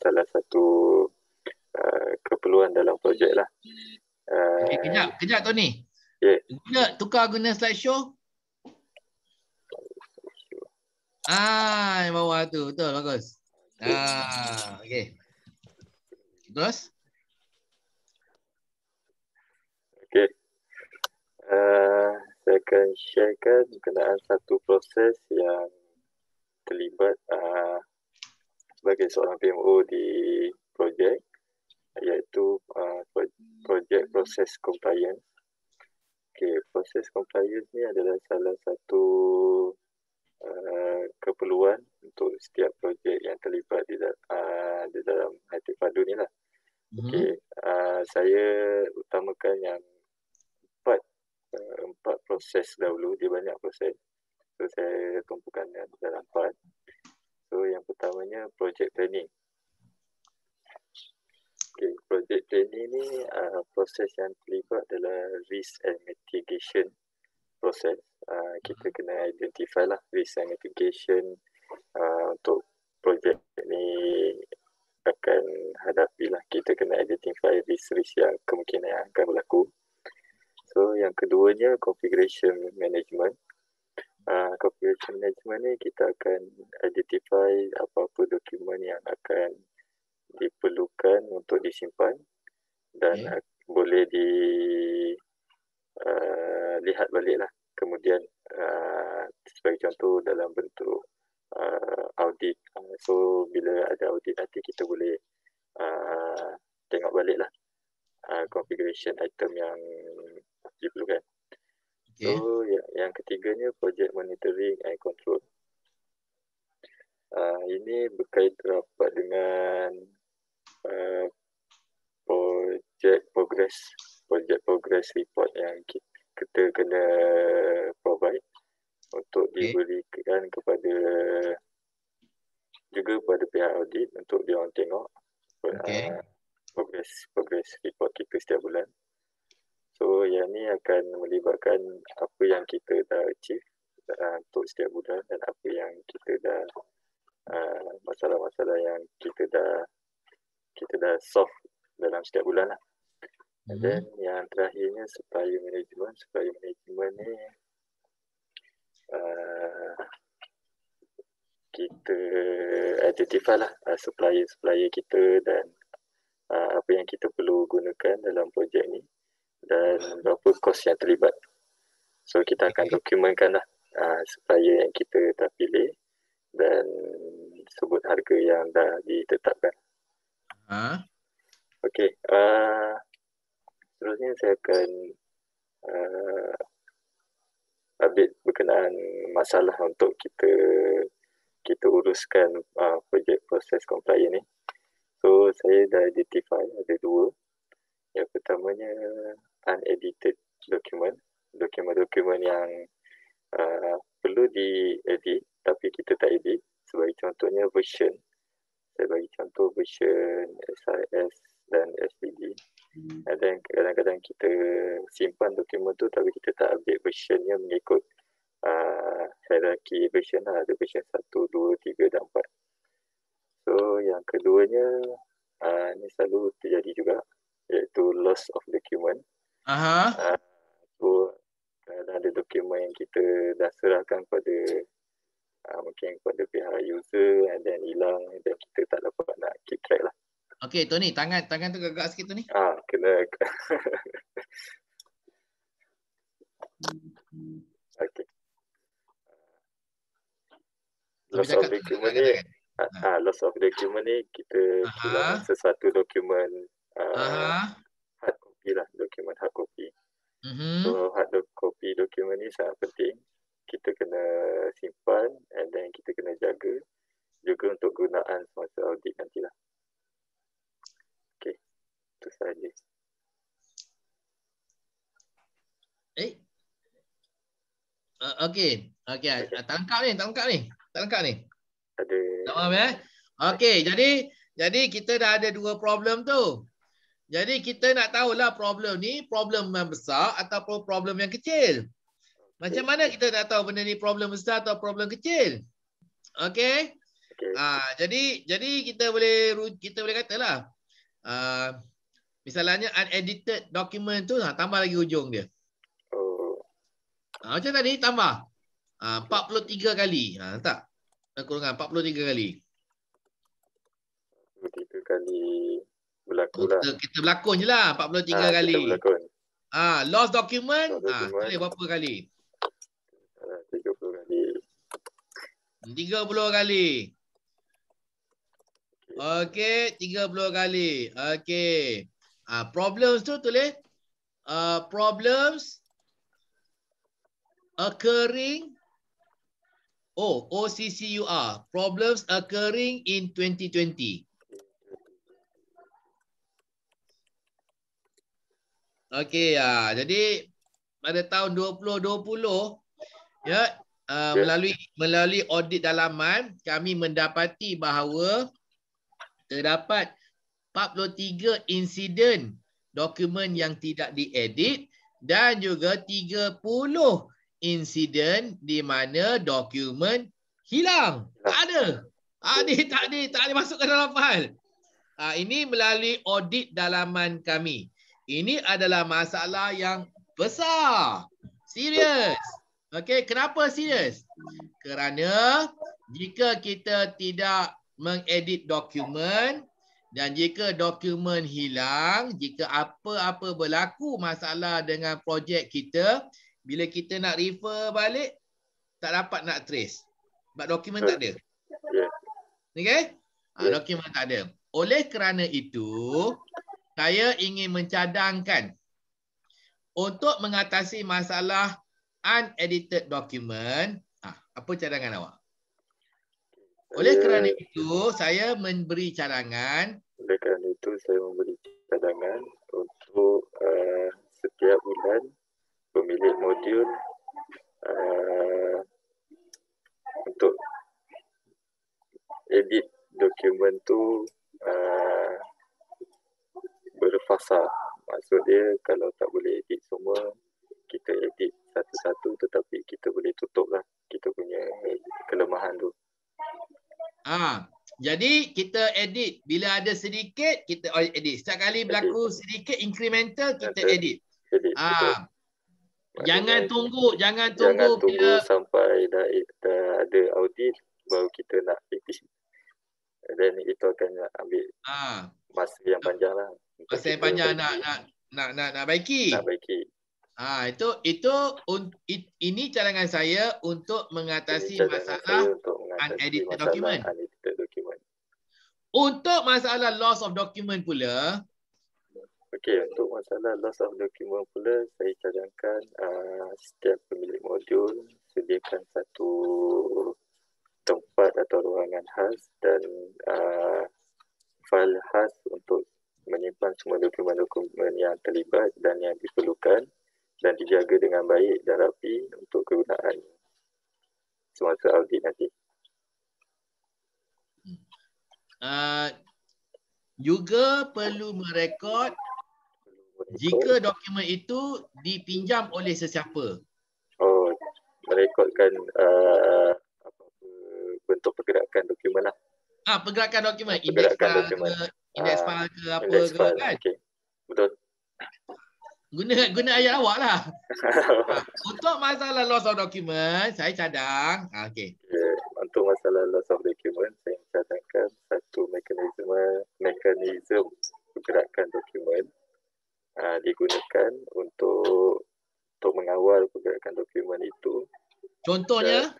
salah satu uh, keperluan dalam projek lah uh, okay, kejap kejap Tony yeah. guna, tukar guna slideshow ah yang bawah tu betul bagus ah okey terus Eh, saya akan sharekan berkenaan satu proses yang terlibat uh, sebagai seorang PMO di projek iaitu uh, projek proses compliance. Okay, proses compliance ni adalah salah satu uh, keperluan untuk setiap projek yang terlibat di, uh, di dalam IT Padu ni lah. Mhm. Okay, uh, saya utamakan yang empat proses dahulu dia banyak proses proses saya kumpulkan dalam empat so yang pertamanya project training. okay, project training ni uh, proses yang terlibat adalah risk and mitigation proses uh, kita mhm. kena identify lah risk and mitigation uh, untuk project ni akan hadapi lah kita kena identify risk-risk yang kemungkinan yang akan berlaku So yang keduanya configuration management. Uh, configuration management ni kita akan identify apa-apa dokumen yang akan diperlukan untuk disimpan dan yeah. boleh di uh, lihat balik lah. Kemudian uh, sebagai contoh dalam bentuk uh, audit. Uh, so bila ada audit nanti kita boleh uh, tengok balik lah uh, configuration item yang trip kan. Okay. So ya, yang ketiganya project monitoring and control. Uh, ini berkait rapat dengan uh, project progress project progress report yang kita, kita kena provide untuk okay. diberikan kepada juga kepada pihak audit untuk dia orang tengok okay. uh, ah, progress progress report kita setiap bulan. So yang ni akan melibatkan apa yang kita dah achieve uh, untuk setiap bulan dan apa yang kita dah uh, masalah-masalah uh, yang kita dah kita dah solve dalam setiap bulan lah. And mm-hmm. yang terakhirnya supply management. Supply management ni uh, kita identify lah uh, supplier-supplier kita dan uh, apa yang kita perlu gunakan dalam projek ni dan berapa kos yang terlibat. So kita akan dokumentkan lah uh, ah, supplier yang kita dah pilih dan sebut harga yang dah ditetapkan. Ha? Okay, uh, seterusnya saya akan uh, update berkenaan masalah untuk kita kita uruskan uh, projek proses komplain ni. So saya dah identify ada dua yang pertamanya unedited dokumen, dokumen-dokumen yang uh, perlu diedit tapi kita tak edit. Sebagai contohnya version. Saya bagi contoh version SIS dan SVG. Hmm. Ada kadang-kadang kita simpan dokumen tu tapi kita tak update versionnya mengikut uh, hierarki version lah. Ada version 1, 2, 3 dan 4. So yang keduanya uh, ni selalu terjadi juga iaitu loss of document. Aha. Uh-huh. ada dokumen yang kita dah serahkan pada uh, ah, mungkin kepada pihak user and then hilang dan kita tak dapat nak keep track lah. Okay Tony, tangan tangan tu gagak sikit Tony. Ah, kena. (laughs) okay. Loss of document ni, ah, uh, loss of document ni kita uh-huh. sesuatu dokumen uh, hard copy lah, dokumen hard copy. Mm-hmm. So hard copy dokumen ni sangat penting. Kita kena simpan and then kita kena jaga juga untuk gunaan semasa audit nanti lah. Okay, itu sahaja. Eh? Uh, okay, okay. Ah, tangkap ni, tangkap ni. Tangkap ni. Ada. Tak maaf eh. Okay, jadi jadi kita dah ada dua problem tu. Jadi kita nak tahulah problem ni problem yang besar ataupun problem yang kecil. Macam mana kita nak tahu benda ni problem besar atau problem kecil? Okey. Okay. Ah, jadi jadi kita boleh kita boleh katalah a uh, misalnya unedited document tu ha, tambah lagi hujung dia. Ha, macam tadi tambah ha, ah, 43 kali. Ha nampak? Kurangkan 43 kali. 43 kali berlakon Kita, lah. kita berlakon je lah 43 ha, ah, kali. Kita berlakon. Ha, lost document, lost ha, document. Kali ah, berapa kali? 30 kali. 30 kali. Okey, 30 kali. Okey. Ah, ha, problems tu tulis. Uh, problems occurring oh, OCCUR. Problems occurring in 2020. Okey, ya, jadi pada tahun 2020 ya, uh, ya melalui melalui audit dalaman kami mendapati bahawa terdapat 43 insiden dokumen yang tidak diedit dan juga 30 insiden di mana dokumen hilang. Ada. Ada tak ada tak ada masuk dalam fail. Uh, ah, ini melalui audit dalaman kami. Ini adalah masalah yang besar. Serius. Okey, kenapa serius? Kerana jika kita tidak mengedit dokumen dan jika dokumen hilang, jika apa-apa berlaku masalah dengan projek kita, bila kita nak refer balik, tak dapat nak trace. Sebab dokumen tak ada. Ya. Okey? Ha, dokumen tak ada. Oleh kerana itu, saya ingin mencadangkan untuk mengatasi masalah unedited document, ah, apa cadangan awak? Oleh eh, kerana itu, saya memberi cadangan. Oleh kerana itu, saya memberi cadangan untuk uh, setiap bulan pemilik modul uh, untuk edit dokumen tu. uh, berfasa maksud dia kalau tak boleh edit semua kita edit satu-satu tetapi kita boleh tutuplah kita punya kelemahan tu ah jadi kita edit bila ada sedikit kita edit setiap kali berlaku edit. sedikit incremental kita edit, edit. ah Maksudnya, jangan tunggu jangan tunggu jangan tunggu bila... sampai dah, dah ada audit baru kita nak edit dan itu akan ambil ah. masa yang panjang lah masa yang panjang nak nak nak nak nak baiki. Nak baiki. Ha, itu itu un, it, ini cadangan saya untuk mengatasi masalah unedited document. document. Untuk masalah loss of document pula. Okey, untuk masalah loss of document pula saya cadangkan uh, setiap pemilik modul sediakan satu tempat atau ruangan khas dan uh, file khas untuk menyimpan semua dokumen-dokumen yang terlibat dan yang diperlukan dan dijaga dengan baik dan rapi untuk kegunaan semasa audit nanti. Hmm. Uh, juga perlu merekod jika dokumen itu dipinjam oleh sesiapa. Oh, merekodkan uh, bentuk pergerakan dokumen lah. Ah, pergerakan dokumen. Pergerakan dokumen. Uh, Index uh, file ke apa ke kan? Okay. Betul. Guna guna ayat awak lah. (laughs) Ah, untuk masalah loss of document, saya cadang. Ah, okay. okay. Untuk masalah loss of document, saya cadangkan satu mekanisme mekanisme pergerakan dokumen uh, digunakan untuk untuk mengawal pergerakan dokumen itu. Contohnya? Dan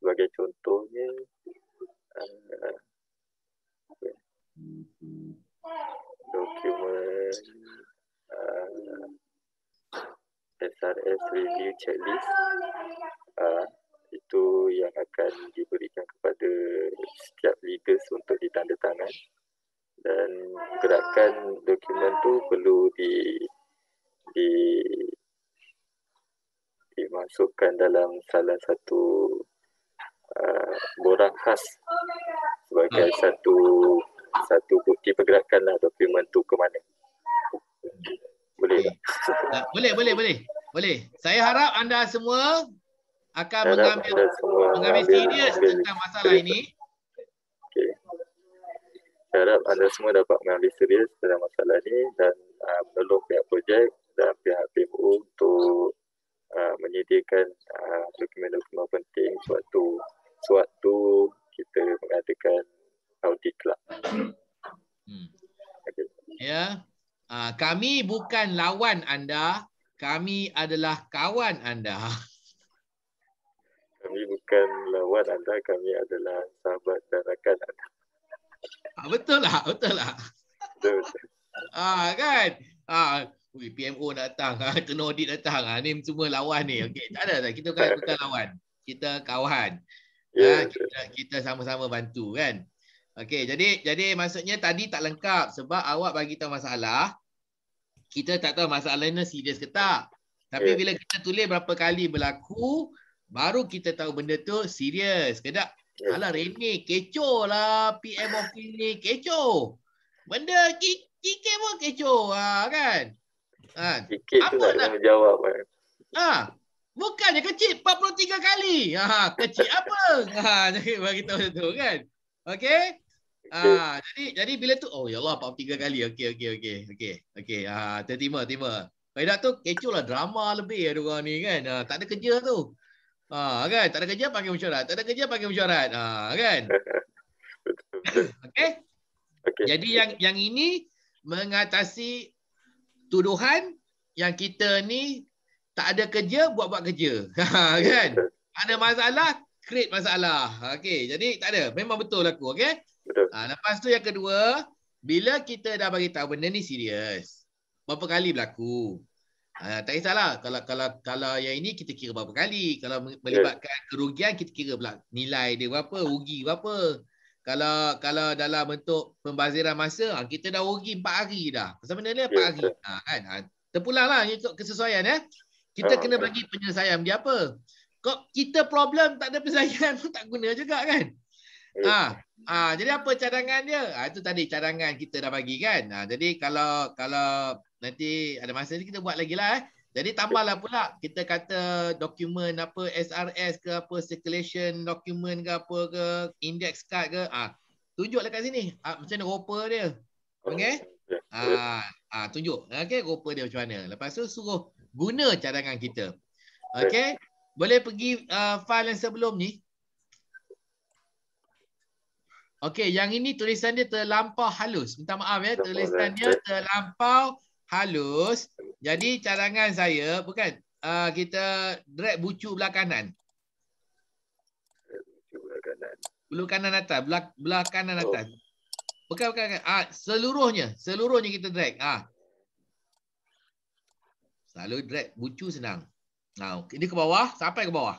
sebagai contohnya, uh, Donc, ouais, euh, et ça, est review checklist. Euh, itu yang akan diberikan kepada setiap leaders untuk ditandatangani dan gerakan dokumen tu perlu di di dimasukkan dalam salah satu uh, borang khas sebagai hmm. satu satu bukti pergerakan lah dokumen tu ke mana. Boleh tak? Ah, boleh, boleh, boleh. Boleh. Saya harap anda semua akan saya mengambil, semua mengambil serius tentang masalah serius. ini. Saya harap anda semua dapat mengambil serius tentang masalah ini dan uh, menolong pihak projek dan pihak PMU untuk uh, menyediakan uh, dokumen-dokumen penting suatu suatu kita mengadakan Saudi Club. Lah. Hmm. Ya. Yeah. kami bukan lawan anda, kami adalah kawan anda. Kami bukan lawan anda, kami adalah sahabat dan rakan anda. Ah, betul lah, betul lah. Ah, kan? Ah, ui, PMO datang, ah, kena audit datang. Ah, ni semua lawan ni. okey, tak ada, tak. kita bukan, bukan lawan. Kita kawan. Ya, yeah, kita sama-sama bantu kan. Okey, jadi jadi maksudnya tadi tak lengkap sebab awak bagi tahu masalah. Kita tak tahu masalah ni serius ke tak. Tapi okay. Ya. bila kita tulis berapa kali berlaku, baru kita tahu benda tu serius ke tak. Yeah. Alah Rene, kecoh lah PM of ni kecoh. Benda KK pun kecoh lah kan. Ha. Ah, KK apa tu nak jawab kan. Ha. Bukannya kecil 43 kali. Ha. Kecil apa? Ha. Jadi (laughs) bagi tahu tu kan. Okay, Ah, jadi jadi bila tu oh ya Allah 43 kali. Okey okey okey okey. Okey. Ah, terima terima. Baiklah tu lah drama lebih ada orang ni kan. Ah, tak ada kerja tu. Ah, kan? Tak ada kerja pakai mesyuarat. Tak ada kerja pakai mesyuarat. Ah, kan? (laughs) okey. Okay. Jadi yang yang ini mengatasi tuduhan yang kita ni tak ada kerja buat-buat kerja. (laughs) Ha, kan? Ada masalah create masalah. Okey, jadi tak ada. Memang betul aku, okey? Betul. Ah, lepas tu yang kedua, bila kita dah bagi tahu benda ni serius. Berapa kali berlaku? Ah, tak kisahlah kalau kalau kalau yang ini kita kira berapa kali. Kalau melibatkan yes. kerugian kita kira pula nilai dia berapa, rugi berapa. Kalau kalau dalam bentuk pembaziran masa, ah, kita dah rugi 4 hari dah. Pasal benda ni 4 yes. hari. Ah, kan? Ah, Terpulanglah ikut kesesuaian ya. Kita ah, kena bagi penyelesaian dia apa? kok kita problem tak ada penyelesaian pun (laughs) tak guna juga kan. Ah, ha, ha, jadi apa cadangan dia? Ah ha, itu tadi cadangan kita dah bagi kan. Ah ha, jadi kalau kalau nanti ada masa ni kita buat lagi lah. Eh. Jadi tambahlah pula kita kata dokumen apa SRS ke apa circulation dokumen ke apa ke index card ke ah ha, tunjuklah kat sini ha, macam mana ropa dia. Okey? Ah ah tunjuk. Okey ropa dia macam mana. Lepas tu suruh guna cadangan kita. Okey? Boleh pergi uh, file yang sebelum ni. Okey, yang ini tulisan dia terlampau halus. Minta maaf ya, tulisan dia eh. terlampau halus. Jadi cadangan saya bukan uh, kita drag bucu belakangan. Bulu kanan atas, belak belak kanan oh. atas. Bukan bukan, bukan. Ah, seluruhnya, seluruhnya kita drag. Ah. Selalu drag bucu senang. Nah, ini ke bawah, sampai ke bawah.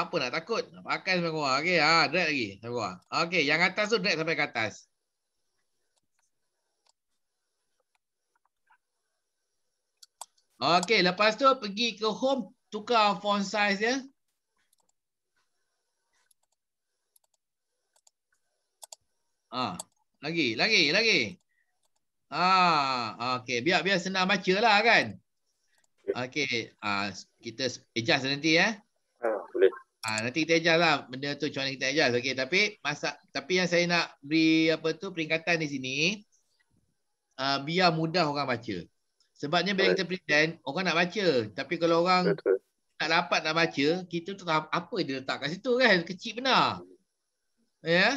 Apa nak takut? Pakai sampai ke bawah. Okey, ha, drag lagi sampai ke bawah. Okey, yang atas tu drag sampai ke atas. Okey, lepas tu pergi ke home, tukar font size dia. Ah, lagi, lagi, lagi. Ah, ha, okey, biar biar senang bacalah kan. Okay, uh, ah, kita adjust nanti ya. Eh. Ah, uh, nanti kita adjust lah benda tu macam mana kita adjust. Okey, tapi masa tapi yang saya nak beri apa tu peringatan di sini uh, biar mudah orang baca. Sebabnya bila kita present, orang nak baca. Tapi kalau orang Betul. tak dapat nak baca, kita tu tahu apa dia letak kat situ kan. Kecil benar. Hmm. Ya. Yeah?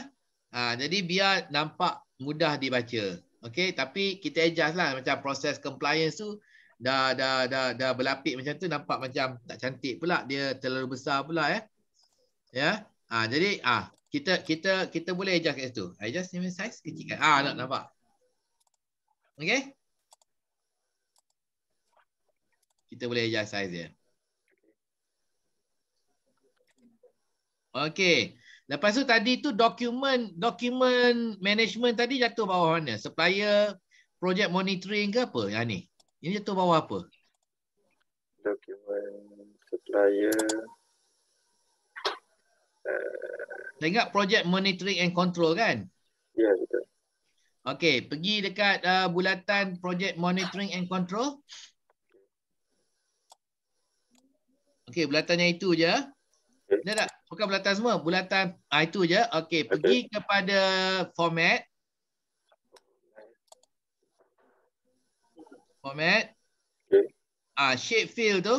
Ah, jadi biar nampak mudah dibaca. Okey, tapi kita adjust lah macam proses compliance tu dah dah dah dah berlapik macam tu nampak macam tak cantik pula dia terlalu besar pula eh ya ha, jadi ah ha, kita kita kita boleh adjust kat situ adjust ni size kecil kan ah ha, nak nampak okey kita boleh adjust size dia okey lepas tu tadi tu dokumen dokumen management tadi jatuh bawah mana supplier project monitoring ke apa yang ah, ni ini jatuh bawah apa? Dokumen supplier. Uh, eh. Saya ingat project monitoring and control kan? Ya, yeah, betul. Okey, pergi dekat uh, bulatan project monitoring and control. Okey, bulatan yang itu je. Okay. Ada tak? Bukan bulatan semua. Bulatan ah, itu je. Okey, pergi kepada format. Uh, format. Okay. Ah, shape fill tu.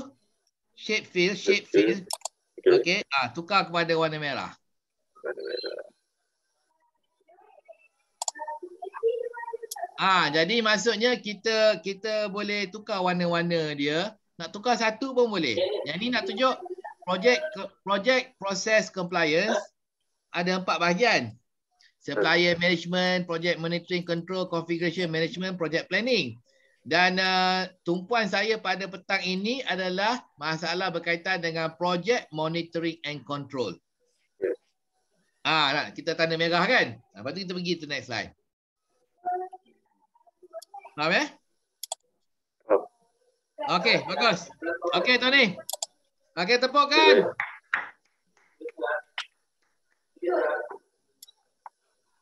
Shape fill, shape, shape fill. fill. Okay. okay. Ah, tukar kepada warna merah. Ah, jadi maksudnya kita kita boleh tukar warna-warna dia. Nak tukar satu pun boleh. Yang ni nak tunjuk project project proses compliance ada empat bahagian. Supplier management, project monitoring control, configuration management, project planning. Dan uh, tumpuan saya pada petang ini adalah masalah berkaitan dengan projek monitoring and control. Ah, nah, kita tanda merah kan? Ah, lepas tu kita pergi to next slide. Faham ya? Eh? Okey, bagus. Okay Tony. Okay tepuk kan?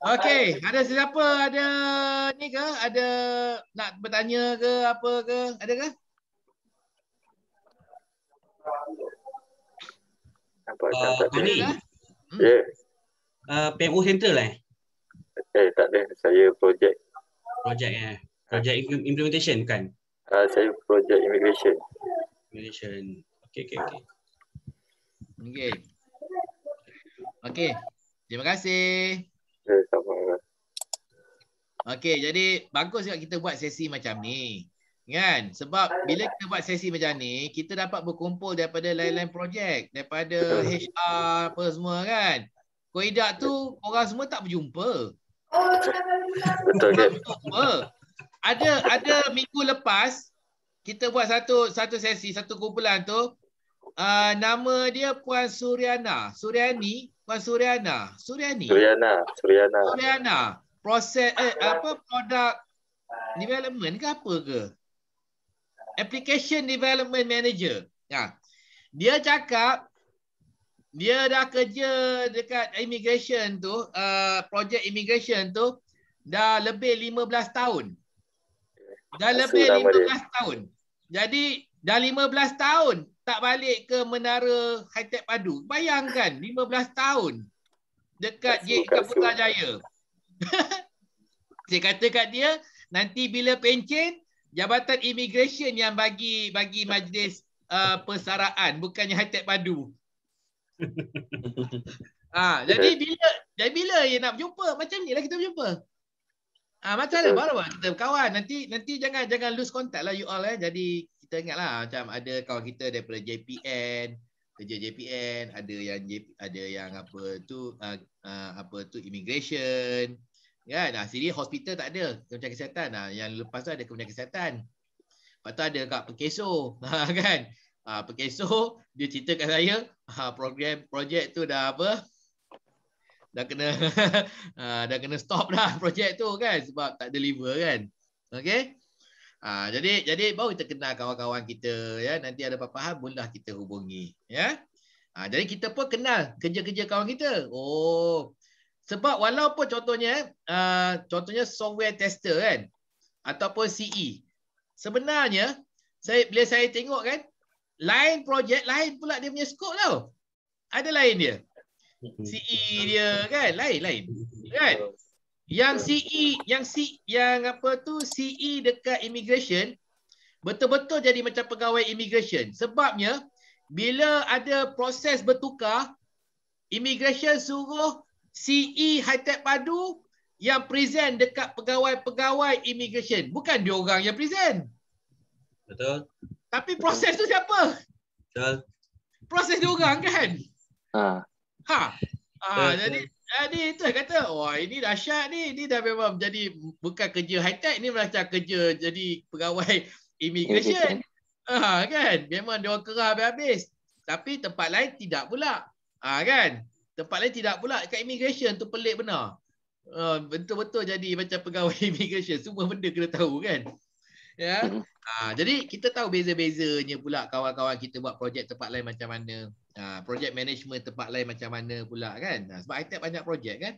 Okay, ada siapa ada ni ke? Ada nak bertanya ke apa ke? Ada ke? Apa ah, ni? Hmm? Ya. Ah, PO Central eh? Eh tak ada. Saya projek. Projek eh. Projek implementation kan? Uh, saya projek immigration. Immigration. Okey, okey, okey. Okey. Okey. Terima kasih. Okey, jadi bagus juga kita buat sesi macam ni. Kan? Sebab bila kita buat sesi macam ni, kita dapat berkumpul daripada lain-lain projek. Daripada HR apa semua kan. Koidak tu orang semua tak berjumpa. Betul. tak Ada ada minggu lepas, kita buat satu satu sesi, satu kumpulan tu. Uh, nama dia Puan Suriana. Suriani, Puan Suriana Suryani. Suriana, Suriana. Suriana, Proses eh, apa produk development ke apa ke? Application Development Manager. Ya. Dia cakap dia dah kerja dekat immigration tu, uh, projek immigration tu dah lebih 15 tahun. Dah lebih 15 tahun. Jadi dah 15 tahun tak balik ke menara Hitech Padu. Bayangkan 15 tahun dekat Dekat Putrajaya. Saya (laughs) kata kat dia nanti bila pencen Jabatan Immigration yang bagi bagi majlis uh, persaraan bukannya Hitech Padu. (laughs) ah, ha, jadi bila jadi bila dia nak jumpa Macam lah kita berjumpa. Ah, ha, macam mana? Baru kita kawan. Nanti nanti jangan jangan lose contact lah you all eh. Jadi kita ingatlah macam ada kawan kita daripada JPN kerja JPN ada yang JP, ada yang apa tu uh, uh, apa tu immigration kan nah sini hospital tak ada kerja kesihatan nah yang lepas tu ada kerja kesihatan lepas tu ada kat Pekeso (laughs) ah, kan uh, Pekeso dia cerita kat saya uh, program projek tu dah apa dah kena uh, (laughs) dah kena stop dah (laughs) projek tu kan sebab tak deliver kan okey Ha, jadi jadi baru kita kenal kawan-kawan kita ya nanti ada apa-apa hal bolehlah kita hubungi ya. Ha, jadi kita pun kenal kerja-kerja kawan kita. Oh. Sebab walaupun contohnya uh, contohnya software tester kan ataupun CE. Sebenarnya saya bila saya tengok kan lain projek lain pula dia punya skop tau. Ada lain dia. Hmm. CE dia kan lain-lain. Kan? Yang CE, yang C, e, e, yang apa tu CE dekat immigration betul-betul jadi macam pegawai immigration. Sebabnya bila ada proses bertukar, immigration suruh CE Hitech Padu yang present dekat pegawai-pegawai immigration. Bukan dia orang yang present. Betul. Tapi proses tu siapa? Betul. Proses dia orang kan? Ha. Ha. Ha, betul. jadi jadi eh, ah, tu kata, wah ini dahsyat ni. Ini dah memang jadi bukan kerja high tech ni macam kerja jadi pegawai (laughs) immigration. Ah kan? Memang dia kerah habis-habis. Tapi tempat lain tidak pula. Ah kan? Tempat lain tidak pula kat immigration tu pelik benar. Uh, betul-betul jadi macam pegawai (laughs) immigration semua benda kena tahu kan. Ya. Yeah? Hmm. Ah jadi kita tahu beza-bezanya pula kawan-kawan kita buat projek tempat lain macam mana uh, project management tempat lain macam mana pula kan uh, sebab ITAP banyak projek kan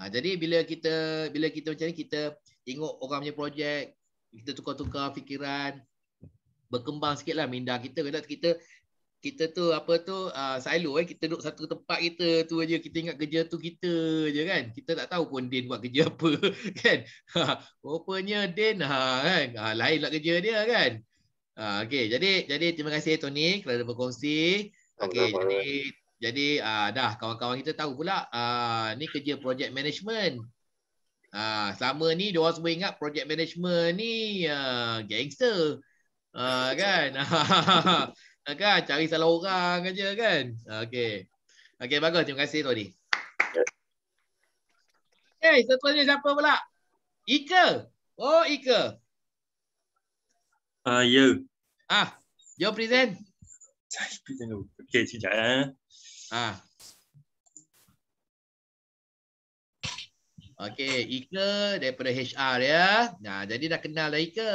uh, jadi bila kita bila kita macam ni kita tengok orang punya projek kita tukar-tukar fikiran berkembang lah minda kita kita kita, kita tu apa tu uh, silo eh kita duduk satu tempat kita tu aja kita ingat kerja tu kita aja kan kita tak tahu pun Din buat kerja (laughs) apa kan rupanya Din ha kan ha, lain lah kerja dia kan Ah, okay. jadi jadi terima kasih Tony kerana berkongsi. Okay, jadi jadi uh, dah kawan-kawan kita tahu pula uh, ni kerja project management. Uh, selama ni dia semua ingat project management ni uh, gangster. Uh, kan? (laughs) kan cari salah orang aja kan. Okey. Okey bagus terima kasih Tony. Okey, seterusnya siapa pula? Ika. Oh, Ika. Ah, uh, ya. you. Ah, you present. Saya tengah buka. Okey, sekejap. Ya. Ha. Okey, Ika daripada HR ya. Nah, jadi dah kenal dah Ika.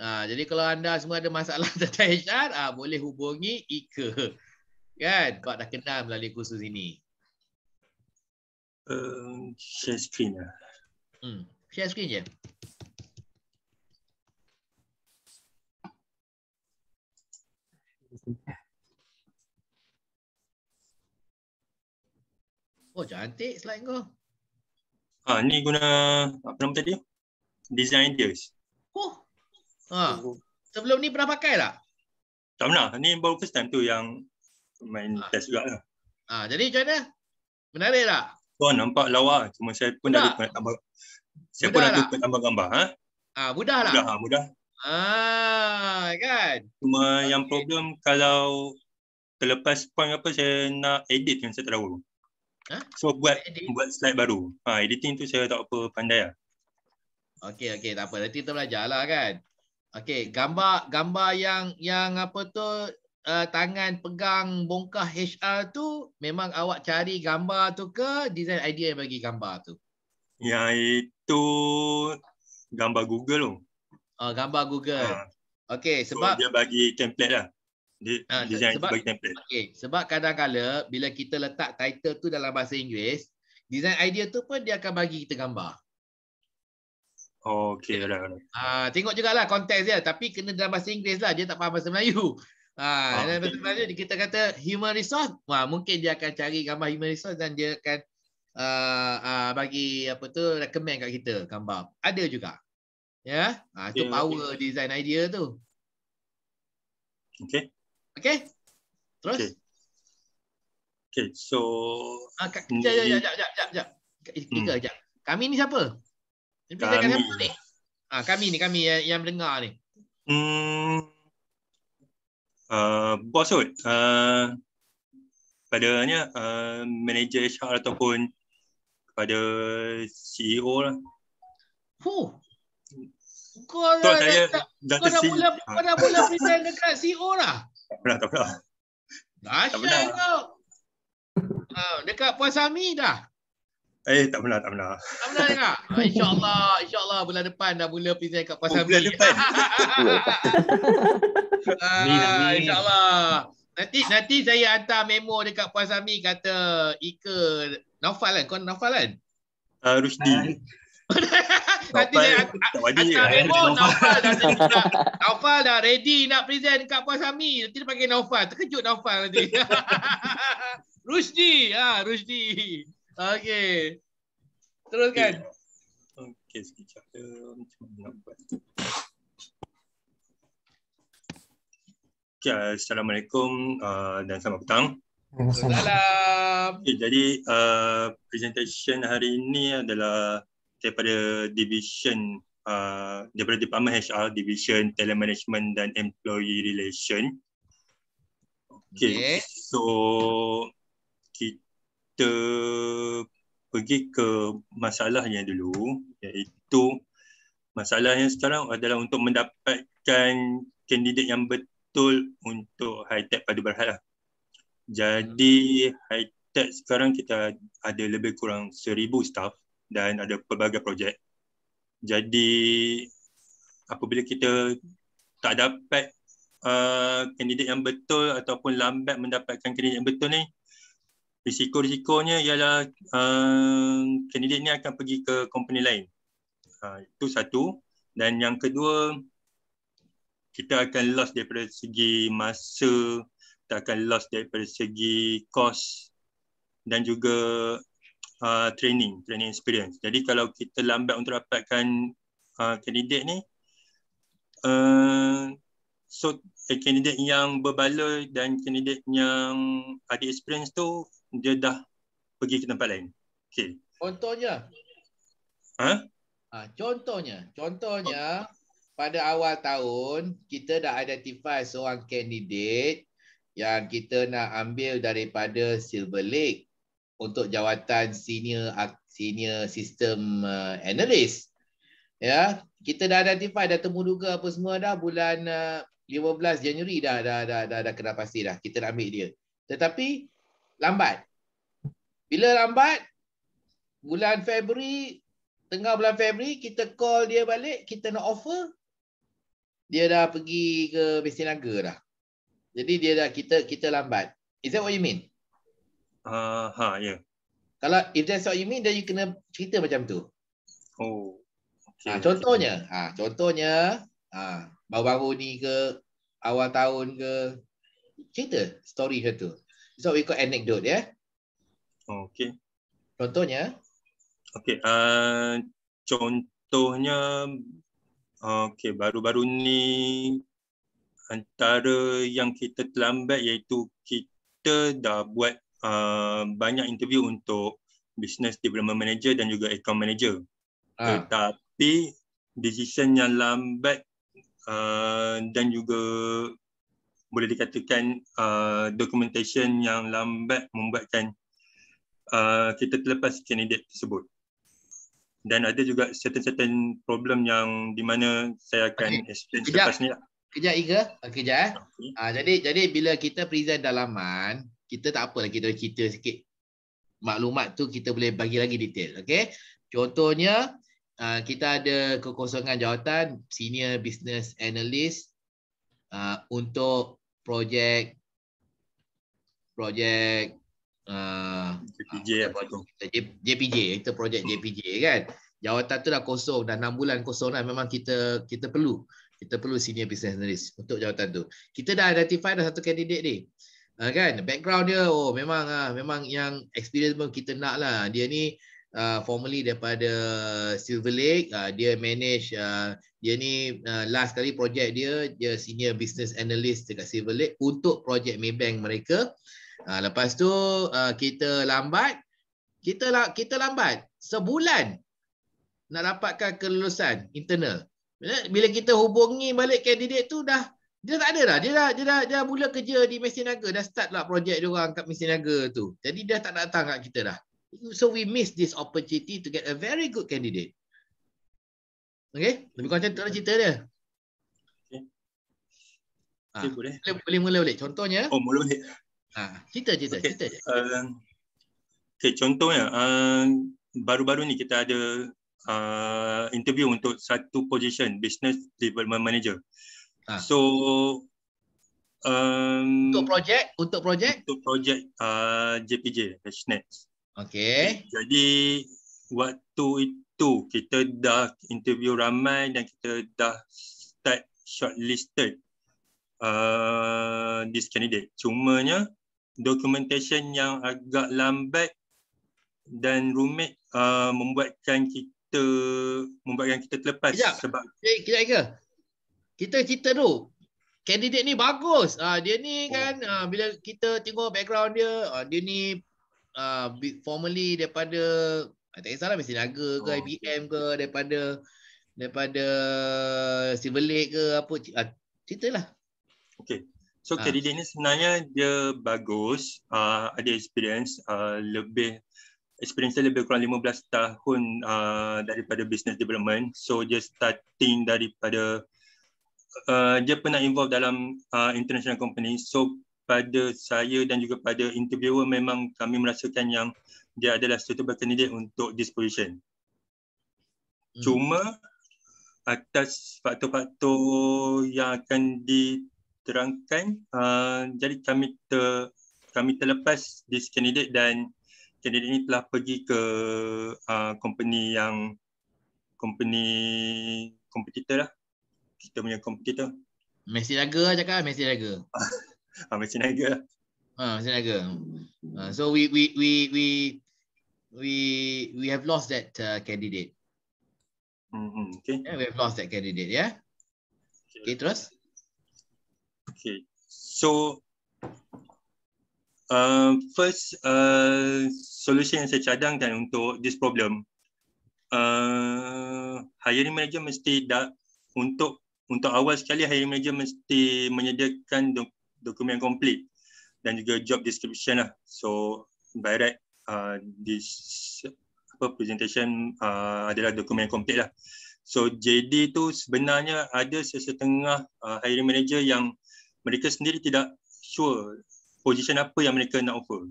Nah, jadi kalau anda semua ada masalah (laughs) tentang HR, ah, boleh hubungi Ika. Kan? Sebab dah kenal melalui kursus ini. Um, share screen lah. Hmm. Share screen je. Ya? Oh cantik slide kau. Ha ni guna apa nama tadi? Design ideas. Oh. Ha. Sebelum ni pernah pakai tak? Tak pernah. Ni baru first time tu yang main ha. test juga. Ha. jadi macam mana? Menarik tak? Oh nampak lawa. Cuma saya pun dah tambah. Saya pun dah tambah gambar. Ha? Ah, ha, mudah lah. mudah. Ah, kan. Cuma okay. yang problem kalau terlepas point apa saya nak edit kan saya tahu. Ha? So buat edit. buat slide baru. Ha, editing tu saya tak apa pandai lah. Okey okey tak apa. Nanti kita belajarlah kan. Okey, gambar gambar yang yang apa tu uh, tangan pegang bongkah HR tu memang awak cari gambar tu ke design idea yang bagi gambar tu? Ya itu gambar Google tu uh, gambar Google. Uh, ah. okay, sebab so dia bagi template lah. Dia, uh, ah, design sebab, bagi template. Okay, sebab kadang-kadang bila kita letak title tu dalam bahasa Inggeris, design idea tu pun dia akan bagi kita gambar. Oh, okay. okay. Right, right. Uh, ah, tengok jugalah konteks dia. Tapi kena dalam bahasa Inggeris lah. Dia tak faham bahasa Melayu. Ah, ha, okay. dan kita kata human resource, wah mungkin dia akan cari gambar human resource dan dia akan uh, uh, bagi apa tu recommend kat kita gambar. Ada juga. Ya, yeah? ha, okay, itu power okay. design idea tu. Okay. Okay. Terus. Okay. okay so. Ah, kak, jap, jap, jap, jap, jap, jap. Kita hmm. jap. Eh, hmm. Kami ni siapa? Kami. Siapa ni? Ha, kami ni, kami yang, yang mendengar ni. Hmm. Uh, ah, bos kot. Uh, ah, padanya uh, manager HR ataupun pada CEO lah. Huh, kau dah, dah, dah, dah, dah, mula, ah. kau dah mula present dekat CEO dah? Pernah, tak pernah. Dahsyat kau. Ha, dekat Puan Sami dah. Eh, tak pernah, tak pernah. Tak pernah dengar? Ha, ah, InsyaAllah, insyaAllah bulan depan dah mula present dekat Puan oh, Sami. Bulan depan? ha, (laughs) InsyaAllah. Nanti nanti saya hantar memo dekat Puan Sami kata Ika Nafal kan? Kau Nafal kan? Uh, Rusdi. Uh. (laughs) Nanti saya Naufal dah ready nak present kat Puan Sami. Nanti dia panggil Naufal. Terkejut Naufal nanti. (laughs) Rusdi. Ha, Rusdi. Okay. Teruskan. Okay, sekejap. Okay, Assalamualaikum uh, dan selamat petang. Assalamualaikum. Okay, jadi uh, presentation hari ini adalah daripada division uh, daripada department HR division talent management dan employee relation okey okay. so kita pergi ke masalahnya dulu iaitu masalahnya sekarang adalah untuk mendapatkan kandidat yang betul untuk high tech pada berhad lah. jadi hmm. high tech sekarang kita ada lebih kurang seribu staff dan ada pelbagai projek. Jadi apabila kita tak dapat uh, kandidat yang betul ataupun lambat mendapatkan kandidat yang betul ni risiko-risikonya ialah uh, kandidat ni akan pergi ke company lain. Uh, itu satu dan yang kedua kita akan loss daripada segi masa, kita akan loss daripada segi kos dan juga uh, training, training experience. Jadi kalau kita lambat untuk dapatkan kandidat uh, ni, uh, so kandidat eh, yang berbaloi dan kandidat yang ada experience tu, dia dah pergi ke tempat lain. Okay. Contohnya? Ha? Ha, contohnya, contohnya oh. pada awal tahun, kita dah identify seorang kandidat yang kita nak ambil daripada Silver Lake untuk jawatan senior senior system uh, analyst. Ya, kita dah ada identify dah temuduga apa semua dah bulan uh, 15 Januari dah dah dah dah, dah, dah kena pasti dah kita nak ambil dia. Tetapi lambat. Bila lambat bulan Februari tengah bulan Februari kita call dia balik, kita nak offer dia dah pergi ke Besi Naga dah. Jadi dia dah kita kita lambat. Is that what you mean? Ha, ha ya. Yeah. Kalau if that's what you mean, then you kena cerita macam tu. Oh. Okay. Ha, contohnya, ha, contohnya, ha, baru-baru ni ke, awal tahun ke, cerita story macam tu. So we call anecdote, ya. Yeah? Oh, okay. Contohnya. Okay. Uh, contohnya, okey, baru-baru ni, antara yang kita terlambat iaitu kita dah buat uh, banyak interview untuk business development manager dan juga account manager. Ha. Tetapi decision yang lambat uh, dan juga boleh dikatakan uh, documentation yang lambat membuatkan uh, kita terlepas kandidat tersebut. Dan ada juga certain-certain problem yang di mana saya akan okay. explain kejap. selepas ni lah. Kejap Iga, kejap Okay. Uh, ah, jadi jadi bila kita present dalaman, kita tak apa apalah kita cerita sikit maklumat tu kita boleh bagi lagi detail okey contohnya uh, kita ada kekosongan jawatan senior business analyst uh, untuk projek projek Uh, JPJ, uh, JPJ itu projek JPJ kan jawatan tu dah kosong dah 6 bulan kosong dah memang kita kita perlu kita perlu senior business analyst untuk jawatan tu kita dah identify dah satu kandidat ni Uh, kan background dia oh memang uh, memang yang experience pun kita nak lah dia ni uh, formerly daripada Silver Lake uh, dia manage uh, dia ni uh, last kali projek dia dia senior business analyst dekat Silver Lake untuk projek Maybank mereka uh, lepas tu uh, kita lambat kita la- kita lambat sebulan nak dapatkan kelulusan internal eh, bila kita hubungi balik kandidat tu dah dia tak ada dah. Dia dah dia dah, dia dah mula kerja di mesin naga. Dah start lah projek dia orang kat mesin naga tu. Jadi dia tak datang kat kita dah. So we miss this opportunity to get a very good candidate. Okay? Lebih kurang macam lah cerita dia. Okay. Ha. Okay, ah, boleh. boleh mula boleh. Contohnya. Oh, mula boleh. Ah, ha. Cerita, cerita. Okay. cerita je. Uh, um, okay, contohnya. Uh, baru-baru ni kita ada uh, interview untuk satu position, business development manager. Ha. So um, untuk projek untuk projek untuk projek uh, JPJ Hashnet. Okay. Jadi waktu itu kita dah interview ramai dan kita dah start shortlisted uh, this candidate. Cumanya documentation yang agak lambat dan rumit uh, membuatkan kita membuatkan kita terlepas Sekejap. sebab kita ikut kita cerita dulu kandidat ni bagus ah dia ni kan oh. ah, bila kita tengok background dia ah, dia ni ah, formally daripada ah, tak kisahlah mesti naga ke oh. IBM ke daripada daripada civil league ke apa ah, ceritalah okey so ah. kandidat ni sebenarnya dia bagus ah, ada experience ah, lebih experience dia lebih kurang 15 tahun ah, daripada business development so dia starting daripada Uh, dia pernah involved dalam uh, international company. So pada saya dan juga pada interviewer memang kami merasakan yang dia adalah satu candidate untuk this position. Hmm. Cuma atas faktor-faktor yang akan diterangkan, uh, jadi kami ter kami terlepas this candidate dan candidate ini telah pergi ke uh, company yang company kompetitor lah kita punya kompetitor? Messi Naga lah cakap, Mesti Naga. (laughs) ah, Messi Naga lah. Ah, Messi Naga. Uh, so we we we we we we have lost that uh, candidate. Mm -hmm, okay. Yeah, we have lost that candidate, yeah? Okay, okay terus. Okay. So, uh, first uh, solution yang saya cadangkan untuk this problem, uh, hiring manager mesti dah untuk untuk awal sekali hiring manager mesti menyediakan do- dokumen komplit dan juga job description lah. So by right uh, this apa presentation uh, adalah dokumen komplit lah. So JD tu sebenarnya ada sesetengah uh, hiring manager yang mereka sendiri tidak sure position apa yang mereka nak offer.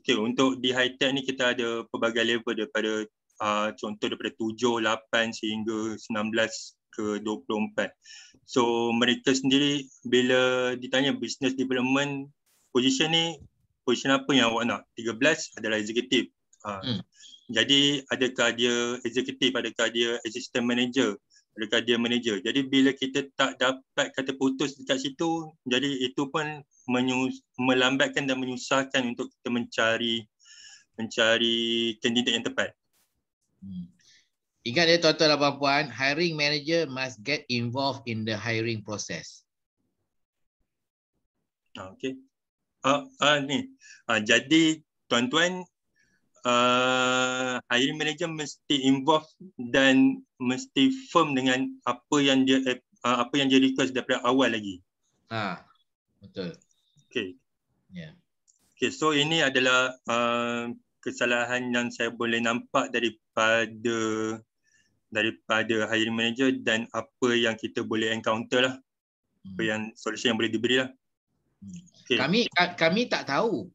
Okay, untuk di high tech ni kita ada pelbagai level daripada uh, contoh daripada tujuh, lapan sehingga sembilan belas ke 24. So mereka sendiri bila ditanya business development position ni position apa yang awak nak? 13 adalah eksekutif. Ha. Hmm. Jadi adakah dia eksekutif, adakah dia assistant manager, adakah dia manager. Jadi bila kita tak dapat kata putus dekat situ, jadi itu pun menyus- melambatkan dan menyusahkan untuk kita mencari mencari kandidat yang tepat. Hmm. Ingat ya tuan-tuan dan puan-puan, hiring manager must get involved in the hiring process. Okay. Ah, uh, ah uh, ni. Ah uh, jadi tuan-tuan uh, hiring manager mesti involved dan mesti firm dengan apa yang dia uh, apa yang dia request daripada awal lagi. Ha. Betul. Okay. Yeah. Okay, so ini adalah uh, kesalahan yang saya boleh nampak daripada daripada hiring manager dan apa yang kita boleh encounter lah apa hmm. yang solusi yang boleh diberi lah hmm. okay. kami kami tak tahu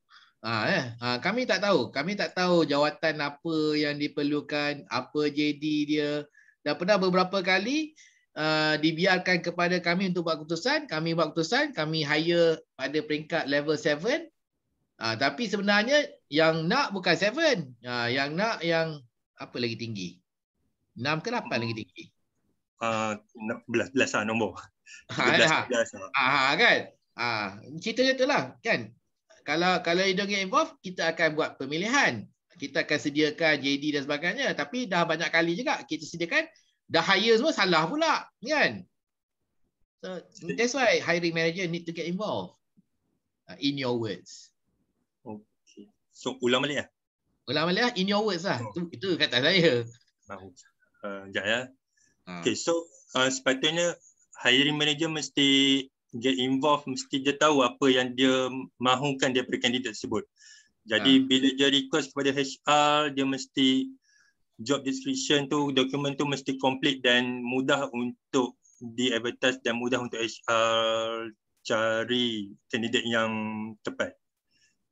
ha, eh. ha, kami tak tahu kami tak tahu jawatan apa yang diperlukan apa JD dia dah pernah beberapa kali Uh, dibiarkan kepada kami untuk buat keputusan kami buat keputusan, kami hire pada peringkat level 7 uh, ha, tapi sebenarnya yang nak bukan 7, uh, ha, yang nak yang apa lagi tinggi 6 ke 8 lagi tinggi? Ah uh, belas belas lah, (laughs) ah nombor. Belas ha, belas ha. Ah, ah, ha. ha, kan? Ah cerita dia itulah kan. Kalau kalau dia get involved kita akan buat pemilihan. Kita akan sediakan JD dan sebagainya tapi dah banyak kali juga kita sediakan dah hire semua salah pula kan. So that's why hiring manager need to get involved. Ah, in your words. Okay. So ulang balik ah. Ulang balik ah in your words lah. Oh. Itu, itu kata saya. Mahu. Uh, sekejap ya. Hmm. Okay, so uh, sepatutnya hiring manager mesti get involved, mesti dia tahu apa yang dia mahukan daripada kandidat tersebut. Jadi hmm. bila dia request kepada HR, dia mesti job description tu, dokumen tu mesti complete dan mudah untuk di-advertise dan mudah untuk HR cari kandidat yang tepat.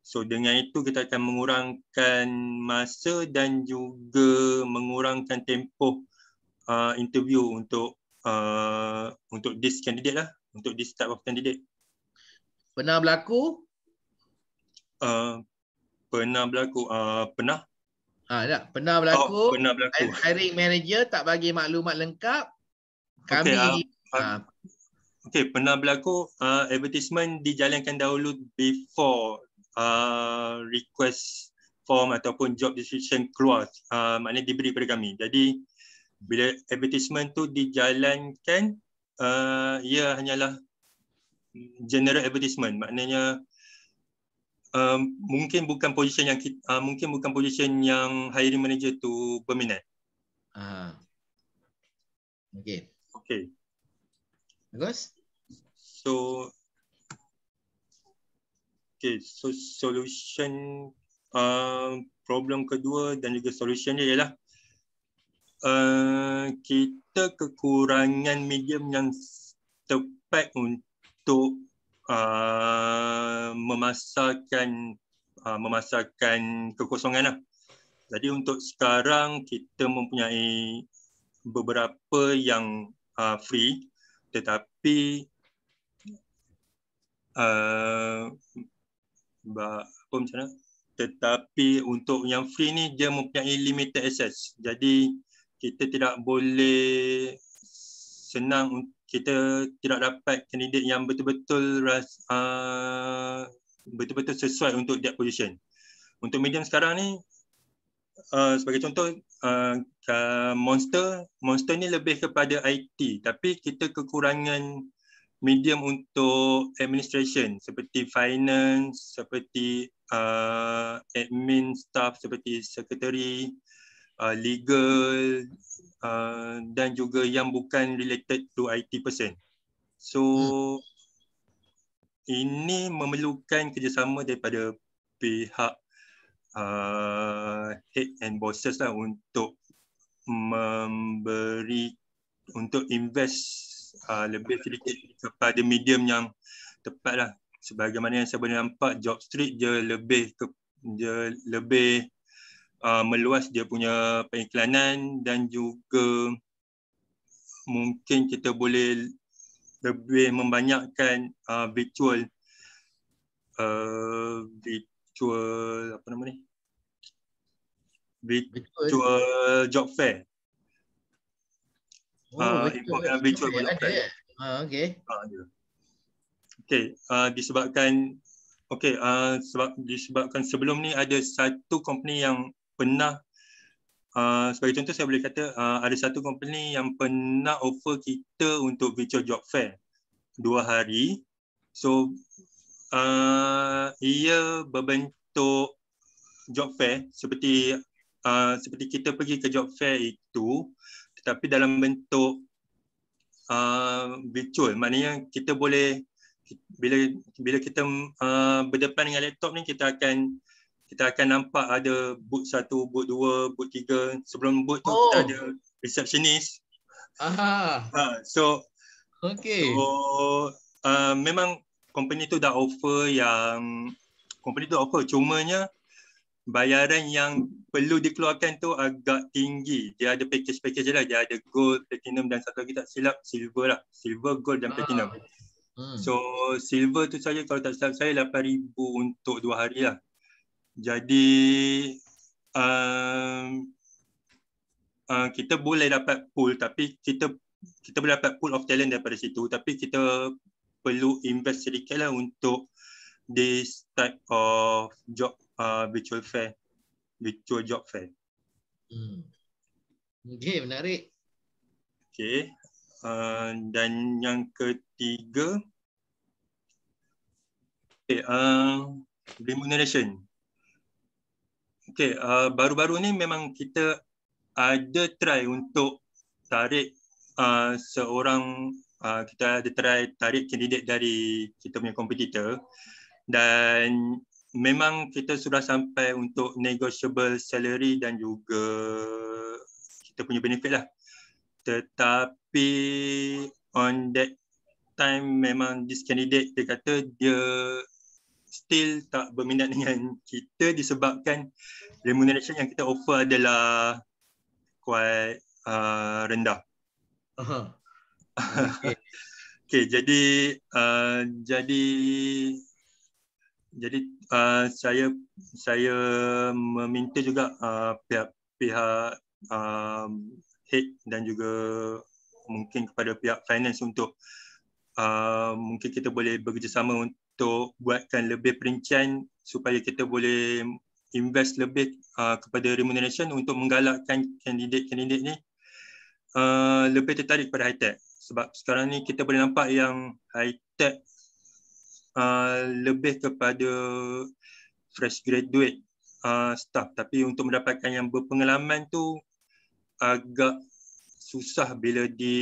So dengan itu kita akan mengurangkan masa dan juga mengurangkan tempoh uh, interview untuk uh, untuk this candidate lah, untuk this type of candidate. Pernah berlaku? Uh, pernah berlaku. Uh, pernah. Ha, ah, ya, tak. Pernah berlaku. Oh, pernah berlaku. Hiring manager tak bagi maklumat lengkap. Kami. Okay, uh, uh, ah. ha. Ah. Okay, pernah berlaku uh, advertisement dijalankan dahulu before uh, request form ataupun job description keluar uh, maknanya diberi kepada kami. Jadi bila advertisement tu dijalankan uh, ia hanyalah general advertisement maknanya um, mungkin bukan position yang kita, uh, mungkin bukan position yang hiring manager tu berminat. Aha. Okay. Okay. Bagus. So Okay, so solution uh, problem kedua dan juga solutionnya ialah uh, kita kekurangan medium yang tepat untuk uh, memasakkan uh, memasakkan kekosongan lah. Jadi untuk sekarang kita mempunyai beberapa yang uh, free, tetapi uh, apa macam mana tetapi untuk yang free ni dia mempunyai limited access jadi kita tidak boleh senang kita tidak dapat kandidat yang betul-betul ras, uh, betul-betul sesuai untuk that position untuk medium sekarang ni uh, sebagai contoh uh, monster monster ni lebih kepada IT tapi kita kekurangan medium untuk administration seperti finance, seperti uh, admin staff seperti secretary, uh, legal uh, dan juga yang bukan related to IT person. So hmm. ini memerlukan kerjasama daripada pihak uh, head and bosses lah untuk memberi untuk invest uh, lebih sedikit kepada medium yang tepatlah sebagaimana yang saya boleh nampak job street dia lebih ke, dia lebih uh, meluas dia punya pengiklanan dan juga mungkin kita boleh lebih membanyakkan uh, virtual uh, virtual apa nama ni virtual job fair import dan virtual boleh apply. Ada. Uh, ah, okay. Uh, ah, okay, uh, ah, disebabkan okay, uh, sebab, disebabkan sebelum ni ada satu company yang pernah uh, sebagai contoh saya boleh kata uh, ada satu company yang pernah offer kita untuk virtual job fair dua hari. So uh, ia berbentuk job fair seperti uh, seperti kita pergi ke job fair itu tapi dalam bentuk uh, virtual maknanya kita boleh bila bila kita uh, berdepan dengan laptop ni kita akan kita akan nampak ada boot 1, boot 2, boot 3 sebelum boot tu oh. kita ada receptionist. Aha. Uh, so okay. So uh, memang company tu dah offer yang company tu offer cumanya bayaran yang perlu dikeluarkan tu agak tinggi. Dia ada package-package lah. Dia ada gold, platinum dan satu lagi tak silap, silver lah. Silver, gold dan platinum. Ah. Hmm. So silver tu saja kalau tak silap saya 8000 untuk 2 hari lah. Jadi um, uh, kita boleh dapat pool tapi kita kita boleh dapat pool of talent daripada situ tapi kita perlu invest sedikit lah untuk this type of job Uh, virtual fair, virtual job fair. Hmm. Okay, menarik. Okay. Uh, dan yang ketiga, okay, uh, remuneration. Okay, uh, baru-baru ni memang kita ada try untuk tarik uh, seorang uh, kita ada try tarik kandidat dari kita punya kompetitor dan memang kita sudah sampai untuk negotiable salary dan juga kita punya benefit lah. Tetapi on that time memang this candidate dia kata dia still tak berminat dengan kita disebabkan remuneration yang kita offer adalah quite uh, rendah. (laughs) Okay. okay, jadi uh, jadi jadi uh, saya saya meminta juga uh, pihak pihak um, head dan juga mungkin kepada pihak finance untuk uh, mungkin kita boleh bekerjasama untuk buatkan lebih perincian supaya kita boleh invest lebih uh, kepada remuneration untuk menggalakkan kandidat-kandidat ni uh, lebih tertarik pada high tech sebab sekarang ni kita boleh nampak yang high tech uh, lebih kepada fresh graduate uh, staff tapi untuk mendapatkan yang berpengalaman tu agak susah bila di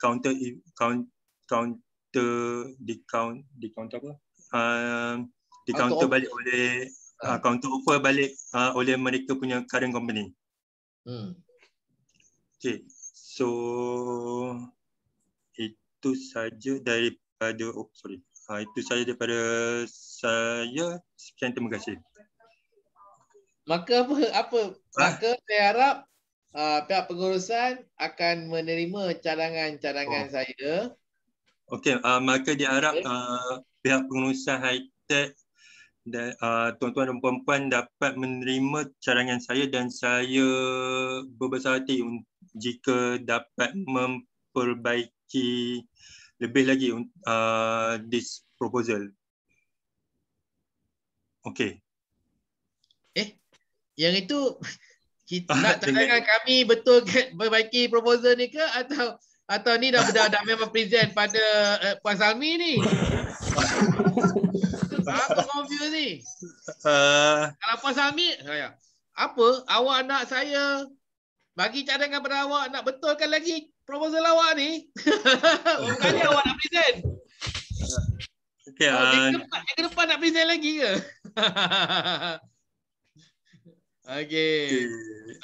counter e, counter, counter di count di counter apa uh, di counter Auto balik oleh uh, uh. counter offer balik uh, oleh mereka punya current company. Hmm. Okay. So itu saja daripada oh sorry. Uh, itu saya daripada saya. Sekian terima kasih. Maka apa? apa? Ha? Maka saya harap uh, pihak pengurusan akan menerima cadangan-cadangan oh. saya. Okey, uh, maka diharap okay. uh, pihak pengurusan high-tech dan uh, tuan-tuan dan puan-puan dapat menerima cadangan saya dan saya berbesar hati jika dapat memperbaiki uh, lebih lagi uh, this proposal. Okay. Eh, yang itu kita (laughs) ah, nak tanyakan kami betul ke perbaiki proposal ni ke atau atau ni dah dah, dah memang present pada uh, Puan Salmi ni? (laughs) apa confuse ni? Uh. Kalau Puan Salmi, saya, apa awak nak saya bagi cadangan pada awak nak betulkan lagi proposal awak ni. (laughs) Orang kali awak nak present. Okay, uh, dia, ke depan, nak present lagi ke? (laughs) okay.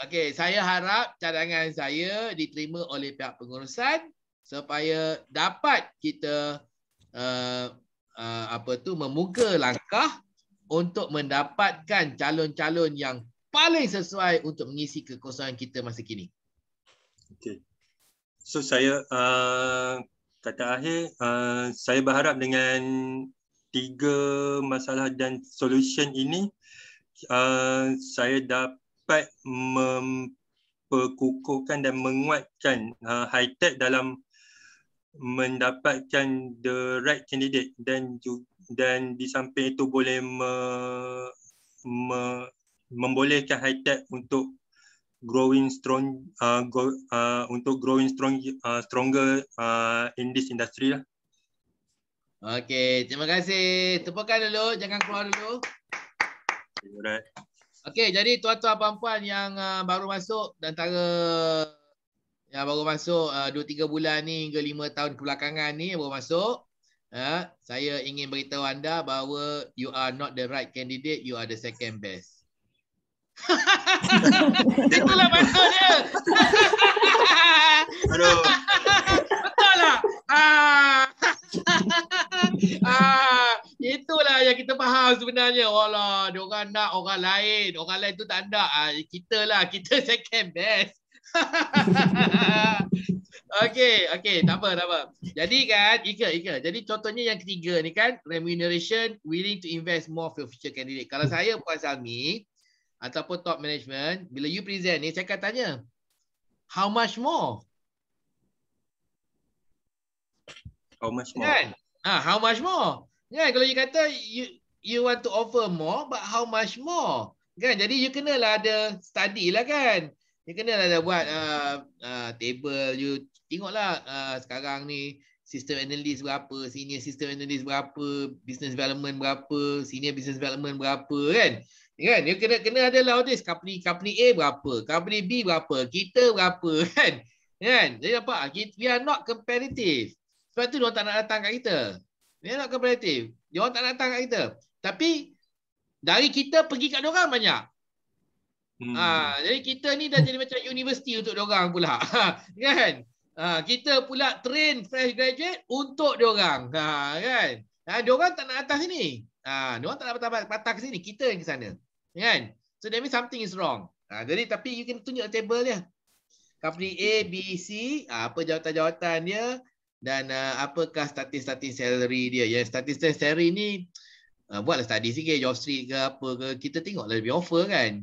Okay, saya harap cadangan saya diterima oleh pihak pengurusan supaya dapat kita uh, uh, apa tu memuka langkah untuk mendapatkan calon-calon yang paling sesuai untuk mengisi kekosongan kita masa kini. Okay so saya uh, kata akhir uh, saya berharap dengan tiga masalah dan solution ini uh, saya dapat memperkukuhkan dan menguatkan uh, high tech dalam mendapatkan the right candidate dan dan di samping itu boleh me, me, membolehkan high tech untuk growing strong uh, uh, untuk growing strong uh, stronger uh, in this industry lah. Okay, terima kasih. Tepukan dulu, jangan keluar dulu. Alright. Okay, jadi tuan-tuan puan-puan yang uh, baru masuk dan antara yang baru masuk uh, 2 3 bulan ni hingga 5 tahun kebelakangan ni baru masuk, uh, saya ingin beritahu anda bahawa you are not the right candidate, you are the second best. (laughs) Itulah betul dia. (laughs) Aduh. Betul lah. Ah. (laughs) ah. Itulah yang kita faham sebenarnya. Walah, dia orang nak orang lain. Orang lain tu tak ada. Ah, kita lah. Kita second best. okay, okay. Tak apa, tak apa. Jadi kan, Ika, Ika. Jadi contohnya yang ketiga ni kan, remuneration willing to invest more for future candidate. Kalau saya Puan Salmi, ataupun top management, bila you present ni, saya akan tanya, how much more? How much more? Kan? Ha, how much more? Kan? Kalau you kata, you you want to offer more, but how much more? Kan? Jadi you kenalah ada study lah kan? You kenalah ada buat uh, uh, table, you tengoklah uh, sekarang ni, System analyst berapa, senior system analyst berapa, business development berapa, senior business development berapa kan kan dia kena kena ada lah this company company A berapa company B berapa kita berapa (laughs) kan kan jadi nampak we are not competitive sebab tu dia tak nak datang kat kita we are not competitive dia orang tak nak datang kat kita tapi dari kita pergi kat orang banyak hmm. ha, jadi kita ni dah jadi macam universiti untuk orang pula (laughs) kan ha, kita pula train fresh graduate untuk orang ha, kan ha, orang tak nak datang sini Ah, ha, dia orang tak nak patah ke sini, kita yang ke sana. Kan? So that means something is wrong. Ha, jadi tapi you can tunjuk table dia. Company A, B, C. Ha, apa jawatan-jawatan dia. Dan uh, apakah statistik-statistik salary dia. Yang statistik salary ni. Uh, buatlah study sikit. Job street ke apa ke. Kita tengoklah lebih offer kan.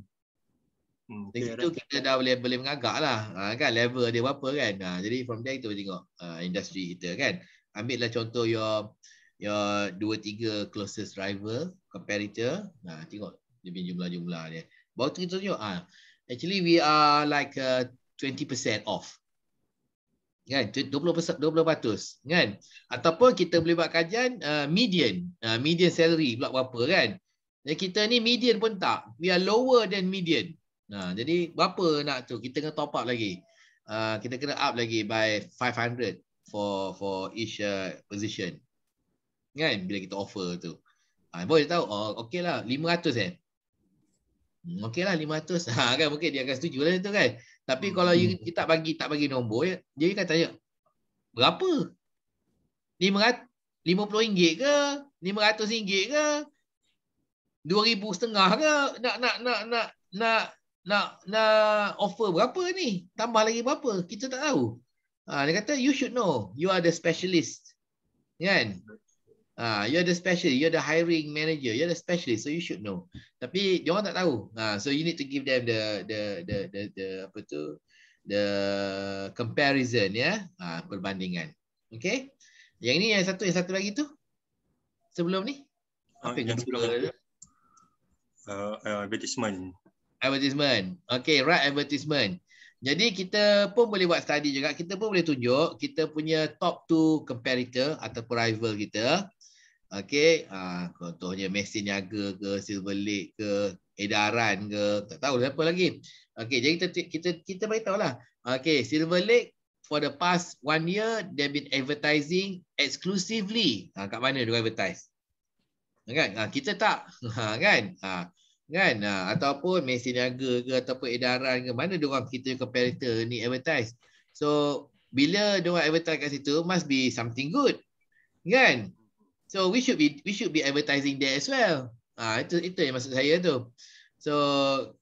Okay, Dari situ kita dah boleh boleh mengagak lah. Ha, kan? Level dia berapa kan. Ha, jadi from there kita tengok uh, ha, industri kita kan. Ambil lah contoh your your 2 3 closest driver competitor nah ha, tengok dia punya jumlah-jumlah dia. Baru tu kita tunjuk. Ah, actually we are like uh, 20% off. Kan? 20%, 20%. Kan? Ataupun kita boleh buat kajian uh, median. Uh, median salary pula berapa kan? Dan kita ni median pun tak. We are lower than median. Nah, ha, jadi berapa nak tu? Kita kena top up lagi. Uh, kita kena up lagi by 500 for for each uh, position. Kan? Bila kita offer tu. Ha, boleh tahu? Oh, okay lah. 500 eh. Hmm, Okeylah 500. (laughs) Ha kan mungkin dia akan setuju lah tu kan. Tapi hmm. kalau you, you tak bagi tak bagi nombor ya, dia akan tanya berapa? 500 RM50 ke? RM500 ke? 2000 setengah ke? Nak nak nak nak nak nak nak offer berapa ni? Tambah lagi berapa? Kita tak tahu. Ha, dia kata you should know. You are the specialist. Kan? Ah, Ha, you're the specialist. You're the hiring manager. You're the specialist. So you should know. Tapi dia orang tak tahu. Ha, so you need to give them the the the the, the, the apa tu? The comparison ya. Yeah? Ha, perbandingan. Okay. Yang ini yang satu yang satu lagi tu. Sebelum ni. Ah, apa uh, yang sebelum ni? Uh, ah, eh, advertisement. Advertisement. Okay, right advertisement. Jadi kita pun boleh buat study juga. Kita pun boleh tunjuk kita punya top two competitor atau rival kita. Okey, uh, contohnya mesin niaga ke, silver lead ke, edaran ke, tak tahu siapa lagi. Okey, jadi kita kita kita bagi tahulah. Okey, silver lead for the past one year they've been advertising exclusively. Ha, kat mana dia advertise? Kan? Ha, kita tak. Ha, (laughs) kan? Ha, kan? Ha, ataupun mesin niaga ke ataupun edaran ke mana dia orang kita competitor ni advertise. So, bila dia orang advertise kat situ must be something good. Kan? So we should be we should be advertising there as well. Ah itu itu yang maksud saya tu. So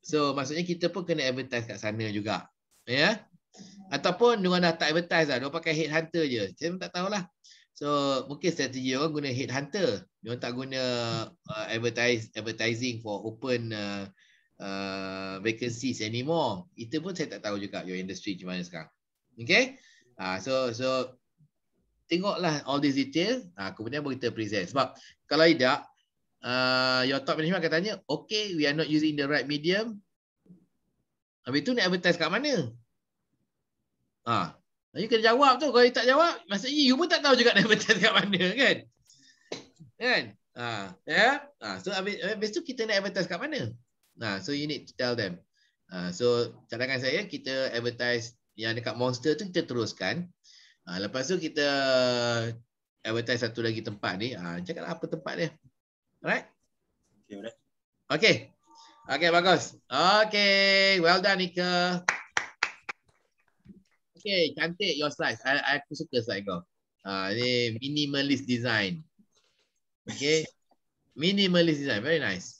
so maksudnya kita pun kena advertise kat sana juga. Ya. Yeah? Ataupun dia orang dah tak advertise lah, dia pakai head hunter je. Saya pun tak tahulah. So mungkin strategi orang guna head hunter. Dia tak guna uh, advertise advertising for open uh, uh, vacancies anymore. Itu pun saya tak tahu juga your industry macam mana sekarang. Okay? Ah uh, so so tengoklah all these detail ha, kemudian baru kita present sebab kalau tidak uh, your top management akan tanya okay we are not using the right medium habis tu nak advertise kat mana ah ha, you kena jawab tu kalau you tak jawab maksudnya you pun tak tahu juga nak advertise kat mana kan kan ah ya ah, so habis tu kita nak advertise kat mana nah so you need to tell them ah so cadangan saya kita advertise yang dekat monster tu kita teruskan Ha, lepas tu kita advertise satu lagi tempat ni. Ha, cakap lah apa tempat dia. Alright? Okay, alright. Okay. Okay, bagus. Okay. Well done, Nika. Okay, cantik your slides. I, I, aku suka slide kau. Ha, ni minimalist design. Okay. Minimalist design. Very nice.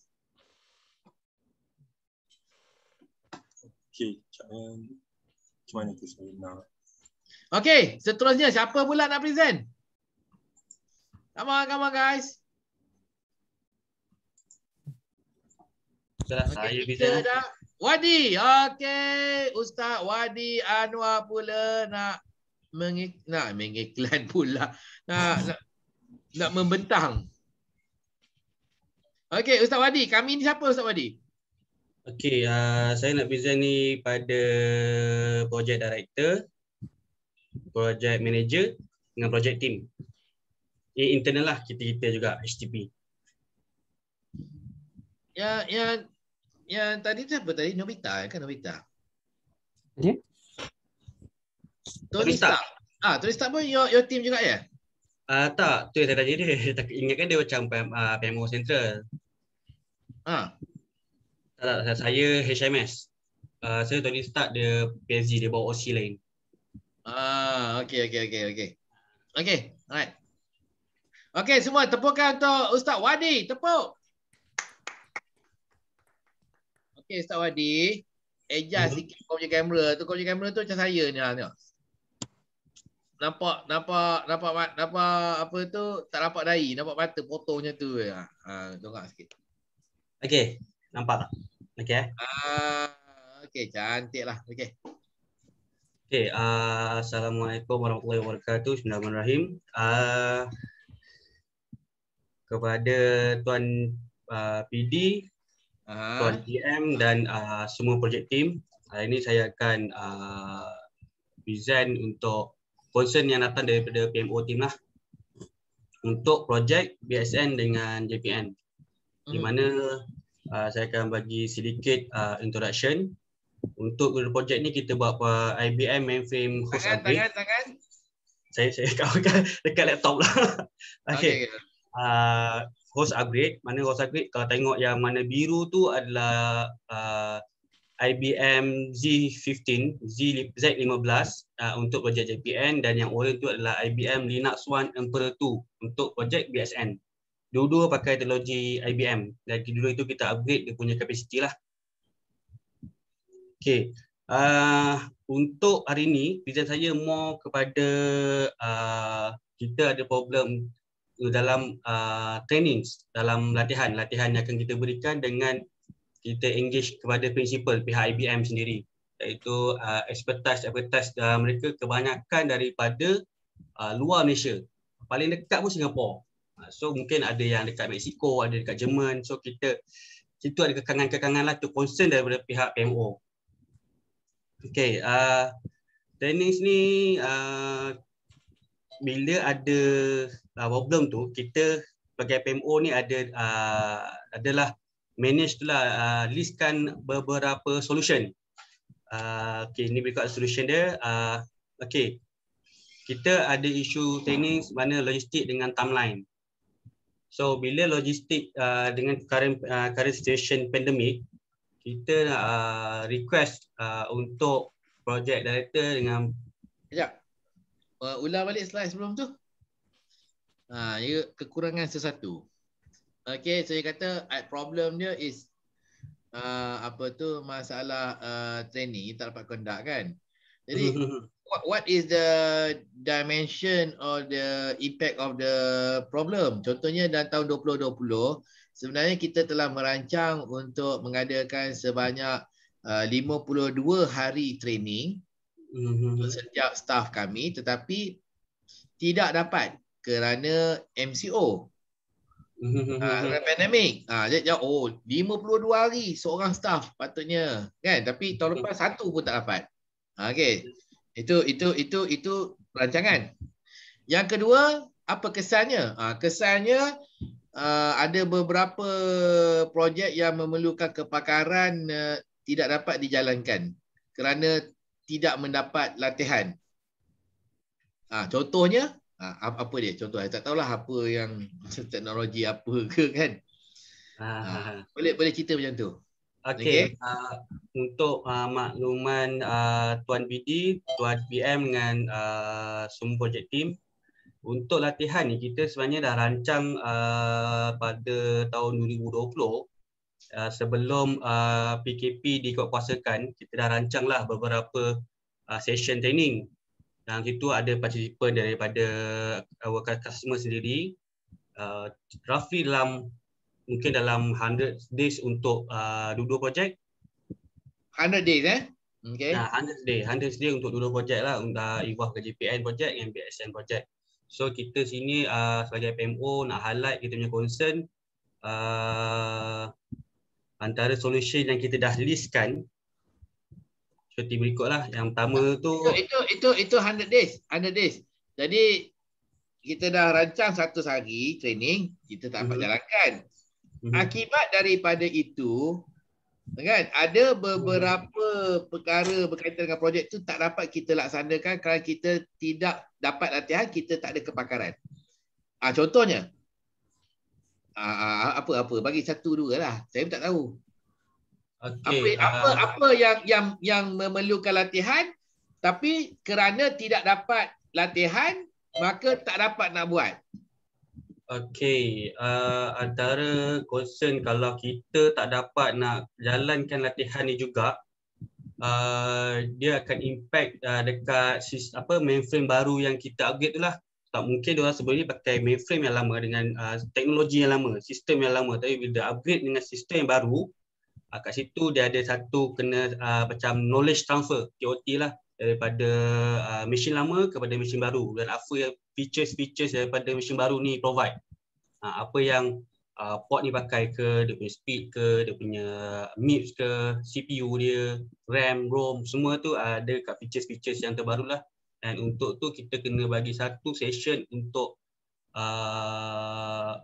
Okay. Macam mana tu sebenarnya? Okay, seterusnya siapa pula nak present? Come on, come on guys. Okay, kita ada Wadi. Okay, Ustaz Wadi Anwar pula nak mengik nak mengiklan pula. Nak, (laughs) nak nak membentang. Okay, Ustaz Wadi, kami ni siapa Ustaz Wadi? Okay, uh, ah, saya nak present ni pada project director project manager dengan project team. Ini internal lah kita kita juga HTP. Ya, ya, ya tadi tu apa tadi Nobita eh, kan Nobita. Ya. Yeah. Tony Ah, Tony Stark pun your your team juga ya? Ah, uh, tak. Tu yang saya tanya dia. (laughs) Tak ingat kan dia macam PMO, uh, ah, PMO Central. Ah. Tak, tak, saya HMS. Uh, ah, saya Tony Stark dia PSG dia bawa OC lain. Ah. Ah, okey okey okey okey. Okey, alright. Okey, semua tepukan untuk Ustaz Wadi, tepuk. Okey, Ustaz Wadi, adjust hmm. sikit kau punya kamera tu. Kau punya kamera tu macam saya ni lah tengok. Nampak nampak nampak nampak, nampak apa tu tak nampak dai, nampak mata potongnya tu. Ha, Ah, tengok sikit. Okey, nampak tak? Okey. Eh? Ah, okey cantiklah. Okey. Okay, uh, Assalamualaikum warahmatullahi wabarakatuh. Bismillahirrahmanirrahim. Uh, kepada Tuan uh, PD, uh Tuan DM dan uh, semua projek tim, hari ini saya akan uh, present untuk concern yang datang daripada PMO tim lah untuk projek BSN dengan JPN. Di hmm. mana uh, saya akan bagi sedikit uh, introduction untuk projek ni kita buat apa IBM mainframe host tangan, upgrade. Tangan, tangan. Saya saya (laughs) kan dekat laptop lah. Okey. (laughs) Okay. Uh, host upgrade, mana host upgrade? Kalau tengok yang mana biru tu adalah uh, ah, IBM Z15, Z Z15 uh, ah, untuk projek JPN dan yang orange tu adalah IBM Linux One Emperor 2 untuk projek BSN. Dua-dua pakai teknologi IBM dan dulu itu kita upgrade dia punya kapasiti lah. Okay, Uh, ah, untuk hari ini, pijak saya more kepada uh, kita ada problem dalam uh, ah, training, dalam latihan. Latihan yang akan kita berikan dengan kita engage kepada prinsipal pihak IBM sendiri. Iaitu uh, expertise, expertise uh, mereka kebanyakan daripada uh, luar Malaysia. Paling dekat pun Singapura. Uh, so mungkin ada yang dekat Mexico, ada dekat Jerman. So kita itu ada kekangan-kekangan lah tu concern daripada pihak PMO. Okay, uh, teknis ni uh, bila ada uh, problem tu, kita sebagai PMO ni ada uh, adalah manage tu lah, uh, listkan beberapa solution. Uh, okay, ni berikut solution dia. Uh, okay, kita ada isu training mana logistik dengan timeline. So, bila logistik uh, dengan current, uh, current situation pandemic, kita nak uh, request uh, untuk project director dengan sekejap uh, ulang balik slide sebelum tu ha uh, ya, kekurangan sesatu Okay, so dia kata problem dia is uh, apa tu masalah uh, training kita dapat conduct kan jadi (laughs) what, what is the dimension or the impact of the problem contohnya dalam tahun 2020 sebenarnya kita telah merancang untuk mengadakan sebanyak 52 uh, hari training mm-hmm. setiap staff kami tetapi tidak dapat kerana MCO mm-hmm. Mhm, ah, mhm. uh, pandemik uh, ah, jadi, oh 52 hari seorang staff patutnya kan tapi tahun lepas satu pun tak dapat uh, okey itu itu itu itu rancangan yang kedua apa kesannya uh, kesannya Eh, ada beberapa projek yang memerlukan kepakaran uh, tidak dapat dijalankan kerana tidak mendapat latihan. Ha, contohnya, ha, apa dia? Contoh, saya tak tahulah apa yang (laughs) teknologi apa ke kan. Ha, ha, ha, ha, boleh boleh cerita macam tu. Okey, okay. uh, untuk uh, makluman uh, Tuan BD, Tuan BM dengan uh, semua projek team, untuk latihan ni kita sebenarnya dah rancang uh, pada tahun 2020 uh, sebelum uh, PKP dikuatkuasakan kita dah rancanglah beberapa uh, session training dan itu ada participant daripada our customer sendiri uh, roughly dalam mungkin dalam 100 days untuk uh, dua projek 100 days eh Okay. Nah, 100 day, 100 day untuk dua projek lah, untuk Evolve ke JPN projek dan BSN projek. So kita sini uh, sebagai PMO nak highlight kita punya concern uh, antara solution yang kita dah listkan seperti berikutlah. Yang pertama itu, tu itu itu itu 100 days, 100 days. Jadi kita dah rancang satu hari training, kita tak dapat mm-hmm. jalankan. Mm-hmm. Akibat daripada itu, kan ada hmm. beberapa perkara berkaitan dengan projek tu tak dapat kita laksanakan kerana kita tidak dapat latihan kita tak ada kepakaran ah contohnya ah, ah, ah apa apa bagi satu dua lah saya pun tak tahu okay. apa ah. apa apa yang yang yang memerlukan latihan tapi kerana tidak dapat latihan maka tak dapat nak buat Okay, uh, antara concern kalau kita tak dapat nak jalankan latihan ni juga uh, dia akan impact uh, dekat sis, apa mainframe baru yang kita upgrade tu lah tak mungkin dia sebelum ni pakai mainframe yang lama dengan uh, teknologi yang lama, sistem yang lama tapi bila upgrade dengan sistem yang baru uh, kat situ dia ada satu kena uh, macam knowledge transfer, KOT lah daripada uh, mesin lama kepada mesin baru dan apa yang features-features daripada mesin baru ni provide. Uh, apa yang uh, port ni pakai ke, dia punya speed ke, dia punya MIPS ke, CPU dia, RAM, ROM, semua tu ada kat features-features yang terbaru lah. Dan untuk tu kita kena bagi satu session untuk uh,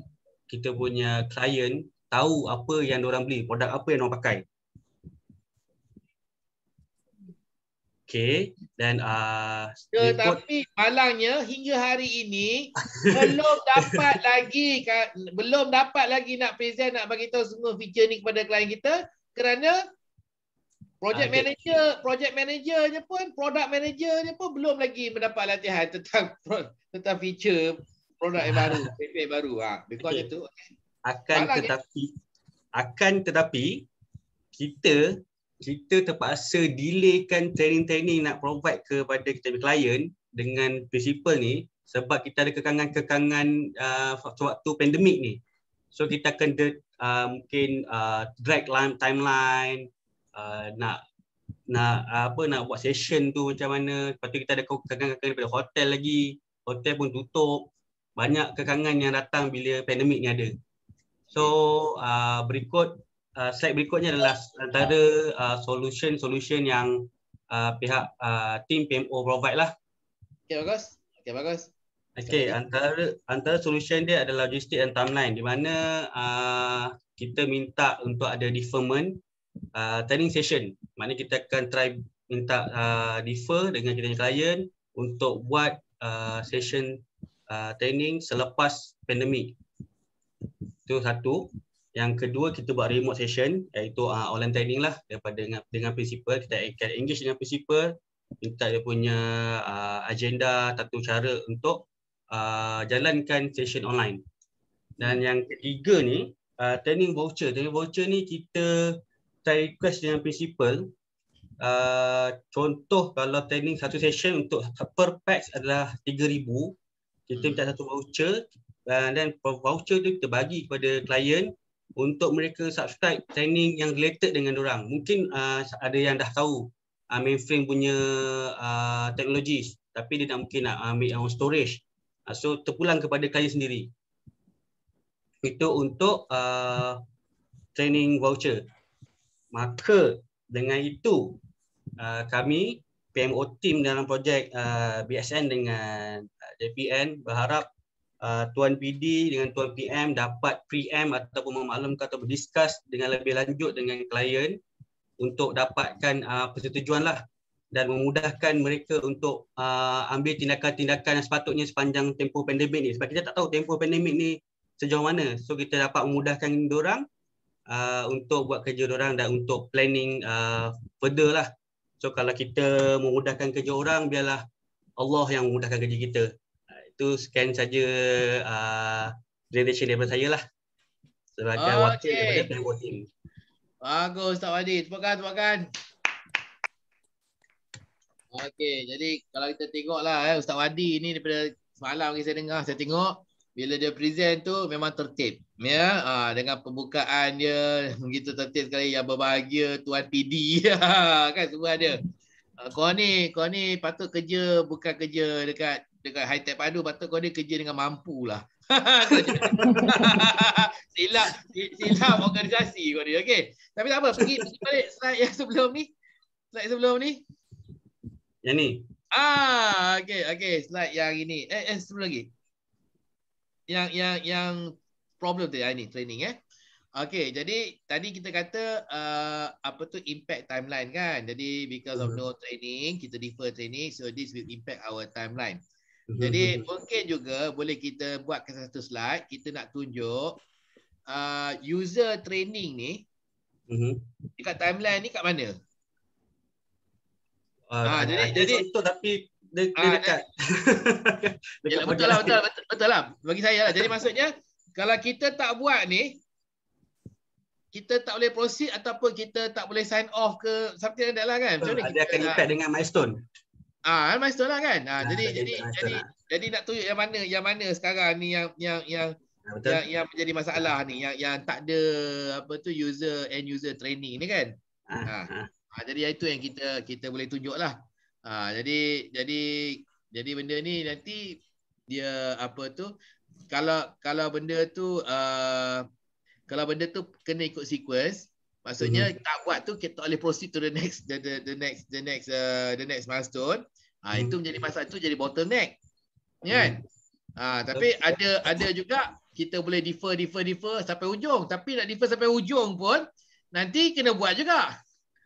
kita punya client tahu apa yang orang beli, produk apa yang orang pakai. Okay, dan uh, Tetapi ya, report... malangnya hingga hari ini (laughs) belum dapat lagi belum dapat lagi nak present nak bagi tahu semua feature ni kepada klien kita kerana project uh, manager, project manager pun, product manager pun belum lagi mendapat latihan tentang (laughs) tentang feature produk yang baru, (laughs) PP baru. Ha, because okay. itu akan tetapi akan tetapi kita kita terpaksa delaykan training-training nak provide kepada kita punya client dengan prinsipal ni sebab kita ada kekangan-kekangan uh, waktu pandemik ni. So kita akan de- uh, mungkin uh, drag line timeline uh, nak nak uh, apa nak buat session tu macam mana. Lepas tu kita ada kekangan-kekangan daripada hotel lagi. Hotel pun tutup. Banyak kekangan yang datang bila pandemik ni ada. So uh, berikut uh, slide berikutnya adalah antara uh, solution-solution yang uh, pihak uh, team PMO provide lah. Okay, bagus. Okay, bagus. Okay, antara antara solution dia adalah logistik dan timeline di mana uh, kita minta untuk ada deferment uh, training session. Maknanya kita akan try minta uh, defer dengan kita client untuk buat uh, session uh, training selepas pandemik. Itu satu. Yang kedua kita buat remote session iaitu uh, online training lah daripada dengan, dengan principal kita akan engage dengan principal minta dia punya uh, agenda satu cara untuk uh, jalankan session online. Dan yang ketiga ni uh, training voucher. Training voucher ni kita try request dengan principal uh, contoh kalau training satu session untuk per pack adalah 3000 kita minta satu voucher dan uh, voucher tu kita bagi kepada klien untuk mereka subscribe training yang related dengan orang. Mungkin uh, ada yang dah tahu uh, mainframe punya uh, teknologi tapi dia tak mungkin nak uh, ambil yang storage. Uh, so terpulang kepada klien sendiri. Itu untuk uh, training voucher. Maka dengan itu uh, kami PMO team dalam projek uh, BSN dengan uh, JPN berharap Uh, Tuan PD dengan Tuan PM dapat pre m ataupun memaklumkan atau berdiskus dengan lebih lanjut dengan klien untuk dapatkan uh, persetujuan lah dan memudahkan mereka untuk uh, ambil tindakan-tindakan yang sepatutnya sepanjang tempoh pandemik ni sebab kita tak tahu tempoh pandemik ni sejauh mana so kita dapat memudahkan diorang uh, untuk buat kerja diorang dan untuk planning uh, further lah so kalau kita memudahkan kerja orang biarlah Allah yang memudahkan kerja kita tu scan saja uh, relation daripada saya lah. Sebagai okay. wakil daripada networking. Bagus Tak Wadi. Tepukkan, makan. Okey, jadi kalau kita tengok lah eh, Ustaz Wadi ni daripada semalam lagi saya dengar, saya tengok bila dia present tu memang tertib. Ya, ha, dengan pembukaan dia begitu tertib sekali yang berbahagia Tuan PD. (laughs) Ah, kan semua ada. Ah, kau ni, kau ni patut kerja bukan kerja dekat dekat high tech padu patut kau ni kerja dengan mampu lah (laughs) silap silap organisasi kau ni okey tapi tak apa pergi, pergi balik slide yang sebelum ni slide sebelum ni yang ni ah okey okey slide yang ini eh eh sebelum lagi yang yang yang problem tu yang ni training eh Okay, jadi tadi kita kata uh, apa tu impact timeline kan? Jadi because of hmm. no training, kita defer training, so this will impact our timeline. Mhm, jadi mhm. mungkin juga boleh kita buat ke satu slide kita nak tunjuk uh, user training ni. Mhm. Dekat timeline ni kat mana? Uh, ha jadi ada jadi contoh tapi dia, dia uh, dekat. Ya, dekat betul lah betul betul, betul lah. Bagi saya lah. Jadi maksudnya kalau kita tak buat ni kita tak boleh proceed ataupun kita tak boleh sign off ke something adalah kan. Macam mana? Dia akan impact dengan milestone. Ah, kan, milestone lah kan. Ah, ah jadi jadi lah, jadi lah. jadi nak tunjuk yang mana yang mana sekarang ni yang yang yang Betul. yang yang menjadi masalah ni yang yang tak ada apa tu user and user training ni kan. Ah, ah. ah. ah jadi itu yang kita kita boleh tunjuklah. Ah jadi jadi jadi benda ni nanti dia apa tu kalau kalau benda tu uh, kalau benda tu kena ikut sequence Maksudnya hmm. tak buat tu kita boleh proceed to the next the the, the next the next uh, the next milestone. Ha, hmm. itu menjadi masa tu jadi bottleneck. Hmm. Ah, Ha, tapi ada ada juga kita boleh defer defer defer sampai hujung tapi nak defer sampai hujung pun nanti kena buat juga.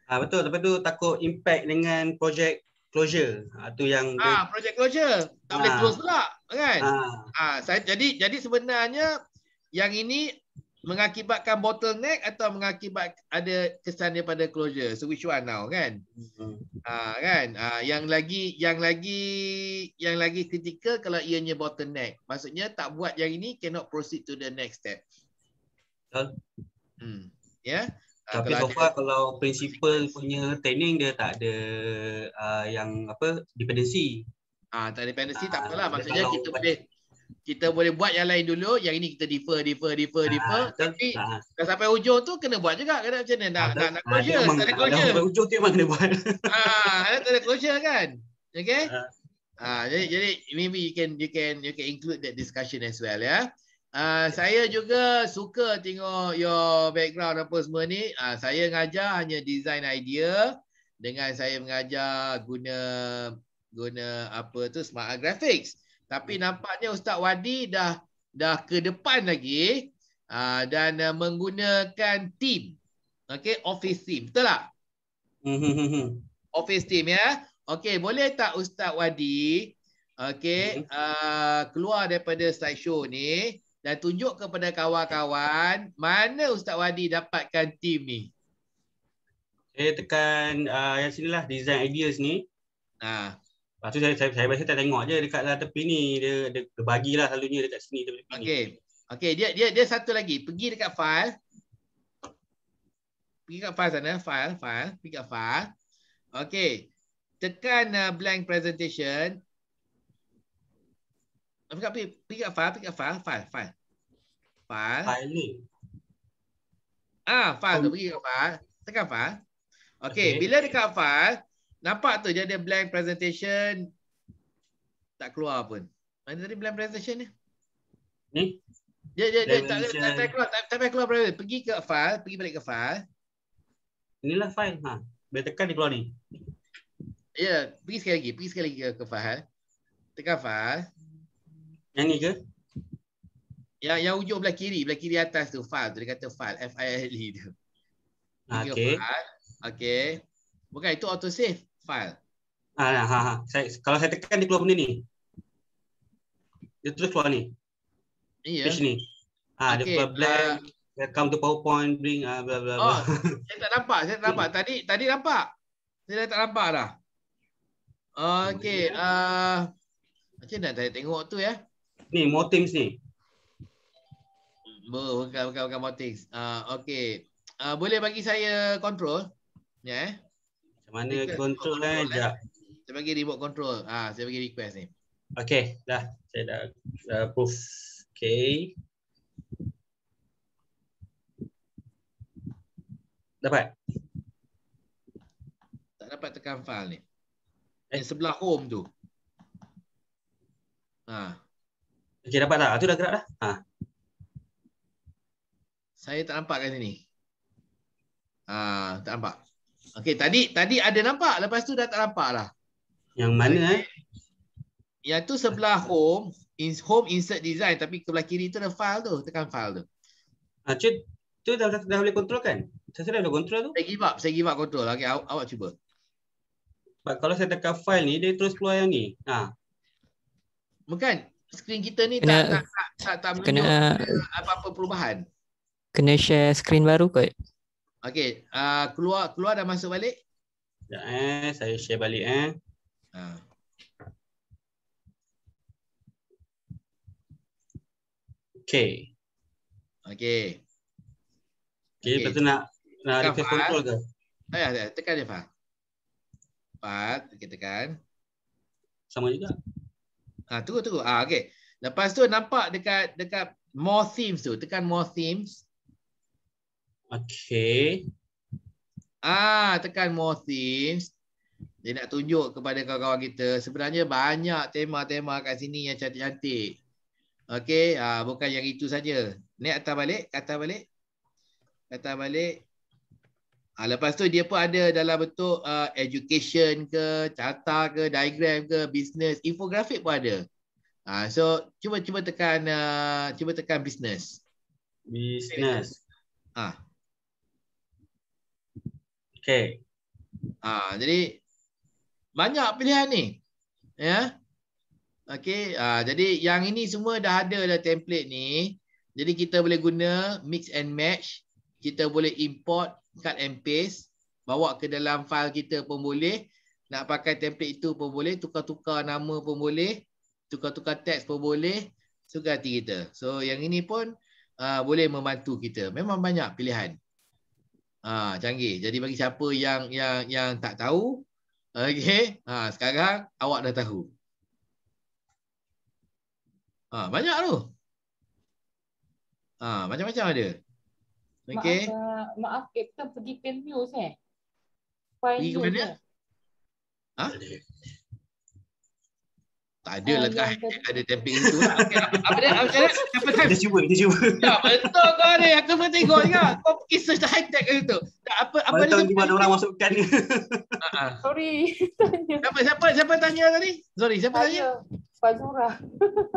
Ah betul Tapi tu takut impact dengan project closure. Ah tu yang Ah ha, project closure. Tak ha. boleh close ah. pula kan? Ah ha. ha, jadi jadi sebenarnya yang ini mengakibatkan bottleneck atau mengakibat ada kesan daripada closure so which one now kan mm-hmm. uh, kan uh, yang lagi yang lagi yang lagi kritikal kalau ianya bottleneck maksudnya tak buat yang ini cannot proceed to the next step betul hmm ya yeah? Ha, tapi kalau, so far, ada, kalau principal punya training dia tak ada uh, yang apa dependency ah uh, tak ada dependency uh, tak ah, apalah maksudnya kita boleh kita boleh buat yang lain dulu yang ini kita defer defer defer ha, defer tapi ha. dah sampai hujung tu kena buat juga kena macam mana nak ha, nak, nak ha, closure memang, ada tu memang kena buat ha (laughs) tak ada closure kan okey ha. ha jadi jadi maybe you can you can you can include that discussion as well ya ha, saya juga suka tengok your background apa semua ni ha, saya ngajar hanya design idea dengan saya mengajar guna guna apa tu smart graphics tapi hmm. nampaknya Ustaz Wadi dah dah ke depan lagi ah, dan ah, menggunakan team. Okey, office team. Betul tak? Hmm, hmm, office team ya. Okey, boleh tak Ustaz Wadi okey ah, keluar daripada slide show ni dan tunjuk kepada kawan-kawan mana Ustaz Wadi dapatkan team ni? Saya tekan uh, yang sinilah design ideas ni. Ah, Lepas ah, tu saya, saya, saya biasa tak tengok je dekat tepi ni. Dia, dia, dia bagilah selalunya dekat sini. Tepi okay. Ni. Okay, dia, dia, dia satu lagi. Pergi dekat file. Pergi kat file sana. File, file. Pergi kat file. Okey. Tekan uh, blank presentation. Pergi kat, pergi kat file. Pergi kat file. File, file. File. File ni. Ah, file tu. Pergi kat file. Tekan file. Okey. okay. bila dekat file, Nampak tu dia ada blank presentation tak keluar pun. Mana tadi blank presentation ni? Ni? Dia dia dia tak tak, tak keluar, tak, tak, keluar berapa. Pergi ke file, pergi balik ke file. Inilah file ha. Bila tekan ni keluar ni. Ya, yeah, pergi sekali lagi, pergi sekali lagi ke, file. Tekan file. Yang ni ke? Ya yang hujung belah kiri, belah kiri atas tu file tu dia kata file, F I L E tu. Ah, okey. Okey. Bukan itu auto save file. Ah, ya, ha, ha. Saya, kalau saya tekan, di keluar benda ni. Dia terus keluar ni. Iya. Page ni. Ha, okay. Dia keluar blank. Uh, welcome to PowerPoint. Bring, uh, bla bla. oh, saya tak nampak. Saya tak nampak. (laughs) Tadi tadi nampak. Saya dah tak nampak dah. Okay. Uh, ah, macam dah saya tengok tu ya? Ni, Motims ni. Bukan, bukan, bukan Motims. Uh, ah, okay. Uh, boleh bagi saya control? Ya, yeah. ya. Macam mana Request control, control kan? eh? Sekejap. Kan? Saya bagi remote control. Ah, saya bagi request ni. Okay, dah. Saya dah, dah proof. Okay. Dapat? Tak dapat tekan file ni. Eh? Yang sebelah home tu. Ah. Ha. Okay, dapat tak? Itu ah, dah gerak dah. Ha. Saya tak nampak kat sini. Ah, tak nampak. Okey, tadi tadi ada nampak, lepas tu dah tak nampak lah. Yang mana okay. eh? Yang tu sebelah home, in, home insert design tapi sebelah kiri tu ada file tu, tekan file tu. Ha, ah, cik, tu dah, dah, dah boleh kontrol kan? Saya sudah boleh kontrol tu. Saya give up, saya give up kontrol. Okey, awak, awak cuba. Sebab kalau saya tekan file ni, dia terus keluar yang ni. Ha. Bukan, screen kita ni kena, tak, tak, tak, tak, tak, tak kena, apa-apa perubahan. Kena share screen baru kot. Okey, uh, keluar keluar dan masuk balik? Ya, eh saya share balik eh. Ha. Okey. Okey. Okey, okay. betul nak nak tekan control ke? Ayah ya, ya, tekan dia, Pak. Pak, kita tekan. Sama juga. Ha, tunggu tunggu. Ah, okey. Lepas tu nampak dekat dekat more themes tu, tekan more themes. Okay. Ah, tekan more things. Dia nak tunjuk kepada kawan-kawan kita. Sebenarnya banyak tema-tema kat sini yang cantik-cantik. Okay. Ah, bukan yang itu saja. Ni atas balik. Atas balik. Atas balik. Ah, lepas tu dia pun ada dalam bentuk uh, education ke, carta ke, diagram ke, business, infografik pun ada. Ah, so cuba-cuba tekan uh, cuba tekan business. Business. Ah. Okay. Ha, jadi banyak pilihan ni. Ya. Yeah. Okey, ha, jadi yang ini semua dah ada dah template ni. Jadi kita boleh guna mix and match. Kita boleh import cut and paste, bawa ke dalam file kita pun boleh. Nak pakai template itu pun boleh, tukar-tukar nama pun boleh, tukar-tukar teks pun boleh, suka hati kita. So yang ini pun uh, boleh membantu kita. Memang banyak pilihan. Ha, canggih. Jadi bagi siapa yang yang yang tak tahu, okey. Ha, sekarang awak dah tahu. Ha, banyak tu. Ha, macam-macam ada. Okey. Eh, maaf, maaf kita pergi pen news eh. Pergi ke mana? Eh? Ha? tak ada ah, lah oh, ada tempik itu lah. (laughs) Apa dia? Apa dia? Apa dia? Kita cuba, kita cuba. Ya, betul kau ni. Aku pun tengok juga. Kau pergi search hashtag kat situ. apa, apa dia? Tak ada orang masukkan ni. Ah, Sorry. (laughs) Siapa, siapa, siapa tanya tadi? Sorry, siapa tanya? (laughs) Fazura.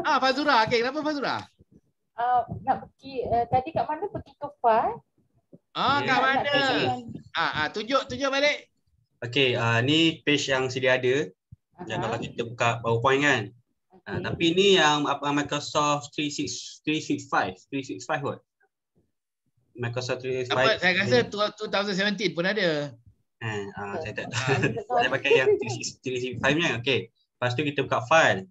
ah, Fazura. Okay, kenapa Fazura? Uh, nak pergi, uh, tadi kat mana pergi ke Fai? Ah, kat mana? Ah, ah, tujuh tunjuk balik. Okay, uh, ni page yang sedia ada. Macam kalau kita buka PowerPoint kan. Okay. Ha, tapi ni yang apa Microsoft 365, 365 kot. Microsoft 365. Apa, saya rasa ni. 2017 pun ada. Ha, ha, saya tak ha, tahu. saya pakai yang 365 nya. Kan? Okey. Lepas tu kita buka file.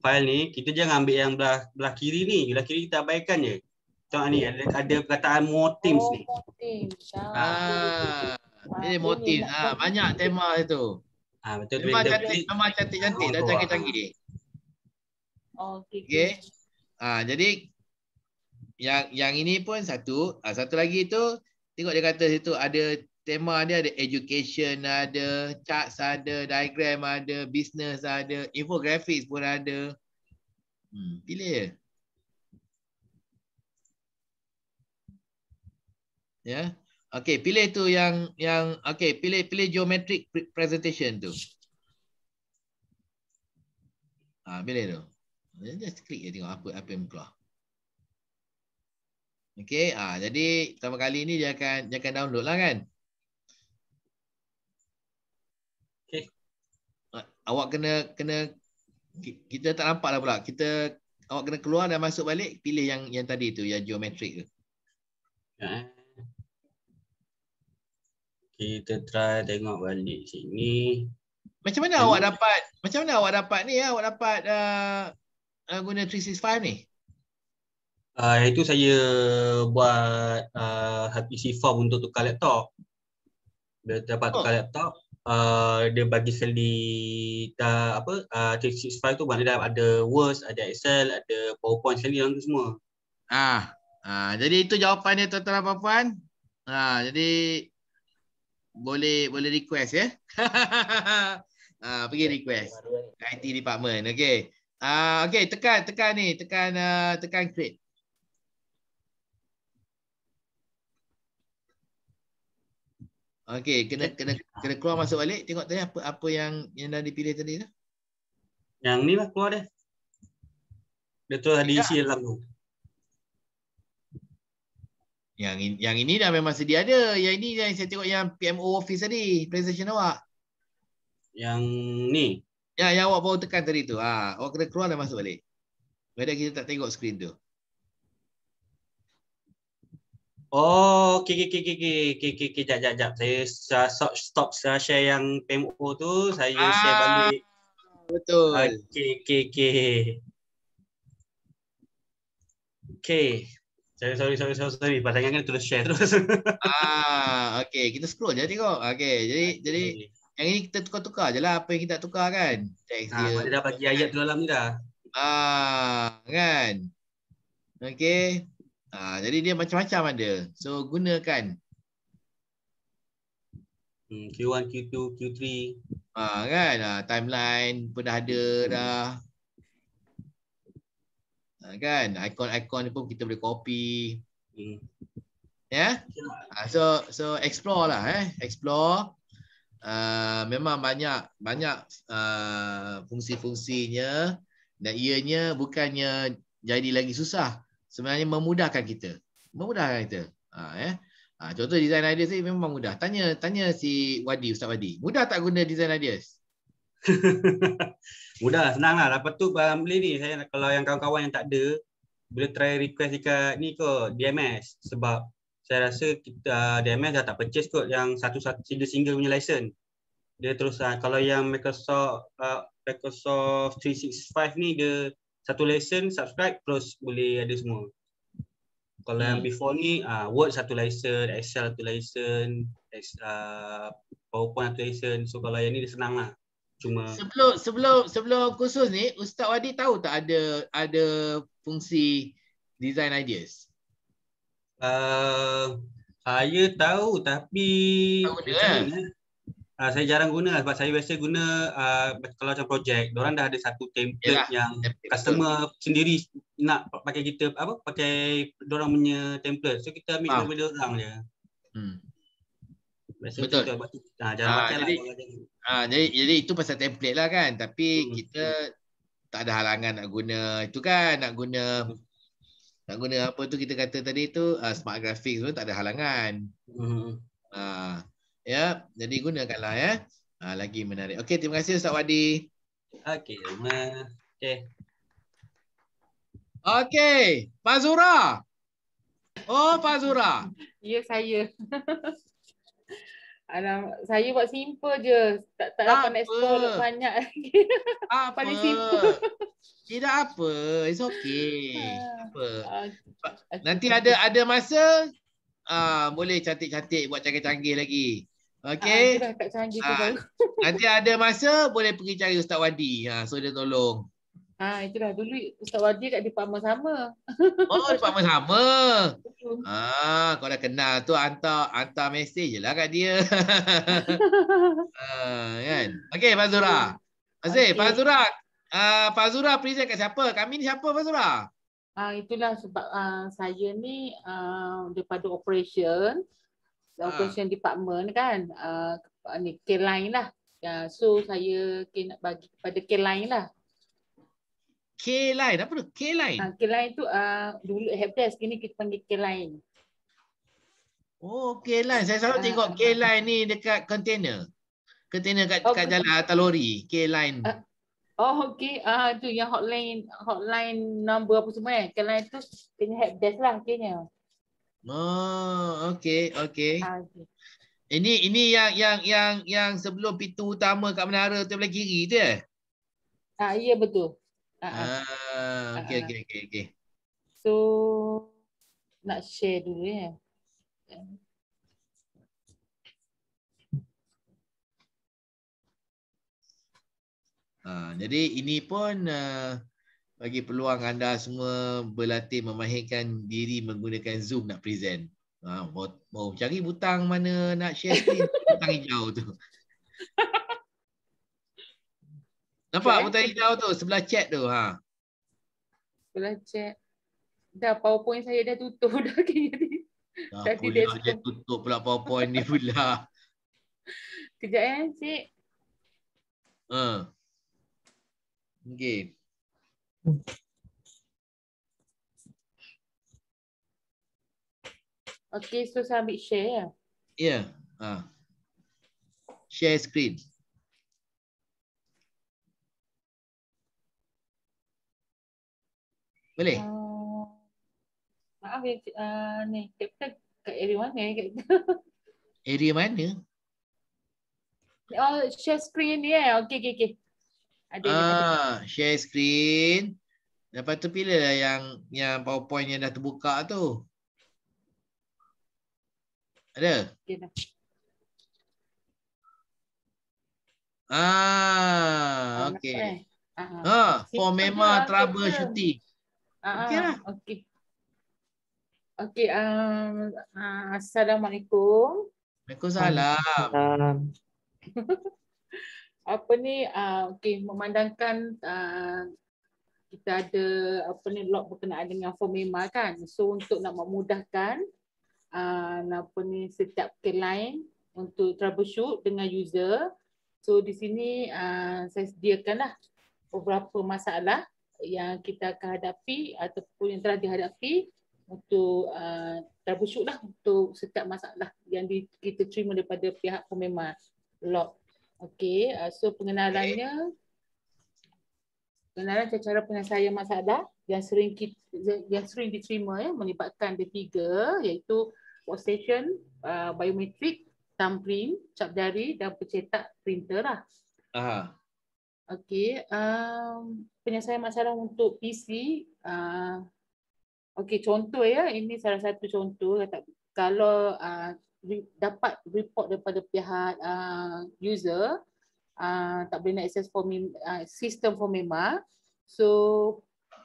File ni kita jangan ambil yang belah belah kiri ni. Belah kiri kita abaikan je. Tengok ni ada, ada perkataan more teams oh, ni. More teams. Ah. ah ini motif. Ah, ah lah. banyak tema itu. Ah betul tu. Memang cantik, memang cantik-cantik dan canggih-canggih. Oh, okey. Ah jadi yang yang ini pun satu, ah, satu lagi tu tengok dia kata situ ada tema dia ada education ada, chat ada, diagram ada, business ada, infographics pun ada. Hmm, pilih Ya. Yeah. Okay, pilih tu yang yang okay pilih pilih geometric presentation tu. Ah, ha, pilih tu. Just klik je tengok apa apa yang keluar. Okay, ah ha, jadi pertama kali ni dia akan dia akan download lah kan. Okey. Awak kena kena kita tak nampak lah, pula. Kita awak kena keluar dan masuk balik, pilih yang yang tadi tu, yang geometric tu. Ya. Ha, yeah kita try tengok balik sini. Macam mana hmm. awak dapat? Macam mana awak dapat ni? Eh? Awak dapat uh, uh, guna 365 ni? Uh, itu saya buat uh, PC form untuk tukar laptop. Dia dapat oh. tukar laptop. Uh, dia bagi sekali uh, apa uh, 365 tu mana ada Word, ada Excel, ada PowerPoint sekali dalam tu semua. Ah. Ah, jadi itu jawapan dia tuan-tuan dan puan. Ah, jadi boleh boleh request ya. (laughs) Ah uh, pergi ya, request. IT department. Okey. Ah uh, okey tekan tekan ni, tekan uh, tekan create. Okey, kena kena kena keluar masuk balik tengok tadi apa apa yang yang dah dipilih tadi tu. Yang ni lah keluar dia. Dia tu dah diisi ya. dalam tu. Yang ini yang ini dah memang sedia ada. Yang ini yang saya tengok yang PMO office tadi, presentation awak. Yang ni. Ya, yang awak baru tekan tadi tu. Ha, awak kena keluar dan masuk balik. Kadang kita tak tengok screen tu. Oh, okey okey okey okey okey okey okey jap jap jap. Saya stop stop saya share yang PMO tu, saya ah, share balik. Betul. Okey okey okey. Okey. Sorry, sorry, sorry, sorry, sorry. Pasal kan terus share terus. (laughs) ah, okay. Kita scroll je tengok. Okay, jadi jadi yang ini kita tukar-tukar je lah apa yang kita nak tukar kan. Text ah, dia. dah bagi ayat tu dalam ni dah. Ah, kan. Okay. Ah, jadi dia macam-macam ada. So, gunakan. Q1, Q2, Q3. Ah, kan. Ah, timeline pun dah ada hmm. dah. Ha, kan ikon-ikon ni pun kita boleh copy hmm. ya yeah? Ha, so so explore lah eh explore uh, memang banyak banyak uh, fungsi-fungsinya dan ianya bukannya jadi lagi susah sebenarnya memudahkan kita memudahkan kita ha eh uh, contoh design ideas ni memang mudah tanya tanya si Wadi Ustaz Wadi mudah tak guna design ideas (laughs) Mudah, senang lah. Lepas tu barang beli ni, saya kalau yang kawan-kawan yang tak ada, boleh try request dekat ni kot, DMS. Sebab saya rasa kita uh, ah, DMS dah tak purchase kot yang satu-satu single-single punya lesen Dia terus, uh, kalau yang Microsoft uh, Microsoft 365 ni, dia satu lesen subscribe, terus boleh ada semua. Kalau hmm. yang before ni, uh, Word satu lesen, Excel satu lesen, uh, PowerPoint satu lesen. So kalau yang ni dia senang lah cuma sebelum sebelum sebelum kursus ni ustaz wadi tahu tak ada ada fungsi design ideas uh, saya tahu tapi tahu uh, eh? ah, saya jarang guna lah sebab saya biasa guna uh, kalau macam projek orang dah ada satu template Yalah, yang template customer betul. sendiri nak pakai kita apa pakai orang punya template so kita ambil daripada orang je hmm Masa Betul. ha, ha, jadi, Ha, jadi, jadi itu pasal template lah kan. Tapi hmm, hmm. kita tak ada halangan nak guna itu kan. Nak guna nak guna apa tu kita kata tadi tu uh, smart graphics pun tak ada halangan. Hmm. Ha, ya, yeah. jadi gunakanlah ya. Ha, lagi menarik. Okey, terima kasih Ustaz Wadi. Okey, sama. Okey. Okey, Pak Zura. Oh, Pak Zura. Ya, saya. (laughs) Alam, saya buat simple je. Tak tak dapat explore banyak lagi. (laughs) Apa? Paling simple. Tidak apa. It's okay. Ah. apa. Ah, nanti ada ada masa ah boleh cantik-cantik buat canggih-canggih lagi. Okay. Uh, nanti ada masa boleh pergi cari Ustaz Wadi. Ha, so dia tolong. Ha, itulah dulu Ustaz Wadi kat department sama. Oh, department sama. Ha, kau dah kenal tu hantar hantar message lah kat dia. (laughs) ha, kan? Okey, Pak Zura. okay. fazura. Zura. Uh, fazura Zura present kat siapa? Kami ni siapa, fazura? Ah, Ha, itulah sebab uh, saya ni uh, daripada operation. Ha. Operation department kan. Uh, ni, K-line lah. Uh, so, saya nak bagi kepada K-line lah. K line apa tu? K line. Ah, K line tu uh, dulu helpdesk ni kita panggil K line. Oh, K line. Saya selalu uh, tengok K line ni dekat container. Container kat oh, oh, okay. kat jalan atau lori, K line. Uh, oh, okey. Ah uh, tu yang hotline hotline number apa semua eh. Kan? K line tu kena desk lah akhirnya. Oh, okey, okey. Uh, ini ini yang yang yang yang sebelum pintu utama kat menara tu belah kiri tu eh? Ah uh, ya betul. Ah, okay, okay, okay, okay. So, nak share dulu ya. Eh? Uh, jadi ini pun uh, bagi peluang anda semua berlatih memahirkan diri menggunakan Zoom nak present. Uh, mau, mau cari butang mana nak share screen, (laughs) butang hijau tu. Nampak okay. muntah hijau tu sebelah chat tu. Ha. Sebelah chat. Dah powerpoint saya dah tutup dah (laughs) kini ni. Dah pula dia, dia tutup pula powerpoint ni pula. (laughs) (laughs) Kejap eh cik. Ha. Okay. Okay, so saya ambil share ya? Ya. Yeah. Ha. Share screen. Okay. Boleh? Uh, maaf ya, uh, ni kita ke area mana? Eh, kita. (laughs) Area mana? Oh, share screen ya. Yeah. Okey, okey, okey. Ada. Ah, uh, share screen. dapat tu pilihlah yang yang PowerPoint yang dah terbuka tu. Ada? Okay, ah, okey. Ha, uh, for memo lah, troubleshooting. Okey ah, lah. okay. Okey. Um, uh, Assalamualaikum. Waalaikumsalam. (laughs) apa ni, uh, okey, memandangkan uh, kita ada apa ni, log berkenaan dengan FOMEMA kan. So, untuk nak memudahkan uh, apa ni, setiap client untuk troubleshoot dengan user. So, di sini uh, saya sediakanlah beberapa masalah yang kita akan hadapi ataupun yang telah dihadapi untuk uh, terbusuklah untuk setiap masalah yang di, kita terima daripada pihak pememar log. Okey, uh, so pengenalannya okay. pengenalan cara penyelesaian masalah yang sering kita, yang sering diterima ya melibatkan ada tiga iaitu workstation, uh, biometric, thumbprint, cap jari dan pencetak printer lah. Aha. Okey, um, penyelesaian masalah untuk PC. Uh, eh, Okey, contoh ya. Ini salah satu contoh. Kalau uh, dapat report daripada pihak uh, user, uh, tak boleh nak access for uh, sistem for MEMA. So,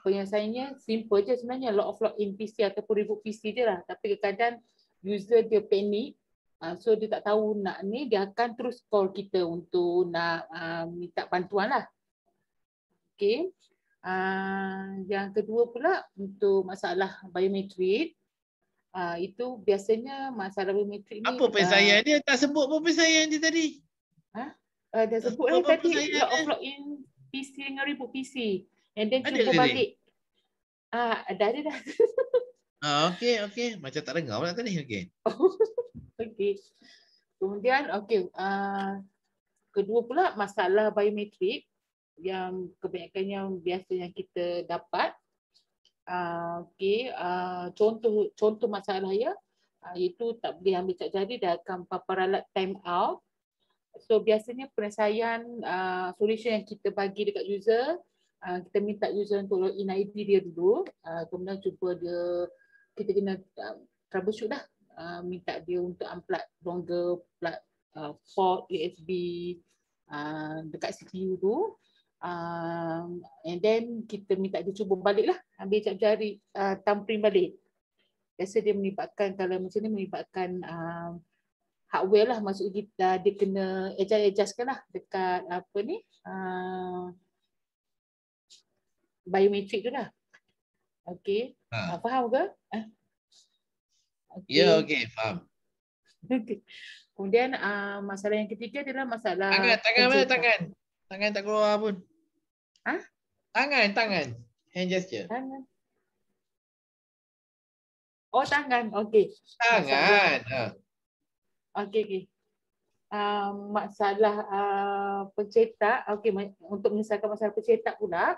penyelesaiannya simple je sebenarnya. Log of log in PC ataupun reboot PC je lah. Tapi kadang-kadang user dia panik Ah, so dia tak tahu nak ni dia akan terus call kita untuk nak uh, minta bantuan lah. Okay. Uh, ah, yang kedua pula untuk masalah biometrik. Uh, itu biasanya masalah biometrik ni. Apa pesaian dia? Tak sebut apa pesaian dia tadi. Ha? Uh, dah sebut lah tadi. dia upload in PC dengan ribut PC. And then cuba balik. Ah, uh, dah Ah, okay, okay. Macam tak dengar pula tadi. Okay. (laughs) Okey. Kemudian, okey. Uh, kedua pula, masalah biometrik yang kebanyakan yang biasa yang kita dapat. Uh, okey. Uh, contoh contoh masalah ya. Uh, itu tak boleh ambil tak jadi dah akan paparalat time out. So biasanya penyelesaian uh, solution yang kita bagi dekat user, uh, kita minta user untuk login ID dia dulu. Uh, kemudian cuba dia, kita kena uh, troubleshoot dah Uh, minta dia untuk amplat dongle plat uh, port USB uh, dekat CPU tu uh, and then kita minta dia cuba baliklah ambil cap jari uh, tamperin balik biasa dia melibatkan kalau macam ni melibatkan uh, hardware lah maksud kita uh, dia kena adjust adjust lah dekat apa ni uh, biometric tu lah. Okay. Ha. Ah, faham ke? Eh? Okay. Ya, okey, faham. Okay. Kemudian uh, masalah yang ketiga adalah masalah tangan, tangan mana tangan? Tangan tak keluar pun. Ha? Tangan, tangan. Hand gesture. Tangan. Oh, tangan. Okey. Tangan. Ha. Okey, okey. Uh, masalah uh, pencetak okey untuk menyelesaikan masalah pencetak pula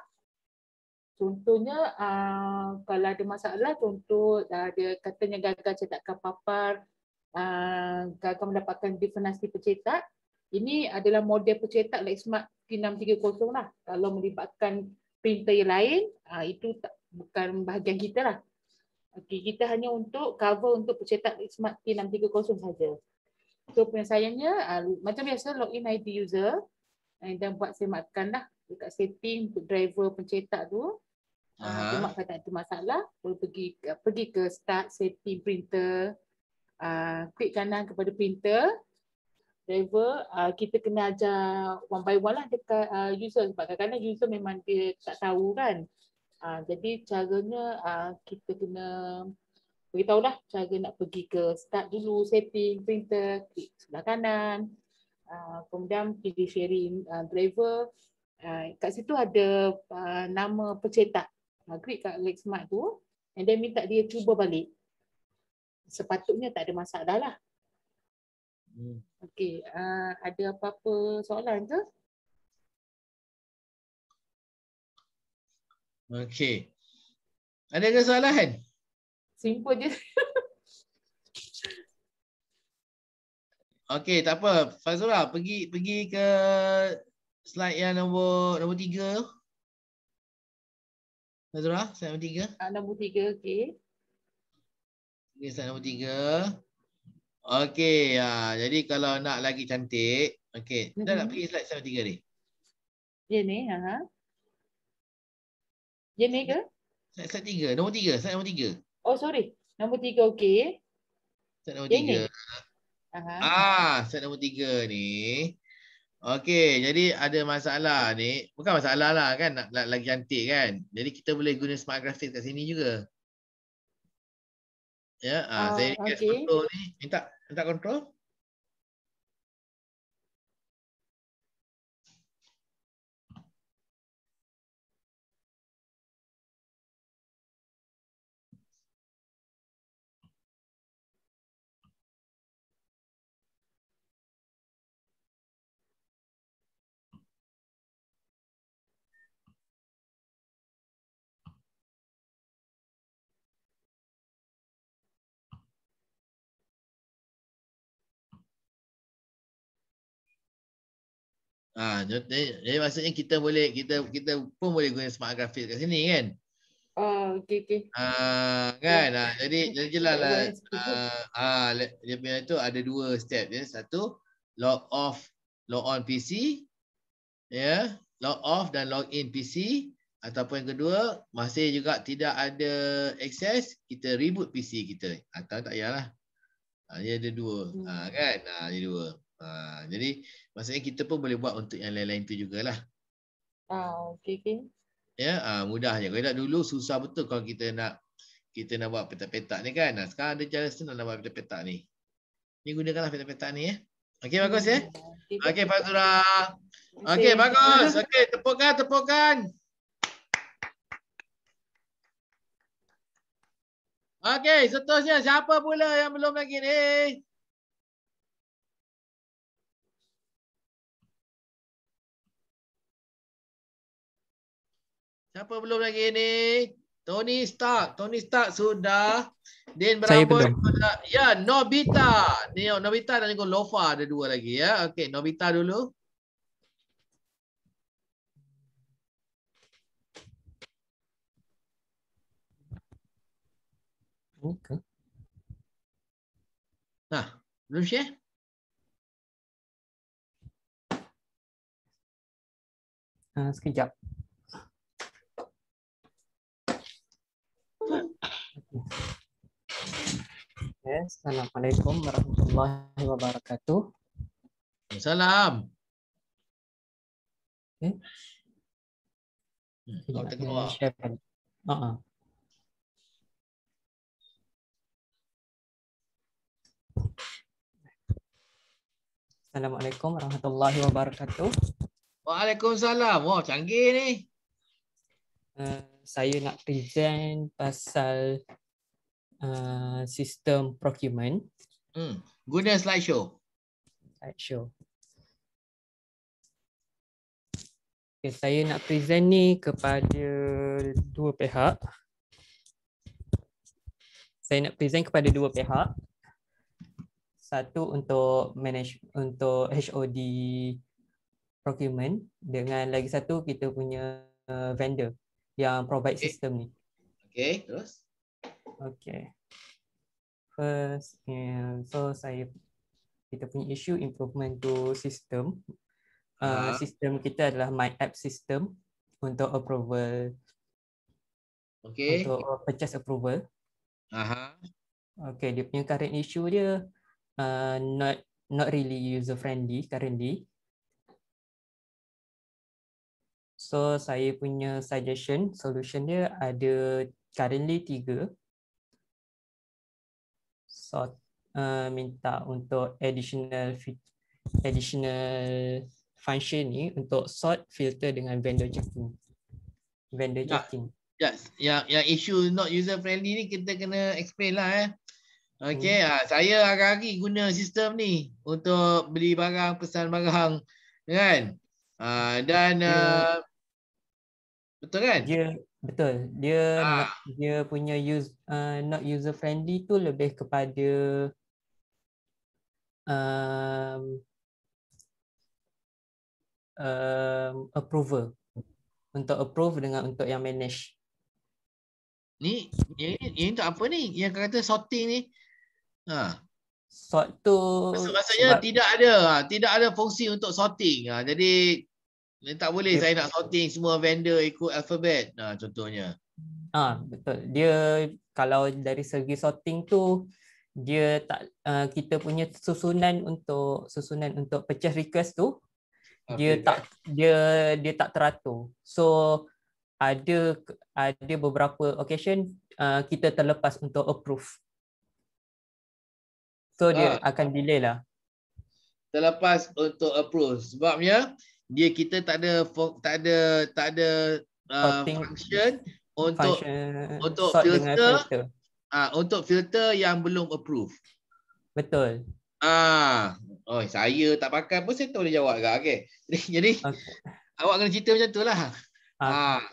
Contohnya ah, kalau ada masalah, contoh ah, dia katanya gagal cetakkan papar, ah, gagal mendapatkan definasi pencetak. Ini adalah model pencetak Lexmark P630 lah. Kalau melibatkan printer yang lain, itu tak, bukan bahagian kita lah. Okay, kita hanya untuk cover untuk pencetak Lexmark P630 saja. So penyelesaiannya, macam biasa login ID user dan buat semakkan lah dekat setting untuk driver pencetak tu. Uh-huh. Ah, uh, Maksudnya ada masalah, boleh pergi pergi ke start setting printer, uh, klik kanan kepada printer, driver, uh, kita kena ajar one by one lah dekat uh, user sebab kadang-kadang user memang dia tak tahu kan. Uh, jadi caranya uh, kita kena beritahu lah cara nak pergi ke start dulu setting printer, klik sebelah kanan, uh, kemudian pilih sharing uh, driver. Uh, kat situ ada uh, nama pencetak maghrib kat Lake Smart tu and then minta dia cuba balik. Sepatutnya tak ada masalah lah. Hmm. Okay, uh, ada apa-apa soalan ke? Okay. Ada ke soalan? Simple je. (laughs) Okey, tak apa. Fazura pergi pergi ke slide yang nombor nombor 3. Azura, saya nombor tiga. Soalan nombor tiga, okey. Okey, soalan nombor tiga. Okey, ya. jadi kalau nak lagi cantik. Okey, mm -hmm. dah nak mhm. pergi slide soalan tiga ni. Ya ni, ha ha. Ya ni ke? Soalan tiga, nombor tiga, soalan nombor tiga. Oh, sorry. Nombor tiga, okey. Soalan nombor Jenny. tiga. Ah, soalan nombor tiga ni. Okey, jadi ada masalah ni. Bukan masalah lah kan, nak, nak lagi cantik kan. Jadi kita boleh guna smart graphics kat sini juga. Ya, yeah. uh, uh, saya okay. ni. minta minta kontrol. Ha, jadi, jadi maksudnya kita boleh kita kita pun boleh guna smart grafik kat sini kan? Oh, okey okey. Ha, kan. Ha, jadi ya. jadi jelah lah. Ah, dia punya tu ada dua step ya. Satu log off, log on PC. Ya, yeah. log off dan log in PC ataupun yang kedua masih juga tidak ada akses kita reboot PC kita atau ah, tak yalah. Ah ha, dia ada dua. Ah ha, kan? Ah ha, dia dua. Ha, jadi maksudnya kita pun boleh buat untuk yang lain-lain tu jugalah. Ah, okey okey. Ya, ah ha, mudah je. Kalau nak dulu susah betul kalau kita nak kita nak buat petak-petak ni kan. Nah, sekarang ada cara senang nak buat petak-petak ni. Ni gunakanlah petak-petak ni ya. Okey bagus ya. Okey Pak Zura. Okey okay, bagus. Okey tepukan tepukan. Okey seterusnya siapa pula yang belum lagi ni? Eh? Siapa belum lagi ni? Tony Stark. Tony Stark sudah. Dan berapa? Saya belum. Ya, Nobita. Ni oh, Nobita dan juga Lofa ada dua lagi ya. Okey, Nobita dulu. Okay. Nah, belum Ah, sekejap. Okay. Assalamualaikum warahmatullahi wabarakatuh. Salam. Okay. Hmm, kau tengok. Kan? Uh-uh. Assalamualaikum warahmatullahi wabarakatuh. Waalaikumsalam. Wah, wow, canggih ni. Uh, saya nak present pasal uh, sistem procurement. Hmm. Guna Slide show. Okay, saya nak present ni kepada dua pihak. Saya nak present kepada dua pihak. Satu untuk manage untuk HOD procurement dengan lagi satu kita punya uh, vendor yang provide okay. sistem ni. Okay, terus. Okay. First, yeah. so saya kita punya issue improvement to sistem. Uh, uh, ya. sistem kita adalah my app system untuk approval. Okay. Untuk uh, purchase approval. Aha. Uh-huh. Okay, dia punya current issue dia uh, not not really user friendly currently. Uh, So saya punya suggestion, solution dia ada currently tiga. So uh, minta untuk additional additional function ni untuk sort filter dengan vendor checking. Vendor yeah. checking. Yes, yang yang issue not user friendly ni kita kena explain lah eh. Okay, hmm. ah, saya hari-hari guna sistem ni untuk beli barang, pesan barang kan. Ah, dan hmm. Betul kan? Dia betul. Dia ha. dia punya use uh, not user friendly tu lebih kepada um um approver. Untuk approve dengan untuk yang manage. Ni ini ini untuk apa ni? Yang kata sorting ni. Ha. Sort tu maksudnya tidak ada, ha, tidak ada fungsi untuk sorting. Ha, jadi Ni tak boleh dia, saya nak sorting semua vendor ikut alphabet. Nah contohnya. Ah ha, betul. Dia kalau dari segi sorting tu dia tak uh, kita punya susunan untuk susunan untuk pecah request tu dia okay. tak dia dia tak teratur. So ada ada beberapa occasion uh, kita terlepas untuk approve. So dia ha. akan delay lah. Terlepas untuk approve sebabnya dia kita tak ada tak ada tak ada uh, function untuk function uh, untuk filter, ah Uh, untuk filter yang belum approve. Betul. Ah, uh, oh saya tak pakai pun saya tahu dia jawab ke. Okey. Jadi, (laughs) jadi okay. awak kena cerita macam itulah. Ah. Uh.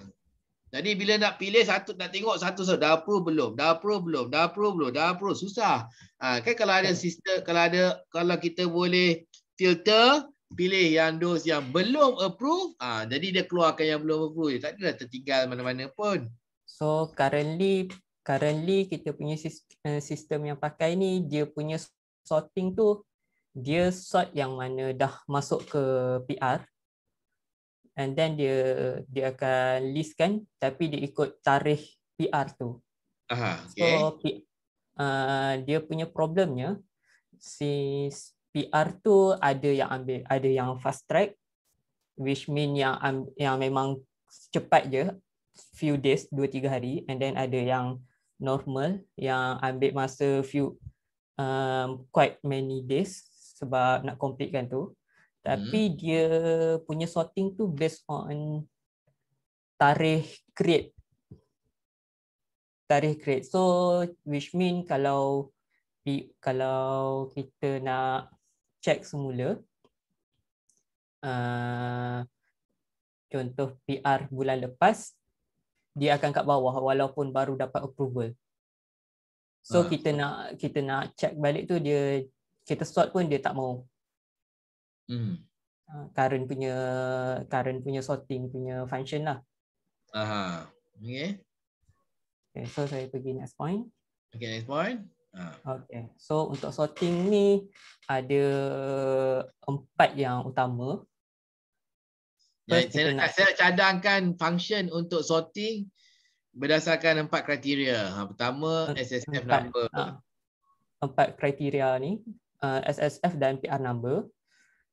Jadi bila nak pilih satu nak tengok satu satu dah approve belum? Dah approve belum? Dah approve belum? Dah approve susah. Ah, uh, kan kalau ada sister kalau ada kalau kita boleh filter pilih yang dos yang belum approve ah ha, jadi dia keluarkan yang belum approve tak adalah tertinggal mana-mana pun so currently currently kita punya eh, sistem yang pakai ni dia punya sorting tu dia sort yang mana dah masuk ke PR and then dia dia akan listkan tapi dia ikut tarikh PR tu Aha, okay. so uh, ah, dia punya problemnya since PR tu ada yang ambil ada yang fast track which mean yang yang memang cepat je few days 2 3 hari and then ada yang normal yang ambil masa few um, quite many days sebab nak completekan tu tapi hmm. dia punya sorting tu based on tarikh create tarikh create so which mean kalau kalau kita nak check semula uh, contoh PR bulan lepas dia akan kat bawah walaupun baru dapat approval so uh. kita nak kita nak check balik tu dia kita sort pun dia tak mau hmm ah, current punya current punya sorting punya function lah. Aha. Okay. okay so saya pergi next point. Okay, next point. Ah. Okay. So untuk sorting ni ada empat yang utama. Ya, saya, nak... saya cadangkan function untuk sorting berdasarkan empat kriteria. Ha, pertama, SSF empat, number. Ah. Empat kriteria ni, eh, SSF dan PR number,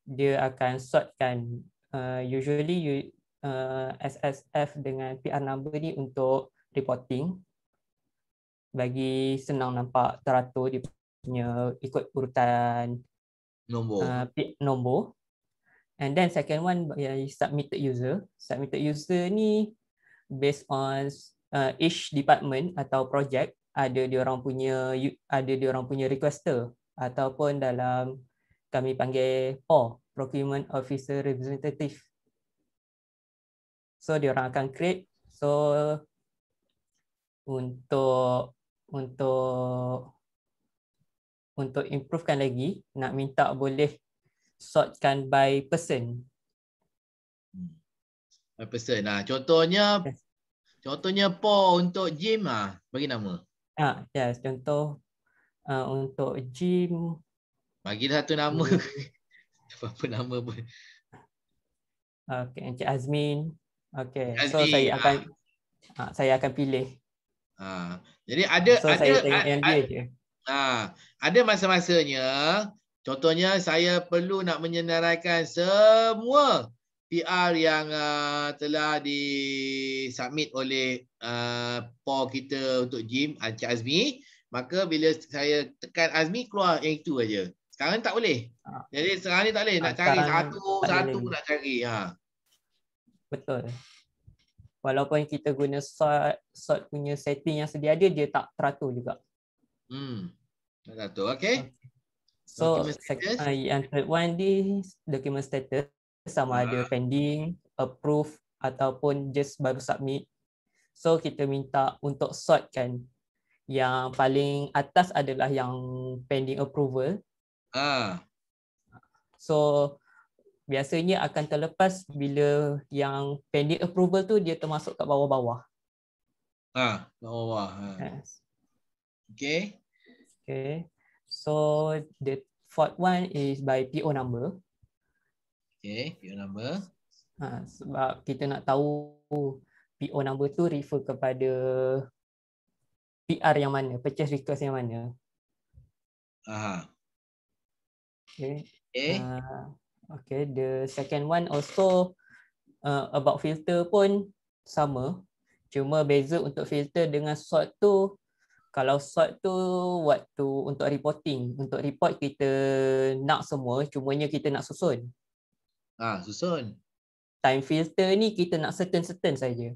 dia akan sortkan eh, usually eh, SSF dengan PR number ni untuk reporting bagi senang nampak teratur dia punya ikut urutan nombor uh, nombor and then second one yeah, submitted user submitted user ni based on uh, each department atau project ada dia orang punya ada dia orang punya requester ataupun dalam kami panggil PO procurement officer representative so dia orang akan create so untuk untuk untuk improvekan lagi nak minta boleh sortkan by person by person Nah, contohnya yes. contohnya po untuk gym ah bagi nama ah yes contoh uh, untuk gym bagi satu nama apa (laughs) apa nama pun okey encik azmin okey so saya ah. akan ah. Ah, saya akan pilih ah jadi ada so, ada ada ha, ada masa-masanya contohnya saya perlu nak menyenaraikan semua PR yang uh, telah disubmit oleh uh, POR kita untuk gym Encik Azmi maka bila saya tekan Azmi keluar yang itu aja. Sekarang ni tak boleh. Ah. Jadi sekarang ni tak boleh nak ah, cari satu-satu satu nak cari ha. Betul walaupun kita guna sort, sort punya setting yang sedia ada, dia tak teratur juga. Hmm, tak teratur. Okay. So, second, uh, ah, yang third one di document status sama ha. ada ah. pending, approve ataupun just baru submit. So, kita minta untuk sort kan. Yang paling atas adalah yang pending approval. Ah. Ha. So, biasanya akan terlepas bila yang pending approval tu dia termasuk kat bawah-bawah. Ha, bawah-bawah. Ha. ha. Okay. Okay. So the fourth one is by PO number. Okay, PO number. Ha, sebab kita nak tahu PO number tu refer kepada PR yang mana, purchase request yang mana. Aha. Okay. Okay. Ha. Okay, the second one also uh, about filter pun sama. Cuma beza untuk filter dengan sort tu, kalau sort tu waktu untuk reporting. Untuk report kita nak semua, cumanya kita nak susun. Ah, susun. Time filter ni kita nak certain-certain saja.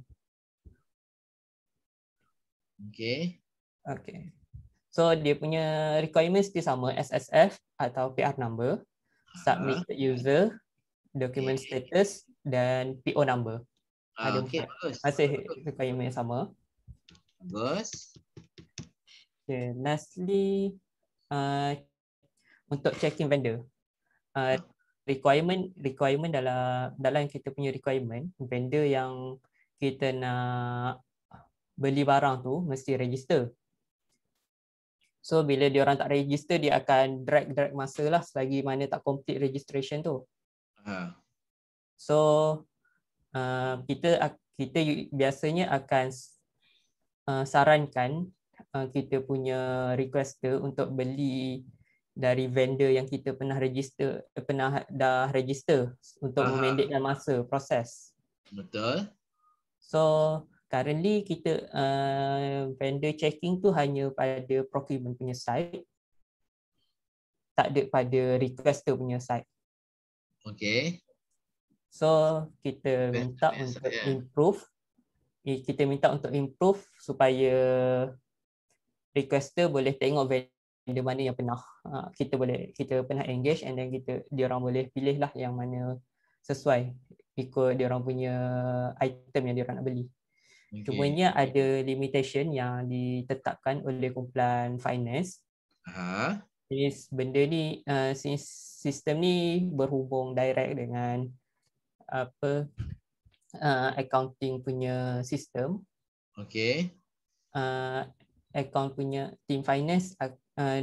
Okay. Okay. So dia punya requirements dia sama SSF atau PR number submit uh-huh. user document okay. status dan PO number. Uh, ada okay, bagus. Masih requirement yang sama. Bagus. Okay, lastly uh, untuk checking vendor. Uh, hmm. requirement requirement dalam dalam kita punya requirement vendor yang kita nak beli barang tu mesti register So bila dia orang tak register dia akan drag drag masa lah selagi mana tak complete registration tu. Ha. So uh, kita kita biasanya akan uh, sarankan uh, kita punya requester untuk beli dari vendor yang kita pernah register pernah dah register untuk memendekkan masa proses. Betul. So currently kita uh, vendor checking tu hanya pada procurement punya side tak ada pada requester punya side. Okay. So kita minta Best untuk saya. improve kita minta untuk improve supaya requester boleh tengok vendor mana yang pernah ha, kita boleh kita pernah engage and then kita dia orang boleh pilih lah yang mana sesuai ikut dia orang punya item yang dia orang nak beli. Uh, Okay. Cumanya ada limitation yang ditetapkan oleh kumpulan finance. Ha. Jadi benda ni uh, sistem ni berhubung direct dengan apa uh, accounting punya sistem. Okay. Uh, eh, account punya team finance uh,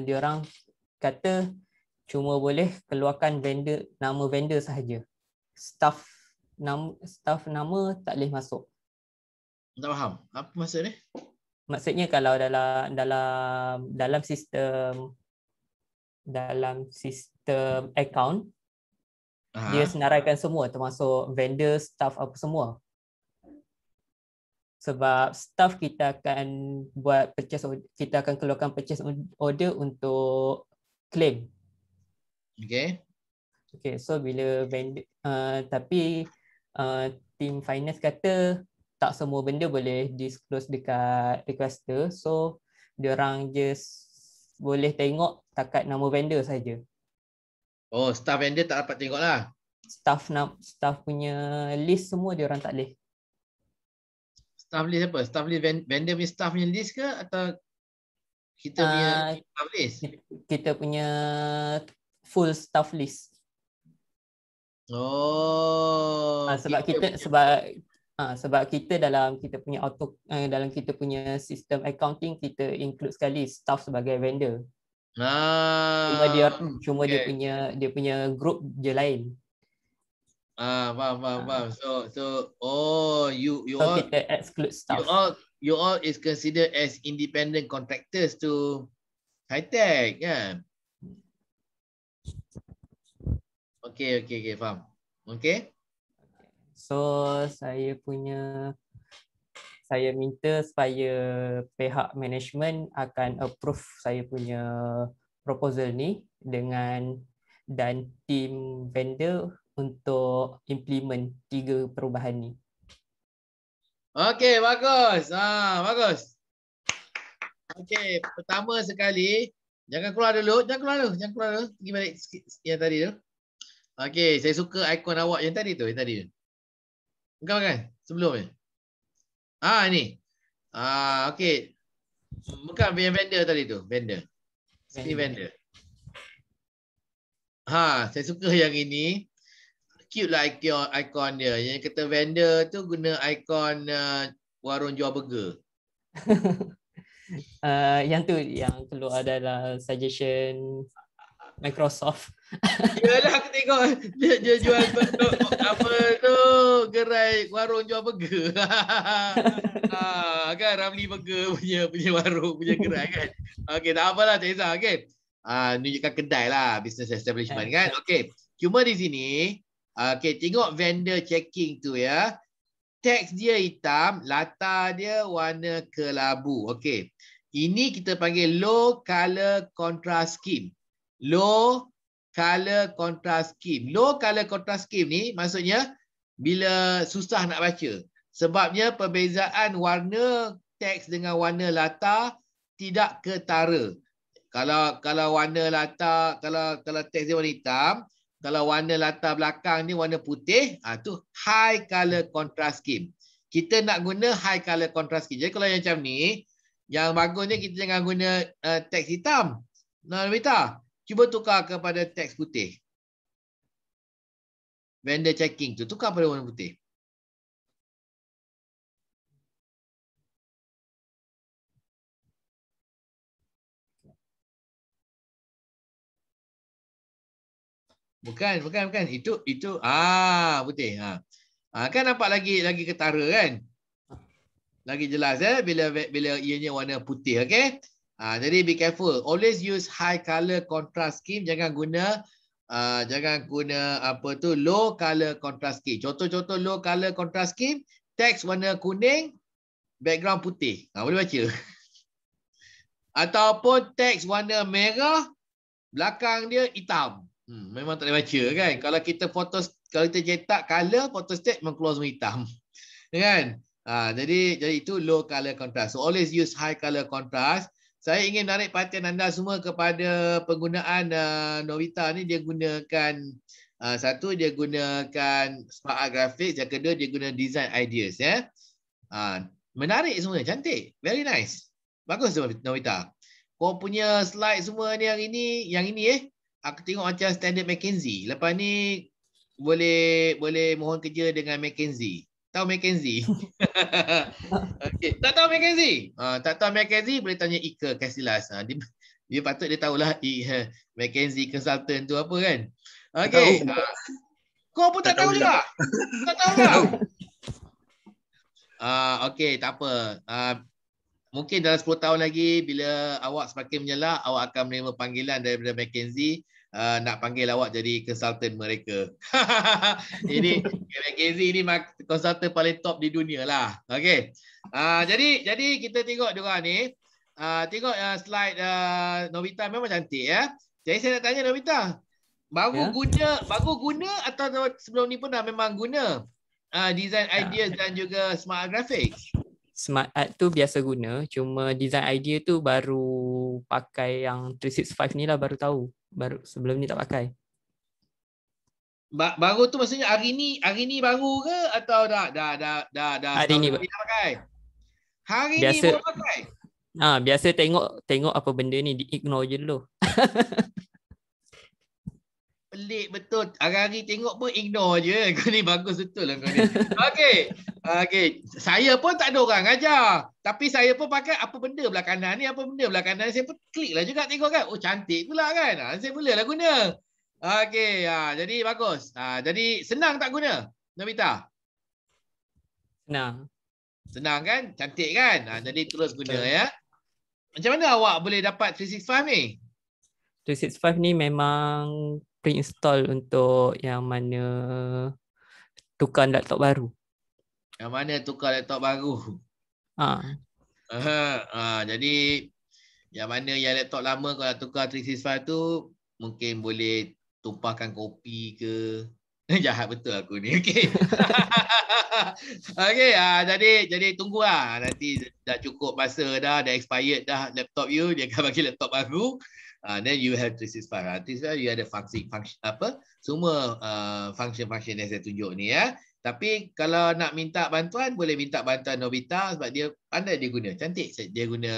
dia orang kata cuma boleh keluarkan vendor nama vendor sahaja. Staff nama staff nama tak boleh masuk. Tak faham. Apa maksud ni? Maksudnya kalau dalam dalam dalam sistem dalam sistem account Aha. dia senaraikan semua termasuk vendor, staff apa semua. Sebab staff kita akan buat purchase kita akan keluarkan purchase order untuk claim. Okay. Okay, so bila vendor, uh, tapi uh, team finance kata tak semua benda boleh disclose dekat requester so dia orang just boleh tengok takat nama vendor saja. Oh, staff vendor tak dapat tengok lah. Staff nak staff punya list semua dia orang tak boleh. Staff list apa? Staff list vendor punya staff punya list ke atau kita punya uh, staff list? Kita punya full staff list. Oh. Uh, sebab kita, kita sebab Ha, sebab kita dalam kita punya auto eh, dalam kita punya sistem accounting kita include sekali staff sebagai vendor. Ah, Cuma dia cuma okay. dia punya dia punya group je lain. Ah, faham, faham, ah. faham. So, so, oh, you, you so all, kita exclude staff. You all, you all is considered as independent contractors to high tech, kan? Okay, okay, okay, faham. Okay. So saya punya saya minta supaya pihak management akan approve saya punya proposal ni dengan dan tim vendor untuk implement tiga perubahan ni. Okey, bagus. Ha, bagus. Okey, pertama sekali, jangan keluar dulu, jangan keluar dulu, jangan keluar dulu. Pergi balik sikit yang tadi tu. Okey, saya suka ikon awak yang tadi tu, yang tadi tu. Engkau makan sebelum ni. Ah ini. Ah okey. Bukan yang vendor tadi tu, vendor. Ini vendor. vendor. Ha, saya suka yang ini. Cute lah icon, icon dia. Yang kata vendor tu guna icon uh, warung jual burger. (laughs) uh, yang tu yang keluar adalah suggestion Microsoft. Yalah aku tengok dia, dia jual bentuk apa tu gerai warung jual burger. (laughs) ah, kan Ramli Burger punya punya warung punya gerai kan. Okey tak apalah tak kisah okey. Ah tunjukkan kedai lah business establishment eh. kan. Okey. Cuma di sini okey tengok vendor checking tu ya. Teks dia hitam, latar dia warna kelabu. Okey. Ini kita panggil low color contrast scheme low color contrast scheme. Low color contrast scheme ni maksudnya bila susah nak baca. Sebabnya perbezaan warna teks dengan warna latar tidak ketara. Kalau kalau warna latar, kalau kalau teks dia warna hitam, kalau warna latar belakang ni warna putih, ah tu high color contrast scheme. Kita nak guna high color contrast scheme. Jadi kalau yang macam ni, yang bagusnya kita jangan guna uh, teks hitam. Nah, Mita, Cuba tukar kepada teks putih. Vendor checking tu tukar pada warna putih. Bukan, bukan, bukan. Itu itu ah putih ah. ah kan nampak lagi lagi ketara kan? Lagi jelas eh bila bila ianya warna putih okay? Ah, jadi be careful. Always use high color contrast scheme. Jangan guna uh, jangan guna apa tu low color contrast scheme. Contoh-contoh low color contrast scheme, teks warna kuning, background putih. Ha, boleh baca. (laughs) Ataupun teks warna merah, belakang dia hitam. Hmm, memang tak boleh baca kan. Kalau kita foto kalau kita cetak color, foto state memang keluar semua hitam. (laughs) kan? Ha, jadi jadi itu low color contrast. So always use high color contrast saya ingin menarik perhatian anda semua kepada penggunaan uh, Novita ni dia gunakan uh, satu dia gunakan smart art graphics yang kedua dia guna design ideas ya. Yeah. Uh, menarik semua cantik very nice. Bagus semua Novita. Kau punya slide semua ni yang ini, yang ini eh aku tengok macam standard McKinsey. Lepas ni boleh boleh mohon kerja dengan McKinsey tahu Mackenzie? (laughs) okay. Tak tahu Mackenzie? Uh, ha, tak tahu Mackenzie boleh tanya Ika Kasilas. Uh, ha, dia, dia patut dia tahulah I, uh, ha, Mackenzie Consultant tu apa kan? Okay. Uh, kau pun tak, tak tahu, (laughs) juga? tak tahu tak? Uh, okay, tak apa. Uh, mungkin dalam 10 tahun lagi, bila awak semakin menyelak, awak akan menerima panggilan daripada Mackenzie uh, nak panggil awak jadi konsultan mereka. (laughs) ini Gezi ini konsultan paling top di dunia lah. Okay. Uh, jadi jadi kita tengok dia ni. Uh, tengok uh, slide uh, Novita memang cantik ya. Jadi saya nak tanya Novita. Baru ya? guna, baru guna atau sebelum ni pun dah memang guna? Uh, design ideas dan juga smart graphics. Smart art tu biasa guna, cuma design idea tu baru pakai yang 365 ni lah baru tahu baru sebelum ni tak pakai. Ba- baru tu maksudnya hari ni hari ni baru ke atau dah dah dah dah dah hari ni tak pakai. Hari biasa, ni baru pakai. Ah biasa tengok tengok apa benda ni di ignore je dulu. (laughs) pelik betul. Hari-hari tengok pun ignore je. (laughs) Kau ni bagus betul lah kau ni. Okey. Okey. Saya pun tak ada orang ajar. Tapi saya pun pakai apa benda belah kanan ni, apa benda belah kanan ni. Saya pun klik lah juga tengok kan. Oh cantik pula kan. Ah, saya boleh lah guna. Okay, Ha, ah, jadi bagus. Ha, jadi senang tak guna? Nobita? Senang. Senang kan? Cantik kan? Ha, jadi terus guna ya. Macam mana awak boleh dapat 365 ni? 365 ni memang pre-install untuk yang mana tukar laptop baru. Yang mana tukar laptop baru? Ha. Ha, ha, jadi yang mana yang laptop lama kau nak tukar 365 tu mungkin boleh tumpahkan kopi ke. (laughs) Jahat betul aku ni. Okey. (laughs) Okey, ha, jadi jadi tunggulah nanti dah cukup masa dah, dah expired dah laptop you, dia akan bagi laptop baru uh, then you have 365 uh, artist uh, you ada fungsi function apa semua uh, ah, function function yang saya tunjuk ni ya uh. tapi kalau nak minta bantuan boleh minta bantuan Nobita sebab dia pandai dia guna cantik dia guna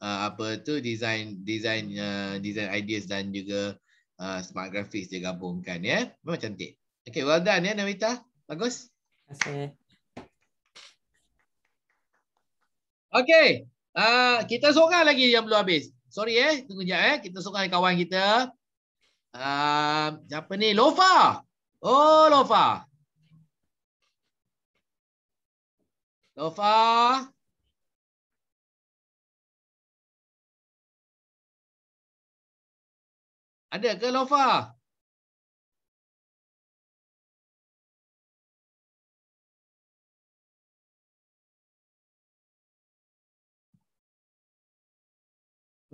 uh, apa tu design design uh, design ideas dan juga uh, smart graphics dia gabungkan ya yeah. memang cantik Okay, well done ya yeah, Nobita bagus terima kasih Okay, uh, kita seorang lagi yang belum habis. Sorry eh, tunggu sekejap eh. Kita sokong kawan kita. Uh, siapa ni? Lofa. Oh, Lofa. Lofa. Ada ke Lofa? Lofa.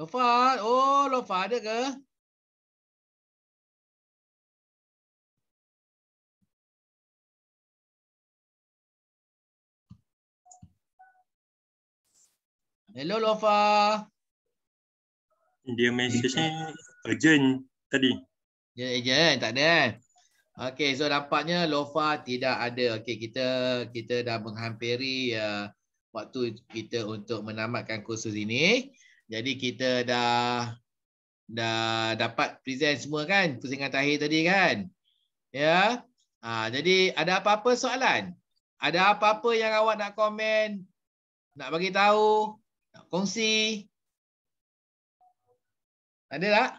Lofa, oh Lofa ada ke? Hello Lofa. Dia message ni urgent tadi. Ya, yeah, urgent yeah, tak ada kan. Okey, so nampaknya Lofa tidak ada. Okey, kita kita dah menghampiri uh, waktu kita untuk menamatkan kursus ini. Jadi kita dah dah dapat present semua kan pusingan terakhir tadi kan. Ya. Ha, jadi ada apa-apa soalan? Ada apa-apa yang awak nak komen? Nak bagi tahu? Nak kongsi? Ada tak?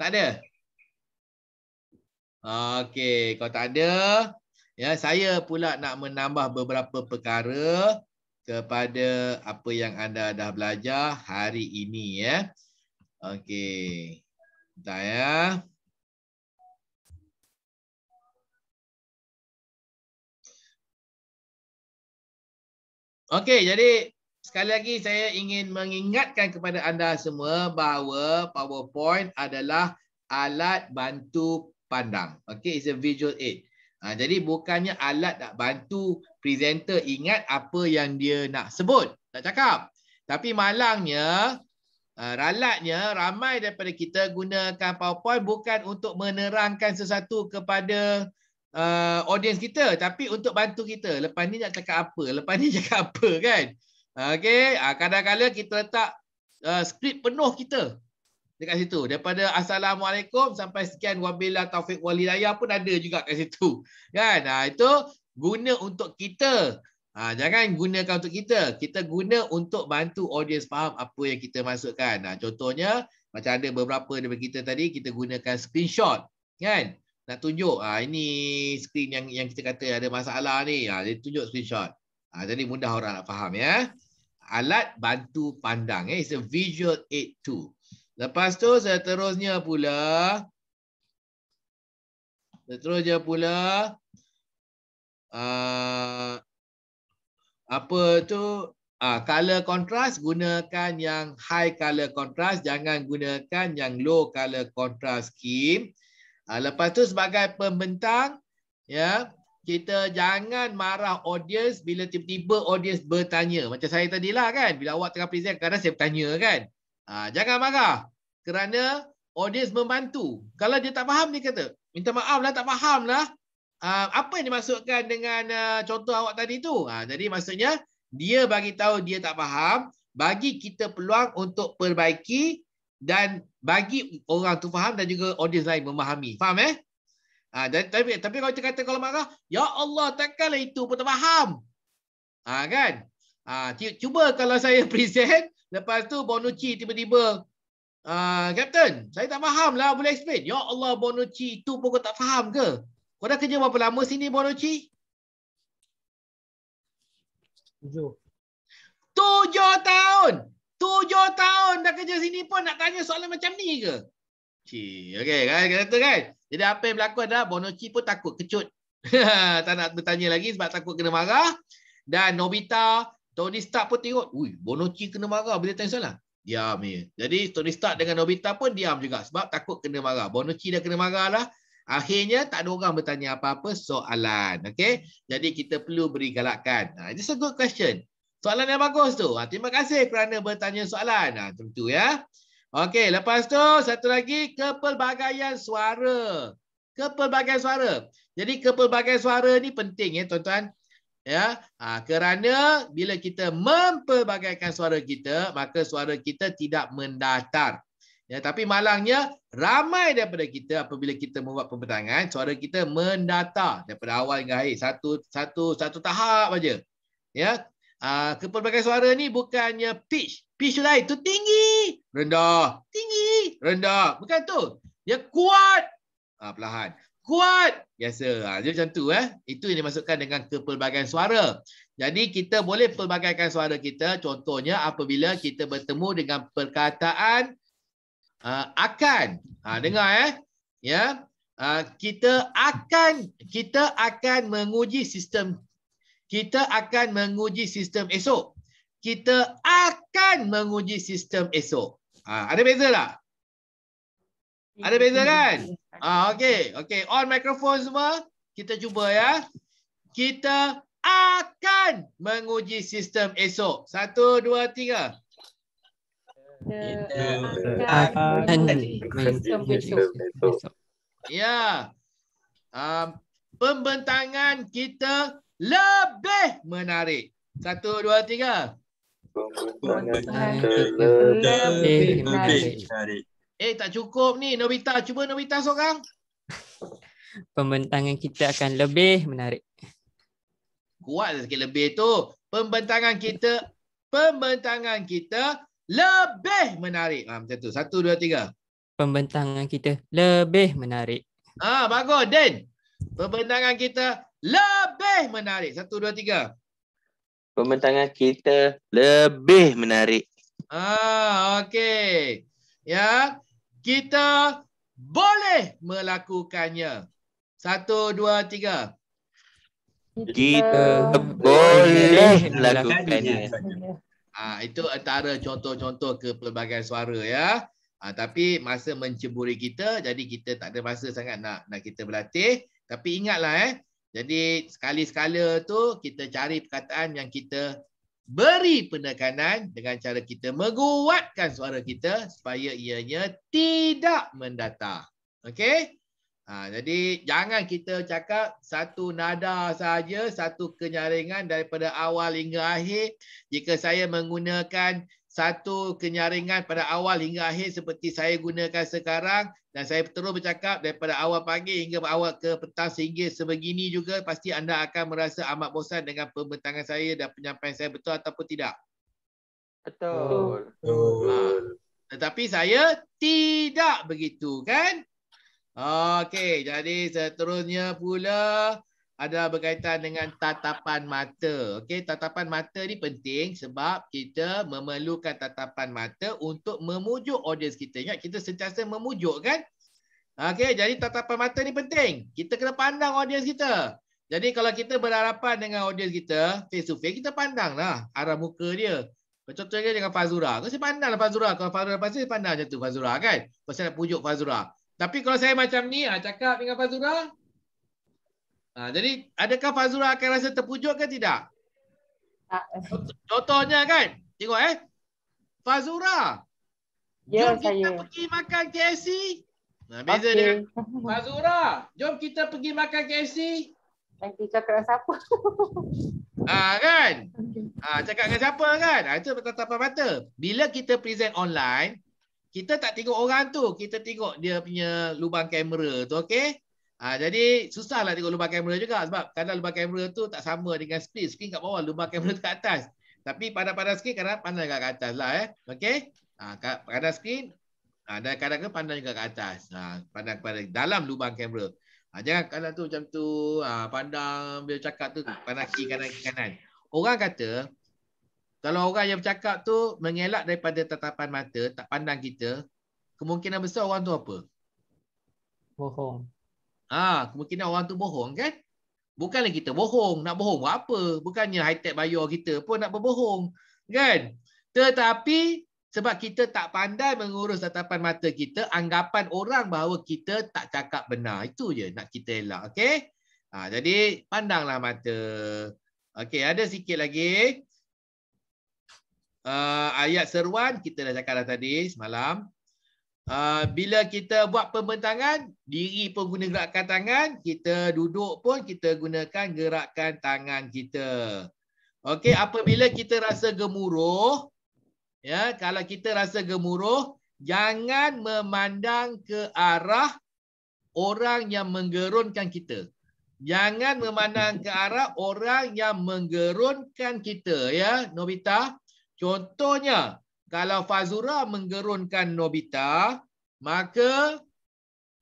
Tak ada? Okey, kalau tak ada, Ya, saya pula nak menambah beberapa perkara kepada apa yang anda dah belajar hari ini ya. Okey. Dah ya. Okey, jadi sekali lagi saya ingin mengingatkan kepada anda semua bahawa PowerPoint adalah alat bantu pandang. Okey, it's a visual aid. Ha, jadi bukannya alat nak bantu presenter ingat apa yang dia nak sebut. Tak cakap. Tapi malangnya, uh, ralatnya ramai daripada kita gunakan PowerPoint bukan untuk menerangkan sesuatu kepada uh, audience kita. Tapi untuk bantu kita. Lepas ni nak cakap apa? Lepas ni (laughs) cakap apa kan? Ha, okay. Kadang-kadang uh, kita letak uh, skrip penuh kita dekat situ. Daripada Assalamualaikum sampai sekian Wabillah taufik Walidaya pun ada juga kat situ. Kan? Ha, itu guna untuk kita. Ha, jangan gunakan untuk kita. Kita guna untuk bantu audiens faham apa yang kita masukkan. Ha, contohnya, macam ada beberapa daripada kita tadi, kita gunakan screenshot. Kan? Nak tunjuk, ha, ini screen yang yang kita kata ada masalah ni. Ha, dia tunjuk screenshot. Ha, jadi mudah orang nak faham. ya. Alat bantu pandang. Eh? It's a visual aid tool. Lepas tu seterusnya pula seterusnya pula uh, apa tu uh, color contrast gunakan yang high color contrast jangan gunakan yang low color contrast scheme. Uh, lepas tu sebagai pembentang ya kita jangan marah audience bila tiba-tiba audience bertanya. Macam saya tadilah kan. Bila awak tengah present, kadang saya bertanya kan. Ha, jangan marah. Kerana audience membantu. Kalau dia tak faham, dia kata, minta maaf lah, tak faham lah. Ha, apa yang dimaksudkan dengan uh, contoh awak tadi tu? Ha, jadi maksudnya, dia bagi tahu dia tak faham, bagi kita peluang untuk perbaiki dan bagi orang tu faham dan juga audience lain memahami. Faham eh? Ha, dan, tapi, tapi kalau kita kata kalau marah, Ya Allah, takkanlah itu pun tak faham. Ha, kan? Ha, cuba kalau saya (laughs) present, Lepas tu Bonucci tiba-tiba uh, Captain, saya tak faham lah boleh explain Ya Allah Bonucci tu pun kau tak faham ke? Kau dah kerja berapa lama sini Bonucci? Tujuh Tujuh tahun! Tujuh tahun dah kerja sini pun nak tanya soalan macam ni ke? Okey, kan? kata kan? Jadi apa yang berlaku adalah Bonucci pun takut kecut (laughs) tak nak bertanya lagi sebab takut kena marah Dan Nobita Tony Stark pun tengok, ui, Bonucci kena marah bila tanya salah. Diam je. Ya. Jadi Tony Stark dengan Nobita pun diam juga sebab takut kena marah. Bonucci dah kena marah lah. Akhirnya tak ada orang bertanya apa-apa soalan. Okay? Jadi kita perlu beri galakan. Ha, It's a good question. Soalan yang bagus tu. Ha, terima kasih kerana bertanya soalan. Ha, macam tentu ya. Okay, lepas tu satu lagi kepelbagaian suara. Kepelbagaian suara. Jadi kepelbagaian suara ni penting ya tuan-tuan ya ha, kerana bila kita memperbagaikan suara kita maka suara kita tidak mendatar ya tapi malangnya ramai daripada kita apabila kita membuat pembentangan suara kita mendatar daripada awal hingga akhir satu satu satu tahap aja ya ha, keperbagaian suara ni bukannya pitch pitch lain tu tinggi rendah tinggi rendah bukan tu dia kuat ah ha, perlahan kuat biasa. Ha, dia macam tu eh. Itu yang dimasukkan dengan kepelbagaian suara. Jadi kita boleh pelbagaikan suara kita contohnya apabila kita bertemu dengan perkataan uh, akan. Ha, dengar eh. Ya. Uh, kita akan kita akan menguji sistem kita akan menguji sistem esok. Kita akan menguji sistem esok. Ha, ada beza tak? Ada beza kan? Ah, okay. Okay. On microphone semua. Kita cuba ya. Kita akan menguji sistem esok. Satu, dua, tiga. Kita akan menguji sistem esok. Ya. Um, Pembentangan kita lebih menarik. Satu, dua, tiga. Pembentangan kita lebih menarik. Eh tak cukup ni Nobita cuba Nobita seorang. (laughs) Pembentangan kita akan lebih menarik. Kuat lah sikit lebih tu. Pembentangan kita pembentangan kita lebih menarik. Ah ha, macam tu. Satu, dua, tiga. Pembentangan kita lebih menarik. Ah ha, bagus Den. Pembentangan kita lebih menarik. Satu, dua, tiga. Pembentangan kita lebih menarik. Ah, okey. Ya. Yeah kita boleh melakukannya. Satu, dua, tiga. Kita, kita boleh melakukannya. Ha, itu antara contoh-contoh ke pelbagai suara ya. Ha, tapi masa menceburi kita, jadi kita tak ada masa sangat nak nak kita berlatih. Tapi ingatlah eh. Jadi sekali-sekala tu kita cari perkataan yang kita beri penekanan dengan cara kita menguatkan suara kita supaya ianya tidak mendata. Okey? Ha, jadi jangan kita cakap satu nada saja, satu kenyaringan daripada awal hingga akhir. Jika saya menggunakan satu kenyaringan pada awal hingga akhir seperti saya gunakan sekarang, dan saya terus bercakap daripada awal pagi hingga awal ke petang sehingga sebegini juga pasti anda akan merasa amat bosan dengan pembentangan saya dan penyampaian saya betul ataupun tidak. Betul. betul. Ha. Tetapi saya tidak begitu kan? Okey, jadi seterusnya pula adalah berkaitan dengan tatapan mata. Okey, tatapan mata ni penting sebab kita memerlukan tatapan mata untuk memujuk audiens kita. Ingat kita sentiasa memujuk kan? Okey, jadi tatapan mata ni penting. Kita kena pandang audiens kita. Jadi kalau kita berharapan dengan audiens kita face to face, kita pandanglah arah muka dia. Contohnya dengan Fazura. Kau saya pandanglah Fazura. Kalau Fazura pasti saya pandang macam tu Fazura kan? Pasal nak pujuk Fazura. Tapi kalau saya macam ni, ah, cakap dengan Fazura, Ha, jadi adakah Fazura akan rasa terpujuk ke tidak? Contohnya kan. Tengok eh. Fazura. Ya, jom saya. kita pergi makan KFC. Nah, ha, beza okay. dia. (laughs) Fazura, jom kita pergi makan KFC. Nanti cakap dengan siapa? Ah (laughs) ha, kan? Ah ha, cakap dengan siapa kan? Ha, itu tatapan mata. Bila kita present online, kita tak tengok orang tu. Kita tengok dia punya lubang kamera tu, okey? Ha, jadi susahlah tengok lubang kamera juga sebab kadang lubang kamera tu tak sama dengan screen. Screen kat bawah, lubang kamera tu kat atas. Tapi pandang-pandang sikit kadang pandang juga kat atas lah eh. Okay. Ha, ah, kadang screen ah, kadang-kadang pandang juga kat atas. Ha, pandang pada dalam lubang kamera. Ha, jangan kadang tu macam tu ha, pandang bila cakap tu pandang kiri kanan kiri kanan. Orang kata kalau orang yang bercakap tu mengelak daripada tatapan mata, tak pandang kita, kemungkinan besar orang tu apa? Bohong. Ha, kemungkinan orang tu bohong kan? Bukanlah kita bohong. Nak bohong buat apa? Bukannya high-tech bayar kita pun nak berbohong. Kan? Tetapi sebab kita tak pandai mengurus tatapan mata kita, anggapan orang bahawa kita tak cakap benar. Itu je nak kita elak. Okay? Ha, jadi pandanglah mata. Okay, ada sikit lagi. Uh, ayat seruan kita dah cakap dah tadi semalam. Ah, bila kita buat pembentangan, diri pun guna gerakan tangan, kita duduk pun kita gunakan gerakan tangan kita. Okey, apabila kita rasa gemuruh, ya, kalau kita rasa gemuruh, jangan memandang ke arah orang yang menggerunkan kita. Jangan memandang ke arah orang yang menggerunkan kita, ya, Nobita. Contohnya, kalau Fazura menggerunkan Nobita, maka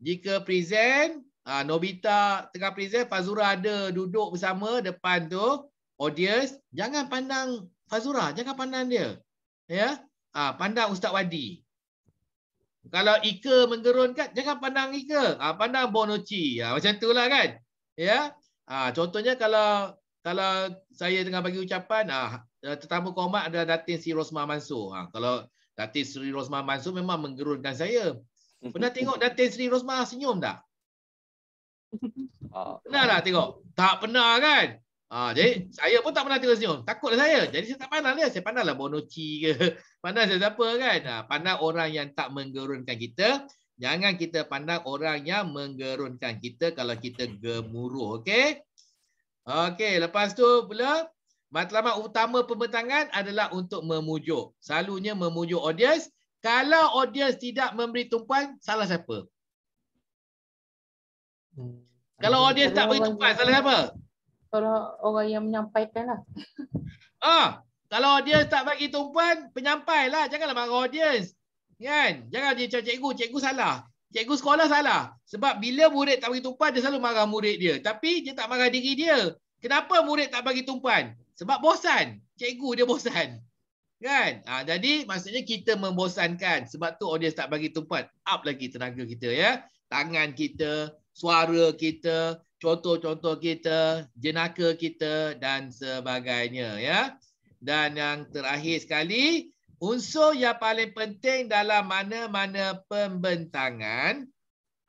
jika present, ha, Nobita tengah present, Fazura ada duduk bersama depan tu, audience, jangan pandang Fazura, jangan pandang dia. ya, ha, Pandang Ustaz Wadi. Kalau Ika menggerunkan, jangan pandang Ika. Ha, pandang Bonucci. Ha, macam tu lah kan. Ya? Ha, contohnya kalau kalau saya tengah bagi ucapan, ha, Eh, tetamu kehormat ada Datin Sri Rosmah Mansur. Ha, kalau Datin Sri Rosmah Mansur memang menggerunkan saya. Pernah tengok Datin Sri Rosmah senyum tak? Ah. Pernah tak tengok? Tak pernah kan? Ha, jadi saya pun tak pernah tengok senyum. Takutlah saya. Jadi saya tak pandang dia. Saya pandanglah Bonucci ke. (laughs) Pandang siapa kan? Ha, pandang orang yang tak menggerunkan kita. Jangan kita pandang orang yang menggerunkan kita kalau kita gemuruh. okay? Okay, Lepas tu pula. Matlamat utama pembentangan adalah untuk memujuk. Selalunya memujuk audiens. Kalau audiens tidak memberi tumpuan, salah siapa? Hmm. Kalau audiens tak beri tumpuan, yang... salah siapa? Kalau orang yang menyampaikan lah. (laughs) Ah, kalau audiens tak bagi tumpuan, lah Janganlah marah audiens. Kan? Jangan dia cakap cikgu, cikgu salah. Cikgu sekolah salah. Sebab bila murid tak bagi tumpuan, dia selalu marah murid dia. Tapi dia tak marah diri dia. Kenapa murid tak bagi tumpuan? Sebab bosan. Cikgu dia bosan. Kan? Ha, jadi maksudnya kita membosankan. Sebab tu audience tak bagi tempat. Up lagi tenaga kita ya. Tangan kita, suara kita, contoh-contoh kita, jenaka kita dan sebagainya ya. Dan yang terakhir sekali, unsur yang paling penting dalam mana-mana pembentangan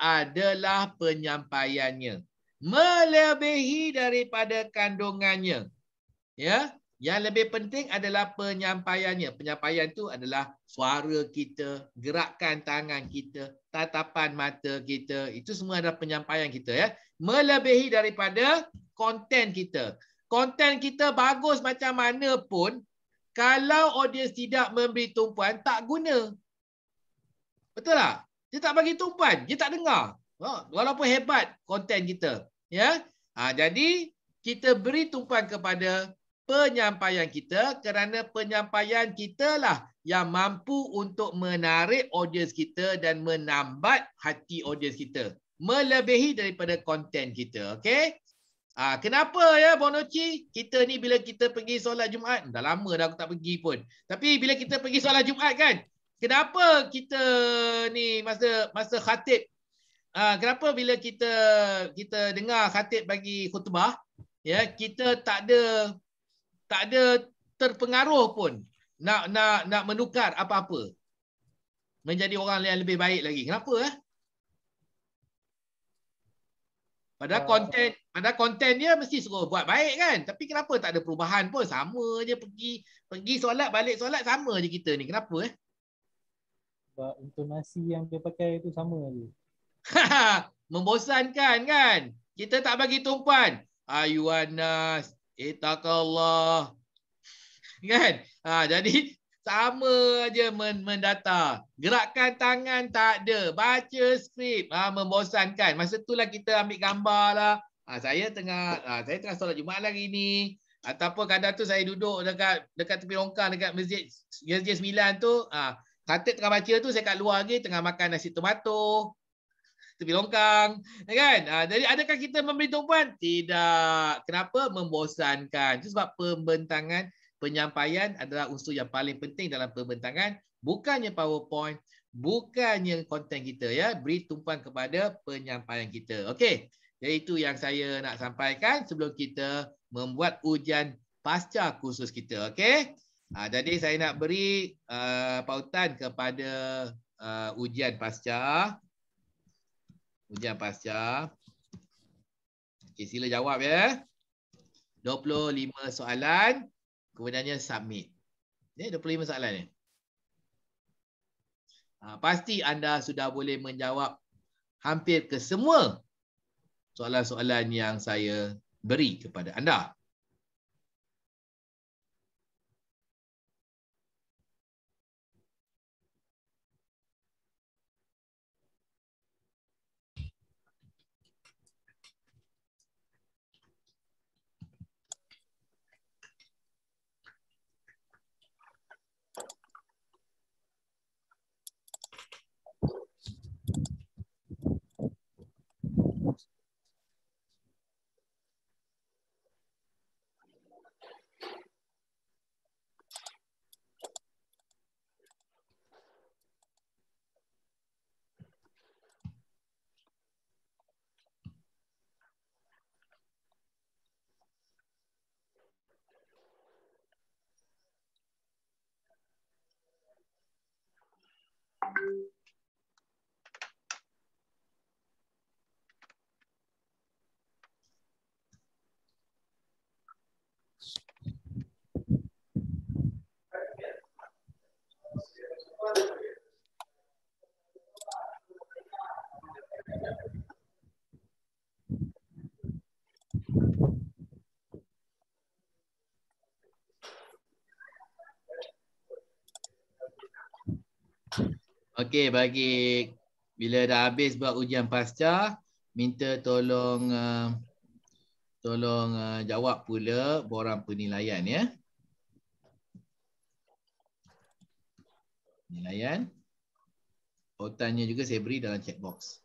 adalah penyampaiannya. Melebihi daripada kandungannya ya yang lebih penting adalah penyampaiannya penyampaian tu adalah suara kita gerakan tangan kita tatapan mata kita itu semua adalah penyampaian kita ya melebihi daripada konten kita konten kita bagus macam mana pun kalau audiens tidak memberi tumpuan tak guna betul tak dia tak bagi tumpuan dia tak dengar ha, walaupun hebat konten kita ya ha, jadi kita beri tumpuan kepada penyampaian kita kerana penyampaian kita lah yang mampu untuk menarik audiens kita dan menambat hati audiens kita. Melebihi daripada konten kita. Okay? Ha, ah, kenapa ya Bonoci? Kita ni bila kita pergi solat Jumaat, dah lama dah aku tak pergi pun. Tapi bila kita pergi solat Jumaat kan, kenapa kita ni masa masa khatib, ha, kenapa bila kita kita dengar khatib bagi khutbah, ya kita tak ada tak ada terpengaruh pun nak nak nak menukar apa-apa menjadi orang yang lebih baik lagi kenapa eh pada konten ah. pada konten dia mesti suruh buat baik kan tapi kenapa tak ada perubahan pun sama aje pergi pergi solat balik solat sama aje kita ni kenapa eh sebab intonasi yang dia pakai tu sama aje (laughs) membosankan kan kita tak bagi tumpuan ayuanas itaqallah. Kan? Ha, jadi sama aja men mendata. Gerakkan tangan tak ada. Baca skrip. Ha, membosankan. Masa itulah kita ambil gambar lah. Ha, saya tengah ha, saya tengah solat Jumaat lah ni. Ataupun kadang tu saya duduk dekat dekat tepi longkang dekat masjid Masjid Sembilan tu. Ha, Katik tengah baca tu saya kat luar lagi tengah makan nasi tomato tepi longkang. Ya kan? Ah, jadi adakah kita memberi tumpuan? Tidak. Kenapa? Membosankan. Itu sebab pembentangan penyampaian adalah unsur yang paling penting dalam pembentangan. Bukannya PowerPoint. Bukannya konten kita. ya Beri tumpuan kepada penyampaian kita. Okey. Jadi itu yang saya nak sampaikan sebelum kita membuat ujian pasca kursus kita. Okey. Ah, jadi saya nak beri uh, pautan kepada Uh, ujian pasca Ujian pasca. Okey, sila jawab ya. 25 soalan. Kemudiannya submit. Ya, 25 soalan ni. Ha, pasti anda sudah boleh menjawab hampir ke semua soalan-soalan yang saya beri kepada anda. Okey, bagi bila dah habis buat ujian pasca, minta tolong uh, tolong uh, jawab pula borang penilaian ya. Penilaian. Otanya juga saya beri dalam chat box.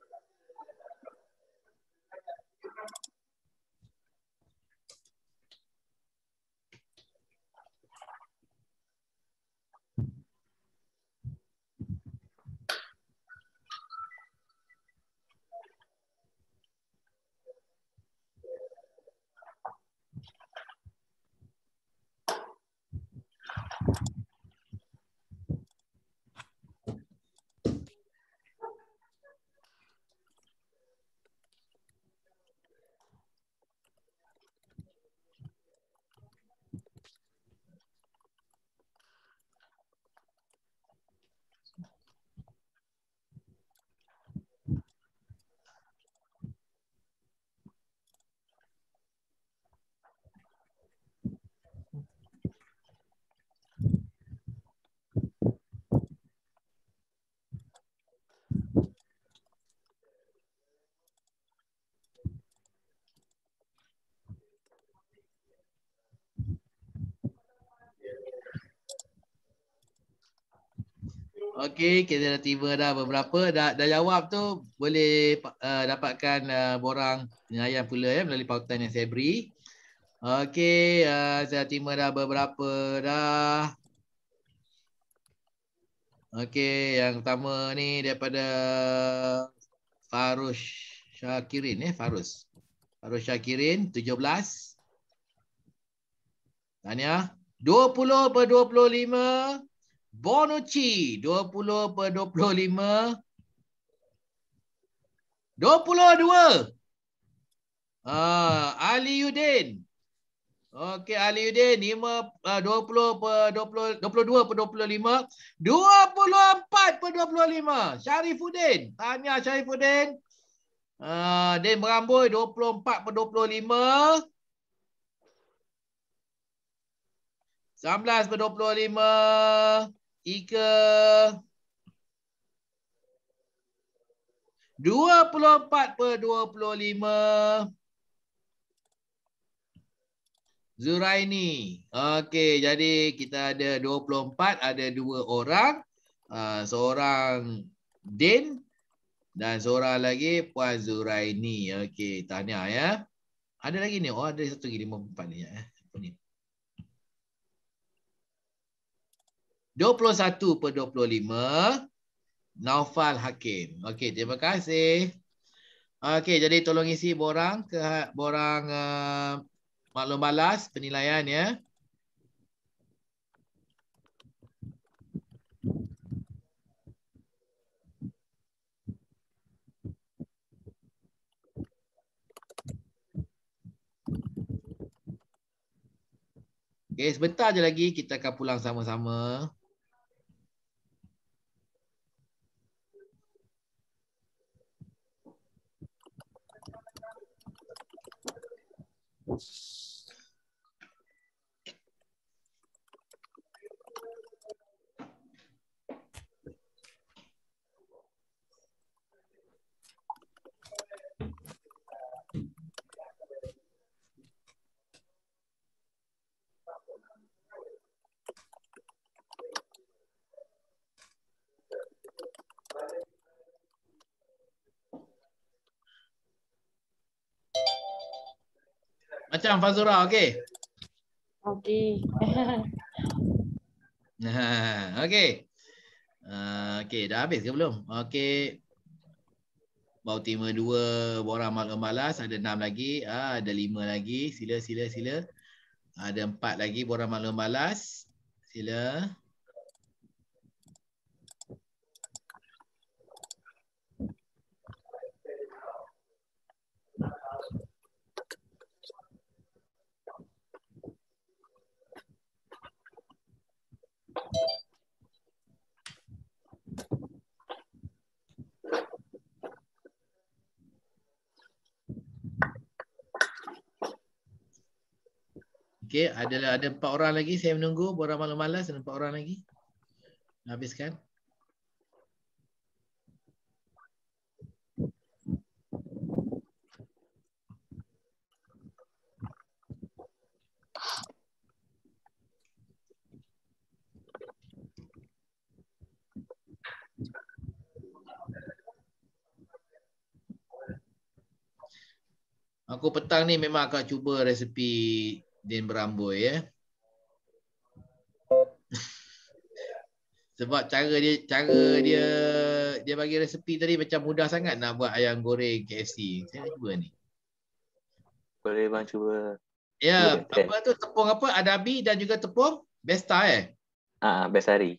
Okey, kita tiba dah beberapa dah dah jawab tu boleh uh, dapatkan uh, borang penyayang pula ya melalui pautan yang saya beri. Okey, uh, saya tiba dah beberapa dah. Okey, yang pertama ni daripada Farus Syakirin ya, eh? Farus. Farush Syakirin 17. Tahniah. 20 per 25 Bonucci 20 per 25 22 uh, Ali Yudin Okey Ali Yudin 5 uh, 20 per 20 22 per 25 24 per 25 Sharifuddin tanya Sharifuddin uh, Din Merambui 24 per 25 19 per 25 tiga, dua puluh empat per dua puluh lima. Zuraini. Okey, jadi kita ada 24, ada dua orang. Uh, seorang Din dan seorang lagi Puan Zuraini. Okey, tahniah ya. Ada lagi ni? Oh, ada satu lagi empat ni. Ya. Eh. 21 per 25 Naufal Hakim. Okey, terima kasih. Okey, jadi tolong isi borang ke borang uh, maklum balas penilaian ya. Okey, sebentar je lagi kita akan pulang sama-sama. Let's Macam Fazura, okey? Okey. Nah, (laughs) okey. Uh, okey, dah habis ke belum? Okey. Bautima 2, Borang Malam Balas. Ada 6 lagi. Uh, ada 5 lagi. Sila, sila, sila. Ada 4 lagi, Borang Malam Balas. Sila. Okey, ada ada empat orang lagi saya menunggu. Borang malu-malas ada empat orang lagi. Habiskan. Aku petang ni memang akan cuba resepi Din beramboi ya. (laughs) Sebab cara dia cara dia dia bagi resepi tadi macam mudah sangat nak buat ayam goreng KFC. Saya cuba ni. Boleh bang cuba. Ya, apa tu tepung apa? Adabi dan juga tepung Besta eh? Ah, uh, Besari.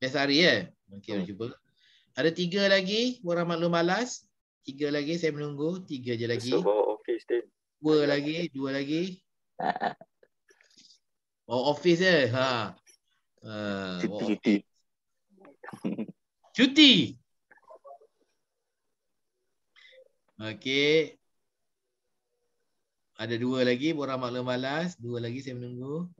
Besari ya. Eh? Okey, hmm. cuba. Ada tiga lagi, orang maklum malas. Tiga lagi saya menunggu, tiga je lagi. Dua lagi, dua lagi. Bawa office je. Ha. Ah, cuti, cuti. Cuti. Okey. Ada dua lagi borang maklum balas. Dua lagi saya menunggu.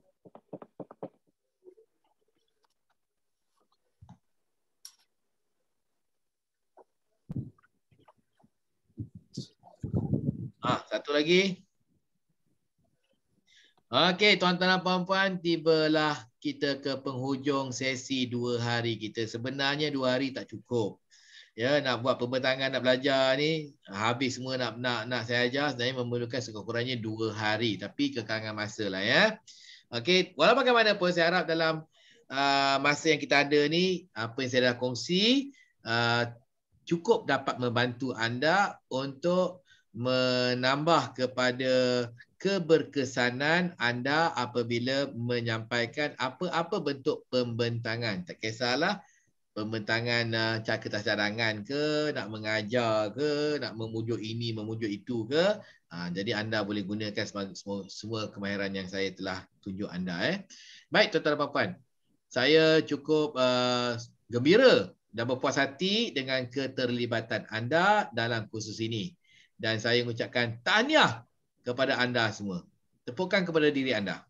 Ah, satu lagi. Okey, tuan-tuan dan puan-puan, tibalah kita ke penghujung sesi dua hari kita. Sebenarnya dua hari tak cukup. Ya, nak buat pembentangan, nak belajar ni, habis semua nak nak nak saya ajar, sebenarnya memerlukan sekurang-kurangnya dua hari. Tapi kekangan masa lah ya. Okey, walau bagaimanapun, saya harap dalam uh, masa yang kita ada ni, apa yang saya dah kongsi, uh, cukup dapat membantu anda untuk menambah kepada keberkesanan anda apabila menyampaikan apa-apa bentuk pembentangan. Tak kisahlah pembentangan uh, cakap cadangan ke, nak mengajar ke, nak memujuk ini, memujuk itu ke. Uh, jadi anda boleh gunakan semua, semua kemahiran yang saya telah tunjuk anda. Eh. Baik, Tuan-Tuan dan Puan-Puan. Saya cukup uh, gembira dan berpuas hati dengan keterlibatan anda dalam kursus ini. Dan saya mengucapkan tahniah kepada anda semua. Tepukan kepada diri anda.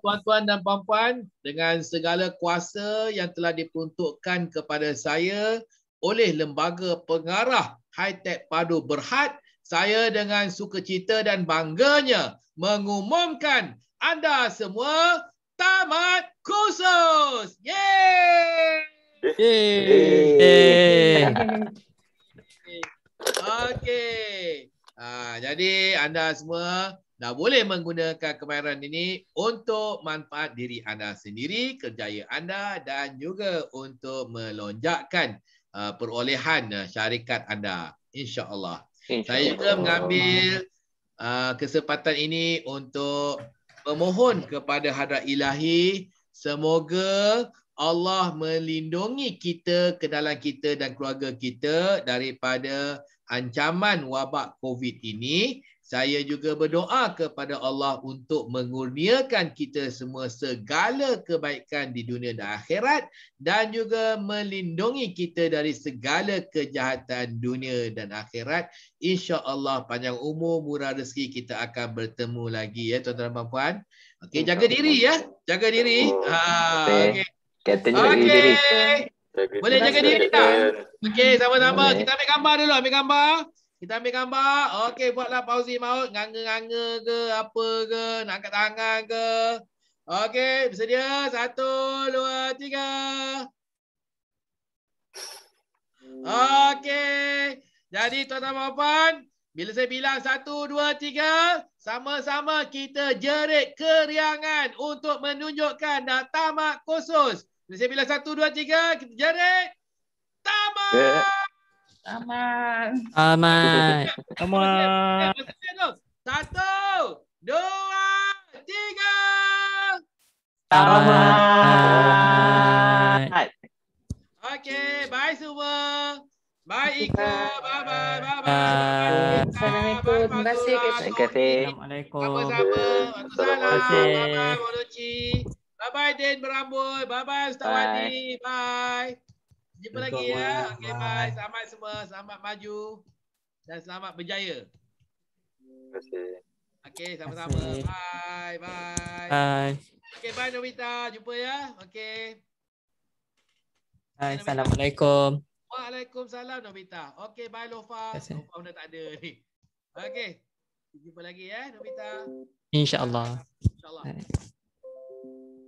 tuan-tuan dan puan-puan, dengan segala kuasa yang telah diperuntukkan kepada saya oleh Lembaga Pengarah high tech Padu Berhad, saya dengan sukacita dan bangganya mengumumkan anda semua tamat kursus. Yeay! Yeay! Yeay! (laughs) Okey. Ha, jadi anda semua dah boleh menggunakan kemahiran ini untuk manfaat diri anda sendiri, kerjaya anda dan juga untuk melonjakkan uh, perolehan uh, syarikat anda. InsyaAllah. Insya Saya juga mengambil uh, kesempatan ini untuk memohon kepada hadrat ilahi semoga Allah melindungi kita, kenalan kita dan keluarga kita daripada ancaman wabak COVID ini, saya juga berdoa kepada Allah untuk mengurniakan kita semua segala kebaikan di dunia dan akhirat dan juga melindungi kita dari segala kejahatan dunia dan akhirat. Insya Allah panjang umur, murah rezeki kita akan bertemu lagi ya tuan-tuan dan puan-puan. Okay, jaga diri ya. Jaga diri. Oh, ha, okay. Kita jaga okay. diri. Jaga Boleh jaga diri kita. Okey, sama-sama. Kita ambil gambar dulu. Ambil gambar. Kita ambil gambar. Okey, buatlah pause maut. Nganga-nganga ke, apa ke, nak angkat tangan ke. Okey, bersedia. Satu, dua, tiga. Okey. Jadi, tuan-tuan dan puan bila saya bilang satu, dua, tiga, sama-sama kita jerit keriangan untuk menunjukkan tamat khusus. Malaysia bila satu, dua, tiga, kita jerit. Tamat! Eh. Tamat. Tamat. (laughs) Tamat. Satu, dua, tiga. Tamat. Okay, bye semua. Bye Ika. Bye bye. Bye bye. Assalamualaikum. Terima kasih. Terima kasih. Assalamualaikum. Assalamualaikum, sama Waalaikumsalam. Bye Bye-bye Din Berambut. Bye-bye Ustawati. Bye. bye. Jumpa lagi ya. Okay, bye. bye. Selamat semua. Selamat maju. Dan selamat berjaya. Terima kasih. Okay, sama-sama. Bye. Bye. Bye. Okay, bye Novita. Jumpa ya. Okay. Hai, Assalamualaikum. Waalaikumsalam Novita. Okay, bye Lofa. Lofa pun tak ada ni. Okay. Jumpa lagi ya Novita. InsyaAllah. InsyaAllah. Hai.